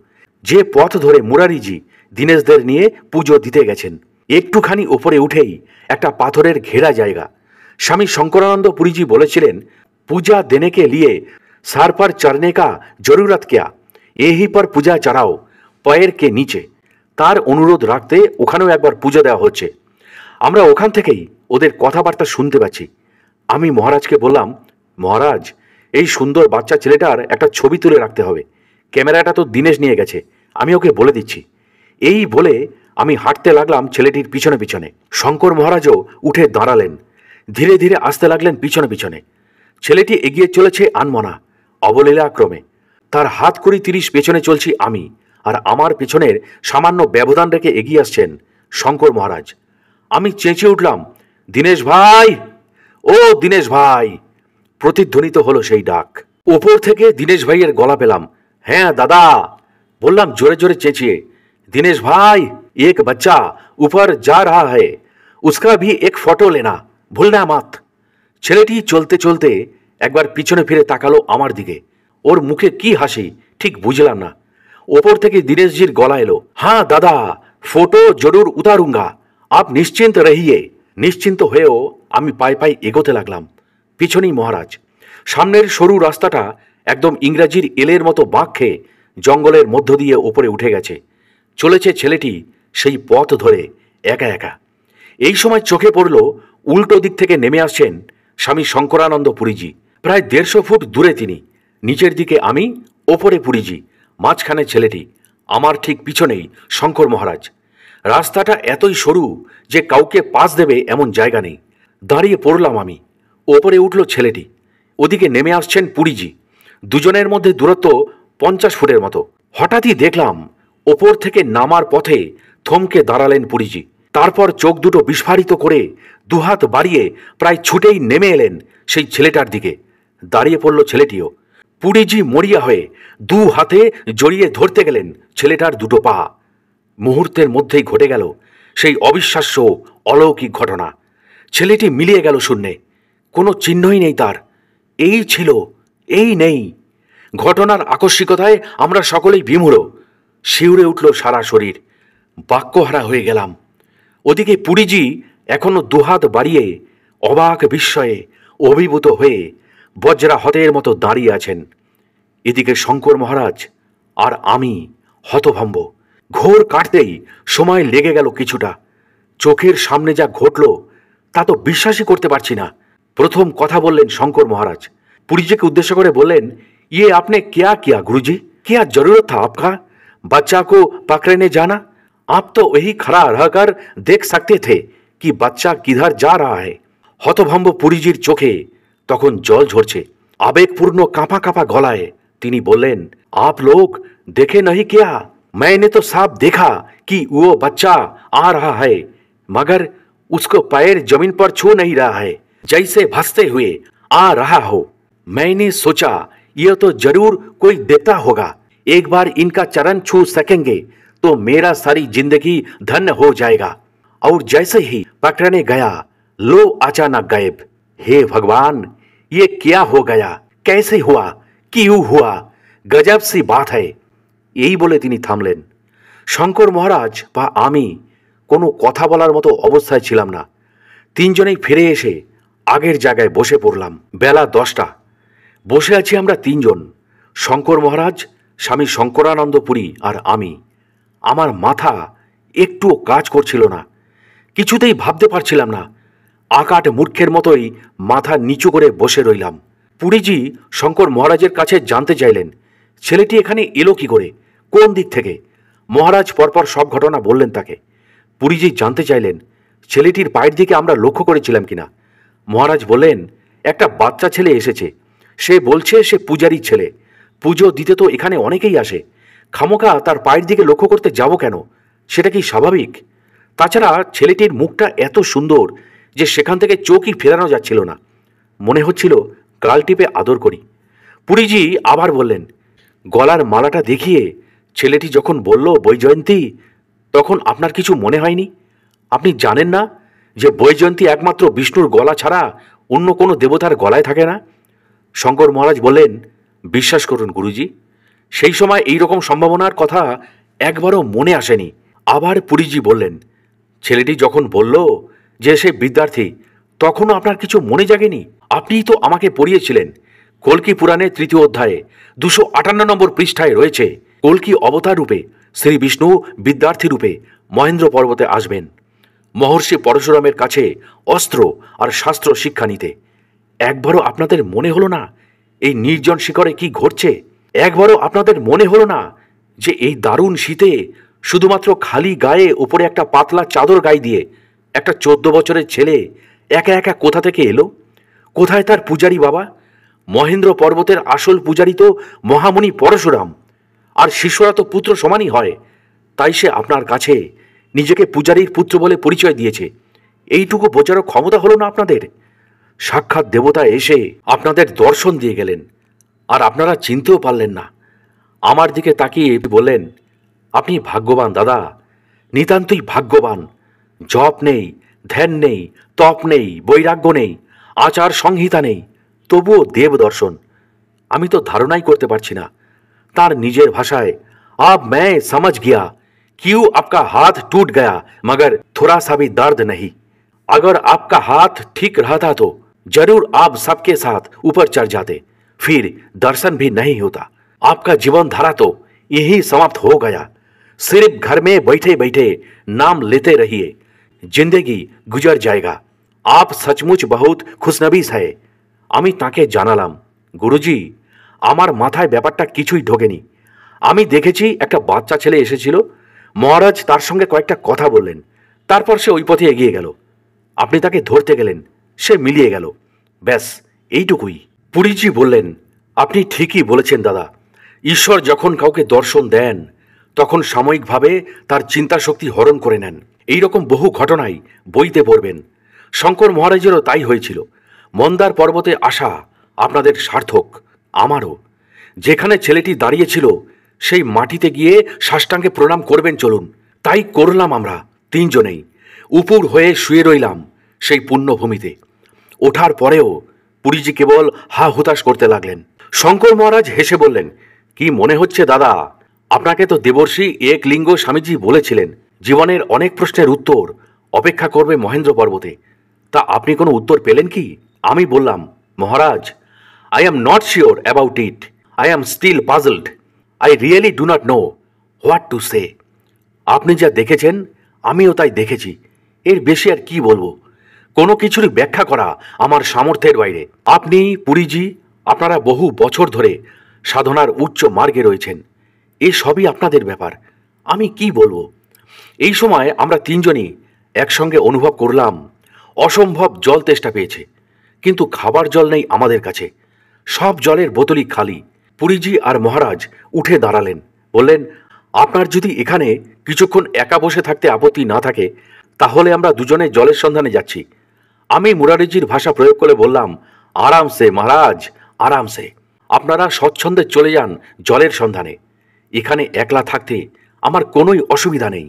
যে পথ ধরে মুরারিজি দীনেশদের নিয়ে পুজো দিতে গেছেন একটুখানি ওপরে উঠেই একটা পাথরের ঘেরা জায়গা স্বামী শঙ্করানন্দ পুরীজি বলেছিলেন পূজা দেনেকে লিয়ে সার পর চড়নে কা জরুরত কেয়া এহি পর পূজা চড়াও পয়ের কে নিচে তার অনুরোধ রাখতে ওখানেও একবার পুজো দেওয়া হচ্ছে আমরা ওখান থেকেই ওদের কথাবার্তা শুনতে পাচ্ছি আমি মহারাজকে বললাম মহারাজ এই সুন্দর বাচ্চা ছেলেটার একটা ছবি তুলে রাখতে হবে ক্যামেরাটা তো দিনেশ নিয়ে গেছে আমি ওকে বলে দিচ্ছি এই বলে আমি হাঁটতে লাগলাম ছেলেটির পিছনে পিছনে শঙ্কর মহারাজও উঠে দাঁড়ালেন ধীরে ধীরে আসতে লাগলেন পিছনে পিছনে ছেলেটি এগিয়ে চলেছে আনমনা অবলীলাক্রমে তার হাত করি তিরিশ পেছনে চলছি আমি আর আমার পেছনের সামান্য ব্যবধান রেখে এগিয়ে আসছেন শঙ্কর মহারাজ আমি চেঁচে উঠলাম দীনেশ ভাই ও দীনেশ ভাই প্রতিধ্বনিত হলো সেই ডাক ওপর থেকে দীনেশ ভাইয়ের গলা পেলাম হ্যাঁ দাদা বললাম জোরে জোরে চেঁচিয়ে দীনেশ ভাই एक बच्चा ऊपर जा रहा है उसका भी एक फोटो लेना ভুলনা মাত ছেলেটি চলতে চলতে একবার পিছনে ফিরে তাকালো আমার দিকে ওর মুখে কি হাসি ঠিক বুঝলাম না ওপর থেকে দীনেশজির গলা এলো হ্যাঁ দাদা ফটো জরুর উতারুঙ্গা আপ নিশ্চিন্ত রহিয়ে নিশ্চিন্ত হয়েও আমি পায়ে পায়ে এগোতে লাগলাম পিছনেই মহারাজ সামনের সরু রাস্তাটা একদম ইংরাজির এলের মতো বাঁক খেয়ে জঙ্গলের মধ্য দিয়ে ওপরে উঠে গেছে চলেছে ছেলেটি সেই পথ ধরে একা একা এই সময় চোখে পড়ল উল্টো দিক থেকে নেমে আসছেন স্বামী শঙ্করানন্দ পুরীজি প্রায় দেড়শো ফুট দূরে তিনি নিচের দিকে আমি ওপরে পুরীজি মাঝখানে ছেলেটি আমার ঠিক পিছনেই শঙ্কর মহারাজ রাস্তাটা এতই সরু যে কাউকে পাশ দেবে এমন জায়গা নেই দাঁড়িয়ে পড়লাম আমি ওপরে উঠল ছেলেটি ওদিকে নেমে আসছেন পুরীজি দুজনের মধ্যে দূরত্ব পঞ্চাশ ফুটের মতো হঠাৎই দেখলাম ওপর থেকে নামার পথে থমকে দাঁড়ালেন পুরীজি তারপর চোখ দুটো বিস্ফারিত করে দুহাত বাড়িয়ে প্রায় ছুটেই নেমে এলেন সেই ছেলেটার দিকে দাঁড়িয়ে পড়ল ছেলেটিও পুরীজি মরিয়া হয়ে দু হাতে জড়িয়ে ধরতে গেলেন ছেলেটার দুটো পা মুহূর্তের মধ্যেই ঘটে গেল সেই অবিশ্বাস্য অলৌকিক ঘটনা ছেলেটি মিলিয়ে গেল শূন্যে কোনো চিহ্নই নেই তার এই ছিল এই নেই ঘটনার আকস্মিকতায় আমরা সকলেই বিমূঢ় শিউরে উঠল সারা শরীর বাক্যহারা হয়ে গেলাম ওদিকে পুরীজি এখনও দুহাত বাড়িয়ে অবাক বিস্ময়ে অভিভূত হয়ে বজ্রা হতের মতো দাঁড়িয়ে আছেন এদিকে শঙ্কর মহারাজ আর আমি হতভম্ব ঘোর কাটতেই সময় লেগে গেল কিছুটা চোখের সামনে যা ঘটল তা তো বিশ্বাসই করতে পারছি না প্রথম কথা বললেন শঙ্কর মহারাজ পুরীজিকে উদ্দেশ্য করে বললেন ইয়ে আপনি কেয়া কিয়া গুরুজি क्या জরুরত থা आपका बच्चा को पकड़ने জানা आप तो वही खड़ा रहकर देख सकते थे कि बच्चा किधर जा रहा है হতভম্ব পুরীজির চোখে তখন জল ঝরছে আবেগপূর্ণ কাঁপা कापा গলায় তিনি বললেন আপ লোক দেখে নহি मैंने तो साफ देखा कि वो बच्चा आ रहा है मगर उसको पैर जमीन पर छू नहीं रहा है जैसे भसते हुए आ रहा हो मैंने सोचा यह तो जरूर कोई देवता होगा एक बार इनका चरण छू सकेंगे तो मेरा सारी जिंदगी धन्य हो जाएगा और जैसे ही पकड़ने गया लो अचानक गायब हे भगवान ये क्या हो गया कैसे हुआ কিউ হুয়া গজব সি বাত হ্যায় এই বলে তিনি থামলেন শঙ্কর মহারাজ বা আমি কোনো কথা বলার মতো অবস্থায় ছিলাম না তিনজনেই ফিরে এসে আগের জায়গায় বসে পড়লাম বেলা দশটা বসে আছি আমরা তিনজন শঙ্কর মহারাজ স্বামী শঙ্করানন্দ পুরী আর আমি আমার মাথা একটুও কাজ করছিল না কিছুতেই ভাবতে পারছিলাম না আকাট মূর্খের মতোই মাথা নিচু করে বসে রইলাম পুরীজি শঙ্কর মহারাজের কাছে জানতে চাইলেন ছেলেটি এখানে এলো কি করে কোন দিক থেকে মহারাজ পরপর সব ঘটনা বললেন তাকে পুরীজি জানতে চাইলেন ছেলেটির পায়ের দিকে আমরা লক্ষ্য করেছিলাম কিনা মহারাজ বললেন একটা বাচ্চা ছেলে এসেছে সে বলছে সে পূজারির ছেলে পুজো দিতে তো এখানে অনেকেই আসে খামোকা তার পায়ের দিকে লক্ষ্য করতে যাব কেন সেটা কি স্বাভাবিক তাছাড়া ছেলেটির মুখটা এত সুন্দর যে সেখান থেকে চোখই ফেরানো যাচ্ছিল না মনে হচ্ছিল গাল টিপে আদর করি পুরীজি আবার বললেন গলার মালাটা দেখিয়ে ছেলেটি যখন বলল বৈজয়ন্তী তখন আপনার কিছু মনে হয়নি আপনি জানেন না যে বৈজয়ন্তী একমাত্র বিষ্ণুর গলা ছাড়া অন্য কোনো দেবতার গলায় থাকে না শঙ্কর মহারাজ বললেন বিশ্বাস করুন গুরুজি সেই সময় এই রকম সম্ভাবনার কথা একবারও মনে আসেনি আবার পুরীজি বললেন ছেলেটি যখন বলল যে সে বিদ্যার্থী তখনও আপনার কিছু মনে জাগেনি আপনিই তো আমাকে পড়িয়েছিলেন কলকি পুরাণে তৃতীয় অধ্যায়ে দুশো আটান্ন নম্বর পৃষ্ঠায় রয়েছে কলকি অবতার রূপে শ্রী বিষ্ণু বিদ্যার্থী রূপে মহেন্দ্র পর্বতে আসবেন মহর্ষি পরশুরামের কাছে অস্ত্র আর শাস্ত্র শিক্ষা নিতে একবারও আপনাদের মনে হলো না এই নির্জন শিখরে কি ঘটছে একবারও আপনাদের মনে হলো না যে এই দারুণ শীতে শুধুমাত্র খালি গায়ে ওপরে একটা পাতলা চাদর গায়ে দিয়ে একটা চোদ্দ বছরের ছেলে একা একা কোথা থেকে এলো কোথায় তার পূজারী বাবা মহেন্দ্র পর্বতের আসল পূজারি তো মহামণি পরশুরাম আর শিষ্যরা তো পুত্র সমানই হয় তাই সে আপনার কাছে নিজেকে পূজারীর পুত্র বলে পরিচয় দিয়েছে এইটুকু বোঝারও ক্ষমতা হলো না আপনাদের সাক্ষাৎ দেবতা এসে আপনাদের দর্শন দিয়ে গেলেন আর আপনারা চিনতেও পারলেন না আমার দিকে তাকিয়ে বলেন আপনি ভাগ্যবান দাদা নিতান্তই ভাগ্যবান জপ নেই ধ্যান নেই তপ নেই বৈরাগ্য নেই আচার সংহিতা নেই তবুও দেব দর্শন আমি তো ধারণাই করতে পারছি না তার নিজের ভাষায় আপ ম্যায় সমাজ গিয়া কিউ আপকা হাত টুট গয়া মগর থোড়া সাবি দার্দ নেই नहीं আপকা হাত ঠিক ठीक তো জরুর तो সবকে সাথ सबके साथ ऊपर फिर दर्शन भी नहीं होता आपका जीवन धारा तो यही समाप्त हो गया सिर्फ घर में बैठे बैठे नाम लेते रहिए जिंदगी गुजर जाएगा আপ সচমুচ বহুত खुशनबीस है আমি তাকে জানালাম গুরুজি আমার মাথায় ব্যাপারটা কিছুই ঢোকেনি আমি দেখেছি একটা বাচ্চা ছেলে এসেছিল মহারাজ তার সঙ্গে কয়েকটা কথা বললেন তারপর সে ওই পথে এগিয়ে গেল আপনি তাকে ধরতে গেলেন সে মিলিয়ে গেল ব্যাস এইটুকুই পুরীজি বললেন আপনি ঠিকই বলেছেন দাদা ঈশ্বর যখন কাউকে দর্শন দেন তখন সাময়িকভাবে তার চিন্তা শক্তি হরণ করে নেন এই রকম বহু ঘটনাই বইতে পড়বেন শঙ্কর মহারাজেরও তাই হয়েছিল মন্দার পর্বতে আসা আপনাদের সার্থক আমারও যেখানে ছেলেটি দাঁড়িয়েছিল সেই মাটিতে গিয়ে সাষ্টাঙ্গে প্রণাম করবেন চলুন তাই করলাম আমরা তিনজনেই উপুর হয়ে শুয়ে রইলাম সেই পুণ্যভূমিতে ওঠার পরেও পুরীজি কেবল হা হুতাশ করতে লাগলেন শঙ্কর মহারাজ হেসে বললেন কি মনে হচ্ছে দাদা আপনাকে তো দেবর্ষী এক লিঙ্গ স্বামীজি বলেছিলেন জীবনের অনেক প্রশ্নের উত্তর অপেক্ষা করবে মহেন্দ্র পর্বতে তা আপনি কোনো উত্তর পেলেন কি আমি বললাম Maharaj I am not sure about it I am still puzzled I really do not know what to say আপনি যা দেখেছেন আমিও তাই দেখেছি এর বেশি আর কি বলবো কোনো কিছুর ব্যাখ্যা করা আমার সামর্থ্যের বাইরে আপনি পুরীজি আপনারা বহু বছর ধরে সাধনার উচ্চ মার্গে রয়েছেন এ সবই আপনাদের ব্যাপার আমি কি বলবো এই সময় আমরা তিনজনই একসঙ্গে অনুভব করলাম অসম্ভব জল তেষ্টা পেয়েছে কিন্তু খাবার জল নেই আমাদের কাছে সব জলের বোতলই খালি পুরীজি আর মহারাজ উঠে দাঁড়ালেন বললেন আপনার যদি এখানে কিছুক্ষণ একা বসে থাকতে আপত্তি না থাকে তাহলে আমরা দুজনে জলের সন্ধানে যাচ্ছি আমি মুরারিজির ভাষা প্রয়োগ করে বললাম আরামসে মহারাজ আরামসে আপনারা স্বচ্ছন্দে চলে যান জলের সন্ধানে এখানে একলা থাকতে আমার কোনোই অসুবিধা নেই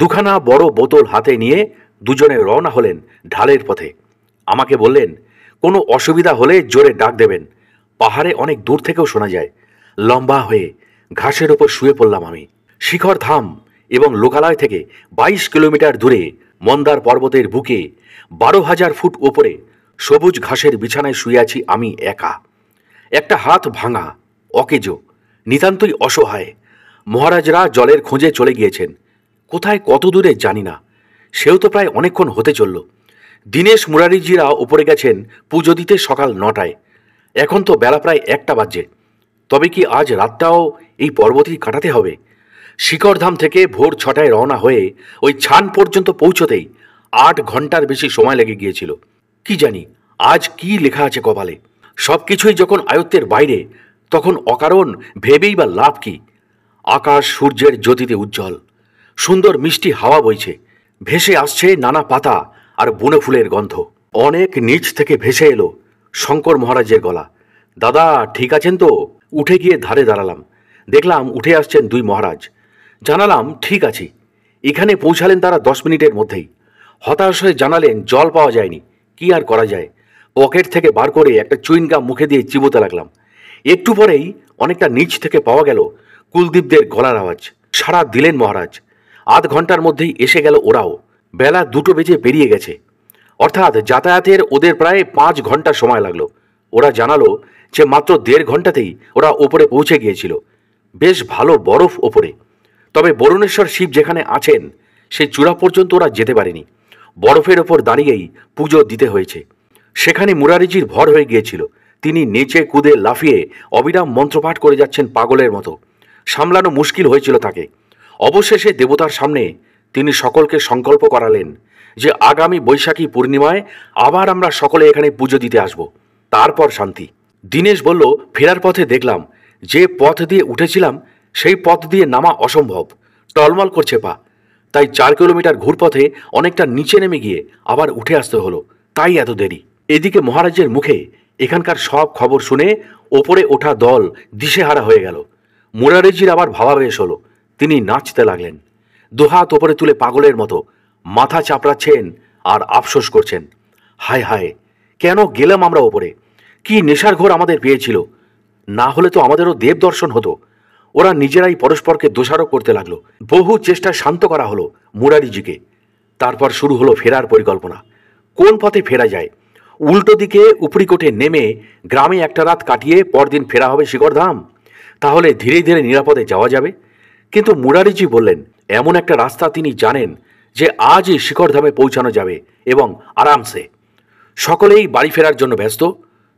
দুখানা বড় বোতল হাতে নিয়ে দুজনে রওনা হলেন ঢালের পথে আমাকে বললেন কোনো অসুবিধা হলে জোরে ডাক দেবেন পাহাড়ে অনেক দূর থেকেও শোনা যায় লম্বা হয়ে ঘাসের ওপর শুয়ে পড়লাম আমি শিখর ধাম এবং লোকালয় থেকে ২২ কিলোমিটার দূরে মন্দার পর্বতের বুকে বারো হাজার ফুট ওপরে সবুজ ঘাসের বিছানায় শুয়ে আছি আমি একা একটা হাত ভাঙা অকেজো নিতান্তই অসহায় মহারাজরা জলের খোঁজে চলে গিয়েছেন কোথায় কত দূরে জানি না সেও তো প্রায় অনেকক্ষণ হতে চলল দীনেশ মুরারিজিরা উপরে গেছেন পুজো দিতে সকাল নটায় এখন তো বেলা প্রায় একটা বাজে তবে কি আজ রাতটাও এই পর্বতেই কাটাতে হবে শিকড়ধাম থেকে ভোর ছটায় রওনা হয়ে ওই ছান পর্যন্ত পৌঁছতেই আট ঘন্টার বেশি সময় লেগে গিয়েছিল কি জানি আজ কি লেখা আছে কপালে সব কিছুই যখন আয়ত্তের বাইরে তখন অকারণ ভেবেই বা লাভ কি আকাশ সূর্যের জ্যোতিতে উজ্জ্বল সুন্দর মিষ্টি হাওয়া বইছে ভেসে আসছে নানা পাতা আর বুনে ফুলের গন্ধ অনেক নিচ থেকে ভেসে এলো শঙ্কর মহারাজের গলা দাদা ঠিক আছেন তো উঠে গিয়ে ধারে দাঁড়ালাম দেখলাম উঠে আসছেন দুই মহারাজ জানালাম ঠিক আছি এখানে পৌঁছালেন তারা দশ মিনিটের মধ্যেই হতাশ হয়ে জানালেন জল পাওয়া যায়নি কি আর করা যায় পকেট থেকে বার করে একটা চুইনগা মুখে দিয়ে চিবোতে লাগলাম একটু পরেই অনেকটা নিচ থেকে পাওয়া গেল কুলদীপদের গলার আওয়াজ সারা দিলেন মহারাজ আধ ঘন্টার মধ্যেই এসে গেল ওরাও বেলা দুটো বেজে বেরিয়ে গেছে অর্থাৎ যাতায়াতের ওদের প্রায় পাঁচ ঘন্টা সময় লাগলো ওরা জানালো যে মাত্র দেড় ঘন্টাতেই ওরা ওপরে পৌঁছে গিয়েছিল বেশ ভালো বরফ ওপরে তবে বরুণেশ্বর শিব যেখানে আছেন সেই চূড়া পর্যন্ত ওরা যেতে পারেনি বরফের ওপর দাঁড়িয়েই পুজো দিতে হয়েছে সেখানে মুরারিজির ভর হয়ে গিয়েছিল তিনি নিচে কুদে লাফিয়ে অবিরাম মন্ত্রপাঠ করে যাচ্ছেন পাগলের মতো সামলানো মুশকিল হয়েছিল তাকে অবশেষে দেবতার সামনে তিনি সকলকে সংকল্প করালেন যে আগামী বৈশাখী পূর্ণিমায় আবার আমরা সকলে এখানে পুজো দিতে আসব তারপর শান্তি দীনেশ বলল ফেরার পথে দেখলাম যে পথ দিয়ে উঠেছিলাম সেই পথ দিয়ে নামা অসম্ভব টলমল করছে পা তাই চার কিলোমিটার ঘুরপথে অনেকটা নিচে নেমে গিয়ে আবার উঠে আসতে হলো তাই এত দেরি এদিকে মহারাজের মুখে এখানকার সব খবর শুনে ওপরে ওঠা দল দিশেহারা হয়ে গেল মুরারেজির আবার ভাবাবেশ হলো তিনি নাচতে লাগলেন দুহাত ওপরে তুলে পাগলের মতো মাথা চাপড়াচ্ছেন আর আফসোস করছেন হায় হায় কেন গেলাম আমরা ওপরে কি নেশার ঘোর আমাদের পেয়েছিল না হলে তো আমাদেরও দেব দর্শন হতো ওরা নিজেরাই পরস্পরকে দোষারোপ করতে লাগলো বহু চেষ্টা শান্ত করা হলো মুরারিজিকে তারপর শুরু হলো ফেরার পরিকল্পনা কোন পথে ফেরা যায় উল্টো দিকে উপরিকোটে নেমে গ্রামে একটা রাত কাটিয়ে পরদিন ফেরা হবে শিকড়ধাম তাহলে ধীরে ধীরে নিরাপদে যাওয়া যাবে কিন্তু মুরারিজি বললেন এমন একটা রাস্তা তিনি জানেন যে আজই শিকড়ধামে পৌঁছানো যাবে এবং আরামসে সকলেই বাড়ি ফেরার জন্য ব্যস্ত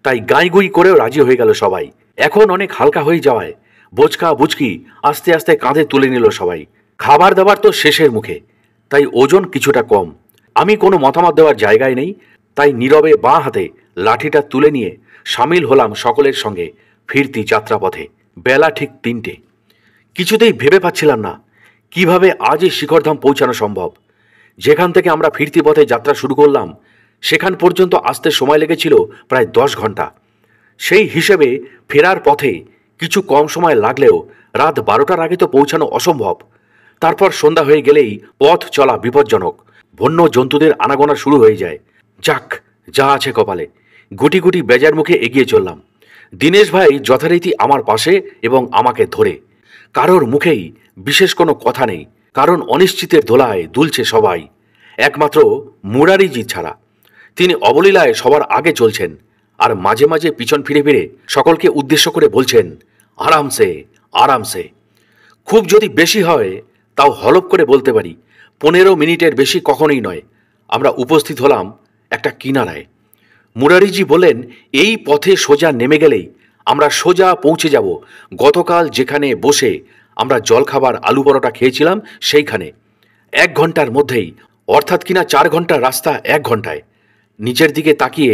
তাই গাঁইগুঁই করেও রাজি হয়ে গেল সবাই এখন অনেক হালকা হয়ে যাওয়ায় বোচকা বুচকি আস্তে আস্তে কাঁধে তুলে নিল সবাই খাবার দাবার তো শেষের মুখে তাই ওজন কিছুটা কম আমি কোনো মতামত দেওয়ার জায়গায় নেই তাই নীরবে বাঁ হাতে লাঠিটা তুলে নিয়ে সামিল হলাম সকলের সঙ্গে ফিরতি যাত্রাপথে বেলা ঠিক তিনটে কিছুতেই ভেবে পাচ্ছিলাম না কিভাবে আজই শিখরধাম পৌঁছানো সম্ভব যেখান থেকে আমরা ফিরতি পথে যাত্রা শুরু করলাম সেখান পর্যন্ত আসতে সময় লেগেছিল প্রায় দশ ঘন্টা সেই হিসেবে ফেরার পথে কিছু কম সময় লাগলেও রাত বারোটার আগে তো পৌঁছানো অসম্ভব তারপর সন্ধ্যা হয়ে গেলেই পথ চলা বিপজ্জনক বন্য জন্তুদের আনাগোনা শুরু হয়ে যায় যাক যা আছে কপালে গুটি গুটি বেজার মুখে এগিয়ে চললাম দীনেশ ভাই যথারীতি আমার পাশে এবং আমাকে ধরে কারোর মুখেই বিশেষ কোনো কথা নেই কারণ অনিশ্চিতের দোলায় দুলছে সবাই একমাত্র মুরারিজি ছাড়া তিনি অবলীলায় সবার আগে চলছেন আর মাঝে মাঝে পিছন ফিরে ফিরে সকলকে উদ্দেশ্য করে বলছেন আরামসে আরামসে খুব যদি বেশি হয় তাও হলপ করে বলতে পারি পনেরো মিনিটের বেশি কখনোই নয় আমরা উপস্থিত হলাম একটা কিনারায় মুরারিজি বলেন এই পথে সোজা নেমে গেলেই আমরা সোজা পৌঁছে যাব গতকাল যেখানে বসে আমরা জলখাবার আলু পরোটা খেয়েছিলাম সেইখানে এক ঘন্টার মধ্যেই অর্থাৎ কিনা চার ঘন্টার রাস্তা এক ঘন্টায় নিচের দিকে তাকিয়ে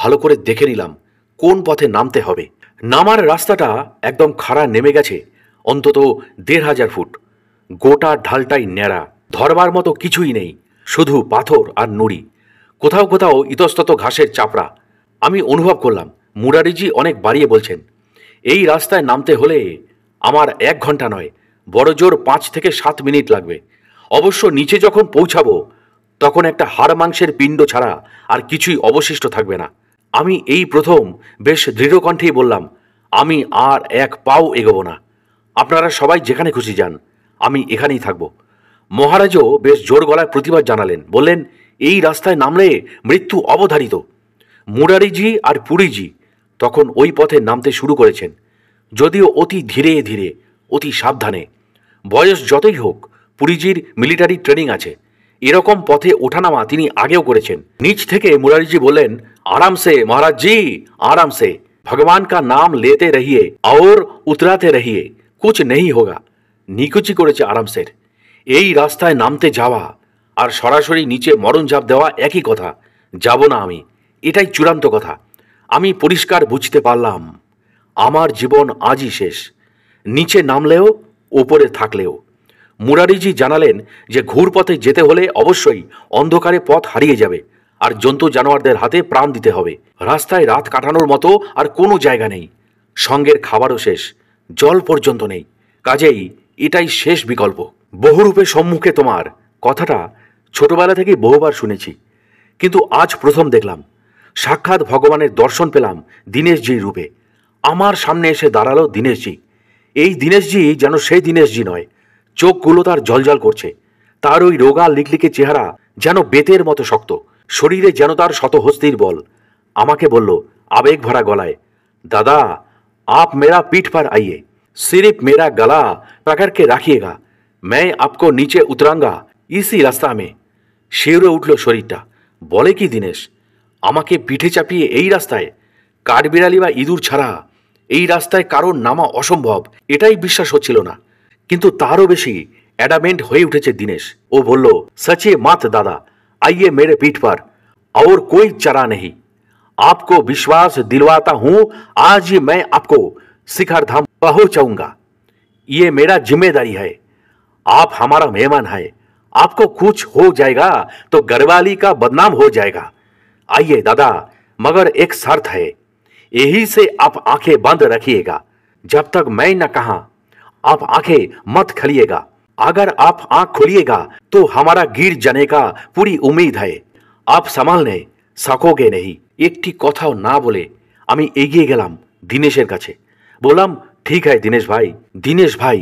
ভালো করে দেখে নিলাম কোন পথে নামতে হবে নামার রাস্তাটা একদম খাড়া নেমে গেছে অন্তত দেড় হাজার ফুট গোটা ঢালটাই ন্যাড়া ধরবার মতো কিছুই নেই শুধু পাথর আর নুড়ি কোথাও কোথাও ইতস্তত ঘাসের চাপড়া আমি অনুভব করলাম মুরারিজি অনেক বাড়িয়ে বলছেন এই রাস্তায় নামতে হলে আমার এক ঘন্টা নয় বড় জোর পাঁচ থেকে সাত মিনিট লাগবে অবশ্য নিচে যখন পৌঁছাবো তখন একটা হাড় মাংসের পিণ্ড ছাড়া আর কিছুই অবশিষ্ট থাকবে না আমি এই প্রথম বেশ দৃঢ়কণ্ঠেই বললাম আমি আর এক পাও এগোবো না আপনারা সবাই যেখানে খুশি যান আমি এখানেই থাকব মহারাজও বেশ জোর গলায় প্রতিবাদ জানালেন বললেন এই রাস্তায় নামলে মৃত্যু অবধারিত মুরারিজি আর পুরীজি তখন ওই পথে নামতে শুরু করেছেন যদিও অতি ধীরে ধীরে অতি সাবধানে বয়স যতই হোক পুরীজির মিলিটারি ট্রেনিং আছে এরকম পথে ওঠানামা তিনি আগেও করেছেন নিচ থেকে মুরারিজি বললেন আরামসে মহারাজজি আরামসে ভগবান কা নাম লেতে রহিয়ে আওর উতরাতে রহিয়ে কুচ নেই হোগা নিকুচি করেছে আরামসের এই রাস্তায় নামতে যাওয়া আর সরাসরি নিচে মরণ ঝাঁপ দেওয়া একই কথা যাব না আমি এটাই চূড়ান্ত কথা আমি পরিষ্কার বুঝতে পারলাম আমার জীবন আজই শেষ নিচে নামলেও ওপরে থাকলেও মুরারিজি জানালেন যে ঘুরপথে যেতে হলে অবশ্যই অন্ধকারে পথ হারিয়ে যাবে আর জন্তু জানোয়ারদের হাতে প্রাণ দিতে হবে রাস্তায় রাত কাটানোর মতো আর কোনো জায়গা নেই সঙ্গের খাবারও শেষ জল পর্যন্ত নেই কাজেই এটাই শেষ বিকল্প বহুরূপে সম্মুখে তোমার কথাটা ছোটবেলা থেকেই বহুবার শুনেছি কিন্তু আজ প্রথম দেখলাম সাক্ষাৎ ভগবানের দর্শন পেলাম দীনেশজির রূপে আমার সামনে এসে দাঁড়ালো দীনেশজি এই দীনেশজি যেন সেই দীনেশজি নয় চোখগুলো তার জলজল করছে তার ওই রোগা লিকলিকে চেহারা যেন বেতের মতো শক্ত শরীরে যেন তার শতহস্তির বল আমাকে বলল আবেগ ভরা গলায় দাদা আপ মেরা পিঠ পার আইয়ে সিরিপ মেরা গলা पकड़ के রাখিয়েগা ম্যায় আপকো নিচে উতরাঙ্গা ইসি রাস্তা আমি শিউরে উঠল শরীরটা বলে কি দিনেশ আমাকে পিঠে চাপিয়ে এই রাস্তায় কাঠবিড়ালি বা ইঁদুর ছাড়া এই রাস্তায় কারোর নামা অসম্ভব এটাই বিশ্বাস হচ্ছিল না কিন্তু তারও বেশি অ্যাডামেন্ট হয়ে উঠেছে দিনেশ ও বলল সচিয়ে মাত দাদা आइए मेरे पीठ पर और कोई चरा नहीं आपको विश्वास दिलवाता हूं आज ही मैं आपको शिखर धाम पहुंचाऊंगा ये मेरा जिम्मेदारी है आप हमारा मेहमान है आपको कुछ हो जाएगा तो गढ़वाली का बदनाम हो जाएगा आइए दादा मगर एक शर्त है यही से आप आंखें बंद रखिएगा जब तक मैं न कहा आप आंखें मत खलिएगा अगर आप आंख खोलिएगा तो हमारा गिर जाने का पूरी उम्मीद है आप সামালনে সাকোগে নেহি একটি কথাও না বলে আমি এগিয়ে গেলাম দীনেশের কাছে বললাম ঠিক হয় দীনেশ ভাই দিনেশ ভাই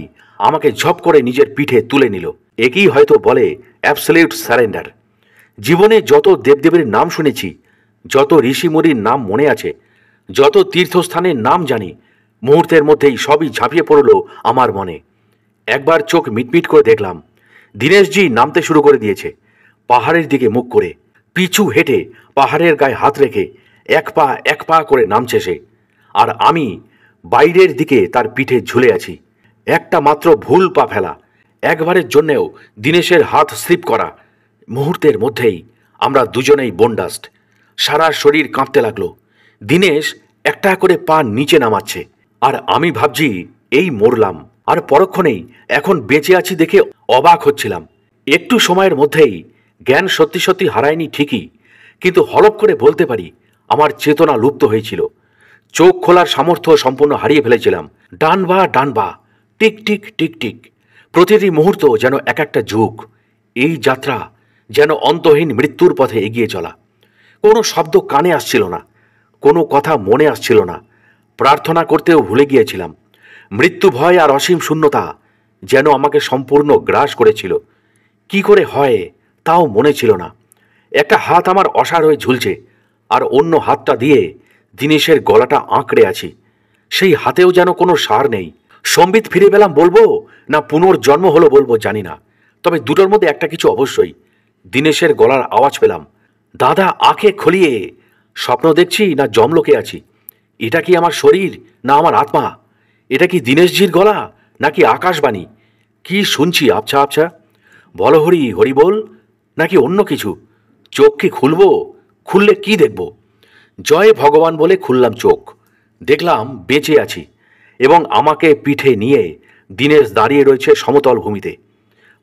আমাকে ঝপ করে নিজের পিঠে তুলে নিল একই হয়তো বলে অ্যাবসলিউট সারেন্ডার জীবনে যত দেবদেবীর নাম শুনেছি যত ঋষিমুনির নাম মনে আছে যত তীর্থস্থানের নাম জানি মুহূর্তের মধ্যেই সবই ঝাঁপিয়ে পড়ল আমার মনে একবার চোখ মিটমিট করে দেখলাম দীনেশজি নামতে শুরু করে দিয়েছে পাহাড়ের দিকে মুখ করে পিছু হেঁটে পাহাড়ের গায়ে হাত রেখে এক পা এক পা করে নামছে সে আর আমি বাইরের দিকে তার পিঠে ঝুলে আছি একটা মাত্র ভুল পা ফেলা একবারের জন্যেও দীনেশের হাত স্লিপ করা মুহূর্তের মধ্যেই আমরা দুজনেই বন্ডাস্ট সারা শরীর কাঁপতে লাগলো দীনেশ একটা করে পা নিচে নামাচ্ছে আর আমি ভাবছি এই মরলাম আর পরক্ষণেই এখন বেঁচে আছি দেখে অবাক হচ্ছিলাম একটু সময়ের মধ্যেই জ্ঞান সত্যি সত্যি হারায়নি ঠিকই কিন্তু হলপ করে বলতে পারি আমার চেতনা লুপ্ত হয়েছিল চোখ খোলার সামর্থ্য সম্পূর্ণ হারিয়ে ফেলেছিলাম ডান বা ডান বা টিক টিক টিক টিক প্রতিটি মুহূর্ত যেন এক একটা যুগ এই যাত্রা যেন অন্তহীন মৃত্যুর পথে এগিয়ে চলা কোনো শব্দ কানে আসছিল না কোনো কথা মনে আসছিল না প্রার্থনা করতেও ভুলে গিয়েছিলাম মৃত্যু ভয় আর অসীম শূন্যতা যেন আমাকে সম্পূর্ণ গ্রাস করেছিল কি করে হয় তাও মনে ছিল না একটা হাত আমার অসার হয়ে ঝুলছে আর অন্য হাতটা দিয়ে দিনেশের গলাটা আঁকড়ে আছি সেই হাতেও যেন কোনো সার নেই সম্বিত ফিরে পেলাম বলবো না পুনর্জন্ম হলো বলবো জানি না তবে দুটোর মধ্যে একটা কিছু অবশ্যই দিনেশের গলার আওয়াজ পেলাম দাদা আঁকে খলিয়ে স্বপ্ন দেখছি না জমলোকে আছি এটা কি আমার শরীর না আমার আত্মা এটা কি দীনেশজির গলা নাকি আকাশবাণী কি শুনছি আবছা আবছা বল হরি হরি বল নাকি অন্য কিছু চোখ কি খুলব খুললে কি দেখব জয় ভগবান বলে খুললাম চোখ দেখলাম বেঁচে আছি এবং আমাকে পিঠে নিয়ে দীনেশ দাঁড়িয়ে রয়েছে সমতল ভূমিতে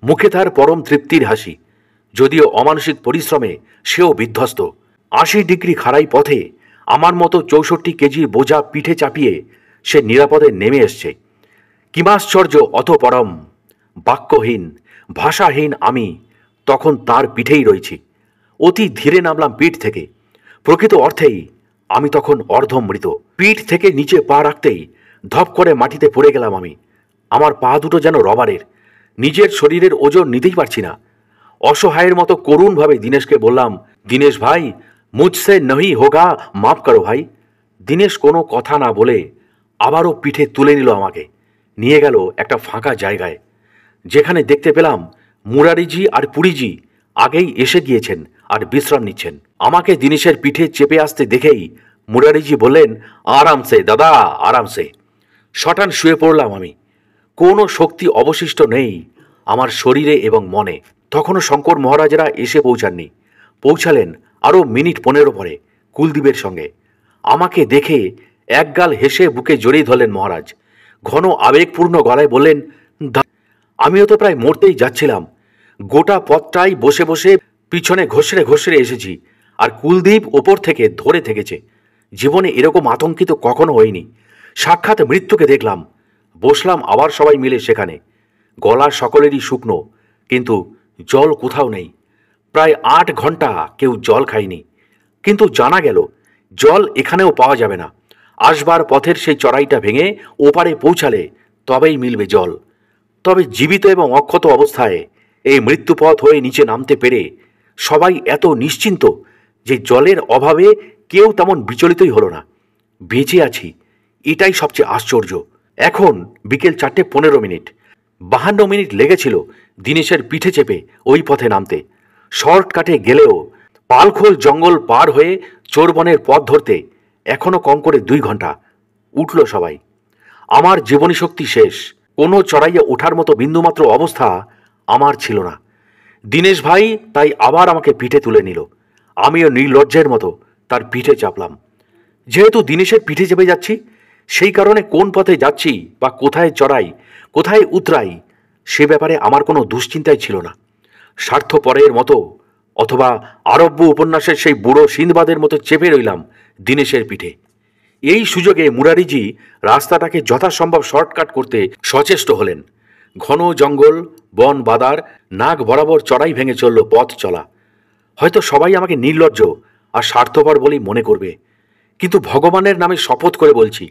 মুখে তার পরম তৃপ্তির হাসি যদিও অমানসিক পরিশ্রমে সেও বিধ্বস্ত আশি ডিগ্রি খাড়াই পথে আমার মতো চৌষট্টি কেজির বোঝা পিঠে চাপিয়ে সে নিরাপদে নেমে এসছে কিমাশ্চর্য পরম বাক্যহীন ভাষাহীন আমি তখন তার পিঠেই রয়েছি অতি ধীরে নামলাম পিঠ থেকে প্রকৃত অর্থেই আমি তখন অর্ধমৃত পিঠ থেকে নিচে পা রাখতেই ধপ করে মাটিতে পড়ে গেলাম আমি আমার পা দুটো যেন রবারের নিজের শরীরের ওজন নিতেই পারছি না অসহায়ের মতো করুণভাবে দীনেশকে বললাম দীনেশ ভাই মুঝসে নহি হোগা মাফ করো ভাই দিনেশ কোনো কথা না বলে আবারও পিঠে তুলে নিল আমাকে নিয়ে গেল একটা ফাঁকা জায়গায় যেখানে দেখতে পেলাম মুরারিজি আর পুরীজি আগেই এসে গিয়েছেন আর বিশ্রাম নিচ্ছেন আমাকে দিনেশের পিঠে চেপে আসতে দেখেই মুরারিজি বললেন আরামসে দাদা আরামসে শটান শুয়ে পড়লাম আমি কোনো শক্তি অবশিষ্ট নেই আমার শরীরে এবং মনে তখনও শঙ্কর মহারাজরা এসে পৌঁছাননি পৌঁছালেন আরও মিনিট পনেরো পরে কুলদীপের সঙ্গে আমাকে দেখে একগাল হেসে বুকে জড়িয়ে ধরলেন মহারাজ ঘন আবেগপূর্ণ গলায় বললেন আমিও তো প্রায় মরতেই যাচ্ছিলাম গোটা পথটাই বসে বসে পিছনে ঘষড়ে ঘষড়ে এসেছি আর কুলদীপ ওপর থেকে ধরে থেকেছে জীবনে এরকম আতঙ্কিত কখনো হয়নি সাক্ষাৎ মৃত্যুকে দেখলাম বসলাম আবার সবাই মিলে সেখানে গলা সকলেরই শুকনো কিন্তু জল কোথাও নেই প্রায় আট ঘন্টা কেউ জল খায়নি কিন্তু জানা গেল জল এখানেও পাওয়া যাবে না আসবার পথের সেই চড়াইটা ভেঙে ওপারে পৌঁছালে তবেই মিলবে জল তবে জীবিত এবং অক্ষত অবস্থায় এই মৃত্যুপথ হয়ে নিচে নামতে পেরে সবাই এত নিশ্চিন্ত যে জলের অভাবে কেউ তেমন বিচলিতই হলো না বেঁচে আছি এটাই সবচেয়ে আশ্চর্য এখন বিকেল চারটে পনেরো মিনিট বাহান্ন মিনিট লেগেছিল দিনেশের পিঠে চেপে ওই পথে নামতে শর্টকাটে গেলেও পালখোল জঙ্গল পার হয়ে চোরবনের পথ ধরতে এখনও কম করে দুই ঘন্টা উঠল সবাই আমার জীবনী শক্তি শেষ কোনো চড়াইয়ে ওঠার মতো বিন্দুমাত্র অবস্থা আমার ছিল না দীনেশ ভাই তাই আবার আমাকে পিঠে তুলে নিল আমিও নির্লজ্জের মতো তার পিঠে চাপলাম যেহেতু দীনেশের পিঠে চেপে যাচ্ছি সেই কারণে কোন পথে যাচ্ছি বা কোথায় চড়াই কোথায় উতরাই সে ব্যাপারে আমার কোনো দুশ্চিন্তাই ছিল না স্বার্থপরের মতো অথবা আরব্য উপন্যাসের সেই বুড়ো সিন্দবাদের মতো চেপে রইলাম দিনেশের পিঠে এই সুযোগে মুরারিজি রাস্তাটাকে যথাসম্ভব শর্টকাট করতে সচেষ্ট হলেন ঘন জঙ্গল বন বাদার নাক বরাবর চড়াই ভেঙে চলল পথ চলা হয়তো সবাই আমাকে নির্লজ্জ আর স্বার্থপর বলেই মনে করবে কিন্তু ভগবানের নামে শপথ করে বলছি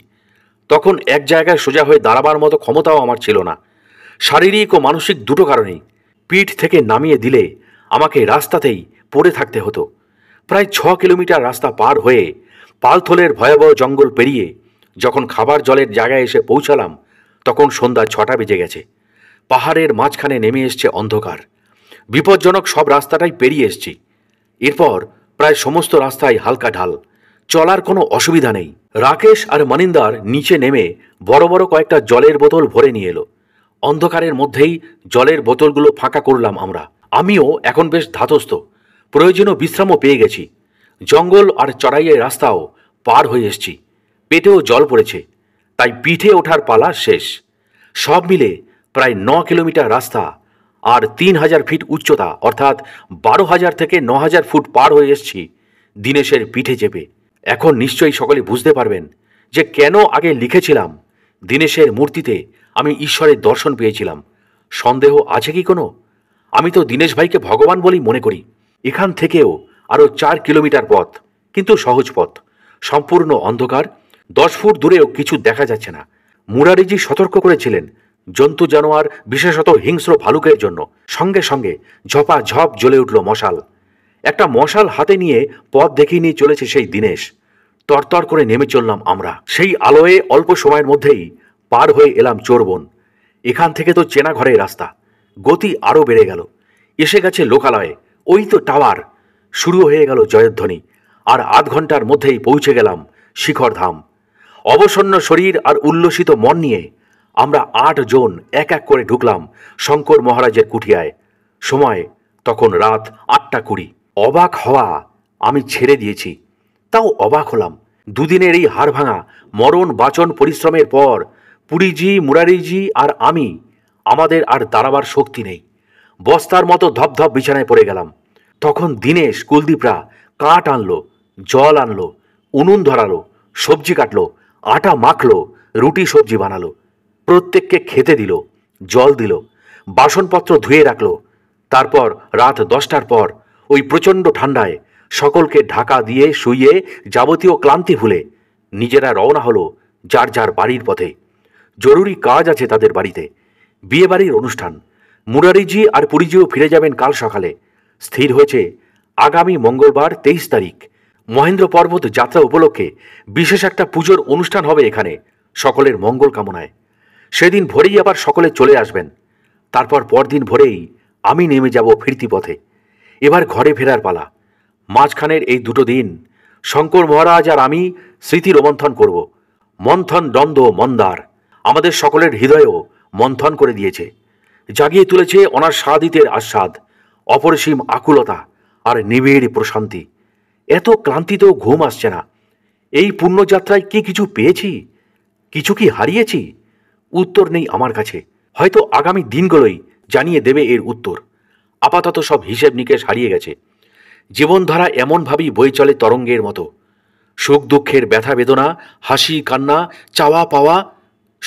তখন এক জায়গায় সোজা হয়ে দাঁড়াবার মতো ক্ষমতাও আমার ছিল না শারীরিক ও মানসিক দুটো কারণেই পিঠ থেকে নামিয়ে দিলে আমাকে রাস্তাতেই পড়ে থাকতে হতো প্রায় ছ কিলোমিটার রাস্তা পার হয়ে পালথলের ভয়াবহ জঙ্গল পেরিয়ে যখন খাবার জলের জায়গায় এসে পৌঁছালাম তখন সন্ধ্যা ছটা বেজে গেছে পাহাড়ের মাঝখানে নেমে এসছে অন্ধকার বিপজ্জনক সব রাস্তাটাই পেরিয়ে এসছি এরপর প্রায় সমস্ত রাস্তায় হালকা ঢাল চলার কোনো অসুবিধা নেই রাকেশ আর মনিন্দার নিচে নেমে বড় বড় কয়েকটা জলের বোতল ভরে নিয়ে এলো অন্ধকারের মধ্যেই জলের বোতলগুলো ফাঁকা করলাম আমরা আমিও এখন বেশ ধাতস্থ প্রয়োজনীয় বিশ্রামও পেয়ে গেছি জঙ্গল আর চড়াইয়ের রাস্তাও পার হয়ে এসছি পেটেও জল পড়েছে তাই পিঠে ওঠার পালা শেষ সব মিলে প্রায় ন কিলোমিটার রাস্তা আর তিন হাজার ফিট উচ্চতা অর্থাৎ বারো হাজার থেকে ন হাজার ফুট পার হয়ে এসছি দীনেশের পিঠে চেপে এখন নিশ্চয়ই সকলে বুঝতে পারবেন যে কেন আগে লিখেছিলাম দীনেশের মূর্তিতে আমি ঈশ্বরের দর্শন পেয়েছিলাম সন্দেহ আছে কি কোনো আমি তো দীনেশ ভাইকে ভগবান বলেই মনে করি এখান থেকেও আরও চার কিলোমিটার পথ কিন্তু সহজ পথ সম্পূর্ণ অন্ধকার দশ ফুট দূরেও কিছু দেখা যাচ্ছে না মুরারিজি সতর্ক করেছিলেন জন্তু জানোয়ার বিশেষত হিংস্র ভালুকের জন্য সঙ্গে সঙ্গে ঝপা ঝপ জ্বলে উঠল মশাল একটা মশাল হাতে নিয়ে পথ দেখিয়ে নিয়ে চলেছে সেই দীনেশ তরতর করে নেমে চললাম আমরা সেই আলোয়ে অল্প সময়ের মধ্যেই পার হয়ে এলাম চোরবন এখান থেকে তো চেনা ঘরের রাস্তা গতি আরও বেড়ে গেল এসে গেছে লোকালয়ে ওই তো টাওয়ার শুরু হয়ে গেল জয়ধ্বনি আর আধ ঘন্টার মধ্যেই পৌঁছে গেলাম শিখর ধাম অবসন্ন শরীর আর উল্লসিত মন নিয়ে আমরা আট জন এক এক করে ঢুকলাম শঙ্কর মহারাজের কুঠিয়ায় সময় তখন রাত আটটা কুড়ি অবাক হওয়া আমি ছেড়ে দিয়েছি তাও অবাক হলাম দুদিনের এই হাড় ভাঙা মরণ বাচন পরিশ্রমের পর পুরীজি মুরারিজি আর আমি আমাদের আর দাঁড়াবার শক্তি নেই বস্তার মতো ধপধপ বিছানায় পড়ে গেলাম তখন দিনেশ কুলদীপরা কাঠ আনলো জল আনলো উনুন ধরালো সবজি কাটলো আটা মাখলো রুটি সবজি বানালো প্রত্যেককে খেতে দিল জল দিল বাসনপত্র ধুয়ে রাখলো তারপর রাত দশটার পর ওই প্রচণ্ড ঠান্ডায় সকলকে ঢাকা দিয়ে শুইয়ে যাবতীয় ক্লান্তি ভুলে নিজেরা রওনা হলো যার যার বাড়ির পথে জরুরি কাজ আছে তাদের বাড়িতে বিয়েবাড়ির অনুষ্ঠান মুরারিজি আর পুরীজিও ফিরে যাবেন কাল সকালে স্থির হয়েছে আগামী মঙ্গলবার তেইশ তারিখ মহেন্দ্র পর্বত যাত্রা উপলক্ষে বিশেষ একটা পুজোর অনুষ্ঠান হবে এখানে সকলের মঙ্গল কামনায় সেদিন ভোরেই আবার সকলে চলে আসবেন তারপর পরদিন ভোরেই আমি নেমে যাব ফিরতি পথে এবার ঘরে ফেরার পালা মাঝখানের এই দুটো দিন শঙ্কর মহারাজ আর আমি স্মৃতি রোমন্থন করব মন্থন দ্বন্দ্ব মন্দার আমাদের সকলের হৃদয়েও মন্থন করে দিয়েছে জাগিয়ে তুলেছে অনাস্বাদিতের আস্বাদ অপরিসীম আকুলতা আর নিবিড় প্রশান্তি এত ক্লান্তিতেও ঘুম আসছে না এই পুণ্যযাত্রায় কি কিছু পেয়েছি কিছু কি হারিয়েছি উত্তর নেই আমার কাছে হয়তো আগামী দিনগুলোই জানিয়ে দেবে এর উত্তর আপাতত সব হিসেব নিকেশ হারিয়ে গেছে জীবনধারা এমনভাবেই বই চলে তরঙ্গের মতো সুখ দুঃখের ব্যথা বেদনা হাসি কান্না চাওয়া পাওয়া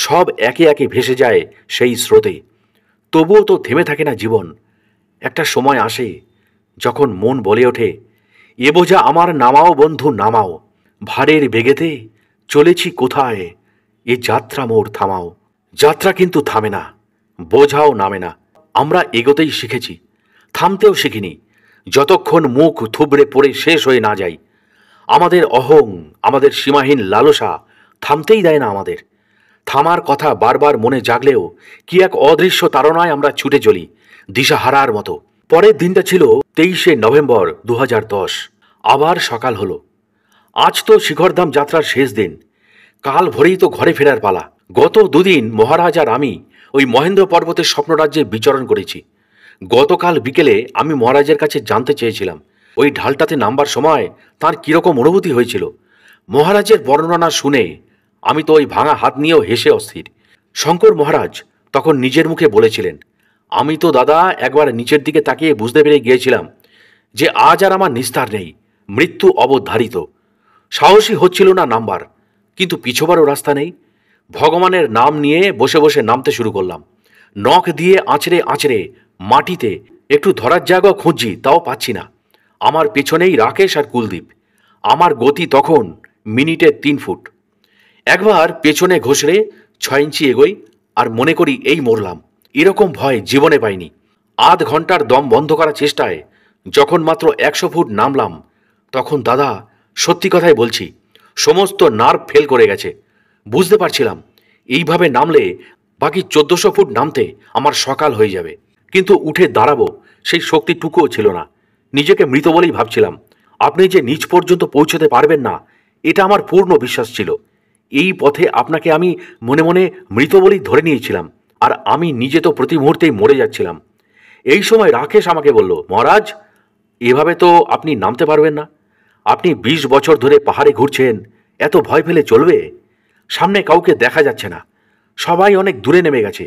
সব একে একে ভেসে যায় সেই স্রোতে তবুও তো থেমে থাকে না জীবন একটা সময় আসে যখন মন বলে ওঠে এ বোঝা আমার নামাও বন্ধু নামাও ভারের বেগেতে চলেছি কোথায় এ যাত্রা মোর থামাও যাত্রা কিন্তু থামে না বোঝাও নামে না আমরা এগোতেই শিখেছি থামতেও শিখিনি যতক্ষণ মুখ থুবড়ে পড়ে শেষ হয়ে না যাই আমাদের অহং আমাদের সীমাহীন লালসা থামতেই দেয় না আমাদের থামার কথা বারবার মনে জাগলেও কি এক অদৃশ্য তারণায় আমরা ছুটে চলি দিশাহারার মতো পরের দিনটা ছিল তেইশে নভেম্বর দু আবার সকাল হলো আজ তো শিখরধাম যাত্রার শেষ দিন কাল ভোরেই তো ঘরে ফেরার পালা গত দুদিন মহারাজ আর আমি ওই মহেন্দ্র পর্বতের স্বপ্নরাজ্যে বিচরণ করেছি গতকাল বিকেলে আমি মহারাজের কাছে জানতে চেয়েছিলাম ওই ঢালটাতে নামবার সময় তার কীরকম অনুভূতি হয়েছিল মহারাজের বর্ণনা শুনে আমি তো ওই ভাঙা হাত নিয়েও হেসে অস্থির শঙ্কর মহারাজ তখন নিজের মুখে বলেছিলেন আমি তো দাদা একবার নিচের দিকে তাকিয়ে বুঝতে পেরে গিয়েছিলাম যে আজ আর আমার নিস্তার নেই মৃত্যু অবধারিত সাহসী হচ্ছিল না নাম্বার কিন্তু পিছোবারও রাস্তা নেই ভগবানের নাম নিয়ে বসে বসে নামতে শুরু করলাম নখ দিয়ে আঁচড়ে আঁচড়ে মাটিতে একটু ধরার জায়গা খুঁজছি তাও পাচ্ছি না আমার পেছনেই রাকেশ আর কুলদীপ আমার গতি তখন মিনিটে তিন ফুট একবার পেছনে ঘষড়ে ছয় ইঞ্চি এগোই আর মনে করি এই মরলাম এরকম ভয় জীবনে পাইনি আধ ঘন্টার দম বন্ধ করার চেষ্টায় যখন মাত্র একশো ফুট নামলাম তখন দাদা সত্যি কথাই বলছি সমস্ত নার্ভ ফেল করে গেছে বুঝতে পারছিলাম এইভাবে নামলে বাকি চোদ্দোশো ফুট নামতে আমার সকাল হয়ে যাবে কিন্তু উঠে দাঁড়াবো সেই শক্তিটুকুও ছিল না নিজেকে মৃত বলেই ভাবছিলাম আপনি যে নিচ পর্যন্ত পৌঁছতে পারবেন না এটা আমার পূর্ণ বিশ্বাস ছিল এই পথে আপনাকে আমি মনে মনে মৃত বলেই ধরে নিয়েছিলাম আর আমি নিজে তো প্রতি মুহূর্তেই মরে যাচ্ছিলাম এই সময় রাকেশ আমাকে বলল মহারাজ এভাবে তো আপনি নামতে পারবেন না আপনি ২০ বছর ধরে পাহাড়ে ঘুরছেন এত ভয় ফেলে চলবে সামনে কাউকে দেখা যাচ্ছে না সবাই অনেক দূরে নেমে গেছে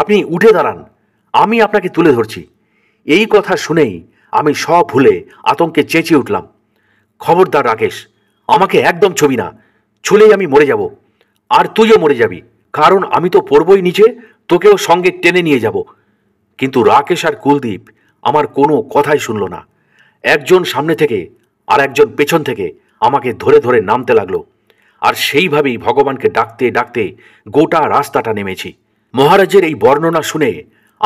আপনি উঠে দাঁড়ান আমি আপনাকে তুলে ধরছি এই কথা শুনেই আমি সব ভুলে আতঙ্কে চেঁচিয়ে উঠলাম খবরদার রাকেশ আমাকে একদম ছবি না ছুলেই আমি মরে যাব আর তুইও মরে যাবি কারণ আমি তো পড়বই নিচে তোকেও সঙ্গে টেনে নিয়ে যাব কিন্তু রাকেশ আর কুলদীপ আমার কোনো কথাই শুনল না একজন সামনে থেকে আর একজন পেছন থেকে আমাকে ধরে ধরে নামতে লাগলো আর সেইভাবেই ভগবানকে ডাকতে ডাকতে গোটা রাস্তাটা নেমেছি মহারাজের এই বর্ণনা শুনে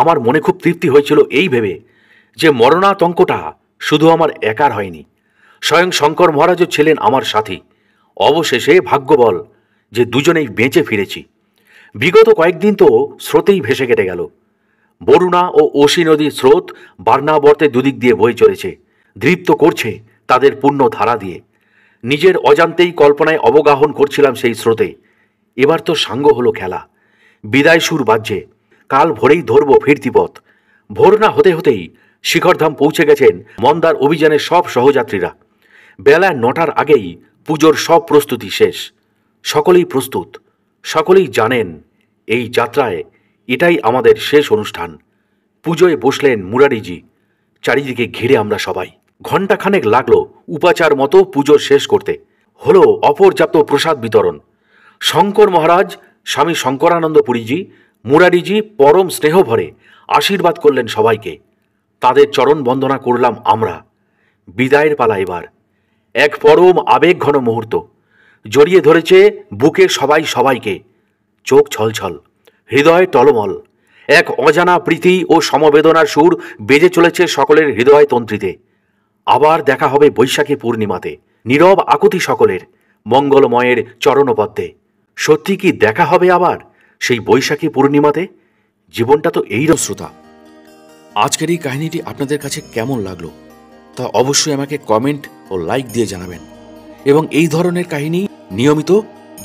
আমার মনে খুব তৃপ্তি হয়েছিল এই ভেবে যে মরণাতঙ্কটা শুধু আমার একার হয়নি স্বয়ং শঙ্কর মহারাজও ছিলেন আমার সাথী অবশেষে ভাগ্যবল যে দুজনেই বেঁচে ফিরেছি বিগত কয়েকদিন তো স্রোতেই ভেসে কেটে গেল বরুণা ও ওশি নদীর স্রোত বার্নাবর্তে দুদিক দিয়ে বয়ে চলেছে দৃপ্ত করছে তাদের পূর্ণ ধারা দিয়ে নিজের অজান্তেই কল্পনায় অবগাহন করছিলাম সেই স্রোতে এবার তো সাঙ্গ হলো খেলা বিদায় সুর বাজছে কাল ভোরেই ধরব ফিরতি পথ ভোর না হতে হতেই শিখরধাম পৌঁছে গেছেন মন্দার অভিযানের সব সহযাত্রীরা বেলা নটার আগেই পুজোর সব প্রস্তুতি শেষ সকলেই প্রস্তুত সকলেই জানেন এই যাত্রায় এটাই আমাদের শেষ অনুষ্ঠান পুজোয় বসলেন মুরারিজি চারিদিকে ঘিরে আমরা সবাই ঘণ্টাখানেক লাগলো উপাচার মতো পুজো শেষ করতে হলো অপর্যাপ্ত প্রসাদ বিতরণ শঙ্কর মহারাজ স্বামী শঙ্করানন্দ পুরীজি মুরারিজি পরম স্নেহ ভরে আশীর্বাদ করলেন সবাইকে তাদের চরণ বন্দনা করলাম আমরা বিদায়ের পালা এবার এক পরম আবেগঘন মুহূর্ত জড়িয়ে ধরেছে বুকে সবাই সবাইকে চোখ ছলছল হৃদয় টলমল এক অজানা প্রীতি ও সমবেদনার সুর বেজে চলেছে সকলের হৃদয় তন্ত্রীতে আবার দেখা হবে বৈশাখী পূর্ণিমাতে নীরব আকুতি সকলের মঙ্গলময়ের চরণপদ্মে সত্যি কি দেখা হবে আবার সেই বৈশাখী পূর্ণিমাতে জীবনটা তো এই শ্রোতা আজকের এই কাহিনীটি আপনাদের কাছে কেমন লাগলো তা অবশ্যই আমাকে কমেন্ট ও লাইক দিয়ে জানাবেন এবং এই ধরনের কাহিনী নিয়মিত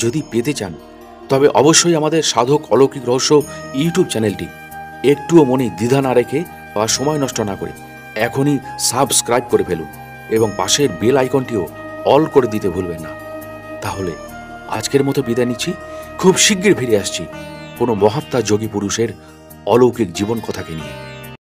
যদি পেতে চান তবে অবশ্যই আমাদের সাধক অলৌকিক রহস্য ইউটিউব চ্যানেলটি একটুও মনে দ্বিধা না রেখে বা সময় নষ্ট না করে এখনই সাবস্ক্রাইব করে ফেলুন এবং পাশের বেল আইকনটিও অল করে দিতে ভুলবেন না তাহলে আজকের মতো বিদায় নিচ্ছি খুব শীঘ্র ফিরে আসছি কোনো মহাত্মা যোগী পুরুষের অলৌকিক জীবন কথাকে নিয়ে